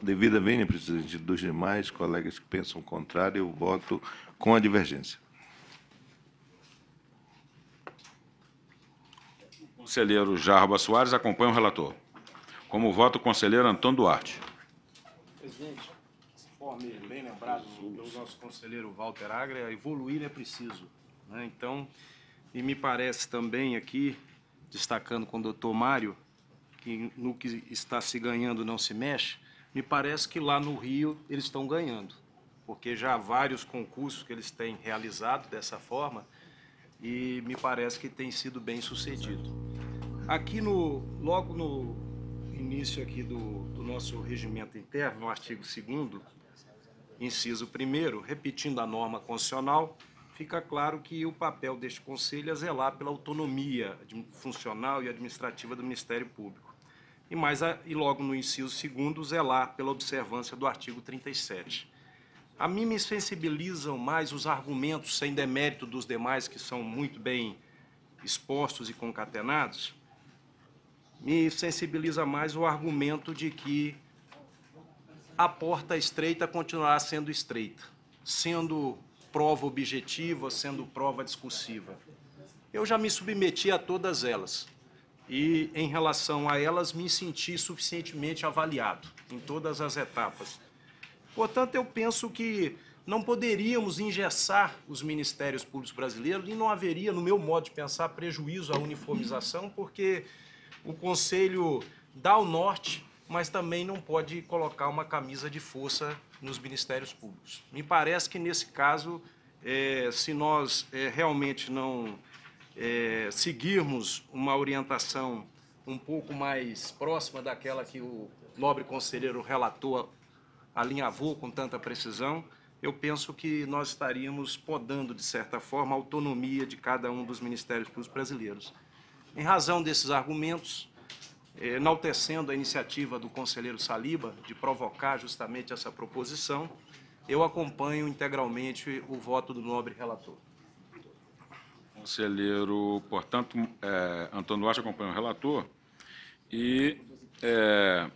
Devidamente, presidente, dos demais colegas que pensam o contrário, eu voto com a divergência. O conselheiro Jarba Soares acompanha o relator. Como vota o conselheiro Antônio Duarte? Presidente, conforme bem lembrado nosso conselheiro Walter Agra, evoluir é preciso. Né? Então, e me parece também aqui, destacando com o doutor Mário, que no que está se ganhando não se mexe, me parece que lá no Rio eles estão ganhando, porque já há vários concursos que eles têm realizado dessa forma e me parece que tem sido bem sucedido. Aqui no logo no início aqui do, do nosso regimento interno, no artigo 2 inciso 1, repetindo a norma constitucional, fica claro que o papel deste Conselho é zelar pela autonomia funcional e administrativa do Ministério Público. E, mais a, e logo no inciso segundo, zelar pela observância do artigo 37. A mim me sensibilizam mais os argumentos, sem demérito dos demais, que são muito bem expostos e concatenados, me sensibiliza mais o argumento de que a porta estreita continuará sendo estreita, sendo prova objetiva, sendo prova discursiva. Eu já me submeti a todas elas e, em relação a elas, me senti suficientemente avaliado em todas as etapas. Portanto, eu penso que não poderíamos engessar os ministérios públicos brasileiros e não haveria, no meu modo de pensar, prejuízo à uniformização, porque o Conselho dá o norte mas também não pode colocar uma camisa de força nos ministérios públicos. Me parece que, nesse caso, é, se nós é, realmente não é, seguirmos uma orientação um pouco mais próxima daquela que o nobre conselheiro relatou alinhavou com tanta precisão, eu penso que nós estaríamos podando, de certa forma, a autonomia de cada um dos ministérios públicos brasileiros. Em razão desses argumentos, enaltecendo a iniciativa do conselheiro Saliba de provocar justamente essa proposição, eu acompanho integralmente o voto do nobre relator. Conselheiro, portanto, é, Antônio Duarte acompanha o relator e é,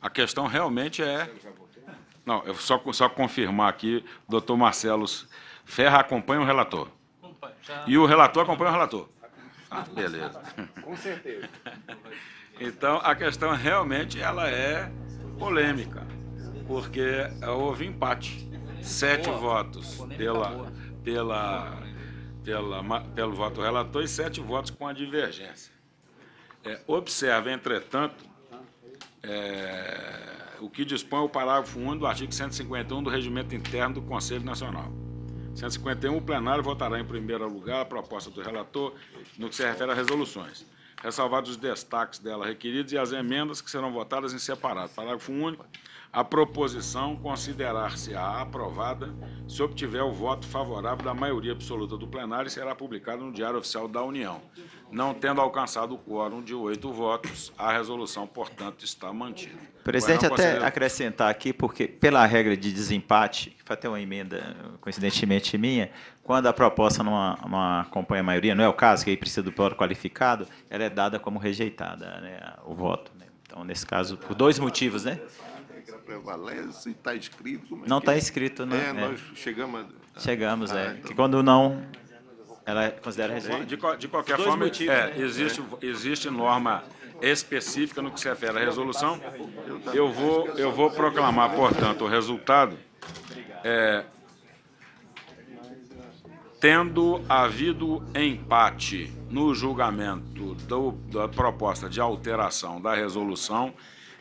a questão realmente é... Não, eu só, só confirmar aqui, doutor Marcelo Ferra acompanha o relator. E o relator acompanha o relator. Ah, beleza. Com certeza. Então, a questão realmente ela é polêmica, porque houve empate. Sete boa. votos pela, pela, pela, pelo voto relator e sete votos com a divergência. É, observa, entretanto, é, o que dispõe o parágrafo 1 do artigo 151 do Regimento Interno do Conselho Nacional. 151, o plenário votará em primeiro lugar a proposta do relator no que se refere a resoluções ressalvados é os destaques dela requeridos e as emendas que serão votadas em separado. Parágrafo único. A proposição considerar-se-á aprovada se obtiver o voto favorável da maioria absoluta do plenário e será publicada no Diário Oficial da União. Não tendo alcançado o quórum de oito votos, a resolução, portanto, está mantida. Presidente, até acrescentar aqui, porque pela regra de desempate, que foi até uma emenda, coincidentemente minha, quando a proposta não, acompanha a maioria, não é o caso, que aí precisa do pior qualificado, ela é dada como rejeitada, né, o voto. Né? Então, nesse caso, por dois motivos, né? regra prevalece, está escrito. não está é? escrito, né? É, é, nós chegamos. A... Chegamos, é. ah, é. Então... Que quando não, ela é considera considerada De, de, qualquer forma, motivos, é, né? existe, existe norma específica no que se refere à resolução. Eu vou, eu vou proclamar, portanto, o resultado. É, tendo havido empate no julgamento do, da proposta de alteração da resolução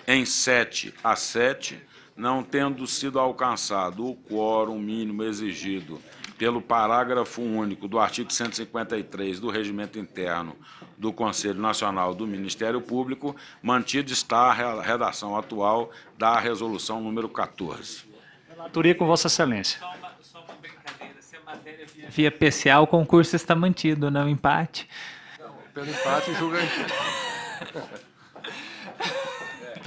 em 7 a 7, não tendo sido alcançado o quórum mínimo exigido pelo parágrafo único do artigo 153 do Regimento Interno do Conselho Nacional do Ministério Público, mantida está a redação atual da resolução número 14. Relatoria com Vossa Excelência. Via PCA, o concurso está mantido, não empate. Não, pelo empate, julga. é,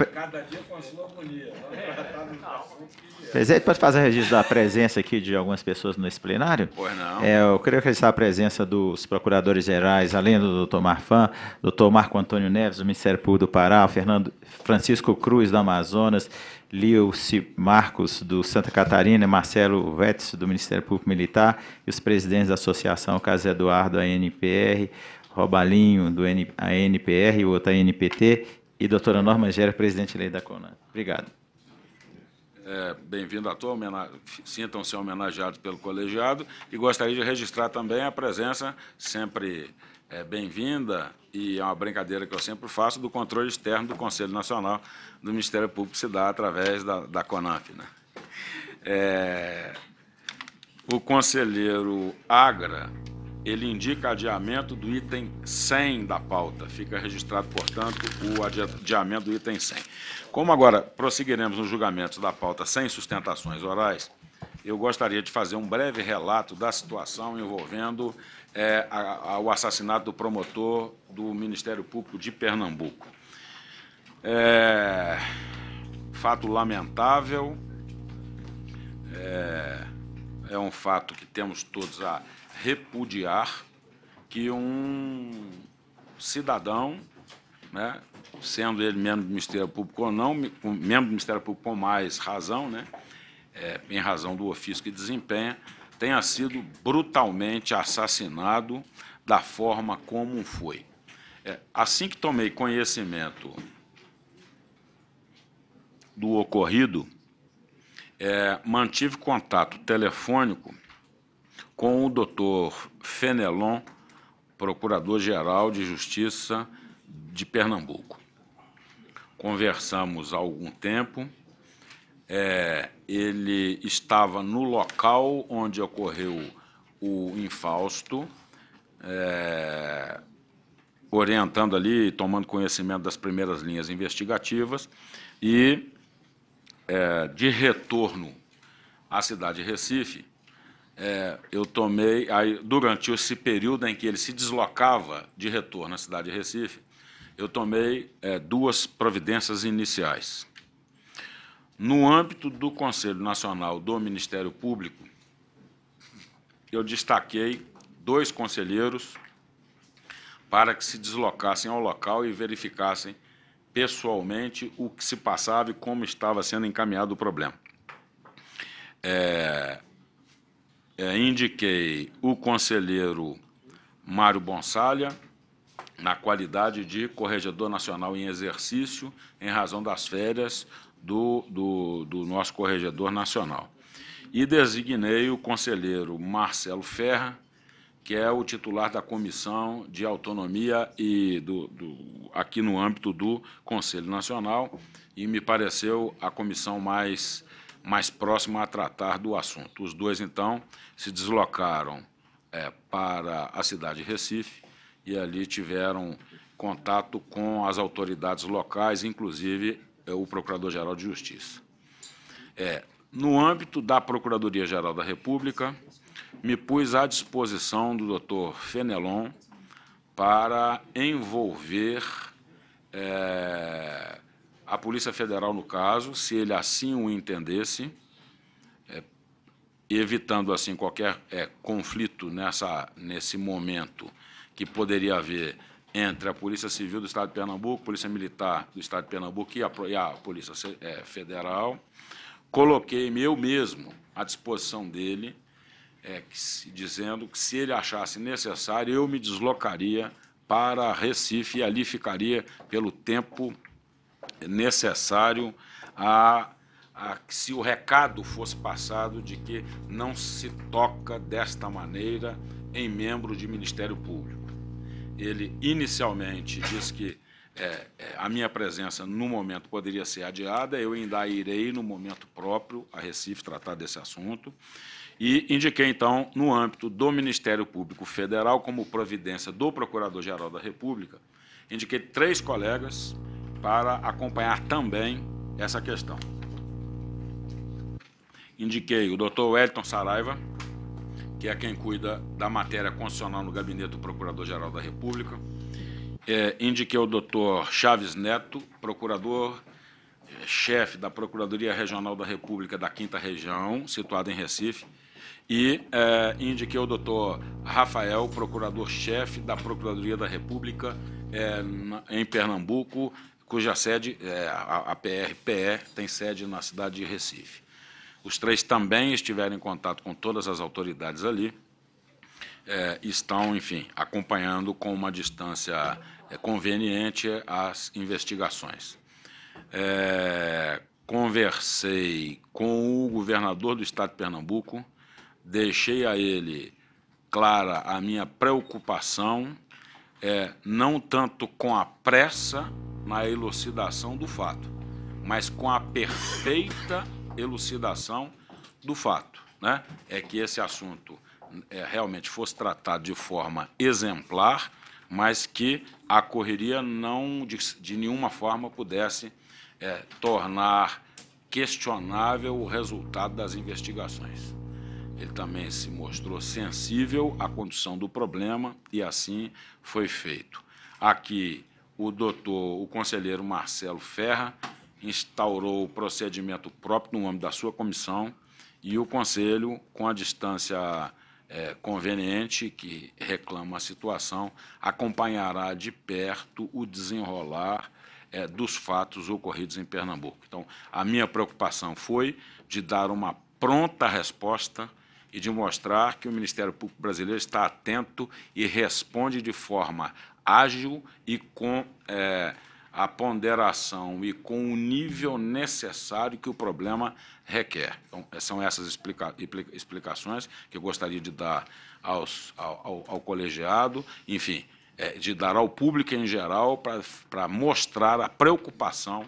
cada dia com a sua agonia. Vamos tratar do assunto que Presidente, pode fazer registro da presença aqui de algumas pessoas nesse plenário? Pois não. É, eu queria registrar a presença dos procuradores gerais, além do doutor Marfan, doutor Marco Antônio Neves, do Ministério Público do Pará, Fernando Francisco Cruz, do Amazonas, Lio Marcos, do Santa Catarina, Marcelo Vetz, do Ministério Público Militar, e os presidentes da Associação Caso Eduardo, ANPR, Robalinho, do ANPR e outro ANPT, e doutora Norma Gera, presidente-lei da CONAN. Obrigado é, bem-vindo à toa, sintam-se homenageados pelo colegiado e gostaria de registrar também a presença sempre é, bem-vinda e é uma brincadeira que eu sempre faço do controle externo do Conselho Nacional do Ministério Público se dá através da, da CONAF. Né? É, o conselheiro Agra ele indica adiamento do item 100 da pauta. Fica registrado, portanto, o adiamento do item 100. Como agora prosseguiremos nos julgamentos da pauta sem sustentações orais, eu gostaria de fazer um breve relato da situação envolvendo é, a, a, o assassinato do promotor do Ministério Público de Pernambuco. É, fato lamentável, é, é um fato que temos todos a repudiar que um cidadão, né, sendo ele membro do Ministério Público ou não, membro do Ministério Público com mais razão, né, é, em razão do ofício que desempenha, tenha sido brutalmente assassinado da forma como foi. É, assim que tomei conhecimento do ocorrido, é, mantive contato telefônico com o doutor Fenelon, Procurador-Geral de Justiça de Pernambuco. Conversamos há algum tempo. É, ele estava no local onde ocorreu o infausto, é, orientando ali, tomando conhecimento das primeiras linhas investigativas e, é, de retorno à cidade de Recife, é, eu tomei, aí, durante esse período em que ele se deslocava de retorno à cidade de Recife, eu tomei é, duas providências iniciais. No âmbito do Conselho Nacional do Ministério Público, eu destaquei dois conselheiros para que se deslocassem ao local e verificassem pessoalmente o que se passava e como estava sendo encaminhado o problema. É, é, indiquei o conselheiro Mário Bonsalha, na qualidade de corregedor nacional em exercício, em razão das férias do, do, do nosso corregedor nacional. E designei o conselheiro Marcelo Ferra, que é o titular da comissão de autonomia e do, do, aqui no âmbito do Conselho Nacional, e me pareceu a comissão mais mais próxima a tratar do assunto. Os dois, então, se deslocaram é, para a cidade de Recife e ali tiveram contato com as autoridades locais, inclusive é, o Procurador-Geral de Justiça. É, no âmbito da Procuradoria-Geral da República, me pus à disposição do doutor Fenelon para envolver é, a Polícia Federal, no caso, se ele assim o entendesse, é, evitando assim qualquer é, conflito nessa, nesse momento que poderia haver entre a Polícia Civil do Estado de Pernambuco, Polícia Militar do Estado de Pernambuco e a, e a Polícia é, Federal, coloquei-me eu mesmo à disposição dele, é, que, dizendo que, se ele achasse necessário, eu me deslocaria para Recife e ali ficaria pelo tempo necessário a, a que se o recado fosse passado de que não se toca desta maneira em membro de Ministério Público. Ele inicialmente disse que é, é, a minha presença no momento poderia ser adiada, eu ainda irei no momento próprio a Recife tratar desse assunto. E indiquei, então, no âmbito do Ministério Público Federal, como providência do Procurador-Geral da República, indiquei três colegas para acompanhar também essa questão. Indiquei o doutor Wellington Saraiva, que é quem cuida da matéria constitucional no gabinete do Procurador-Geral da República. É, indiquei o doutor Chaves Neto, procurador-chefe é, da Procuradoria Regional da República da Quinta Região, situada em Recife, e é, indiquei o doutor Rafael, procurador-chefe da Procuradoria da República é, em Pernambuco, cuja sede, é, a, a PRPE, tem sede na cidade de Recife. Os três também estiveram em contato com todas as autoridades ali, é, estão, enfim, acompanhando com uma distância é, conveniente as investigações. É, conversei com o governador do estado de Pernambuco, deixei a ele clara a minha preocupação é, não tanto com a pressa na elucidação do fato, mas com a perfeita elucidação do fato. Né? É que esse assunto é, realmente fosse tratado de forma exemplar, mas que a correria não, de, de nenhuma forma, pudesse é, tornar questionável o resultado das investigações. Ele também se mostrou sensível à condução do problema e assim foi feito. Aqui, o doutor, o conselheiro Marcelo Ferra, instaurou o procedimento próprio no âmbito da sua comissão e o conselho, com a distância é, conveniente que reclama a situação, acompanhará de perto o desenrolar é, dos fatos ocorridos em Pernambuco. Então, a minha preocupação foi de dar uma pronta resposta e de mostrar que o Ministério Público Brasileiro está atento e responde de forma ágil e com é, a ponderação e com o nível necessário que o problema requer. Então, eh, são essas explica explicações que eu gostaria de dar aos, ao, ao, ao colegiado, enfim, é, de dar ao público em geral para mostrar a preocupação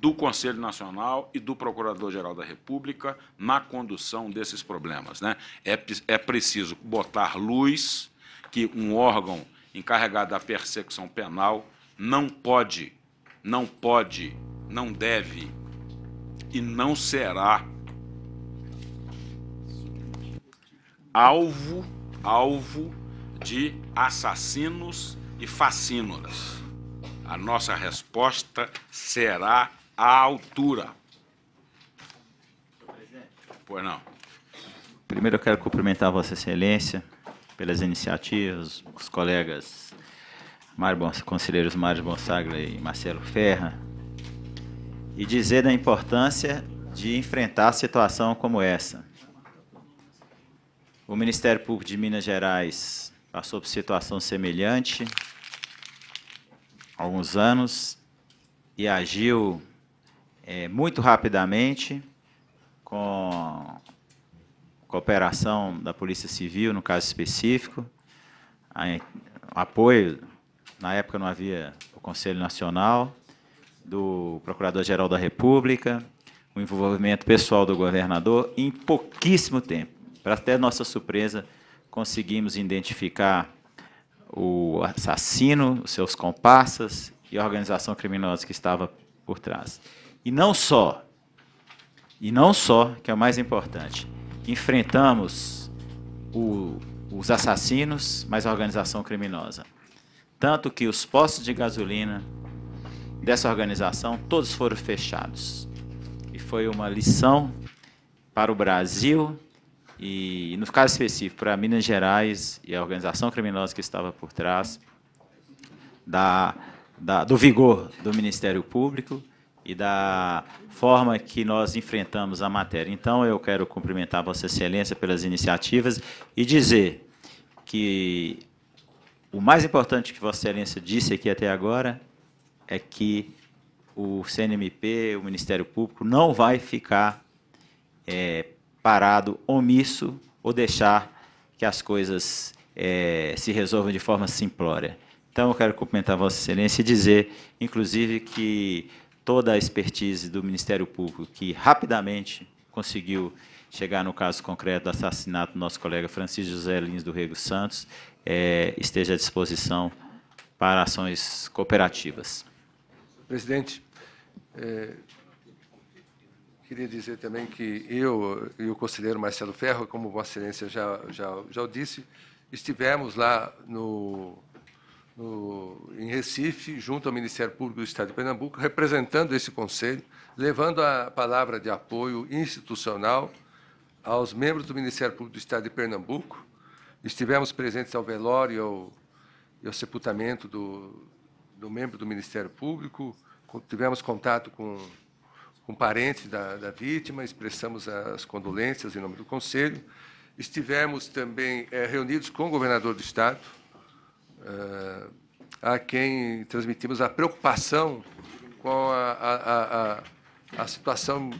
do Conselho Nacional e do Procurador-Geral da República na condução desses problemas. Né? É, é preciso botar luz que um órgão encarregado da persecução penal não pode, não pode, não deve e não será alvo, alvo de assassinos e fascínoras. A nossa resposta será à altura. Pois não. Primeiro eu quero cumprimentar Vossa Excelência pelas iniciativas, os colegas Bons, conselheiros Mário Bonsagra e Marcelo Ferra, e dizer da importância de enfrentar situação como essa. O Ministério Público de Minas Gerais passou por situação semelhante há alguns anos e agiu é, muito rapidamente, com cooperação da Polícia Civil, no caso específico, a, apoio, na época não havia o Conselho Nacional, do Procurador-Geral da República, o envolvimento pessoal do governador, em pouquíssimo tempo. Para até nossa surpresa, conseguimos identificar o assassino, os seus comparsas e a organização criminosa que estava por trás. E não só, e não só, que é o mais importante, enfrentamos o, os assassinos, mas a organização criminosa. Tanto que os postos de gasolina dessa organização, todos foram fechados. E foi uma lição para o Brasil e, no caso específico, para Minas Gerais e a organização criminosa que estava por trás da, da, do vigor do Ministério Público e da forma que nós enfrentamos a matéria. Então, eu quero cumprimentar Vossa Excelência pelas iniciativas e dizer que o mais importante que Vossa Excelência disse aqui até agora é que o CNMP, o Ministério Público, não vai ficar é, parado, omisso ou deixar que as coisas é, se resolvam de forma simplória. Então, eu quero cumprimentar Vossa Excelência e dizer, inclusive, que toda a expertise do Ministério Público, que rapidamente conseguiu chegar no caso concreto do assassinato do nosso colega Francisco José Lins do Rego Santos, é, esteja à disposição para ações cooperativas. Presidente, é, queria dizer também que eu e o conselheiro Marcelo Ferro, como Vossa Excelência já, já, já o disse, estivemos lá no no, em Recife, junto ao Ministério Público do Estado de Pernambuco, representando esse conselho, levando a palavra de apoio institucional aos membros do Ministério Público do Estado de Pernambuco. Estivemos presentes ao velório e ao, ao sepultamento do, do, membro do Ministério Público, tivemos contato com, com parentes da, da vítima, expressamos as condolências em nome do Conselho. Estivemos também é, reunidos com o governador do Estado, a eh, quem transmitimos a preocupação com a, a, a, a situação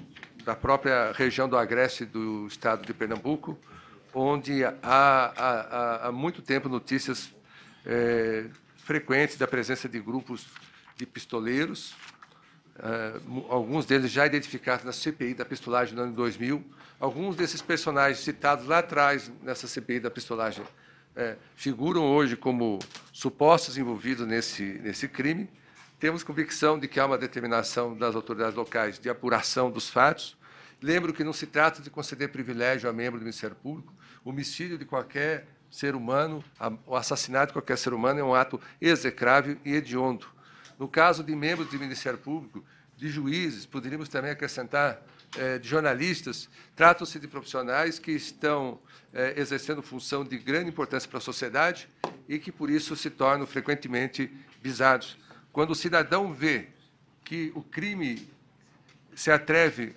da própria região do Agreste do estado de Pernambuco, onde há, há, há muito tempo notícias é, frequentes da presença de grupos de pistoleiros, eh, alguns deles já identificados na CPI da pistolagem no ano 2000. Alguns desses personagens citados lá atrás nessa CPI da pistolagem é, figuram hoje como supostos envolvidos nesse, nesse crime. Temos convicção de que há uma determinação das autoridades locais de apuração dos fatos. Lembro que não se trata de conceder privilégio a membro do Ministério Público. O homicídio de qualquer ser humano, a, o assassinato de qualquer ser humano é um ato execrável e hediondo. No caso de membros do Ministério Público, de juízes, poderíamos também acrescentar é, de jornalistas, tratam-se de profissionais que estão é, exercendo função de grande importância para a sociedade e que, por isso, se tornam frequentemente visados. Quando o cidadão vê que o crime se atreve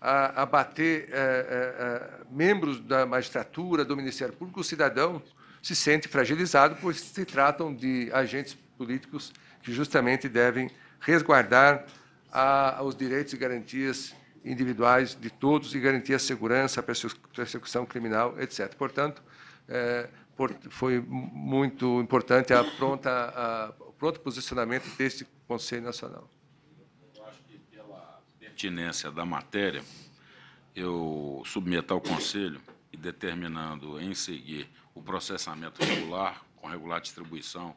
a, a bater é, é, é, membros da magistratura, do Ministério Público, o cidadão se sente fragilizado, pois se tratam de agentes políticos que justamente devem resguardar a, os direitos e garantias individuais de todos e garantir a segurança, a persecução criminal, etc. Portanto, é, por, foi muito importante a pronta, a, o pronto posicionamento deste Conselho Nacional. Eu acho que pela pertinência da matéria, eu submeto ao Conselho e determinando em seguir o processamento regular, com regular distribuição,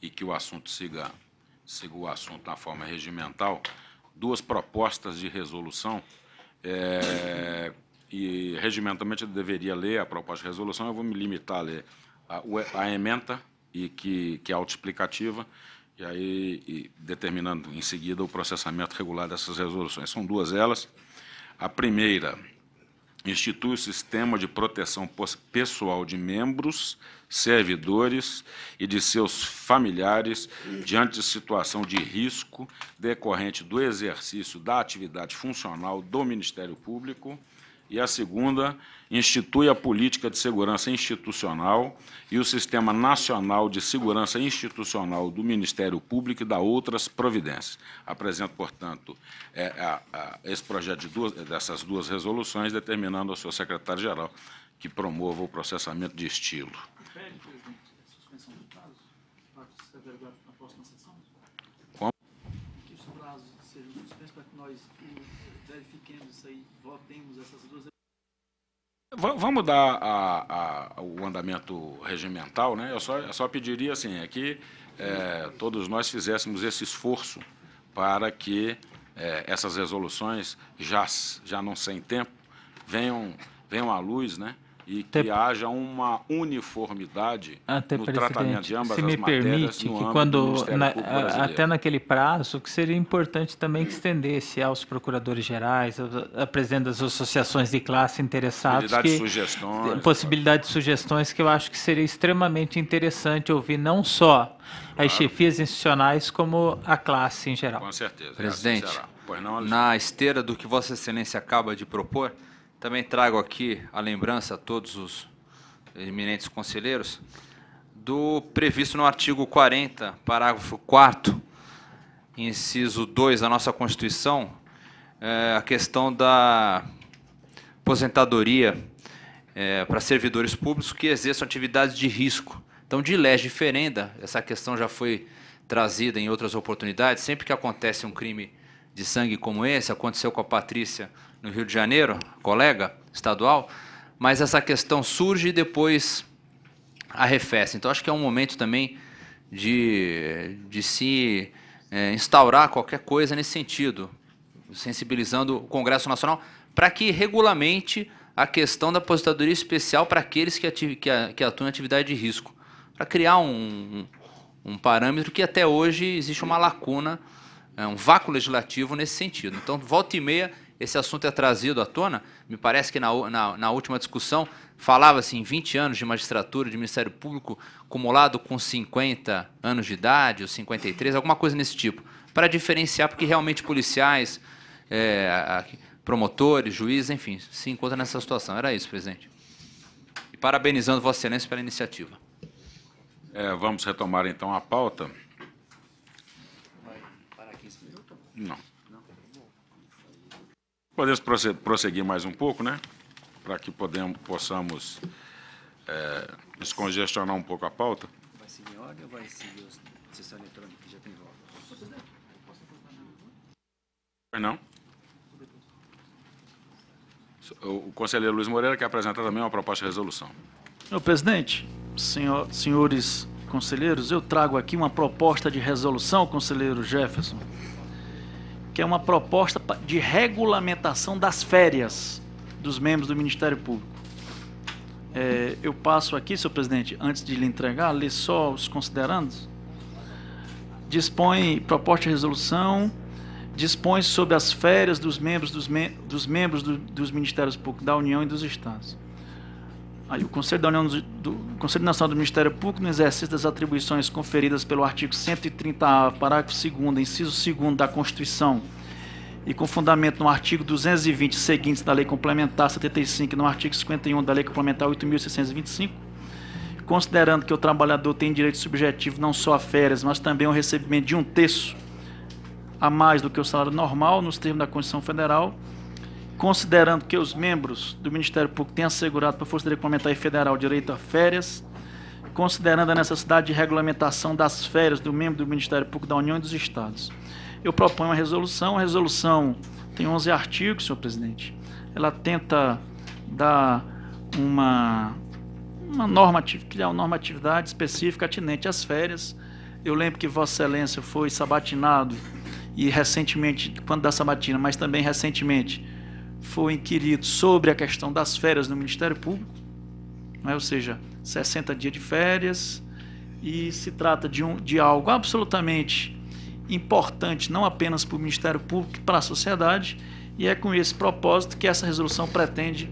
e que o assunto siga, siga o assunto na forma regimental, duas propostas de resolução. É, e regimentalmente eu deveria ler a proposta de resolução, eu vou me limitar a ler a, a ementa, e que, que é autoexplicativa, e aí e determinando em seguida o processamento regular dessas resoluções. São duas elas. A primeira institui o sistema de proteção pessoal de membros, servidores e de seus familiares diante de situação de risco decorrente do exercício da atividade funcional do Ministério Público. E a segunda institui a Política de Segurança Institucional e o Sistema Nacional de Segurança Institucional do Ministério Público e da outras providências. Apresento, portanto, é, a, a, esse projeto de duas, dessas duas resoluções, determinando ao seu secretário-geral que promova o processamento de estilo. Vamos dar a, a, o andamento regimental, né? Eu só, eu só pediria assim, é que é, todos nós fizéssemos esse esforço para que é, essas resoluções, já, já não sem tempo, venham, venham à luz, né? e que haja uma uniformidade Até, no tratamento de ambas se me as matérias permite que quando na, até naquele prazo que seria importante também que estendesse aos procuradores gerais, apresentando as das associações de classe interessadas possibilidade que, de sugestões, possibilidade de sugestões que eu acho que seria extremamente interessante ouvir não só claro. as chefias institucionais como a classe em geral. Com certeza. Assim presidente, é assim não, na esteira do que Vossa Excelência acaba de propor, também trago aqui a lembrança a todos os eminentes conselheiros do previsto no artigo 40, parágrafo 4 inciso 2 da nossa Constituição, é a questão da aposentadoria é, para servidores públicos que exerçam atividades de risco. Então, de lege diferenda, essa questão já foi trazida em outras oportunidades, sempre que acontece um crime de sangue como esse, aconteceu com a Patrícia no Rio de Janeiro, colega estadual, mas essa questão surge e depois arrefece. Então acho que é um momento também de, de se é, instaurar qualquer coisa nesse sentido, sensibilizando o Congresso Nacional para que regulamente a questão da aposentadoria especial para aqueles que, ative, que, a, que atuam em atividade de risco, para criar um, um, um parâmetro que até hoje existe uma lacuna, é, um vácuo legislativo nesse sentido. Então, volta e meia, esse assunto é trazido à tona. Me parece que na, na, na última discussão falava-se assim, em 20 anos de magistratura, de Ministério Público, acumulado com 50 anos de idade, ou 53, alguma coisa nesse tipo, para diferenciar, porque realmente policiais, é, promotores, juízes, enfim, se encontram nessa situação. Era isso, presidente. E parabenizando Vossa Excelência né, pela iniciativa. É, vamos retomar então a pauta. Vai parar 15 minutos? Não. Podemos prosseguir mais um pouco, né? Para que podemos, possamos é, descongestionar um pouco a pauta. Vai seguir ordem ou vai seguir a sessão eletrônica que já tem voto? Não. O conselheiro Luiz Moreira quer apresentar também uma proposta de resolução. Senhor presidente, senhor, senhores conselheiros, eu trago aqui uma proposta de resolução, conselheiro Jefferson, que é uma proposta de regulamentação das férias dos membros do Ministério Público. É, eu passo aqui, senhor presidente, antes de lhe entregar, ler só os considerandos. Dispõe proposta de resolução dispõe sobre as férias dos membros dos, me, dos membros do, dos ministérios públicos da União e dos estados. Aí, o Conselho, da União do, do, Conselho Nacional do Ministério Público, no exercício das atribuições conferidas pelo artigo 130-A, parágrafo 2, inciso 2 da Constituição, e com fundamento no artigo 220 seguintes da Lei Complementar 75 e no artigo 51 da Lei Complementar 8.625, considerando que o trabalhador tem direito subjetivo não só a férias, mas também ao recebimento de um terço a mais do que o salário normal, nos termos da Constituição Federal considerando que os membros do Ministério Público têm assegurado para a Força Regulamentar e Federal direito a férias, considerando a necessidade de regulamentação das férias do membro do Ministério Público da União e dos Estados. Eu proponho uma resolução. A resolução tem 11 artigos, senhor presidente. Ela tenta dar uma, uma normativa, criar uma normatividade específica atinente às férias. Eu lembro que Vossa Excelência foi sabatinado e recentemente, quando da sabatina, mas também recentemente, foi inquirido sobre a questão das férias no Ministério Público, né? ou seja, 60 dias de férias, e se trata de, um, de algo absolutamente importante, não apenas para o Ministério Público, para a sociedade, e é com esse propósito que essa resolução pretende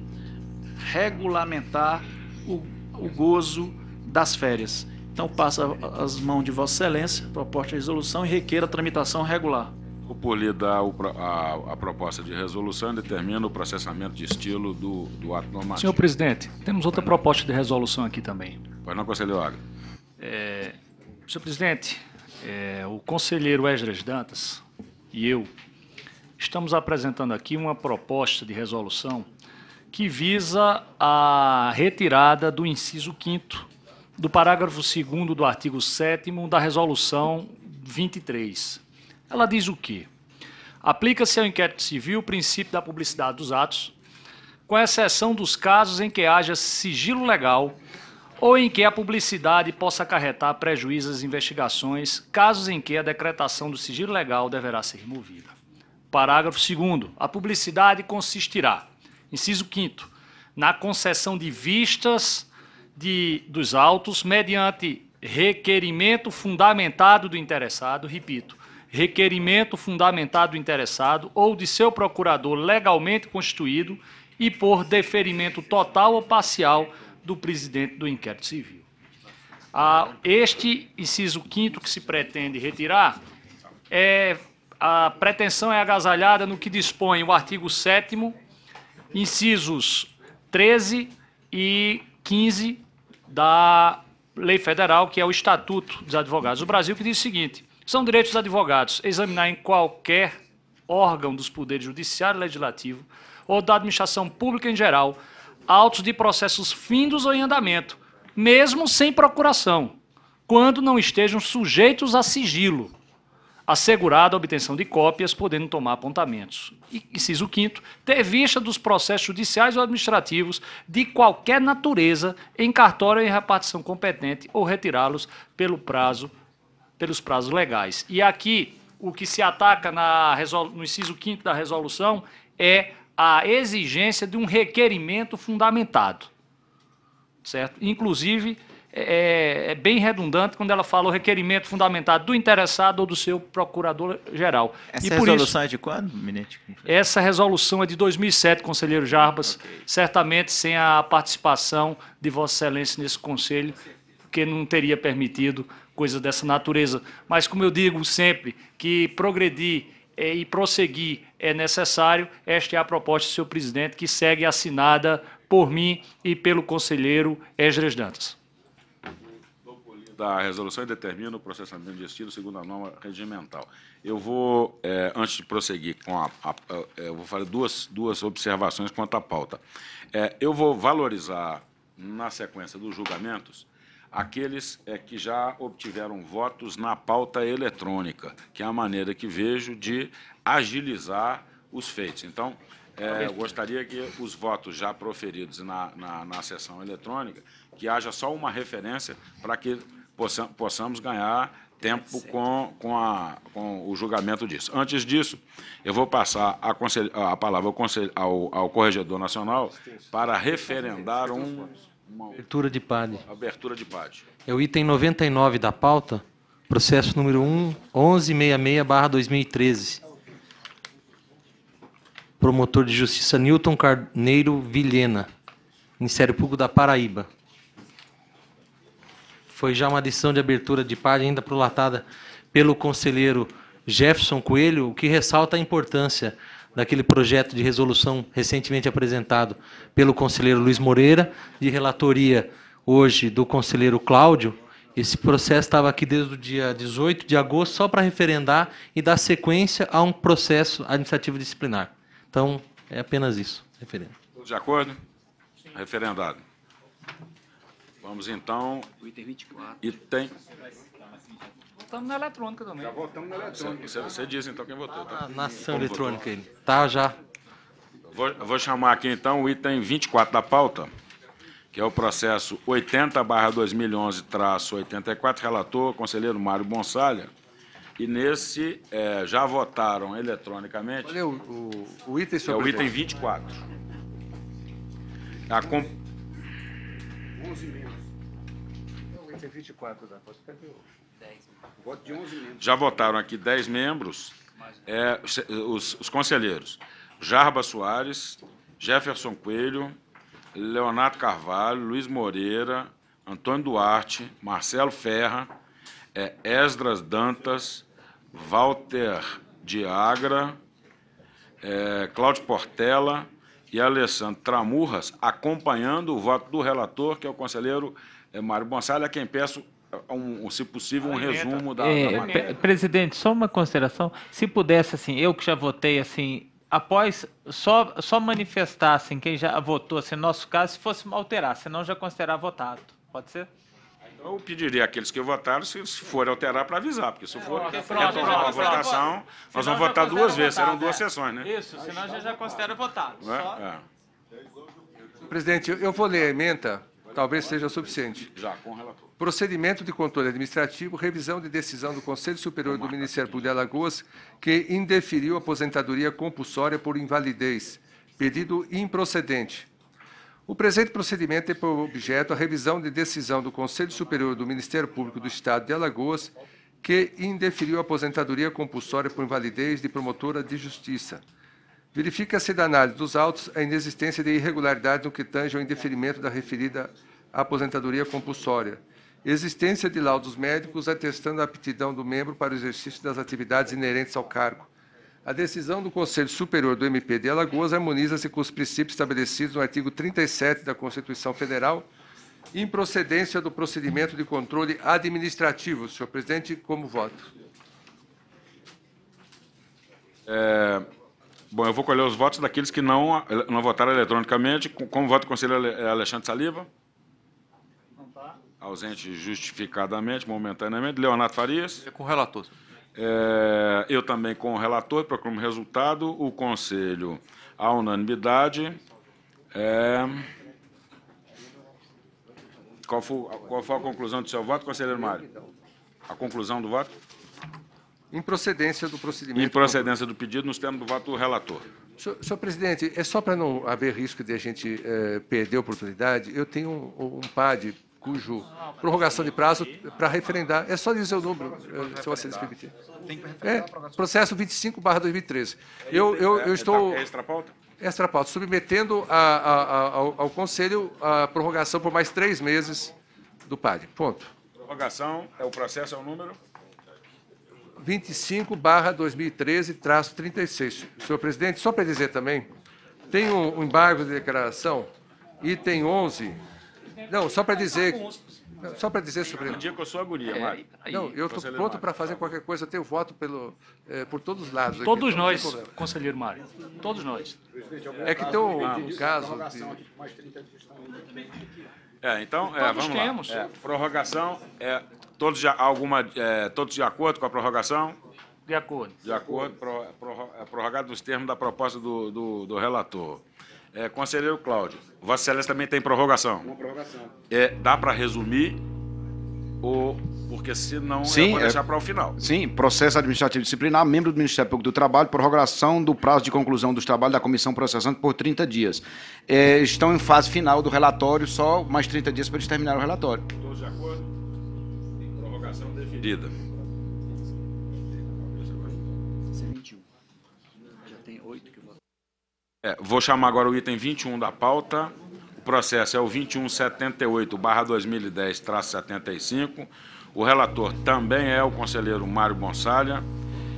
regulamentar o, o gozo das férias. Então, passa as mãos de Vossa Excelência, proposta de resolução e requeira a tramitação regular o POLI dá o, a, a, proposta de resolução e determina o processamento de estilo do, do ato normativo. Senhor presidente, temos outra proposta de resolução aqui também. Pois não, conselheiro Agri. É, senhor presidente, é, o conselheiro Esdras Dantas e eu estamos apresentando aqui uma proposta de resolução que visa a retirada do inciso 5 do parágrafo 2 do artigo 7 da resolução 23. Ela diz o quê? Aplica-se ao inquérito civil o princípio da publicidade dos atos, com exceção dos casos em que haja sigilo legal ou em que a publicidade possa acarretar prejuízos às investigações, casos em que a decretação do sigilo legal deverá ser removida. Parágrafo 2. A publicidade consistirá, inciso 5, na concessão de vistas de, dos autos mediante requerimento fundamentado do interessado, repito, requerimento fundamentado interessado ou de seu procurador legalmente constituído e por deferimento total ou parcial do presidente do inquérito civil. este inciso quinto que se pretende retirar é a pretensão é agasalhada no que dispõe o artigo 7 incisos 13 e 15 da Lei Federal, que é o Estatuto dos Advogados do Brasil, que diz o seguinte: são direitos dos advogados examinar em qualquer órgão dos poderes judiciário e legislativo ou da administração pública em geral autos de processos findos ou em andamento, mesmo sem procuração, quando não estejam sujeitos a sigilo, assegurada a obtenção de cópias, podendo tomar apontamentos. E, inciso quinto, ter vista dos processos judiciais ou administrativos de qualquer natureza em cartório em repartição competente ou retirá-los pelo prazo pelos prazos legais. E aqui, o que se ataca na no inciso 5 da resolução é a exigência de um requerimento fundamentado. Certo? Inclusive, é, é, é, bem redundante quando ela fala o requerimento fundamentado do interessado ou do seu procurador-geral. Essa e resolução isso, é de quando, Minete? Essa resolução é de 2007, conselheiro Jarbas, okay. certamente sem a participação de Vossa Excelência nesse conselho, porque não teria permitido coisas dessa natureza. Mas, como eu digo sempre, que progredir é, e prosseguir é necessário. Esta é a proposta do senhor presidente, que segue assinada por mim e pelo conselheiro Esdras Dantas. Da resolução e determina o processamento de estilo segundo a norma regimental. Eu vou, é, antes de prosseguir com a, a, a, é, eu vou fazer duas, duas observações quanto à pauta. É, eu vou valorizar, na sequência dos julgamentos, aqueles é, que já obtiveram votos na pauta eletrônica, que é a maneira que vejo de agilizar os feitos. Então, é, gostaria que os votos já proferidos na, na, na, sessão eletrônica, que haja só uma referência para que possamos ganhar tempo com, com, a, com, o julgamento disso. Antes disso, eu vou passar a, a palavra ao, ao, Corregedor Nacional para referendar um uma... Abertura de PAD. Abertura de PAD. É o item 99 da pauta, processo número 1, 1166-2013. Promotor de Justiça Newton Carneiro Vilhena, Ministério Público da Paraíba. Foi já uma decisão de abertura de PAD, ainda prolatada pelo conselheiro Jefferson Coelho, o que ressalta a importância daquele projeto de resolução recentemente apresentado pelo conselheiro Luiz Moreira, de relatoria hoje do conselheiro Cláudio. Esse processo estava aqui desde o dia 18 de agosto, só para referendar e dar sequência a um processo administrativo disciplinar. Então, é apenas isso. Referendo. Tudo de acordo? Sim. Referendado. Vamos então. Item 24. Item votamos na eletrônica também. Já votamos na eletrônica. Você, você diz então quem votou. Tá? Ah, na ação eletrônica ele. Tá, já. Vou, vou, chamar aqui então o item 24 da pauta, que é o processo 80-2011-84, relator, conselheiro Mário Bonsalha. E nesse é, já votaram eletronicamente. Olha o, o, item é sobre É o item 24. A 11 menos. É o item 24 da pauta. Voto de 11 membros. Já votaram aqui 10 membros, é, os, os conselheiros Jarba Soares, Jefferson Coelho, Leonardo Carvalho, Luiz Moreira, Antônio Duarte, Marcelo Ferra, é, Esdras Dantas, Walter Diagra, é, Cláudio Portela e Alessandro Tramurras, acompanhando o voto do relator, que é o conselheiro é, Mário Gonçalves, a quem peço um, se possível, um resumo da. É, da presidente, só uma consideração. Se pudesse, assim, eu que já votei, assim, após só, só manifestar, assim, quem já votou, assim, nosso caso, se fosse alterar, senão já considerar votado. Pode ser? Então, eu pediria àqueles que votaram, se, se for alterar, para avisar, porque se é, for a votação, nós vamos votar duas vezes, serão duas é. sessões, né? Isso, senão já, já considera votado. É? Só... É. Presidente, eu vou ler a ementa talvez seja suficiente. Já, com o relator. Procedimento de controle administrativo, revisão de decisão do Conselho Superior do Ministério Público de Alagoas, que indeferiu aposentadoria compulsória por invalidez, pedido improcedente. O presente procedimento tem é por objeto a revisão de decisão do Conselho Superior do Ministério Público do Estado de Alagoas, que indeferiu aposentadoria compulsória por invalidez de promotora de justiça. Verifica-se da análise dos autos a inexistência de irregularidade no que tange ao indeferimento da referida aposentadoria compulsória, existência de laudos médicos atestando a aptidão do membro para o exercício das atividades inerentes ao cargo. A decisão do Conselho Superior do MP de Alagoas harmoniza-se com os princípios estabelecidos no artigo 37 da Constituição Federal, em procedência do procedimento de controle administrativo. Senhor presidente, como voto? É, Bom, eu vou colher os votos daqueles que não, não votaram eletronicamente. Como voto o conselheiro é Alexandre Saliba? Não está. Ausente justificadamente, momentaneamente. Leonardo Farias? É com o relator. É, eu também com o relator, procuro resultado. O conselho, a unanimidade. É... Qual, foi, qual foi a conclusão do seu voto, conselheiro Mário? A conclusão do voto? Em procedência do procedimento. Em procedência do pedido, nos termos do voto do relator. Senhor, senhor presidente, é só para não haver risco de a gente é, perder a oportunidade, eu tenho um, um PAD cujo prorrogação de prazo para referendar. É só dizer o número, eh, se vocês permitirem. É, processo 25 2013. Eu, é, eu, é, eu é estou. É extra pauta? Extra submetendo a, a, a, ao, ao Conselho a prorrogação por mais três meses do PAD. Ponto. Prorrogação, é o processo, é o número? 25-2013-36. Senhor presidente, só para dizer também, tem o, embargo de declaração, item 11. Não, só para dizer. Só para dizer sobre. Um dia que eu sou agonia, é, Não, eu estou pronto para fazer qualquer coisa, tenho voto pelo, é, por todos os lados. Todos então nós, conselheiro Mário. Todos nós. É que tem um caso. De... É, então, é, vamos lá. É, prorrogação é Todos de, alguma, é, todos de acordo com a prorrogação? De acordo. De acordo, pro, pro, é, prorrogado nos termos da proposta do, do, do relator. É, conselheiro Cláudio, Vossa Excelência também tem prorrogação. Uma prorrogação. É, dá para resumir? Ou, porque senão sim, eu vou é- deixar é, para o final. Sim, processo administrativo disciplinar, membro do Ministério Público do Trabalho, prorrogação do prazo de conclusão dos trabalhos da comissão processante por 30 dias. É, estão em fase final do relatório, só mais 30 dias para eles terminarem o relatório. Todos de acordo? medida. É, vou chamar agora o item 21 da pauta. O processo é o 2178, 2010, 75. O relator também é o conselheiro Mário Bonsalha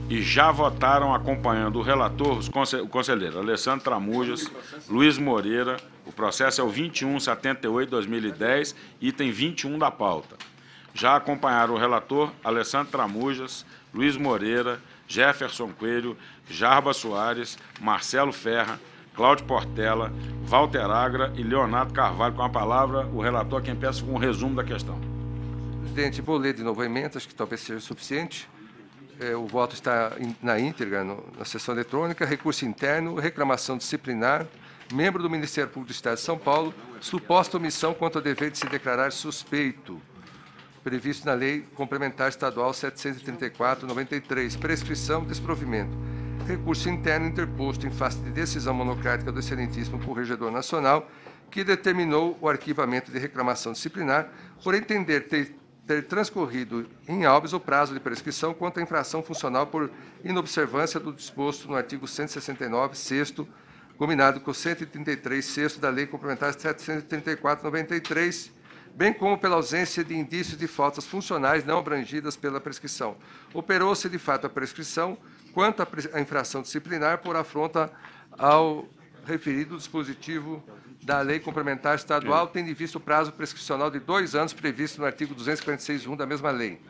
e já votaram acompanhando o relator, os consel o conselheiro Alessandro Tramujas, Luiz Moreira. O processo é o 2178-2010, item 21 da pauta já acompanharam o relator Alessandro Tramujas, Luiz Moreira, Jefferson Coelho, Jarba Soares, Marcelo Ferra, Cláudio Portela, Walter Agra e Leonardo Carvalho. Com a palavra, o relator, quem peça um resumo da questão. Presidente, vou ler de novo a que talvez seja suficiente. É, o voto está na íntegra, no, na sessão eletrônica, recurso interno, reclamação disciplinar, membro do Ministério Público do Estado de São Paulo, suposta omissão quanto ao dever de se declarar suspeito previsto na Lei Complementar Estadual 734-93, prescrição e desprovimento. Recurso interno interposto em face de decisão monocrática do Excelentíssimo Corregedor Nacional, que determinou o arquivamento de reclamação disciplinar por entender ter, ter transcorrido em Alves o prazo de prescrição quanto à infração funcional por inobservância do disposto no artigo 169, 6 combinado com o 133, 6 da Lei Complementar 734-93, bem como pela ausência de indícios de faltas funcionais não abrangidas pela prescrição. Operou-se de fato a prescrição quanto à infração disciplinar por afronta ao referido dispositivo da Lei Complementar Estadual, tendo em vista o prazo prescricional de dois anos previsto no artigo 246.1 da mesma lei.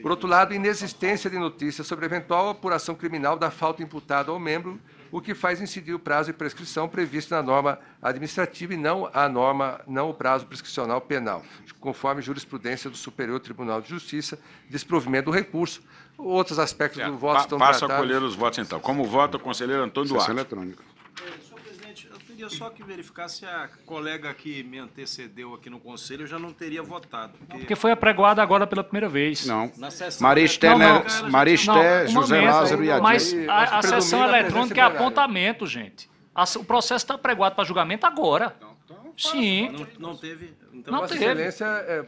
Por outro lado, inexistência de notícias sobre eventual apuração criminal da falta imputada ao membro o que faz incidir o prazo de prescrição previsto na norma administrativa e não a norma, não o prazo prescricional penal, conforme jurisprudência do Superior Tribunal de Justiça, desprovimento do recurso. Outros aspectos é, do voto pa, estão Passa tratados. Passo a colher os votos, então. Como vota o conselheiro Antônio Duarte? Sessão eletrônica queria só que verificasse a colega que me antecedeu aqui no conselho, eu já não teria votado. Porque, não, porque foi apregoada agora pela primeira vez. Não. Maristé, não, Maristé José momento, Lázaro e Adir. Mas a, a sessão eletrônica é apontamento, gente. A, o processo está apregoado para julgamento agora. Então, Sim. Não, não teve. Então, não Vossa teve. Excelência é,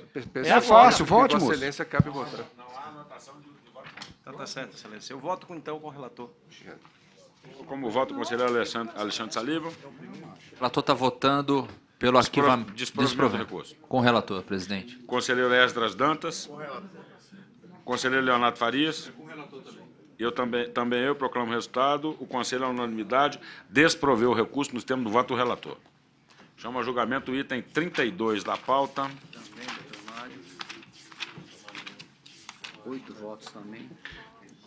é, fácil, é vote, moço. Vossa Excelência cabe votar. Não há anotação de, voto. Então tá certo, Excelência. Eu voto então com o relator. Obrigado. Como voto o conselheiro Alexandre, Alexandre Saliba? O relator está votando pelo arquivamento. Desprovimento do recurso. Com o relator, presidente. Conselheiro Esdras Dantas. Com o relator. Conselheiro Leonardo Farias. Com o relator também. Eu também, também eu proclamo o resultado. O Conselho, à unanimidade, desproveu o recurso nos termos do voto do relator. Chama a julgamento o item 32 da pauta. Também, doutor Mário. Oito votos também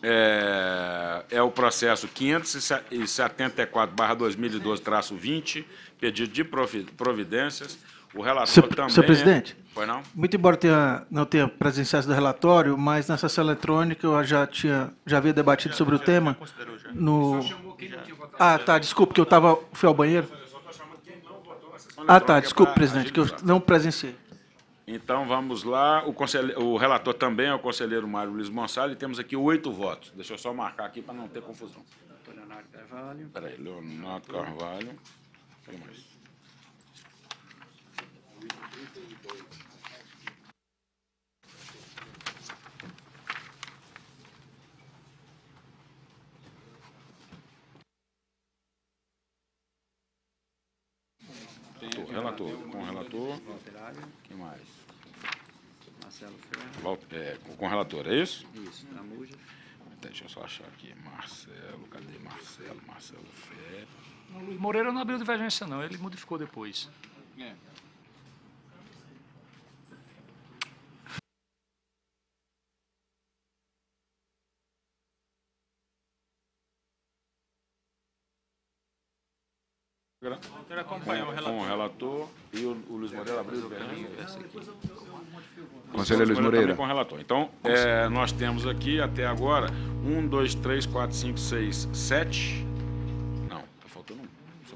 é, é o processo 574-2012-20, pedido de providências. O relator também. Senhor é- presidente? Foi não? Muito embora tenha, não tenha presenciado do relatório, mas nessa sessão eletrônica eu já, tinha, já havia debatido já, sobre já, o tema. Já no... Ah, tá, desculpe, que eu tava, fui ao banheiro. Ah, tá, desculpe, presidente, que eu não presenciei. Então, vamos lá. O, o relator também é o conselheiro Mário Luiz Gonçalves. Temos aqui oito votos. Deixa eu só marcar aqui para não ter confusão. Leonardo Carvalho. aí, Leonardo Carvalho. Né? Quem mais? Relator, com relator. Quem mais? Marcelo Ferro. É, com o relator, é isso? Isso, Tramujas. Tá então, deixa eu só achar aqui. Marcelo, cadê Marcelo? Marcelo Ferro. O Moreira não abriu divergência, não. Ele modificou depois. É. Né? Câmara, com, com o relator e o, o Luiz Moreira abriu o vermelho. Conselheiro Luiz Moreira. Com o relator. Então, é, nós temos aqui até agora 1, 2, 3, 4, 5, 6, 7. Não, está faltando um.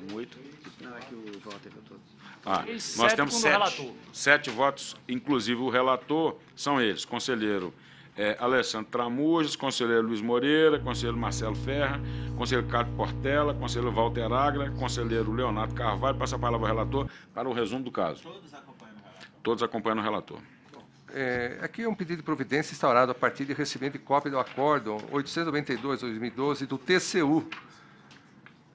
São oito. Não, é que o Walter votou. É ah, nós temos sete, sete votos, inclusive o relator, são eles, conselheiro é, Alessandro Tramujas, conselheiro Luiz Moreira, conselheiro Marcelo Ferra, conselheiro Cádio Portela, conselheiro Walter Agra, conselheiro Leonardo Carvalho. Passa a palavra ao relator para o resumo do caso. Todos acompanhando o relator. É, aqui é um pedido de providência instaurado a partir de recebimento de cópia do Acórdão 892-2012 do TCU,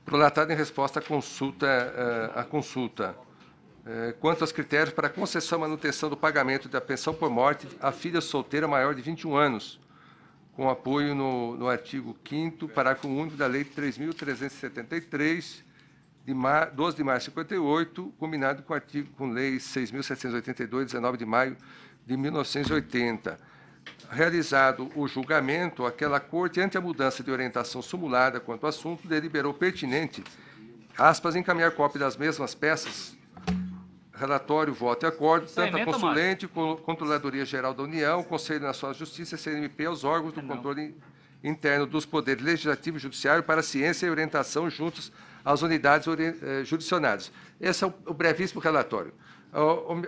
prolatado em resposta à consulta. É, à consulta eh, quanto aos critérios para concessão e manutenção do pagamento da pensão por morte à filha solteira maior de 21 anos, com apoio no, no artigo 5º, parágrafo único da Lei 3.373, de mar, 12 de março de 58, combinado com, artigo, com Lei 6.782, 19 de maio de 1980. Realizado o julgamento, aquela Corte, ante a mudança de orientação simulada quanto ao assunto, deliberou pertinente, aspas, encaminhar cópia das mesmas peças Relatório, voto e acordo, tanto a consulente, Controladoria Geral da União, Conselho Nacional de Justiça, CNMP, os órgãos do controle interno dos poderes legislativo e judiciário para ciência e orientação juntos às unidades eh, Esse é o, brevíssimo relatório.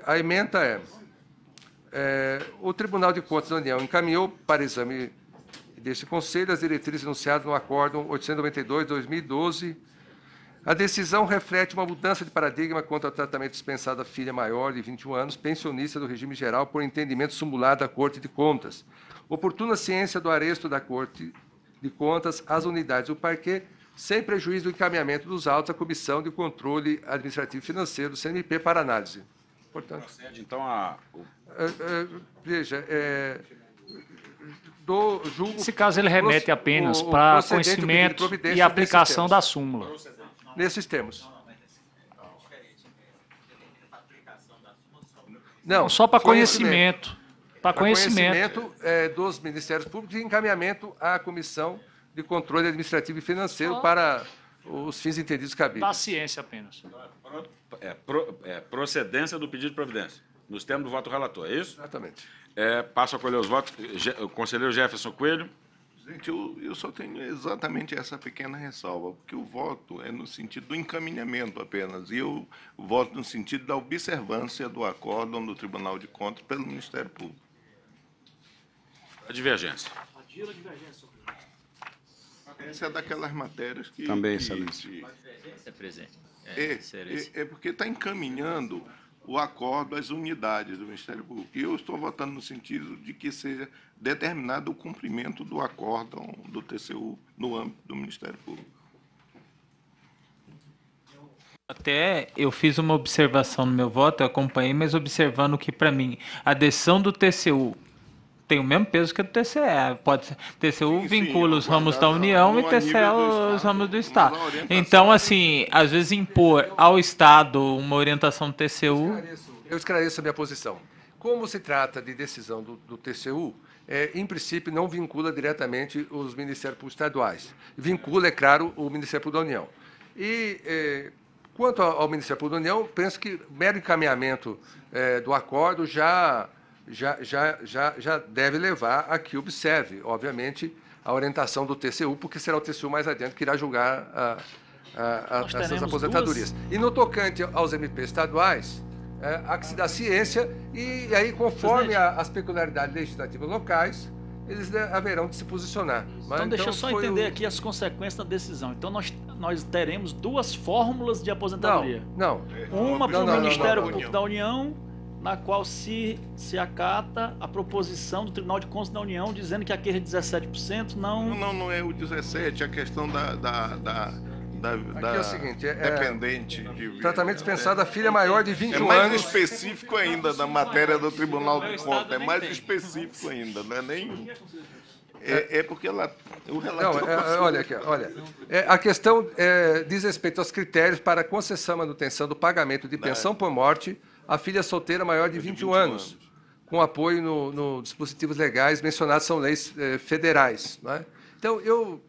A, a emenda é, é, o Tribunal de Contas da União encaminhou para exame deste Conselho as diretrizes enunciadas no Acórdão 892-2012 a decisão reflete uma mudança de paradigma quanto ao tratamento dispensado à filha maior de 21 anos, pensionista do regime geral, por entendimento simulado da Corte de Contas. Oportuna ciência do aresto da Corte de Contas às unidades do parquê, sem prejuízo do encaminhamento dos autos à Comissão de Controle Administrativo Financeiro, do CNP, para análise. Portanto, Procede, então, a... É, é, veja, é, do julgo... Esse caso ele remete apenas o, para conhecimento e aplicação da súmula nesses termos. Não, assim, é só para conhecimento. conhecimento. Para conhecimento, conhecimento é, dos Ministérios Públicos e encaminhamento à Comissão de Controle Administrativo e Financeiro para os fins entendidos cabíveis. Paciência apenas. é, pro, é, procedência do pedido de providência, nos termos do voto relator, é isso? Exatamente. É, passo a colher os votos. O conselheiro Jefferson Coelho. Gente, eu, eu só tenho exatamente essa pequena ressalva, porque o voto é no sentido do encaminhamento apenas, e eu voto no sentido da observância do acórdão do Tribunal de Contas pelo Ministério Público. A divergência. a divergência. Essa é daquelas matérias que... Também, excelência. Que, que... É presente. É, é, é, é porque está encaminhando o acordo às unidades do Ministério Público. E eu estou votando no sentido de que seja determinado o cumprimento do acórdão do TCU no âmbito do Ministério Público. Até eu fiz uma observação no meu voto, eu acompanhei, mas observando que, para mim, a decisão do TCU tem o mesmo peso que a do TCE. Pode ser. TCU sim, vincula sim, os ramos da União e TCE os ramos do Estado. Então, assim, às vezes impor ao Estado uma orientação do TCU. Eu esclareço, eu esclareço a minha posição. Como se trata de decisão do, do TCU, é, em princípio, não vincula diretamente os Ministérios Estaduais. Vincula, é claro, o Ministério Público da União. E, é, quanto ao Ministério Público da União, penso que mero encaminhamento é, do acordo já, já, já, já, já deve levar a que observe, obviamente, a orientação do TCU, porque será o TCU mais adiante que irá julgar a, a, a, essas aposentadorias. Duas. E no tocante aos MP estaduais, é, da ciência, e, e aí, conforme a, as peculiaridades legislativas locais, eles né, haverão de se posicionar. Mas, então, então, deixa eu só entender o... aqui as consequências da decisão. Então, nós, nós teremos duas fórmulas de aposentadoria. Não, não. Uma para o Ministério Público da União, na qual se, se acata a proposição do Tribunal de Contas da União, dizendo que aquele é 17% não... Não, não, não é o 17%, é a questão da... da, da da, da é o seguinte, é, é dependente é, de tratamento dispensado à filha é maior de 21 anos. É mais anos. específico ainda da matéria do Tribunal de Contas, é mais específico ainda, não é nem é, é, porque ela, o Não, é, é olha aqui, olha. É, a questão diz respeito aos critérios para concessão e manutenção do pagamento de pensão por morte à filha solteira maior de 21, anos, com apoio nos no dispositivos legais mencionados, são leis federais. Então, eu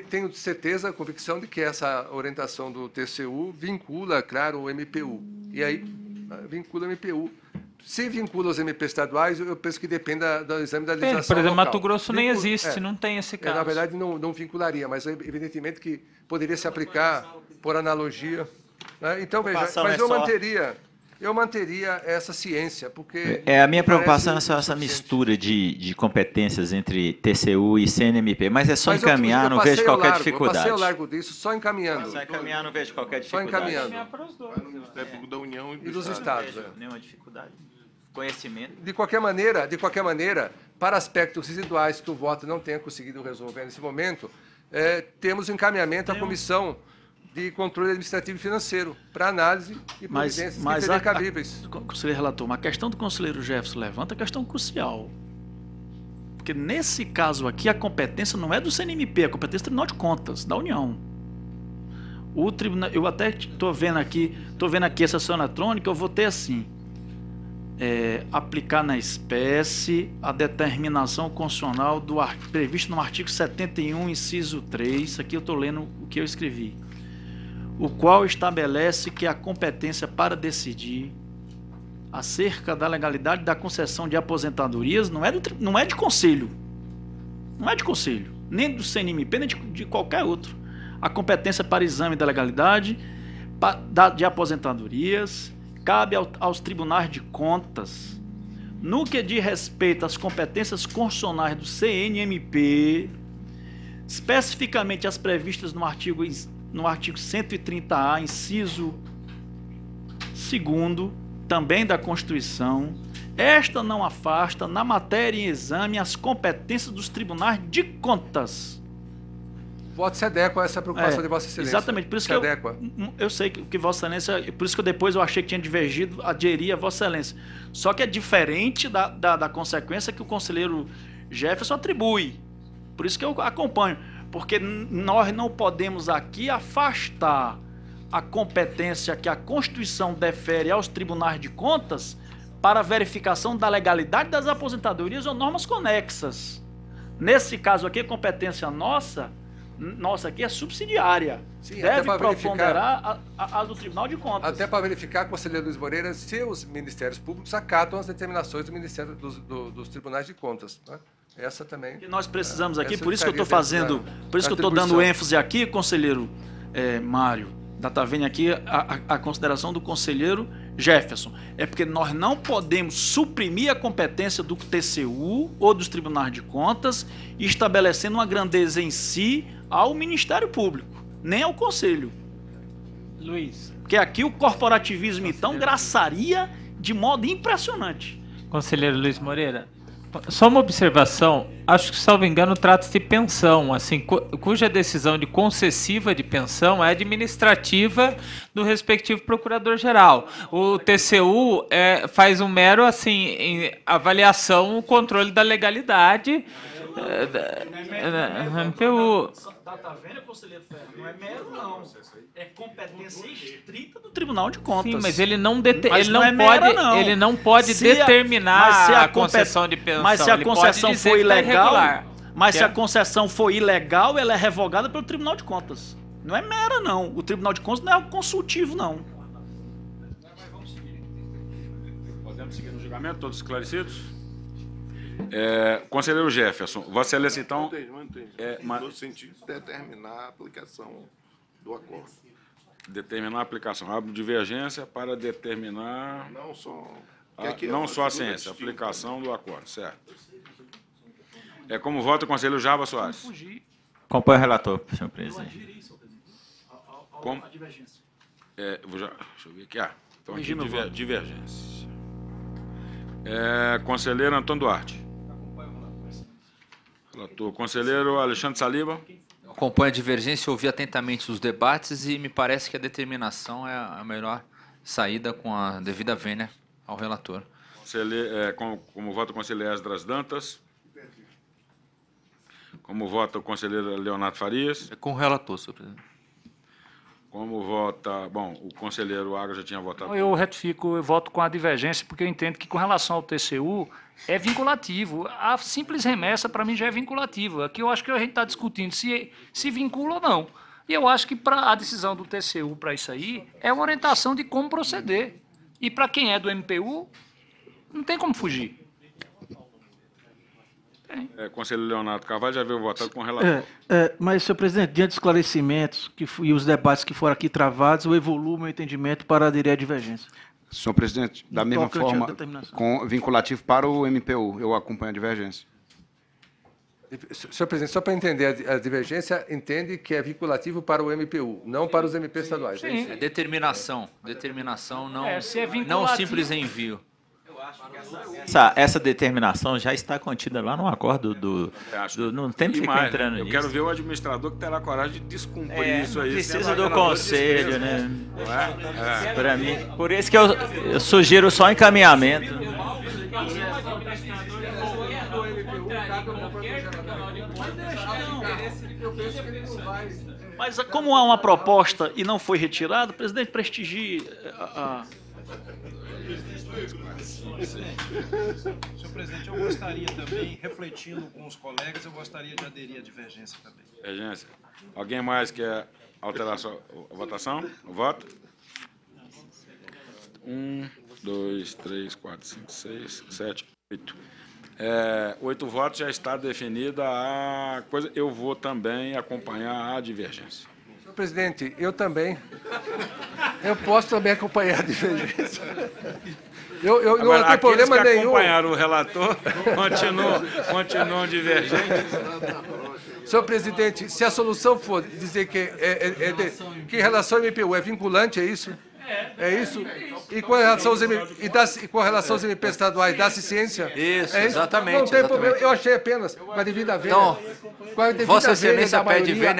tenho certeza, convicção de que essa orientação do TCU vincula, claro, o MPU. E aí ah, vincula o MPU. Se vincula os MP estaduais, eu penso que dependa do exame da é, legislação. Por exemplo, local. Mato Grosso vincula, nem existe, é, não tem esse é, caso. na verdade, não, não vincularia, mas é evidentemente que poderia se aplicar por analogia. Né? Então, veja, mas eu manteria eu manteria essa ciência, porque... É, é a minha preocupação é só essa mistura de, de competências entre TCU e CNMP, mas é só mas encaminhar, eu, eu não vejo qualquer largo, dificuldade. Eu passei o largo disso, só encaminhando. Só encaminhar, não vejo qualquer dificuldade. Só encaminhando. dois, no Ministério Público da União e, e dos Estados. É. nenhuma dificuldade. Conhecimento. De qualquer maneira, de qualquer maneira, para aspectos residuais que o voto não tenha conseguido resolver nesse momento, é, temos encaminhamento à comissão de controle administrativo e financeiro para análise e providências mas, mas que a, cabíveis. A, conselheiro relator, mas a questão do conselheiro Jefferson levanta é questão crucial. Porque nesse caso aqui, a competência não é do CNMP, a competência é do Tribunal de Contas, da União. O tribunal, eu até estou vendo aqui, estou vendo aqui essa eletrônica, eu vou ter assim. É, aplicar na espécie a determinação constitucional do previsto no artigo 71, inciso 3. Aqui eu estou lendo o que eu escrevi o qual estabelece que a competência para decidir acerca da legalidade da concessão de aposentadorias não é, de, não é de conselho. Não é de conselho, nem do CNMP, nem de, de qualquer outro. A competência para exame da legalidade de aposentadorias cabe aos tribunais de contas. No que diz respeito às competências constitucionais do CNMP, especificamente as previstas no artigo no artigo 130A, inciso 2, também da Constituição, esta não afasta, na matéria em exame, as competências dos tribunais de contas. Voto se adequa a essa preocupação é, de Vossa Excelência. Exatamente, por isso se que adequa. Eu, hum, hum, eu sei que, que, Vossa Excelência, por isso que eu depois eu achei que tinha divergido, aderir a Vossa Excelência. Só que é diferente da, da, da consequência que o conselheiro Jefferson atribui. Por isso que eu acompanho. Porque nós não podemos aqui afastar a competência que a Constituição defere aos tribunais de contas para verificação da legalidade das aposentadorias ou normas conexas. Nesse caso aqui, competência nossa, nossa aqui é subsidiária. Sim, Deve preponderar a do Tribunal de Contas. Até para verificar, conselheiro Luiz Moreira, se os ministérios públicos acatam as determinações do Ministério dos, do, dos Tribunais de Contas. Né? Essa também. E nós precisamos aqui, por isso que eu estou fazendo, por isso que eu estou dando ênfase aqui, conselheiro é, Mário, da tá aqui a, a, a consideração do conselheiro Jefferson. É porque nós não podemos suprimir a competência do TCU ou dos tribunais de contas, estabelecendo uma grandeza em si ao Ministério Público, nem ao Conselho. Luiz. Porque aqui o corporativismo, então, graçaria de modo impressionante. Conselheiro Luiz Moreira, só uma observação, acho que, salvo engano, trata-se de pensão, assim, cuja decisão de concessiva de pensão é administrativa do respectivo procurador-geral. O TCU é, faz um mero, assim, avaliação, o controle da legalidade. É, da, não, é, da, da, Tá, tá vendo, conselheiro Ferro? Não é mero, não. É competência estrita do Tribunal de Contas. Sim, mas ele não, dete mas ele não, não é pode, mera, não. Ele não pode se determinar a, se a, a concessão de pensão. Mas se a concessão for tá ilegal, tá mas se é? a concessão for ilegal, ela é revogada pelo Tribunal de Contas. Não é mera, não. O Tribunal de Contas não é consultivo, não. Podemos seguir no julgamento, todos esclarecidos? É, conselheiro Jefferson, Vossa Excelência, então. Mantém, mantém. É, No sentido de determinar a aplicação do acordo. Determinar a aplicação. Abro divergência para determinar. Não só. A, é não só a ciência, a né? aplicação do acordo, certo. É como vota o conselheiro Java Soares. Acompanha o relator, senhor presidente. Como? A divergência. É, vou já, deixa eu ver aqui. Ah, então aqui diver, divergência. É, conselheiro Antônio Duarte. Relator. Conselheiro Alexandre Saliba. Acompanho a divergência, ouvi atentamente os debates e me parece que a determinação é a melhor saída com a devida vênia ao relator. É, eh, como, como vota o conselheiro Esdras Dantas. Como voto, o conselheiro Leonardo Farias. É com o relator, senhor presidente. Como vota. Bom, o conselheiro Água já tinha votado. Eu retifico, eu voto com a divergência, porque eu entendo que, com relação ao TCU, é vinculativo. A simples remessa, para mim, já é vinculativa. Aqui eu acho que a gente está discutindo se, se vincula ou não. E eu acho que para a decisão do TCU para isso aí é uma orientação de como proceder. E para quem é do MPU, não tem como fugir. É. é, conselheiro Leonardo Carvalho já veio votado com relação. É, é, mas, senhor presidente, diante dos esclarecimentos que, e os debates que foram aqui travados, eu evoluo meu entendimento para aderir à divergência. Senhor presidente, da então, mesma forma, com, vinculativo para o MPU, eu acompanho a divergência. Senhor presidente, só para entender, a divergência entende que é vinculativo para o MPU, não para os MP estaduais. É sim. É determinação. Determinação não, é, é não simples envio essa, essa, determinação já está contida lá no acordo do. do não tem que ficar entrando né? Eu quero ver o administrador que terá coragem de descumprir é, isso aí. Precisa do conselho, né? É? É. Para mim. Por isso que eu, eu sugiro só encaminhamento. Mas como há uma proposta e não foi retirada, presidente prestigie a... Senhor presidente, eu gostaria também, refletindo com os colegas, eu gostaria de aderir à divergência também. Divergência. Alguém mais quer alterar a, sua, votação? O voto? Um, dois, três, quatro, cinco, seis, sete, oito. É, oito votos já está definida a coisa. Eu vou também acompanhar a divergência. Senhor presidente, eu também. Eu posso também acompanhar a divergência. Eu, eu Agora, não tenho problema que nenhum. o relator continuam, continuam divergentes. Senhor presidente, se a solução for dizer que, é, é, é de, que relação ao MPU é vinculante, é isso? É isso? E com relação aos, MP, e das, e com relação aos MP estaduais, dá-se ciência? Isso, é isso? exatamente. Não tem exatamente. problema. Eu achei apenas, com a devida venda. Então, com a devida Vossa Excelência pede a,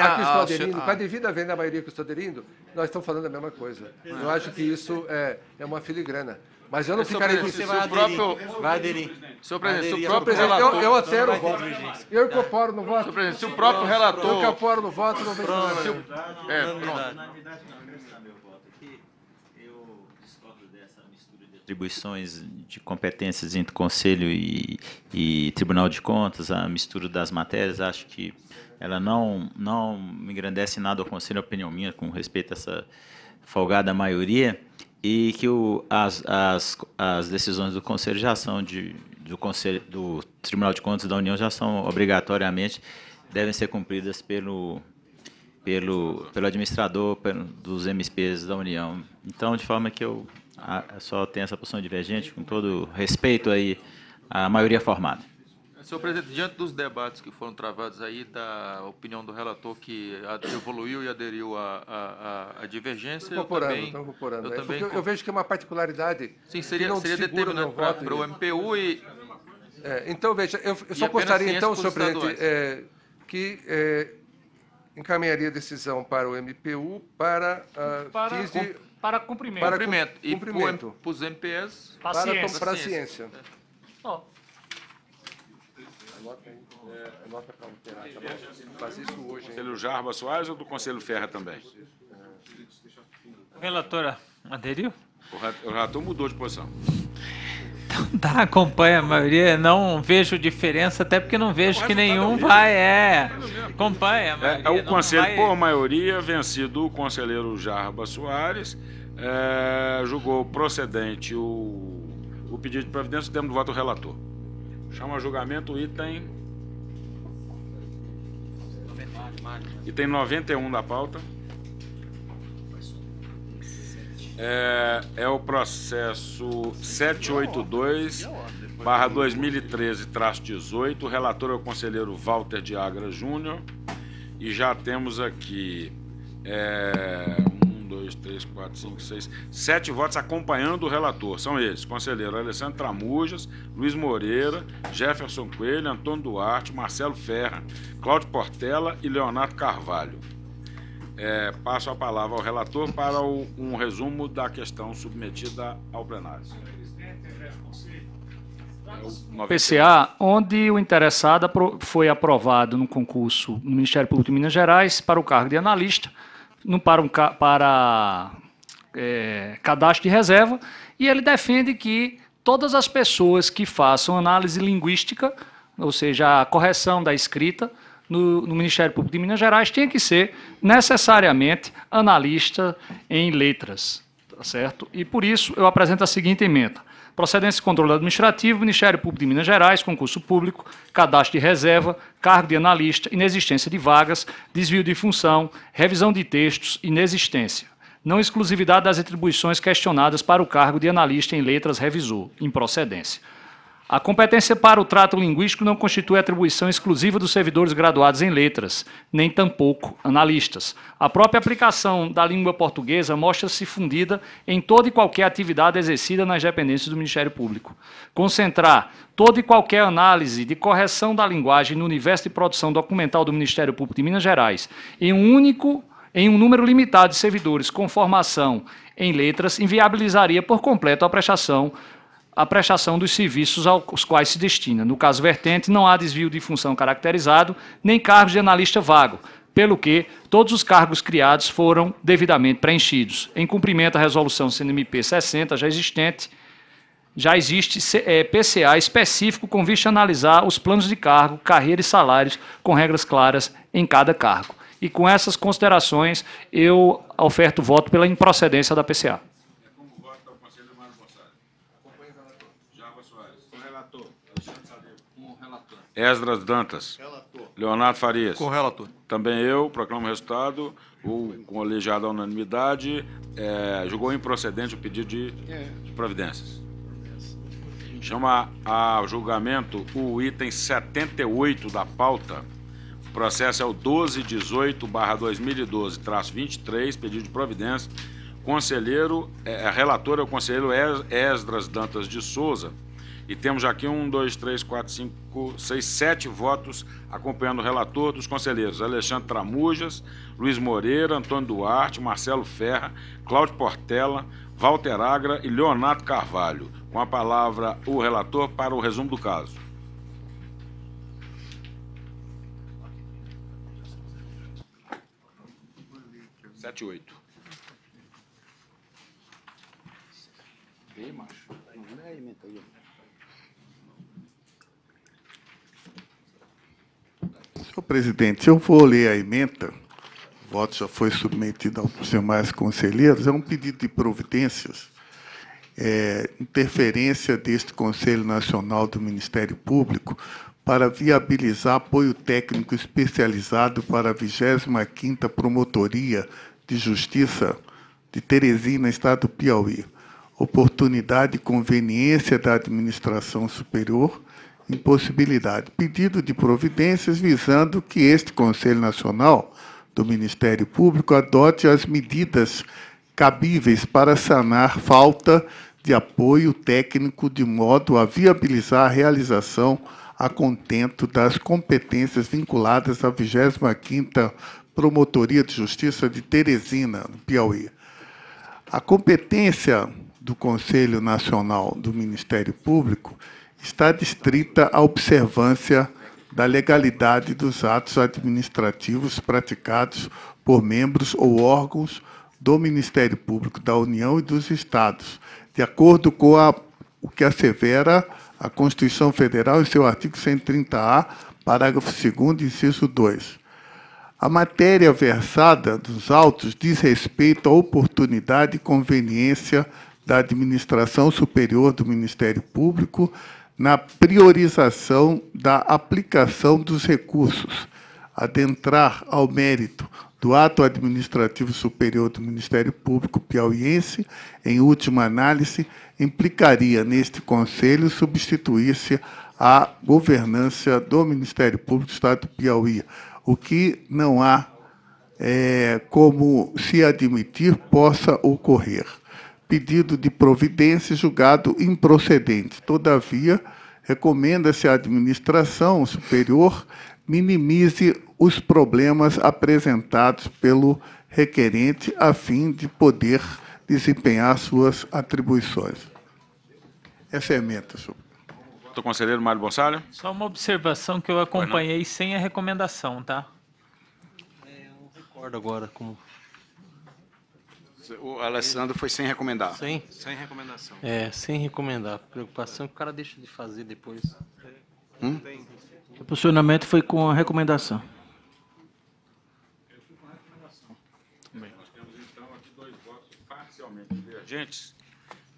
Com a ah. devida vênia da maioria que estou aderindo, nós estamos falando a mesma coisa. Eu acho que isso é, é uma filigrana. Mas eu não é ficarei com isso. Tipo Vai próprio... Vai aderir. Senhor presidente, se o próprio relator... Eu, eu altero o voto. Eu incorporo no voto. Senhor presidente, se o próprio relator... Eu incorporo no voto, não vem problema. É, pronto atribuições de competências entre Conselho e, e, Tribunal de Contas, a mistura das matérias, acho que ela não, não engrandece nada ao Conselho, a é opinião minha, com respeito a essa folgada maioria e que o, as, as, as decisões do Conselho já são de, do, Conselho, do Tribunal de Contas da União já são obrigatoriamente devem ser cumpridas pelo, pelo, pelo administrador pelo, dos MSPs da União. Então, de forma que eu a, só tenho essa posição divergente, com todo respeito aí à maioria formada. Senhor presidente, diante dos debates que foram travados aí, da opinião do relator que evoluiu e aderiu à divergência, eu também, eu, é, também eu, eu, vejo que é uma particularidade. Sim, seria, seria determinante para, para o MPU e. É, então, veja, eu, eu só gostaria, então, senhor presidente, é, que é, encaminharia a decisão para o MPU para. Uh, para fiz de, para cumprimento. Para cumprimento. E cumprimento. para os MPS. Para, para a ciência. Para a ciência. É. Oh. É, nota para alterar, tá bom? Faz isso hoje. Conselho Jarba Soares ou do Conselho Ferra também? É, né? Relatora, aderiu? O relator mudou de posição. Então, tá, acompanha a maioria. Não vejo diferença, até porque não vejo que nenhum vai. É, acompanha. É, maioria, é, o conselho, vai... por maioria, vencido o conselheiro Jarba Soares, é, julgou procedente o, o pedido de providência, demos do voto ao relator. Chama julgamento o item Item 91 da pauta. É, é o processo 782 barra 2013 traço 18. O relator é o conselheiro Walter Diagra Júnior. E já temos aqui é, um dois, três, quatro, cinco, seis, sete votos acompanhando o relator. São eles: conselheiro Alessandro Tramujas, Luiz Moreira, Jefferson Coelho, Antônio Duarte, Marcelo Ferra, Cláudio Portela e Leonardo Carvalho. É, passo a palavra ao relator para o, um resumo da questão submetida ao plenário. É PCA, é onde o interessado foi aprovado no concurso no Ministério Público de Minas Gerais para o cargo de analista não para, um, para é, cadastro de reserva, e ele defende que todas as pessoas que façam análise linguística, ou seja, a correção da escrita, no, no, Ministério Público de Minas Gerais tinha que ser necessariamente analista em letras, tá certo? E por isso eu apresento a seguinte emenda procedência e controle administrativo, Ministério Público de Minas Gerais, concurso público, cadastro de reserva, cargo de analista, inexistência de vagas, desvio de função, revisão de textos, inexistência. Não exclusividade das atribuições questionadas para o cargo de analista em letras revisor, improcedência. A competência para o trato linguístico não constitui atribuição exclusiva dos servidores graduados em letras, nem tampouco analistas. A própria aplicação da língua portuguesa mostra-se fundida em toda e qualquer atividade exercida nas dependências do Ministério Público. Concentrar toda e qualquer análise de correção da linguagem no universo de produção documental do Ministério Público de Minas Gerais em um único em um número limitado de servidores com formação em letras inviabilizaria por completo a prestação a prestação dos serviços aos quais se destina. No caso vertente, não há desvio de função caracterizado, nem cargos de analista vago, pelo que todos os cargos criados foram devidamente preenchidos. Em cumprimento à resolução CNMP 60, já existente, já existe é, PCA específico com vista a analisar os planos de cargo, carreira e salários com regras claras em cada cargo. E com essas considerações, eu oferto voto pela improcedência da PCA. Esdras Dantas. Relator. Leonardo Farias. Correlator. Também eu, proclamo o resultado. O colegiado à unanimidade é, julgou improcedente o pedido de, é. de providências. Chama a julgamento o item 78 da pauta. O processo é o 1218-2012-23, pedido de providência. Conselheiro, é, relator é o conselheiro Esdras Dantas de Souza e temos aqui um, dois, três, quatro, cinco, seis, sete votos acompanhando o relator dos conselheiros Alexandre Tramujas, Luiz Moreira, Antônio Duarte, Marcelo Ferra, Cláudio Portela, Walter Agra e Leonardo Carvalho. Com a palavra o relator para o resumo do caso. Sete, oito. Bem mais. Senhor presidente, se eu vou ler a emenda, o voto já foi submetido aos demais conselheiros, é um pedido de providências, é, interferência deste Conselho Nacional do Ministério Público para viabilizar apoio técnico especializado para a 25ª Promotoria de Justiça de Teresina, Estado do Piauí. Oportunidade e conveniência da Administração Superior impossibilidade. Pedido de providências visando que este Conselho Nacional do Ministério Público adote as medidas cabíveis para sanar falta de apoio técnico de modo a viabilizar a realização a contento das competências vinculadas à 25ª Promotoria de Justiça de Teresina, no Piauí. A competência do Conselho Nacional do Ministério Público está distrita à observância da legalidade dos atos administrativos praticados por membros ou órgãos do Ministério Público da União e dos Estados, de acordo com a, o que assevera a Constituição Federal em seu artigo 130-A, parágrafo 2 inciso 2. A matéria versada dos autos diz respeito à oportunidade e conveniência da Administração Superior do Ministério Público na priorização da aplicação dos recursos, adentrar ao mérito do ato administrativo superior do Ministério Público piauiense, em última análise, implicaria neste conselho substituir-se a governança do Ministério Público do Estado do Piauí, o que não há é, como se admitir possa ocorrer pedido de providência julgado improcedente. Todavia, recomenda-se à administração superior minimize os problemas apresentados pelo requerente a fim de poder desempenhar suas atribuições. Essa é a meta, senhor. Do conselheiro Mário Bonsalho. Só uma observação que eu acompanhei sem a recomendação, tá? É, eu não recordo agora como o Alessandro foi sem recomendar. Sem? Sem recomendação. É, sem recomendar. Preocupação que o cara deixa de fazer depois. Hum? O posicionamento foi com a recomendação. Eu fui com a recomendação. Também. Nós temos então aqui dois votos parcialmente divergentes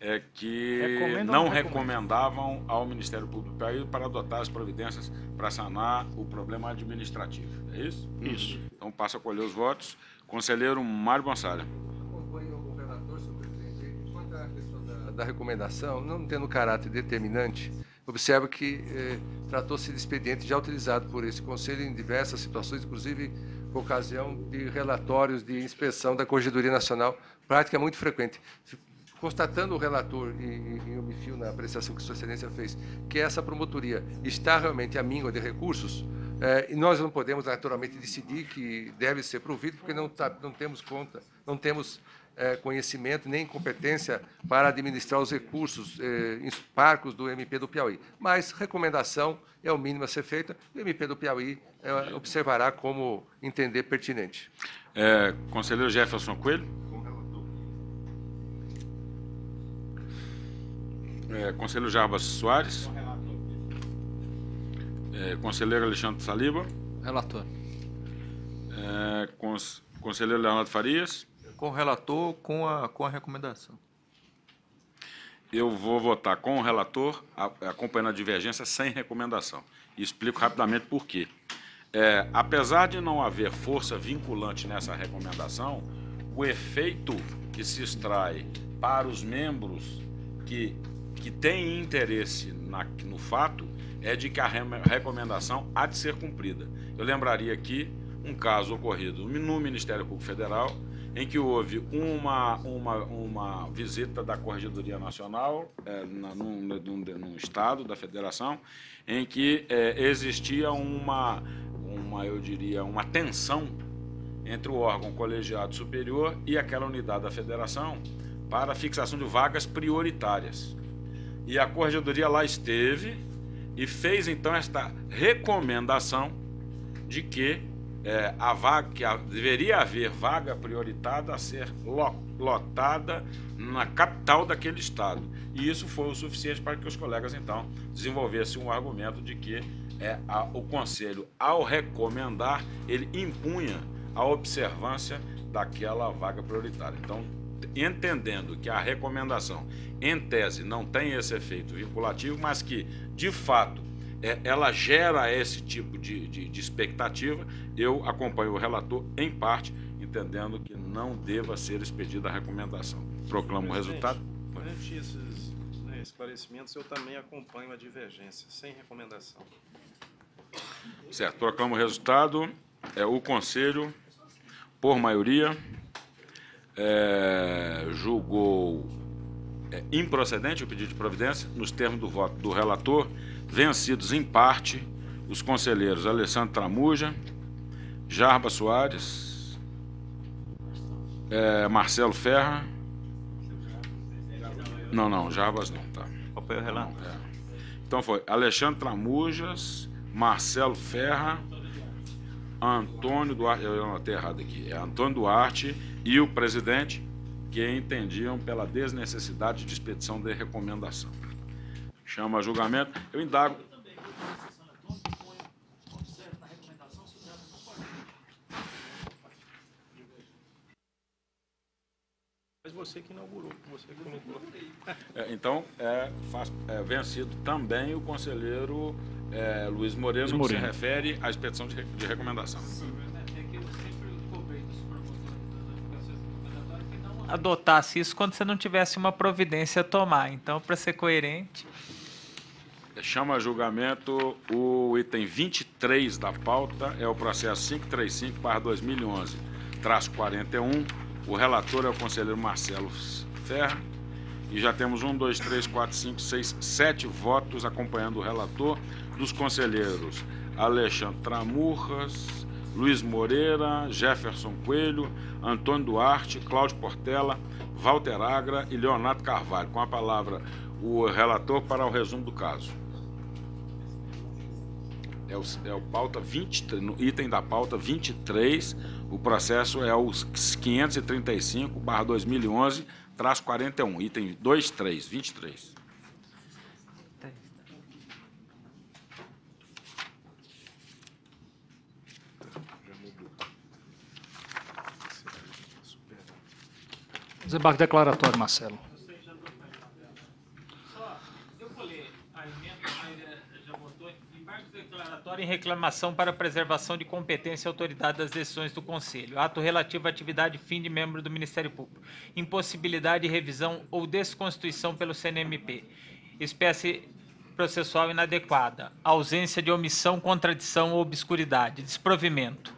é que Recomendo não recomendavam ao Ministério Público para adotar as providências para sanar o problema administrativo. É isso? Isso. Então, passo a colher os votos. Conselheiro Mário Gonçalves. da recomendação, não tendo caráter determinante, observa que eh, tratou-se de expediente já utilizado por esse Conselho em diversas situações, inclusive por ocasião de relatórios de inspeção da Corregedoria Nacional, prática muito frequente. Constatando o relator, e, e, e eu me fio na apreciação que Sua Excelência fez, que essa promotoria está realmente à míngua de recursos, eh, e nós não podemos naturalmente decidir que deve ser provido, porque não, tá, não temos conta, não temos é, conhecimento nem competência para administrar os recursos é, parcos do MP do Piauí. Mas recomendação é o mínimo a ser feita e o MP do Piauí é, observará como entender pertinente. É, conselheiro Jefferson Coelho. É, conselheiro Jarbas Soares. É, conselheiro Alexandre Saliba. Relator. conselheiro Leonardo Farias com o relator, com a, com a recomendação. Eu vou votar com o relator, acompanhando a divergência, sem recomendação. E explico rapidamente por quê. É, apesar de não haver força vinculante nessa recomendação, o efeito que se extrai para os membros que, que têm interesse na, no fato é de que a recomendação há de ser cumprida. Eu lembraria aqui um caso ocorrido no Ministério Público Federal, em que houve uma, uma, uma visita da Corregedoria Nacional é, na, num, num, num, estado da federação, em que é, existia uma, uma, eu diria, uma tensão entre o órgão colegiado superior e aquela unidade da federação para fixação de vagas prioritárias. E a Corregedoria lá esteve e fez então esta recomendação de que é, a vaga, que a, deveria haver vaga prioritada a ser lotada na capital daquele estado. E isso foi o suficiente para que os colegas, então, desenvolvessem um argumento de que é, a, o Conselho, ao recomendar, ele impunha a observância daquela vaga prioritária. Então, entendendo que a recomendação, em tese, não tem esse efeito vinculativo, mas que, de fato, é, ela gera esse tipo de, de, de expectativa. Eu acompanho o relator em parte, entendendo que não deva ser expedida a recomendação. Proclamo o resultado. Durante esses né, esclarecimentos, eu também acompanho a divergência, sem recomendação. Certo, proclamo o resultado. É o Conselho, por maioria, é, julgou é, improcedente o pedido de providência, nos termos do voto do relator vencidos em parte os conselheiros Alessandro Tramuja, Jarba Soares, é, Marcelo Ferra. Não, não, Jarbas não, tá. relato. Não, é. Então foi Alexandre Tramujas, Marcelo Ferra, Antônio Duarte, eu anotei errado aqui, é Antônio Duarte e o presidente, que entendiam pela desnecessidade de expedição de recomendação chama julgamento. Eu indago. você que inaugurou, você que inaugurou. É, então, é, faz, é, vencido também o conselheiro é, Luiz Moreno, Luiz Moreno. que se refere à expedição de, de recomendação. É é Adotasse isso quando você não tivesse uma providência a tomar. Então, para ser coerente. Chama a julgamento o item 23 da pauta, é o processo 535-2011, traço 41. O relator é o conselheiro Marcelo Ferra. E já temos um, dois, três, quatro, cinco, seis, sete votos acompanhando o relator dos conselheiros Alexandre Tramurras, Luiz Moreira, Jefferson Coelho, Antônio Duarte, Cláudio Portela, Walter Agra e Leonardo Carvalho. Com a palavra, o relator para o resumo do caso. É o, é o pauta 23, no item da pauta 23, o processo é os 535 barra 2011 traz 41, item 23, 23. Desembarque declaratório, Marcelo. Relatório em reclamação para preservação de competência e autoridade das decisões do Conselho. Ato relativo à atividade fim de membro do Ministério Público. Impossibilidade de revisão ou desconstituição pelo CNMP. Espécie processual inadequada. Ausência de omissão, contradição ou obscuridade. Desprovimento.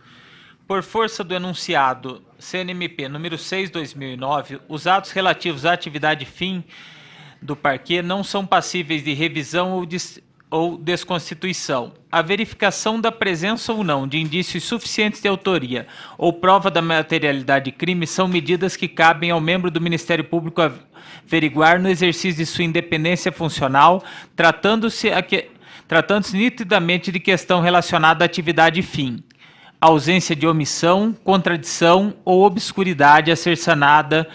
Por força do enunciado CNMP número 6/2009, os atos relativos à atividade fim do parquê não são passíveis de revisão ou, ou desconstituição. A verificação da presença ou não de indícios suficientes de autoria ou prova da materialidade de crime são medidas que cabem ao membro do Ministério Público averiguar no exercício de sua independência funcional, tratando-se tratando nitidamente de questão relacionada à atividade fim. A ausência de omissão, contradição ou obscuridade a ser sanada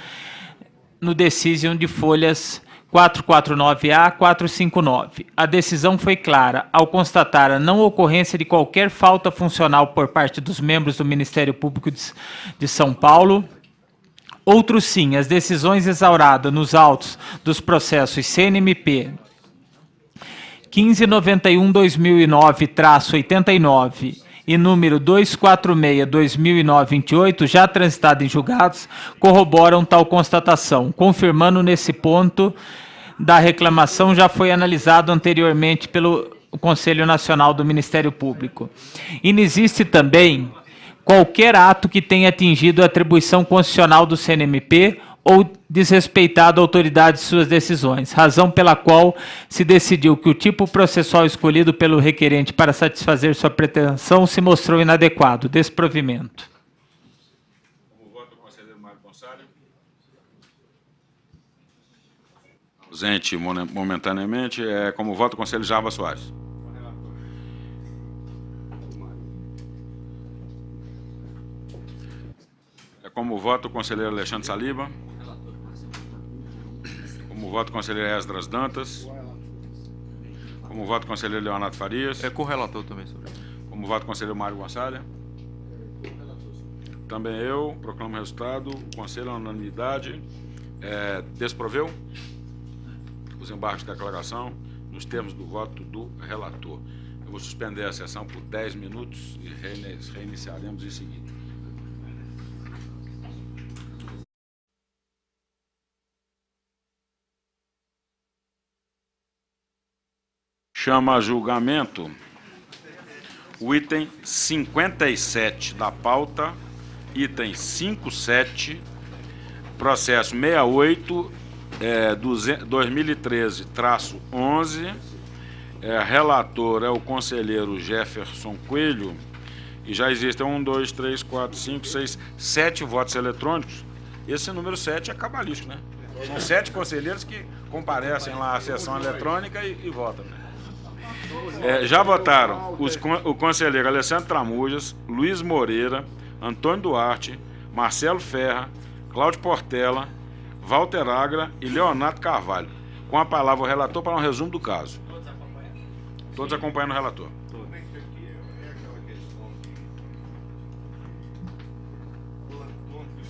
no decision de folhas 449A 459. A decisão foi clara ao constatar a não ocorrência de qualquer falta funcional por parte dos membros do Ministério Público de São Paulo. outros sim, as decisões exauradas nos autos dos processos CNMP 1591-2009-89 e número 246-2009-28, já transitado em julgados, corroboram tal constatação, confirmando nesse ponto da reclamação já foi analisado anteriormente pelo Conselho Nacional do Ministério Público. Inexiste também qualquer ato que tenha atingido a atribuição constitucional do CNMP ou desrespeitado a autoridade de suas decisões, razão pela qual se decidiu que o tipo processual escolhido pelo requerente para satisfazer sua pretensão se mostrou inadequado. Desprovimento. Como voto, conselheiro Mário Gonçalves. Ausente momentaneamente. É, como voto, conselheiro Java Soares. É como voto, o conselheiro Alexandre Saliba. Como voto, conselheiro Esdras Dantas. Como voto, conselheiro Leonardo Farias. É correlator também senhor. Como voto, conselheiro Mário Gonçalves. Também eu proclamo o resultado. O conselho, à unanimidade, é, desproveu os embargos de declaração nos termos do voto do relator. Eu vou suspender a sessão por 10 minutos e reiniciaremos em seguida. chama a julgamento o item 57 da pauta, item 57, processo 68 é, 2013, traço 11. É, relator é o conselheiro Jefferson Coelho. E já existem um, dois, três, quatro, cinco, seis, sete votos eletrônicos. Esse número 7 é cabalístico, né? São sete conselheiros que comparecem lá à sessão eletrônica e, e votam. Né? É, já votaram os, o conselheiro Alessandro Tramujas, Luiz Moreira, Antônio Duarte, Marcelo Ferra, Cláudio Portela, Walter Agra e Leonardo Carvalho. Com a palavra o relator para um resumo do caso. Todos acompanhando. Todos acompanhando o relator.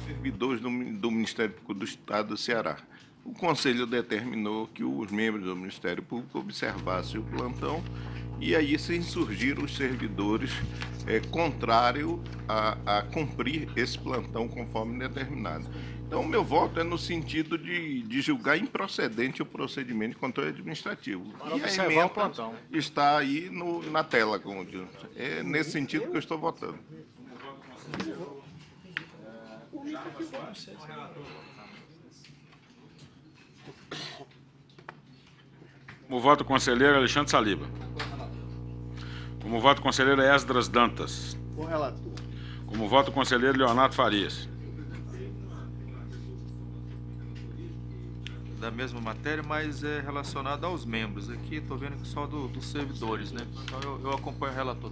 servidores do, do Ministério Público do Estado do Ceará. O Conselho determinou que os membros do Ministério Público observassem o plantão e aí se insurgiram os servidores é, contrário a, a cumprir esse plantão conforme determinado. Então, o meu voto é no sentido de, de julgar improcedente o procedimento de controle administrativo. Para e a emenda o plantão. está aí no, na tela, como diz. É nesse sentido que eu estou votando. O como voto, conselheiro Alexandre Saliba. Como voto, conselheiro Esdras Dantas. Com relator. Como voto, conselheiro Leonardo Farias. da mesma matéria, mas é relacionada aos membros. Aqui estou vendo que só do, dos servidores, né? Então eu, eu acompanho o relator.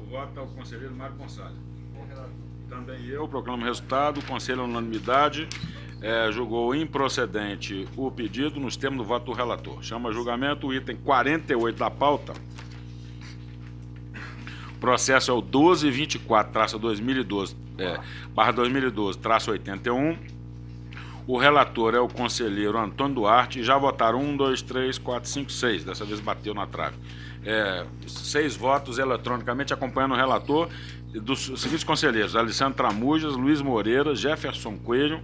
O voto é o conselheiro Marco Gonçalves. Também eu proclamo resultado, conselho é unanimidade é, julgou improcedente o pedido nos termos do voto do relator. Chama julgamento o item 48 da pauta. O processo é o 1224-2012, é, barra 2012-81. O relator é o conselheiro Antônio Duarte. Já votaram 1, 2, 3, 4, 5, 6. Dessa vez bateu na trave. É, seis votos eletronicamente acompanhando o relator dos seguintes conselheiros: Alessandro Tramujas, Luiz Moreira, Jefferson Coelho.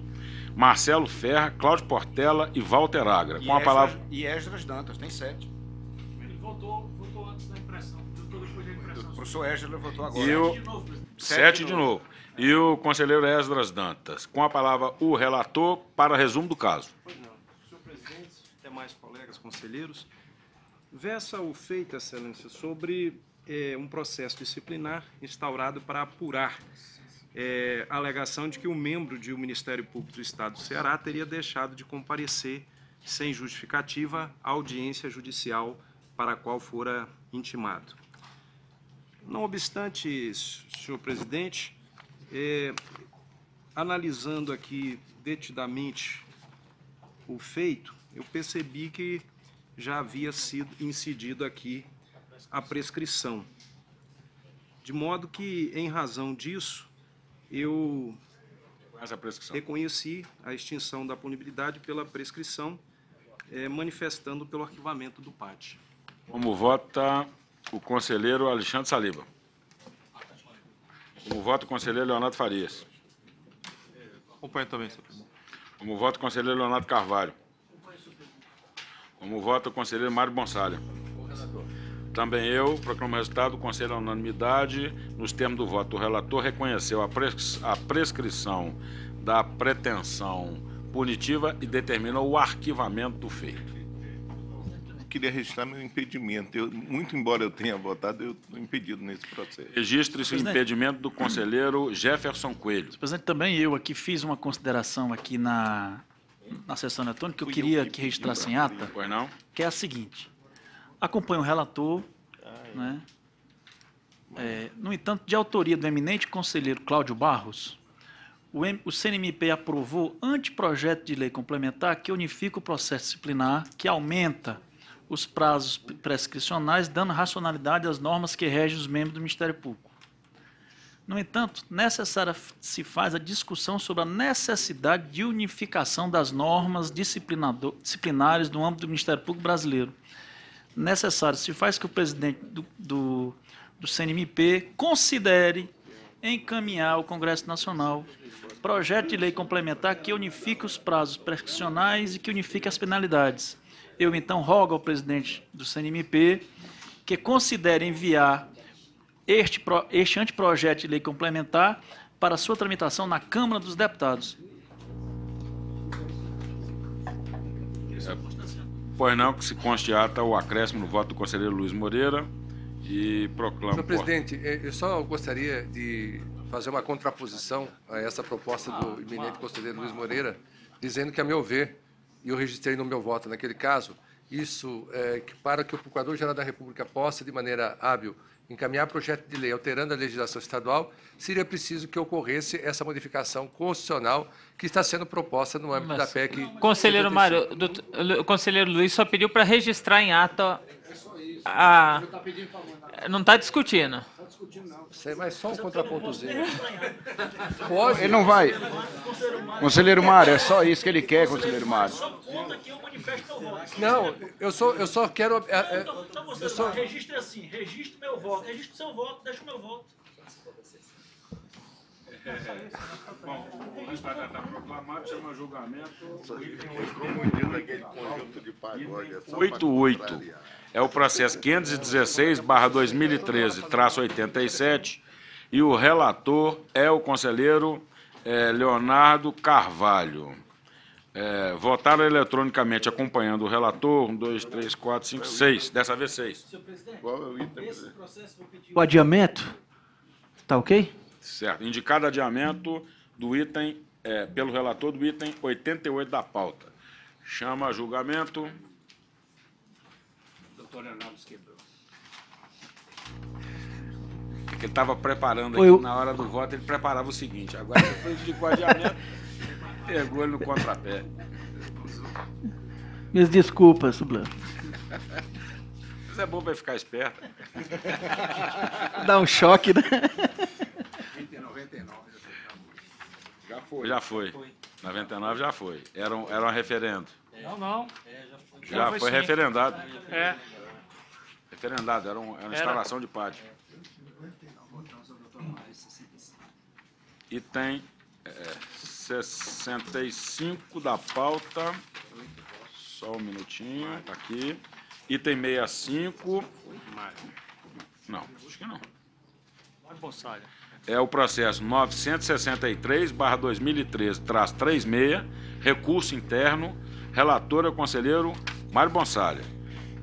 Marcelo Ferra, Cláudio Portela e Walter Agra. E com a palavra. E Esdras Dantas, tem sete. Ele votou, voltou antes da impressão. voltou depois da impressão. O professor Esdras levantou agora. E o... Sete de novo. Sete de novo. E o conselheiro Esdras Dantas. Com a palavra, o relator, para resumo do caso. Pois não. Senhor presidente, demais colegas conselheiros, versa o feito, excelência, sobre é, um processo disciplinar instaurado para apurar é, alegação de que um membro de um Ministério Público do Estado do Ceará teria deixado de comparecer sem justificativa à audiência judicial para a qual fora intimado. Não obstante, senhor presidente, é, analisando aqui detidamente o feito, eu percebi que já havia sido incidido aqui a prescrição. De modo que, em razão disso, eu a reconheci a extinção da punibilidade pela prescrição, é, manifestando pelo arquivamento do PAT. Como vota o conselheiro Alexandre Saliba? Como vota o conselheiro Leonardo Farias? Acompanho também, senhor presidente. Como vota o conselheiro Leonardo Carvalho? Como vota o conselheiro Mário Bonsalha? Também eu proclamo o resultado do Conselho à unanimidade. Nos termos do voto, o relator reconheceu a, pres a prescrição da pretensão punitiva e determinou o arquivamento do feito queria registrar meu impedimento. Eu, muito embora eu tenha votado, eu estou impedido nesse processo. Registre-se o impedimento do conselheiro Jefferson Coelho. Presidente, também eu aqui fiz uma consideração aqui na, na sessão eletrônica que eu queria que registrasse em ata, pois não? que é a seguinte acompanha o relator. Né? É, no entanto, de autoria do eminente conselheiro Cláudio Barros, o, M, o CNMP aprovou anteprojeto de lei complementar que unifica o processo disciplinar, que aumenta os prazos prescricionais, dando racionalidade às normas que regem os membros do Ministério Público. No entanto, necessária se faz a discussão sobre a necessidade de unificação das normas disciplinares no âmbito do Ministério Público brasileiro, necessário se faz que o presidente do, do, do CNMP considere encaminhar ao Congresso Nacional projeto de lei complementar que unifique os prazos prescricionais e que unifique as penalidades. Eu então rogo ao presidente do CNMP que considere enviar este, este anteprojeto de lei complementar para sua tramitação na Câmara dos Deputados. Pois não, que se conste ata o acréscimo no voto do conselheiro Luiz Moreira e proclamo. Senhor presidente, eh, eu só gostaria de fazer uma contraposição a essa proposta do eminente conselheiro Luiz Moreira, dizendo que, a meu ver, e eu registrei no meu voto naquele caso, isso é, que para que o Procurador-Geral da República possa, de maneira hábil, encaminhar projeto de lei alterando a legislação estadual, seria preciso que ocorresse essa modificação constitucional que está sendo proposta no âmbito mas, da PEC. Não, conselheiro Mário, doutor, o conselheiro Luiz só pediu para registrar em ata é a, tá a tá? não está discutindo discutindo, não. Você vai é só um contrapontozinho. Pode? Ele não vai. Conselheiro Mário, é só isso que ele quer, conselheiro Mário. Só conta manifesto Não, eu só, eu só quero. É, é, então, então, você só... registra assim, registra meu voto, registra seu voto, deixe meu voto bom, antes da data proclamada, chama julgamento. Daquele conjunto de pagode, 88 é o processo 516, barra 2013, traço 87, e o relator é o conselheiro é, Leonardo Carvalho. É, votaram eletronicamente, acompanhando o relator, um, dois, três, quatro, cinco, seis, dessa vez seis. Senhor presidente, Qual é o item, processo vou pedir... O adiamento, tá ok? Certo. Indicado adiamento do item, é, pelo relator do item 88 da pauta. Chama a julgamento. Doutor Leonardo quebrou. É ele estava preparando aqui, eu... na hora do voto, ele preparava o seguinte. Agora, depois de adiamento, pegou ele no contrapé. Minhas desculpas, sublano Mas é bom para ficar esperto. Dá um choque, né? 99 já foi. Já foi. Já foi. 99 já foi. Era um, era um referendo. É. Não, não. É, já foi, já foi referendado. É. Referendado, era, um, era uma era. instalação de pátio. E tem é, 65 da pauta. Só um minutinho, Está aqui. Item 65. Não, acho que não. Vai, Bonsalha é o processo 963-2013-36, recurso interno, relatora é conselheiro Mário Bonsalha.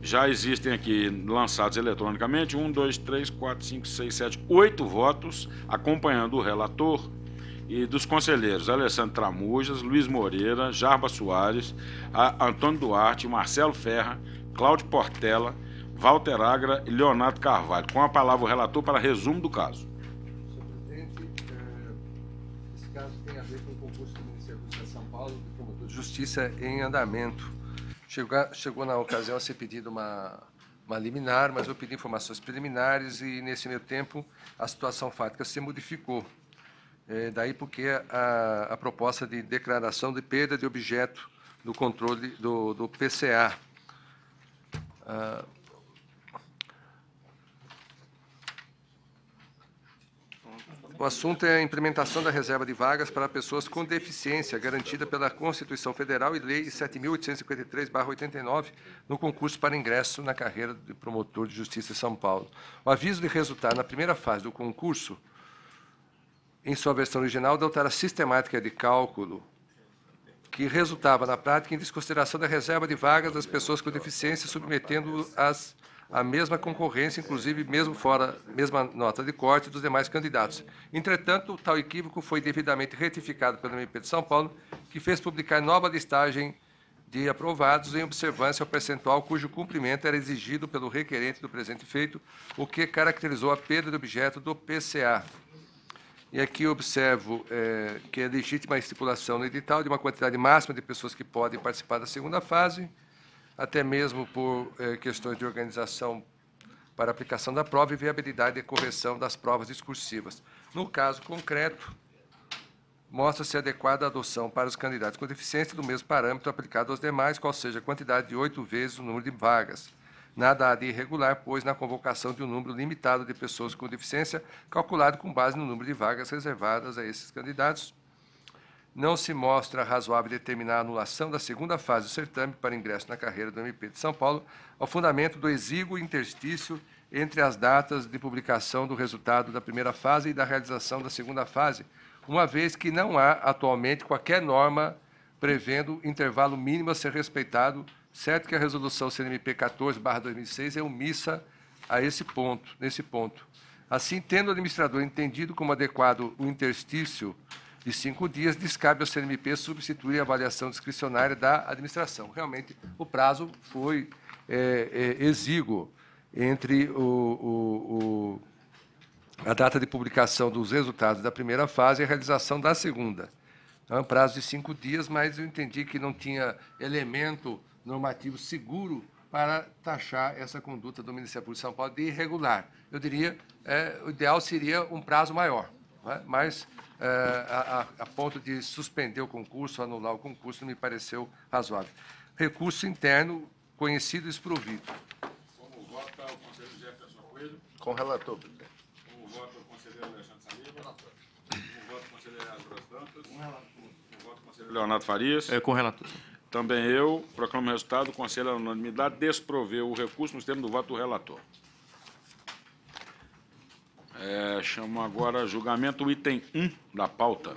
Já existem aqui, lançados eletronicamente, 1, 2, 3, 4, 5, 6, 7, 8 votos, acompanhando o relator e dos conselheiros Alessandro Tramujas, Luiz Moreira, Jarba Soares, Antônio Duarte, Marcelo Ferra, Cláudio Portela, Walter Agra e Leonardo Carvalho. Com a palavra o relator para resumo do caso. justiça em andamento. Chegou, chegou na ocasião a ser pedida uma, uma liminar, mas eu pedi informações preliminares e, nesse meio tempo, a situação fática se modificou. É daí porque a, a, proposta de declaração de perda de objeto do controle do, do PCA. Ah, O assunto é a implementação da reserva de vagas para pessoas com deficiência, garantida pela Constituição Federal e Lei 7.853-89, no concurso para ingresso na carreira de promotor de justiça em São Paulo. O aviso de resultado na primeira fase do concurso, em sua versão original, dotará sistemática de cálculo que resultava, na prática, em desconsideração da reserva de vagas das pessoas com deficiência, submetendo-as a mesma concorrência, inclusive mesmo fora, mesma nota de corte dos demais candidatos. Entretanto, tal equívoco foi devidamente retificado pelo MP de São Paulo, que fez publicar nova listagem de aprovados em observância ao percentual cujo cumprimento era exigido pelo requerente do presente feito, o que caracterizou a perda de objeto do PCA. E aqui observo é, que é legítima a estipulação no edital de uma quantidade máxima de pessoas que podem participar da segunda fase, até mesmo por eh, questões de organização para aplicação da prova e viabilidade e correção das provas discursivas. No caso concreto, mostra-se adequada a adoção para os candidatos com deficiência do mesmo parâmetro aplicado aos demais, qual seja a quantidade de oito vezes o número de vagas. Nada há de irregular, pois, na convocação de um número limitado de pessoas com deficiência, calculado com base no número de vagas reservadas a esses candidatos, não se mostra razoável determinar a anulação da segunda fase do certame para ingresso na carreira do MP de São Paulo, ao fundamento do exíguo interstício entre as datas de publicação do resultado da primeira fase e da realização da segunda fase, uma vez que não há atualmente qualquer norma prevendo intervalo mínimo a ser respeitado, certo que a resolução CNMP 14/2006 é omissa a esse ponto, nesse ponto. Assim, tendo o administrador entendido como adequado o interstício de cinco dias, descabe ao CNMP substituir a avaliação discricionária da administração. Realmente, o prazo foi é, é, exíguo entre o, o, o, a data de publicação dos resultados da primeira fase e a realização da segunda. Então, é um prazo de cinco dias, mas eu entendi que não tinha elemento normativo seguro para taxar essa conduta do Ministério Público de São Paulo de irregular. Eu diria, é, o ideal seria um prazo maior, é? mas eh, a, a, ponto de suspender o concurso, anular o concurso, me pareceu razoável. Recurso interno conhecido e exprovido. Como vota o conselheiro Jefferson Coelho? Com relator, presidente. Como vota o conselheiro Alexandre Saliba? Relator. Como vota o conselheiro Azura Santos? Com relator. Como vota o conselheiro Leonardo Farias? É, com relator. Também eu proclamo o resultado. O conselho, à unanimidade, desproveu o recurso nos termos do voto do relator. É, chamo agora julgamento item 1 da pauta.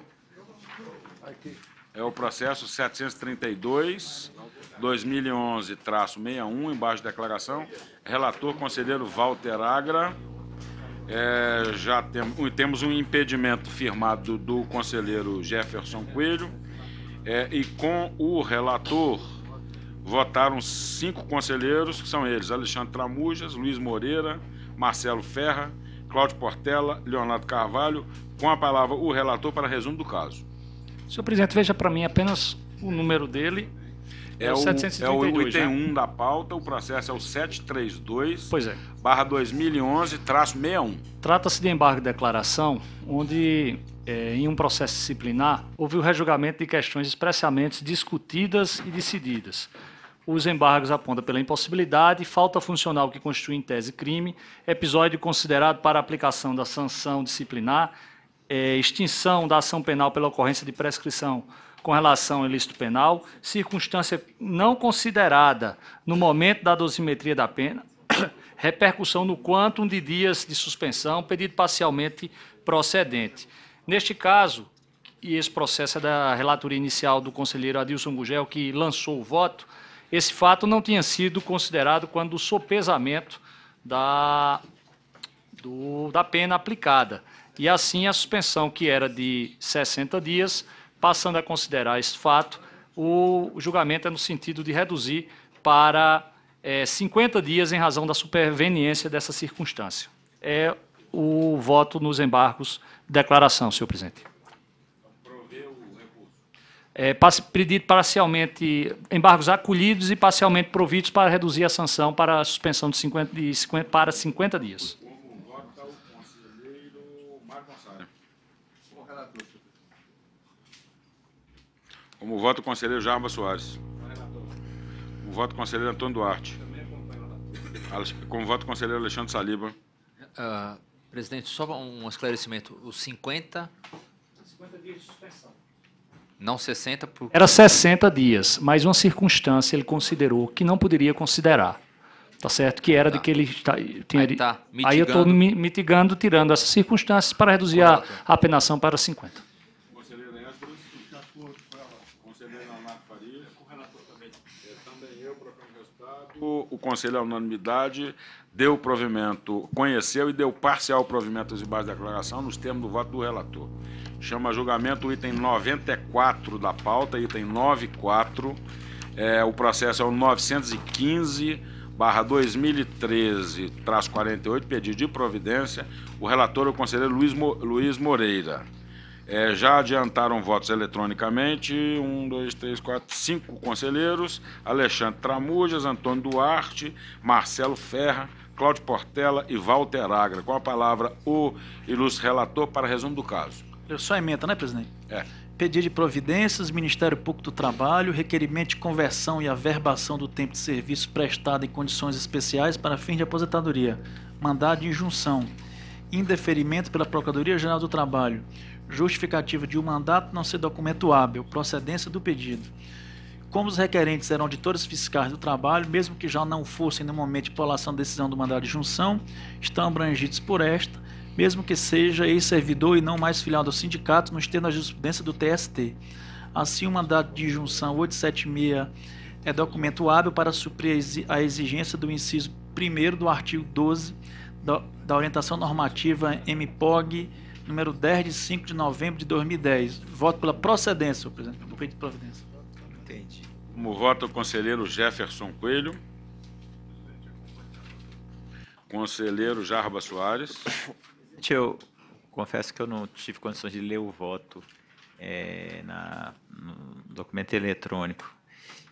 É o processo 732, 2011-61, embaixo de declaração. Relator, conselheiro Walter Agra. É, já tem, temos um impedimento firmado do conselheiro Jefferson Coelho. É, e com o relator votaram cinco conselheiros, que são eles: Alexandre Tramujas, Luiz Moreira, Marcelo Ferra, Cláudio Portela, Leonardo Carvalho, com a palavra o relator para resumo do caso. Senhor presidente, veja para mim apenas o número dele. É o, 732, é o item é né? 1 da pauta, o processo é o 732, pois é. barra 2011, traço 61. Trata-se de embargo de declaração, onde é, em um processo disciplinar houve o rejulgamento de questões expressamente discutidas e decididas os embargos apontam pela impossibilidade, falta funcional que constitui em tese crime, episódio considerado para aplicação da sanção disciplinar, é, extinção da ação penal pela ocorrência de prescrição com relação ao ilícito penal, circunstância não considerada no momento da dosimetria da pena, repercussão no quantum de dias de suspensão, pedido parcialmente procedente. Neste caso, e esse processo é da relatoria inicial do conselheiro Adilson Gugel, que lançou o voto, esse fato não tinha sido considerado quando o sopesamento da, do, da pena aplicada. E assim a suspensão, que era de 60 dias, passando a considerar esse fato, o julgamento é no sentido de reduzir para é, eh, 50 dias em razão da superveniência dessa circunstância. É o voto nos embargos, declaração, senhor presidente é, pedido parcialmente, embargos acolhidos e parcialmente providos para reduzir a sanção para a suspensão de 50, de 50 para 50 dias. Como voto o conselheiro Jarba Soares. Como voto o conselheiro Antônio Duarte. Como voto o conselheiro Alexandre Saliba. Uh, presidente, só um esclarecimento. Os 50... 50 dias de suspensão. Não 60 por... Era 60 dias, mas uma circunstância ele considerou que não poderia considerar. Tá certo? Que era tá. de que ele está, tinha. Aí, tá, mitigando. aí eu estou mitigando, tirando essas circunstâncias para reduzir a, a, penação para 50. Conselheiro Nelson, de acordo com ela. Conselheiro Amar Faria. o relator também. também eu, para o resultado. O, o conselho à é unanimidade deu provimento, conheceu e deu parcial provimento às bases da declaração nos termos do voto do relator. Chama julgamento o item 94 da pauta, item 94. É, o processo é o 915 barra 2013, traz 48, pedido de providência. O relator é o conselheiro Luiz, Mo, Luiz Moreira. É, já adiantaram votos eletronicamente, um, dois, três, quatro, cinco conselheiros, Alexandre Tramujas, Antônio Duarte, Marcelo Ferra, Cláudio Portela e Walter Agra. Com a palavra, o ilustre relator para resumo do caso. Eu só emenda, né, presidente? É. Pedido de providências, Ministério Público do Trabalho, requerimento de conversão e averbação do tempo de serviço prestado em condições especiais para fim de aposentadoria, mandado de injunção, indeferimento pela Procuradoria-Geral do Trabalho, justificativa de um mandato não ser documento hábil, procedência do pedido. Como os requerentes eram auditores fiscais do trabalho, mesmo que já não fossem no momento de polação da decisão do mandado de junção, estão abrangidos por esta, mesmo que seja ex-servidor e não mais filiado ao sindicato, nos termos da jurisprudência do TST. Assim, o mandado de junção 876 é documento hábil para suprir a exigência do inciso 1 do artigo 12 da, orientação normativa MPOG número 10 de 5 de novembro de 2010. Voto pela procedência, senhor presidente, pelo pedido de providência. Como vota o conselheiro Jefferson Coelho? Conselheiro Jarba Soares. Eu confesso que eu não tive condições de ler o voto é, na, no documento eletrônico.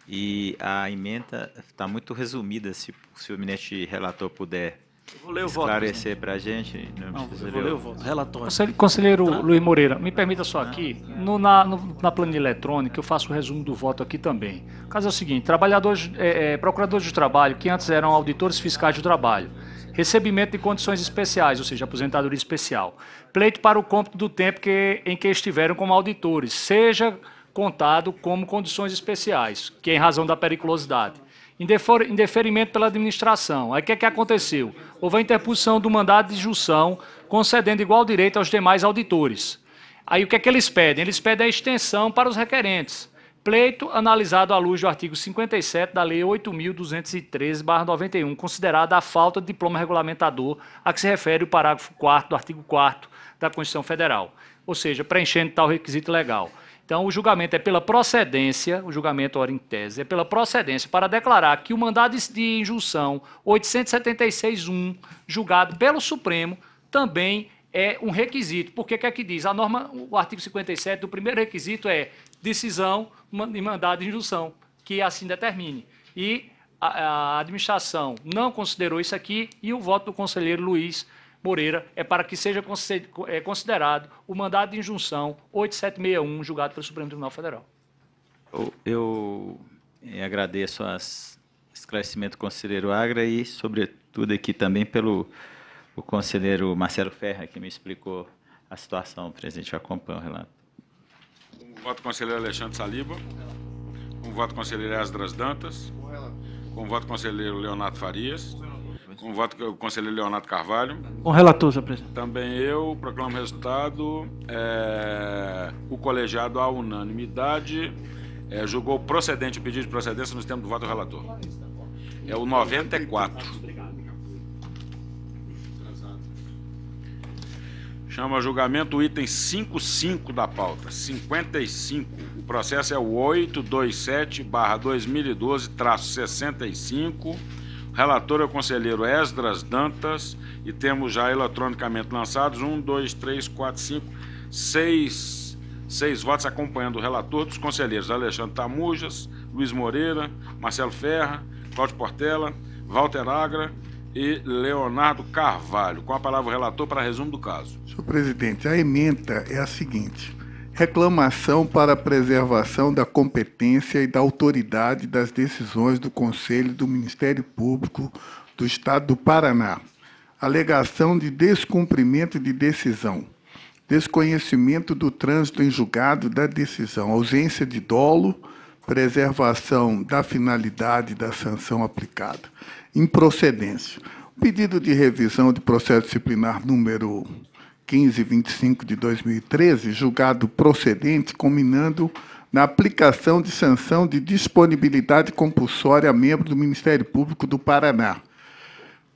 E a emenda está muito resumida, se, se o eminente relator puder eu vou ler o voto. Esclarecer para a gente. Não, não eu vou ler o voto. Relatório. Conselheiro, conselheiro tá. Luiz Moreira, me permita só tá. aqui, no, na, no, na planilha eletrônica, eu faço o resumo do voto aqui também. O caso é o seguinte: trabalhadores, é, é, procuradores de trabalho, que antes eram auditores fiscais do trabalho, recebimento de condições especiais, ou seja, aposentadoria especial, pleito para o cômputo do tempo que, em que estiveram como auditores, seja contado como condições especiais, que é em razão da periculosidade em deferimento pela administração. Aí o que, é que aconteceu? Houve a interposição do mandado de junção, concedendo igual direito aos demais auditores. Aí o que é que eles pedem? Eles pedem a extensão para os requerentes. Pleito analisado à luz do artigo 57 da Lei 8.213-91, considerada a falta de diploma regulamentador a que se refere o parágrafo 4 do artigo 4 da Constituição Federal, ou seja, preenchendo tal requisito legal. Então, o julgamento é pela procedência, o julgamento ora em tese, é pela procedência para declarar que o mandado de injunção 876.1, julgado pelo Supremo, também é um requisito. Porque o que é que diz? A norma, o artigo 57 do primeiro requisito é decisão de mandado de injunção, que assim determine. E a, a administração não considerou isso aqui e o voto do conselheiro Luiz Moreira é para que seja é, considerado o mandado de injunção 8761 julgado pelo Supremo Tribunal Federal. Eu, eu eh, agradeço o esclarecimento do conselheiro Agra e, sobretudo, aqui também pelo o conselheiro Marcelo Ferra, que me explicou a situação. Presidente, eu acompanho o relato. Um voto conselheiro Alexandre Saliba. Um voto conselheiro Esdras Dantas. Com um voto conselheiro Leonardo Farias. Com o voto do conselheiro Leonardo Carvalho. Com o relator, senhor presidente. Também eu proclamo o resultado. É, o colegiado, à unanimidade, é, julgou procedente o pedido de procedência nos termos do voto do relator. É o 94. Chama julgamento o item 55 da pauta, 55. O processo é o 827/2012-65 relator é o conselheiro Esdras Dantas e temos já eletronicamente lançados um, dois, três, quatro, cinco, seis, seis votos acompanhando o relator dos conselheiros Alexandre Tamujas, Luiz Moreira, Marcelo Ferra, Cláudio Portela, Walter Agra e Leonardo Carvalho. Com a palavra o relator para resumo do caso. Senhor presidente, a emenda é a seguinte reclamação para preservação da competência e da autoridade das decisões do Conselho do Ministério Público do Estado do Paraná, alegação de descumprimento de decisão, desconhecimento do trânsito em julgado da decisão, ausência de dolo, preservação da finalidade da sanção aplicada, improcedência. pedido de revisão de processo disciplinar número 1525 de 2013, julgado procedente, combinando na aplicação de sanção de disponibilidade compulsória a membro do Ministério Público do Paraná.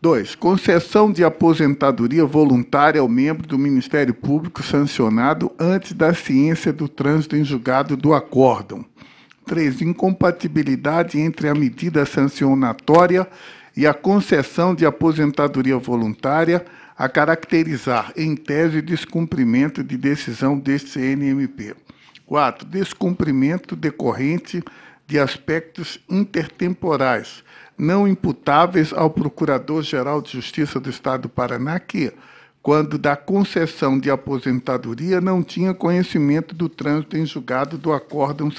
2. Concessão de aposentadoria voluntária ao membro do Ministério Público sancionado antes da ciência do trânsito em julgado do acórdão. 3. Incompatibilidade entre a medida sancionatória e a concessão de aposentadoria voluntária a caracterizar em tese descumprimento de decisão deste CNMP. 4. Descumprimento decorrente de aspectos intertemporais, não imputáveis ao Procurador-Geral de Justiça do Estado do Paraná, que, quando da concessão de aposentadoria, não tinha conhecimento do trânsito em julgado do acórdão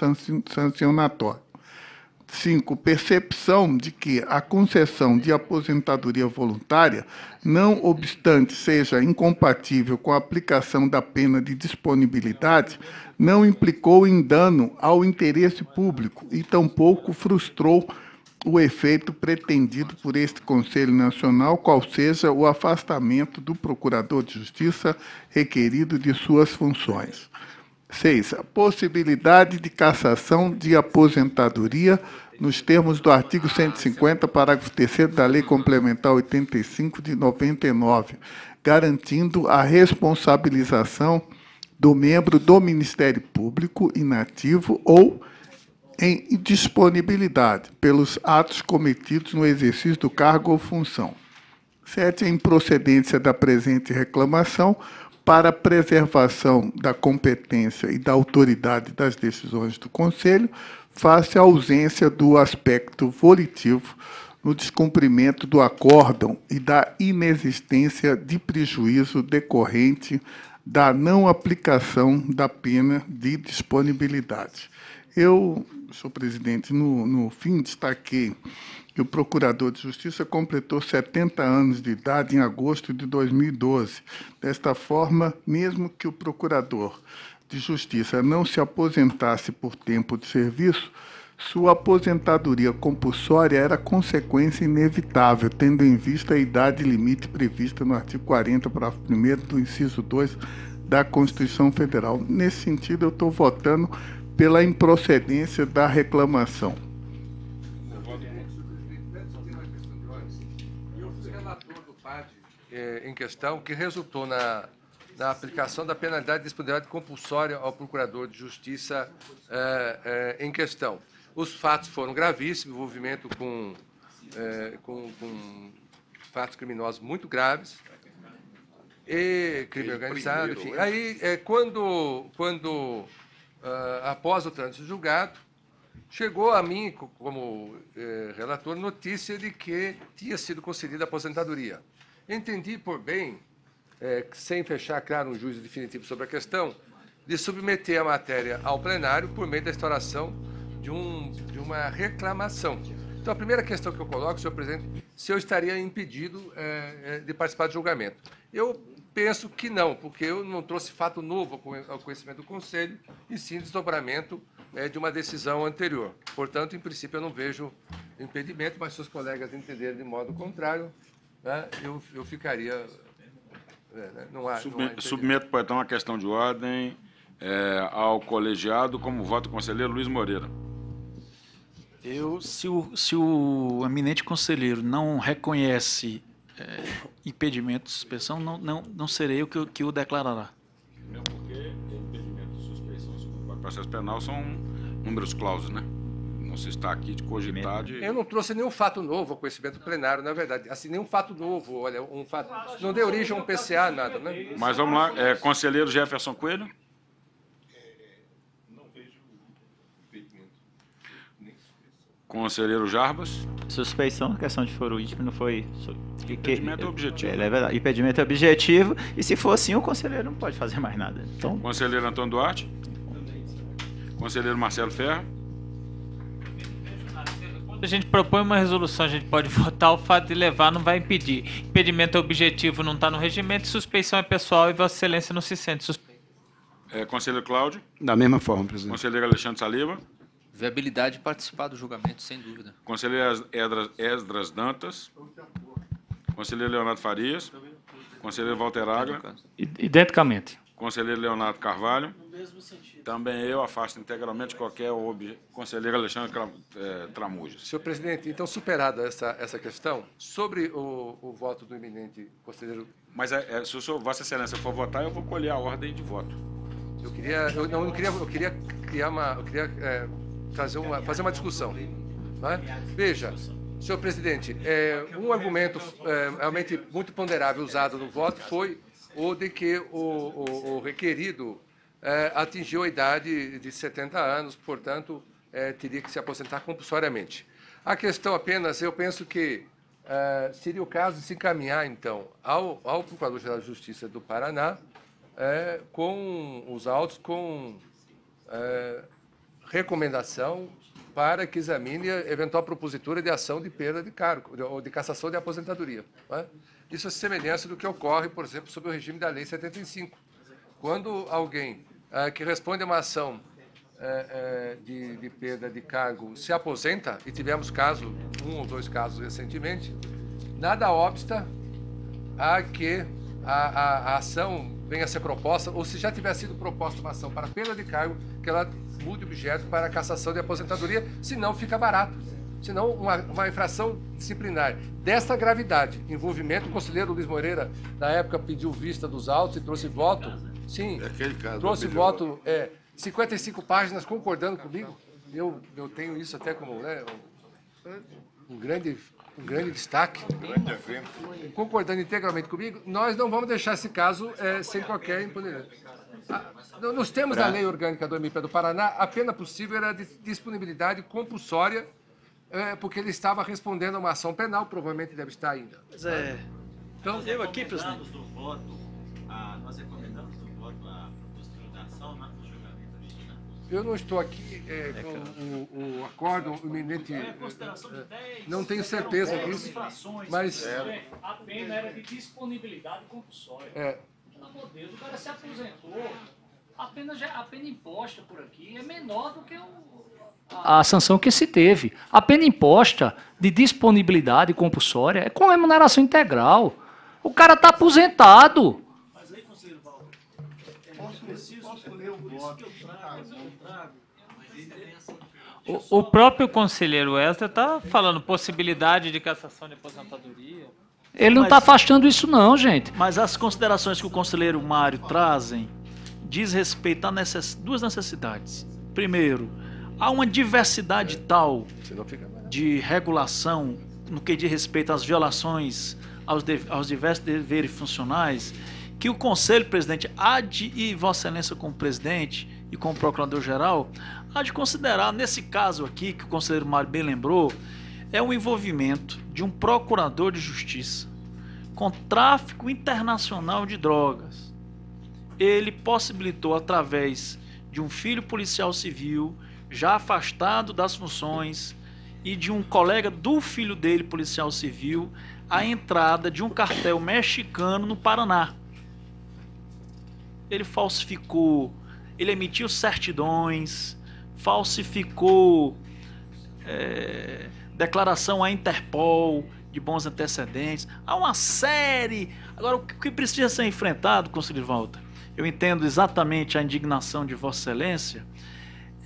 sancionatório. 5. Percepção de que a concessão de aposentadoria voluntária, não obstante seja incompatível com a aplicação da pena de disponibilidade, não implicou em dano ao interesse público e tampouco frustrou o efeito pretendido por este Conselho Nacional, qual seja o afastamento do Procurador de Justiça requerido de suas funções. 6. A possibilidade de cassação de aposentadoria nos termos do artigo 150, parágrafo 3 da Lei Complementar 85 de 99, garantindo a responsabilização do membro do Ministério Público inativo ou em disponibilidade pelos atos cometidos no exercício do cargo ou função. 7. A improcedência da presente reclamação para a preservação da competência e da autoridade das decisões do Conselho, face à ausência do aspecto volitivo no descumprimento do acórdão e da inexistência de prejuízo decorrente da não aplicação da pena de disponibilidade. Eu, senhor presidente, no, no fim destaquei o Procurador de Justiça completou 70 anos de idade em agosto de 2012. Desta forma, mesmo que o Procurador de Justiça não se aposentasse por tempo de serviço, sua aposentadoria compulsória era consequência inevitável, tendo em vista a idade limite prevista no artigo 40, parágrafo 1 do inciso 2 da Constituição Federal. Nesse sentido, eu estou votando pela improcedência da reclamação. eh, em questão, que resultou na, na aplicação da penalidade disponibilidade compulsória ao procurador de justiça eh, eh, em questão. Os fatos foram gravíssimos, envolvimento com, com, com fatos criminosos muito graves, e crime organizado, enfim. Né? Aí, quando, quando ah, após o trânsito julgado, chegou a mim, como eh, relator, notícia de que tinha sido concedida a aposentadoria entendi por bem, é, sem fechar, claro, um juízo definitivo sobre a questão, de submeter a matéria ao plenário por meio da instauração de, um, de uma reclamação. Então, a primeira questão que eu coloco, senhor presidente, se eu estaria impedido é, é de participar do julgamento. Eu penso que não, porque eu não trouxe fato novo ao conhecimento do Conselho, e sim desdobramento é, de uma decisão anterior. Portanto, em princípio, eu não vejo impedimento, mas se os colegas entenderem de modo contrário, né, eu, eu ficaria. É, não há, não há submeto, então, a questão de ordem é, ao colegiado, como voto o conselheiro Luiz Moreira. Eu, se o, se o eminente conselheiro não reconhece é, eh, impedimento de suspensão, não, não, não serei eu que, que o declarará. É porque impedimento de suspensão, segundo o processo penal, são números clausos, né? não se está aqui de cogitar de... Eu não trouxe nenhum fato novo ao conhecimento plenário, na verdade. Assim, nenhum fato novo, olha, um fato... Não deu origem a um PCA, assim, nada, é né? Mas vamos lá, é, conselheiro Jefferson Coelho. Conselheiro Jarbas. Suspeição, é questão de foro íntimo não foi. Impedimento é objetivo. é verdade. Impedimento é objetivo. E se for assim, o conselheiro não pode fazer mais nada. Então... Conselheiro Antônio Duarte. Conselheiro Marcelo Ferro a gente propõe uma resolução, a gente pode votar, o fato de levar não vai impedir. Impedimento é objetivo, não está no regimento, suspeição é pessoal e Vossa Excelência não se sente suspeito. É, conselheiro Cláudio. Da mesma forma, presidente. Conselheiro Alexandre Saliba. Viabilidade de participar do julgamento, sem dúvida. Conselheiro Edras, Esdras Dantas. Conselheiro Leonardo Farias. Conselheiro Walter Agra. Identicamente. Conselheiro Leonardo Carvalho. No mesmo sentido. Também eu afasto integralmente qualquer ob... conselheiro Alexandre eh, Tramujo. Senhor presidente, então superada essa, essa questão, sobre o, o voto do eminente conselheiro... Mas é, é, se o senhor, Vossa Excelência for votar, eu vou colher a ordem de voto. Eu queria, eu, não, eu queria, eu queria criar uma, eu queria é, uma, fazer uma discussão. Né? Veja, senhor presidente, um argumento realmente muito ponderável usado no voto foi o de que o, o, o requerido é, atingiu a idade de 70 anos, portanto, é, teria que se aposentar compulsoriamente. A questão apenas, eu penso que é, seria o caso de se encaminhar, então, ao, ao Procurador-Geral da Justiça do Paraná, é, com os autos, com é, recomendação para que examine a eventual propositura de ação de perda de cargo, ou de cassação de aposentadoria. É? Isso é semelhança do que ocorre, por exemplo, sob o regime da Lei 75. Quando alguém ah, que responde a uma ação é, é, de, de, perda de cargo se aposenta, e tivemos caso, um ou dois casos recentemente, nada obsta a que a, a, a ação venha a ser proposta, ou se já tiver sido proposta uma ação para perda de cargo, que ela mude o objeto para cassação de aposentadoria, senão fica barato. Senão, uma, uma infração disciplinar desta gravidade, envolvimento, o conselheiro Luiz Moreira, na época, pediu vista dos autos e trouxe voto Sim. É aquele trouxe voto, é, 55 páginas concordando comigo. Eu, eu tenho isso até como né, um, grande um grande destaque, um concordando integralmente comigo, nós não vamos deixar esse caso é, sem qualquer impunidade. Ah, nos termos da é. Lei Orgânica do MP do Paraná, a pena possível era de disponibilidade compulsória, é, porque ele estava respondendo a uma ação penal, provavelmente deve estar ainda. Pois é. Então, eu aqui, presidente. Do voto Eu não estou aqui é, é com o, o acórdão iminente. É, não tenho certeza disso. Mas. É. é. A pena era de disponibilidade compulsória. É. Pelo amor de Deus, o cara se aposentou. A pena, já, a pena imposta por aqui é menor do que o. A... a sanção que se teve. A pena imposta de disponibilidade compulsória é com remuneração integral. O cara está aposentado. Mas aí, conselheiro Paulo, é, posso, é preciso, posso ler o voto? O, o próprio conselheiro Wesley está falando possibilidade de cassação de aposentadoria. Ele não está afastando isso não, gente. Mas as considerações que o conselheiro Mário trazem diz respeito a necess... duas necessidades. Primeiro, há uma diversidade tal de regulação no que diz respeito às violações aos, de... aos diversos deveres funcionais que o conselho presidente há de e vossa excelência como presidente e como procurador geral há de considerar, nesse caso aqui, que o conselheiro Mário bem lembrou, é o envolvimento de um procurador de justiça com tráfico internacional de drogas. Ele possibilitou, através de um filho policial civil, já afastado das funções, e de um colega do filho dele, policial civil, a entrada de um cartel mexicano no Paraná. Ele falsificou, ele emitiu certidões, falsificou é, declaração à Interpol de bons antecedentes. Há uma série. Agora, o que precisa ser enfrentado, Conselheiro Walter, eu entendo exatamente a indignação de Vossa Excelência,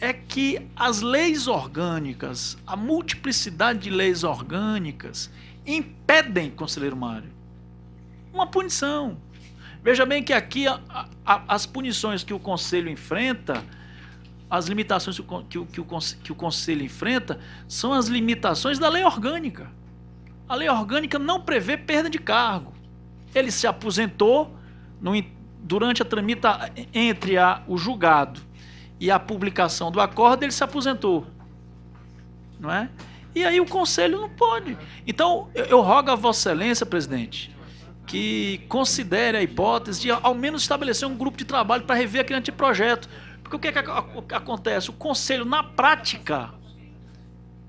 é que as leis orgânicas, a multiplicidade de leis orgânicas, impedem, Conselheiro Mário, uma punição. Veja bem que aqui a, a, as punições que o Conselho enfrenta as limitações que o, que, o, que o Conselho enfrenta são as limitações da lei orgânica. A lei orgânica não prevê perda de cargo. Ele se aposentou no, durante a tramita entre a, o julgado e a publicação do acordo, ele se aposentou. Não é? E aí o conselho não pode. Então, eu, eu rogo a Vossa Excelência, presidente, que considere a hipótese de ao menos estabelecer um grupo de trabalho para rever aquele anteprojeto. Porque o que, é que acontece? O conselho, na prática,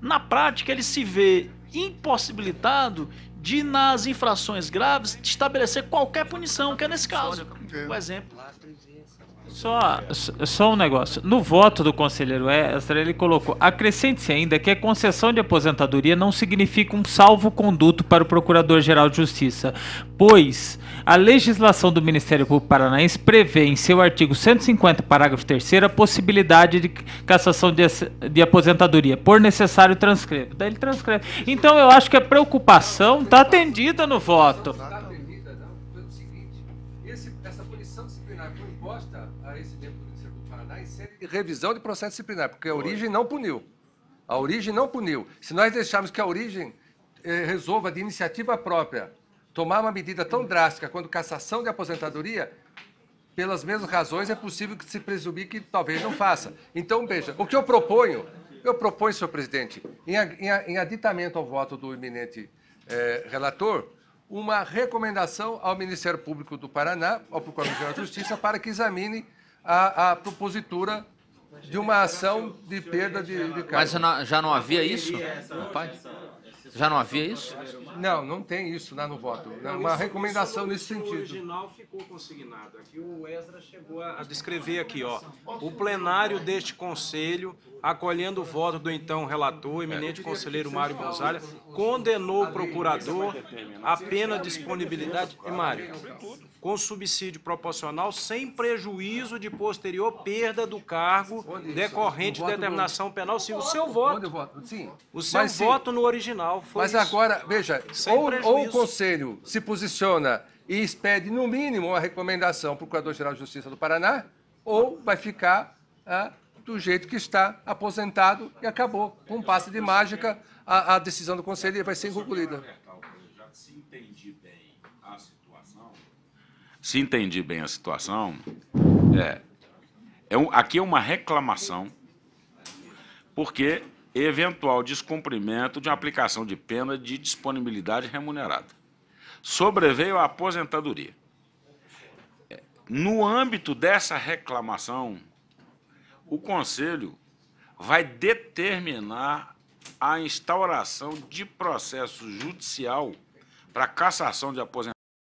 na prática, ele se vê impossibilitado de, nas infrações graves, estabelecer qualquer punição, que é nesse caso. O exemplo. Só, só um negócio. No voto do conselheiro Estra, ele colocou: acrescente-se ainda que a concessão de aposentadoria não significa um salvo-conduto para o Procurador-Geral de Justiça, pois a legislação do Ministério Público Paranaense prevê em seu artigo 150, parágrafo 3, a possibilidade de cassação de, de aposentadoria. Por necessário, transcrevo. Daí ele transcreve. Então eu acho que a preocupação está atendida no voto. revisão de processo disciplinar, porque a origem não puniu. A origem não puniu. Se nós deixarmos que a origem eh, resolva de iniciativa própria tomar uma medida tão drástica quanto cassação de aposentadoria, pelas mesmas razões é possível que se presumir que talvez não faça. Então, veja, o que eu proponho, eu proponho, senhor presidente, em, em, em aditamento ao voto do iminente eh, relator, uma recomendação ao Ministério Público do Paraná, ao Procurador-Geral da Justiça, para que examine a, a propositura de uma ação de perda de, de cargo. Mas já não havia isso? É pai? Já não havia isso? Não, não tem isso lá no voto. É uma recomendação nesse sentido. O original ficou consignado. Aqui o Ezra chegou a descrever aqui, ó. O plenário deste conselho acolhendo o voto do então relator, eminente conselheiro Mário Gonzalez, condenou o procurador à pena de disponibilidade. E Mário, com subsídio proporcional, sem prejuízo de posterior perda do cargo decorrente de determinação penal Sim, O seu voto. O seu voto no original foi. Mas agora, veja, ou o conselho se posiciona e expede, no mínimo, a recomendação ao Procurador-Geral de Justiça do Paraná, ou vai ficar. Ah, do jeito que está, aposentado, e acabou. Com um passe de mágica, a, a decisão do Conselho vai ser engolida. Se entendi bem a situação, se entendi bem a situação é, é um, aqui é uma reclamação, porque eventual descumprimento de uma aplicação de pena de disponibilidade remunerada. Sobreveio a aposentadoria. É, no âmbito dessa reclamação, o Conselho vai determinar a instauração de processo judicial para cassação de aposentadoria.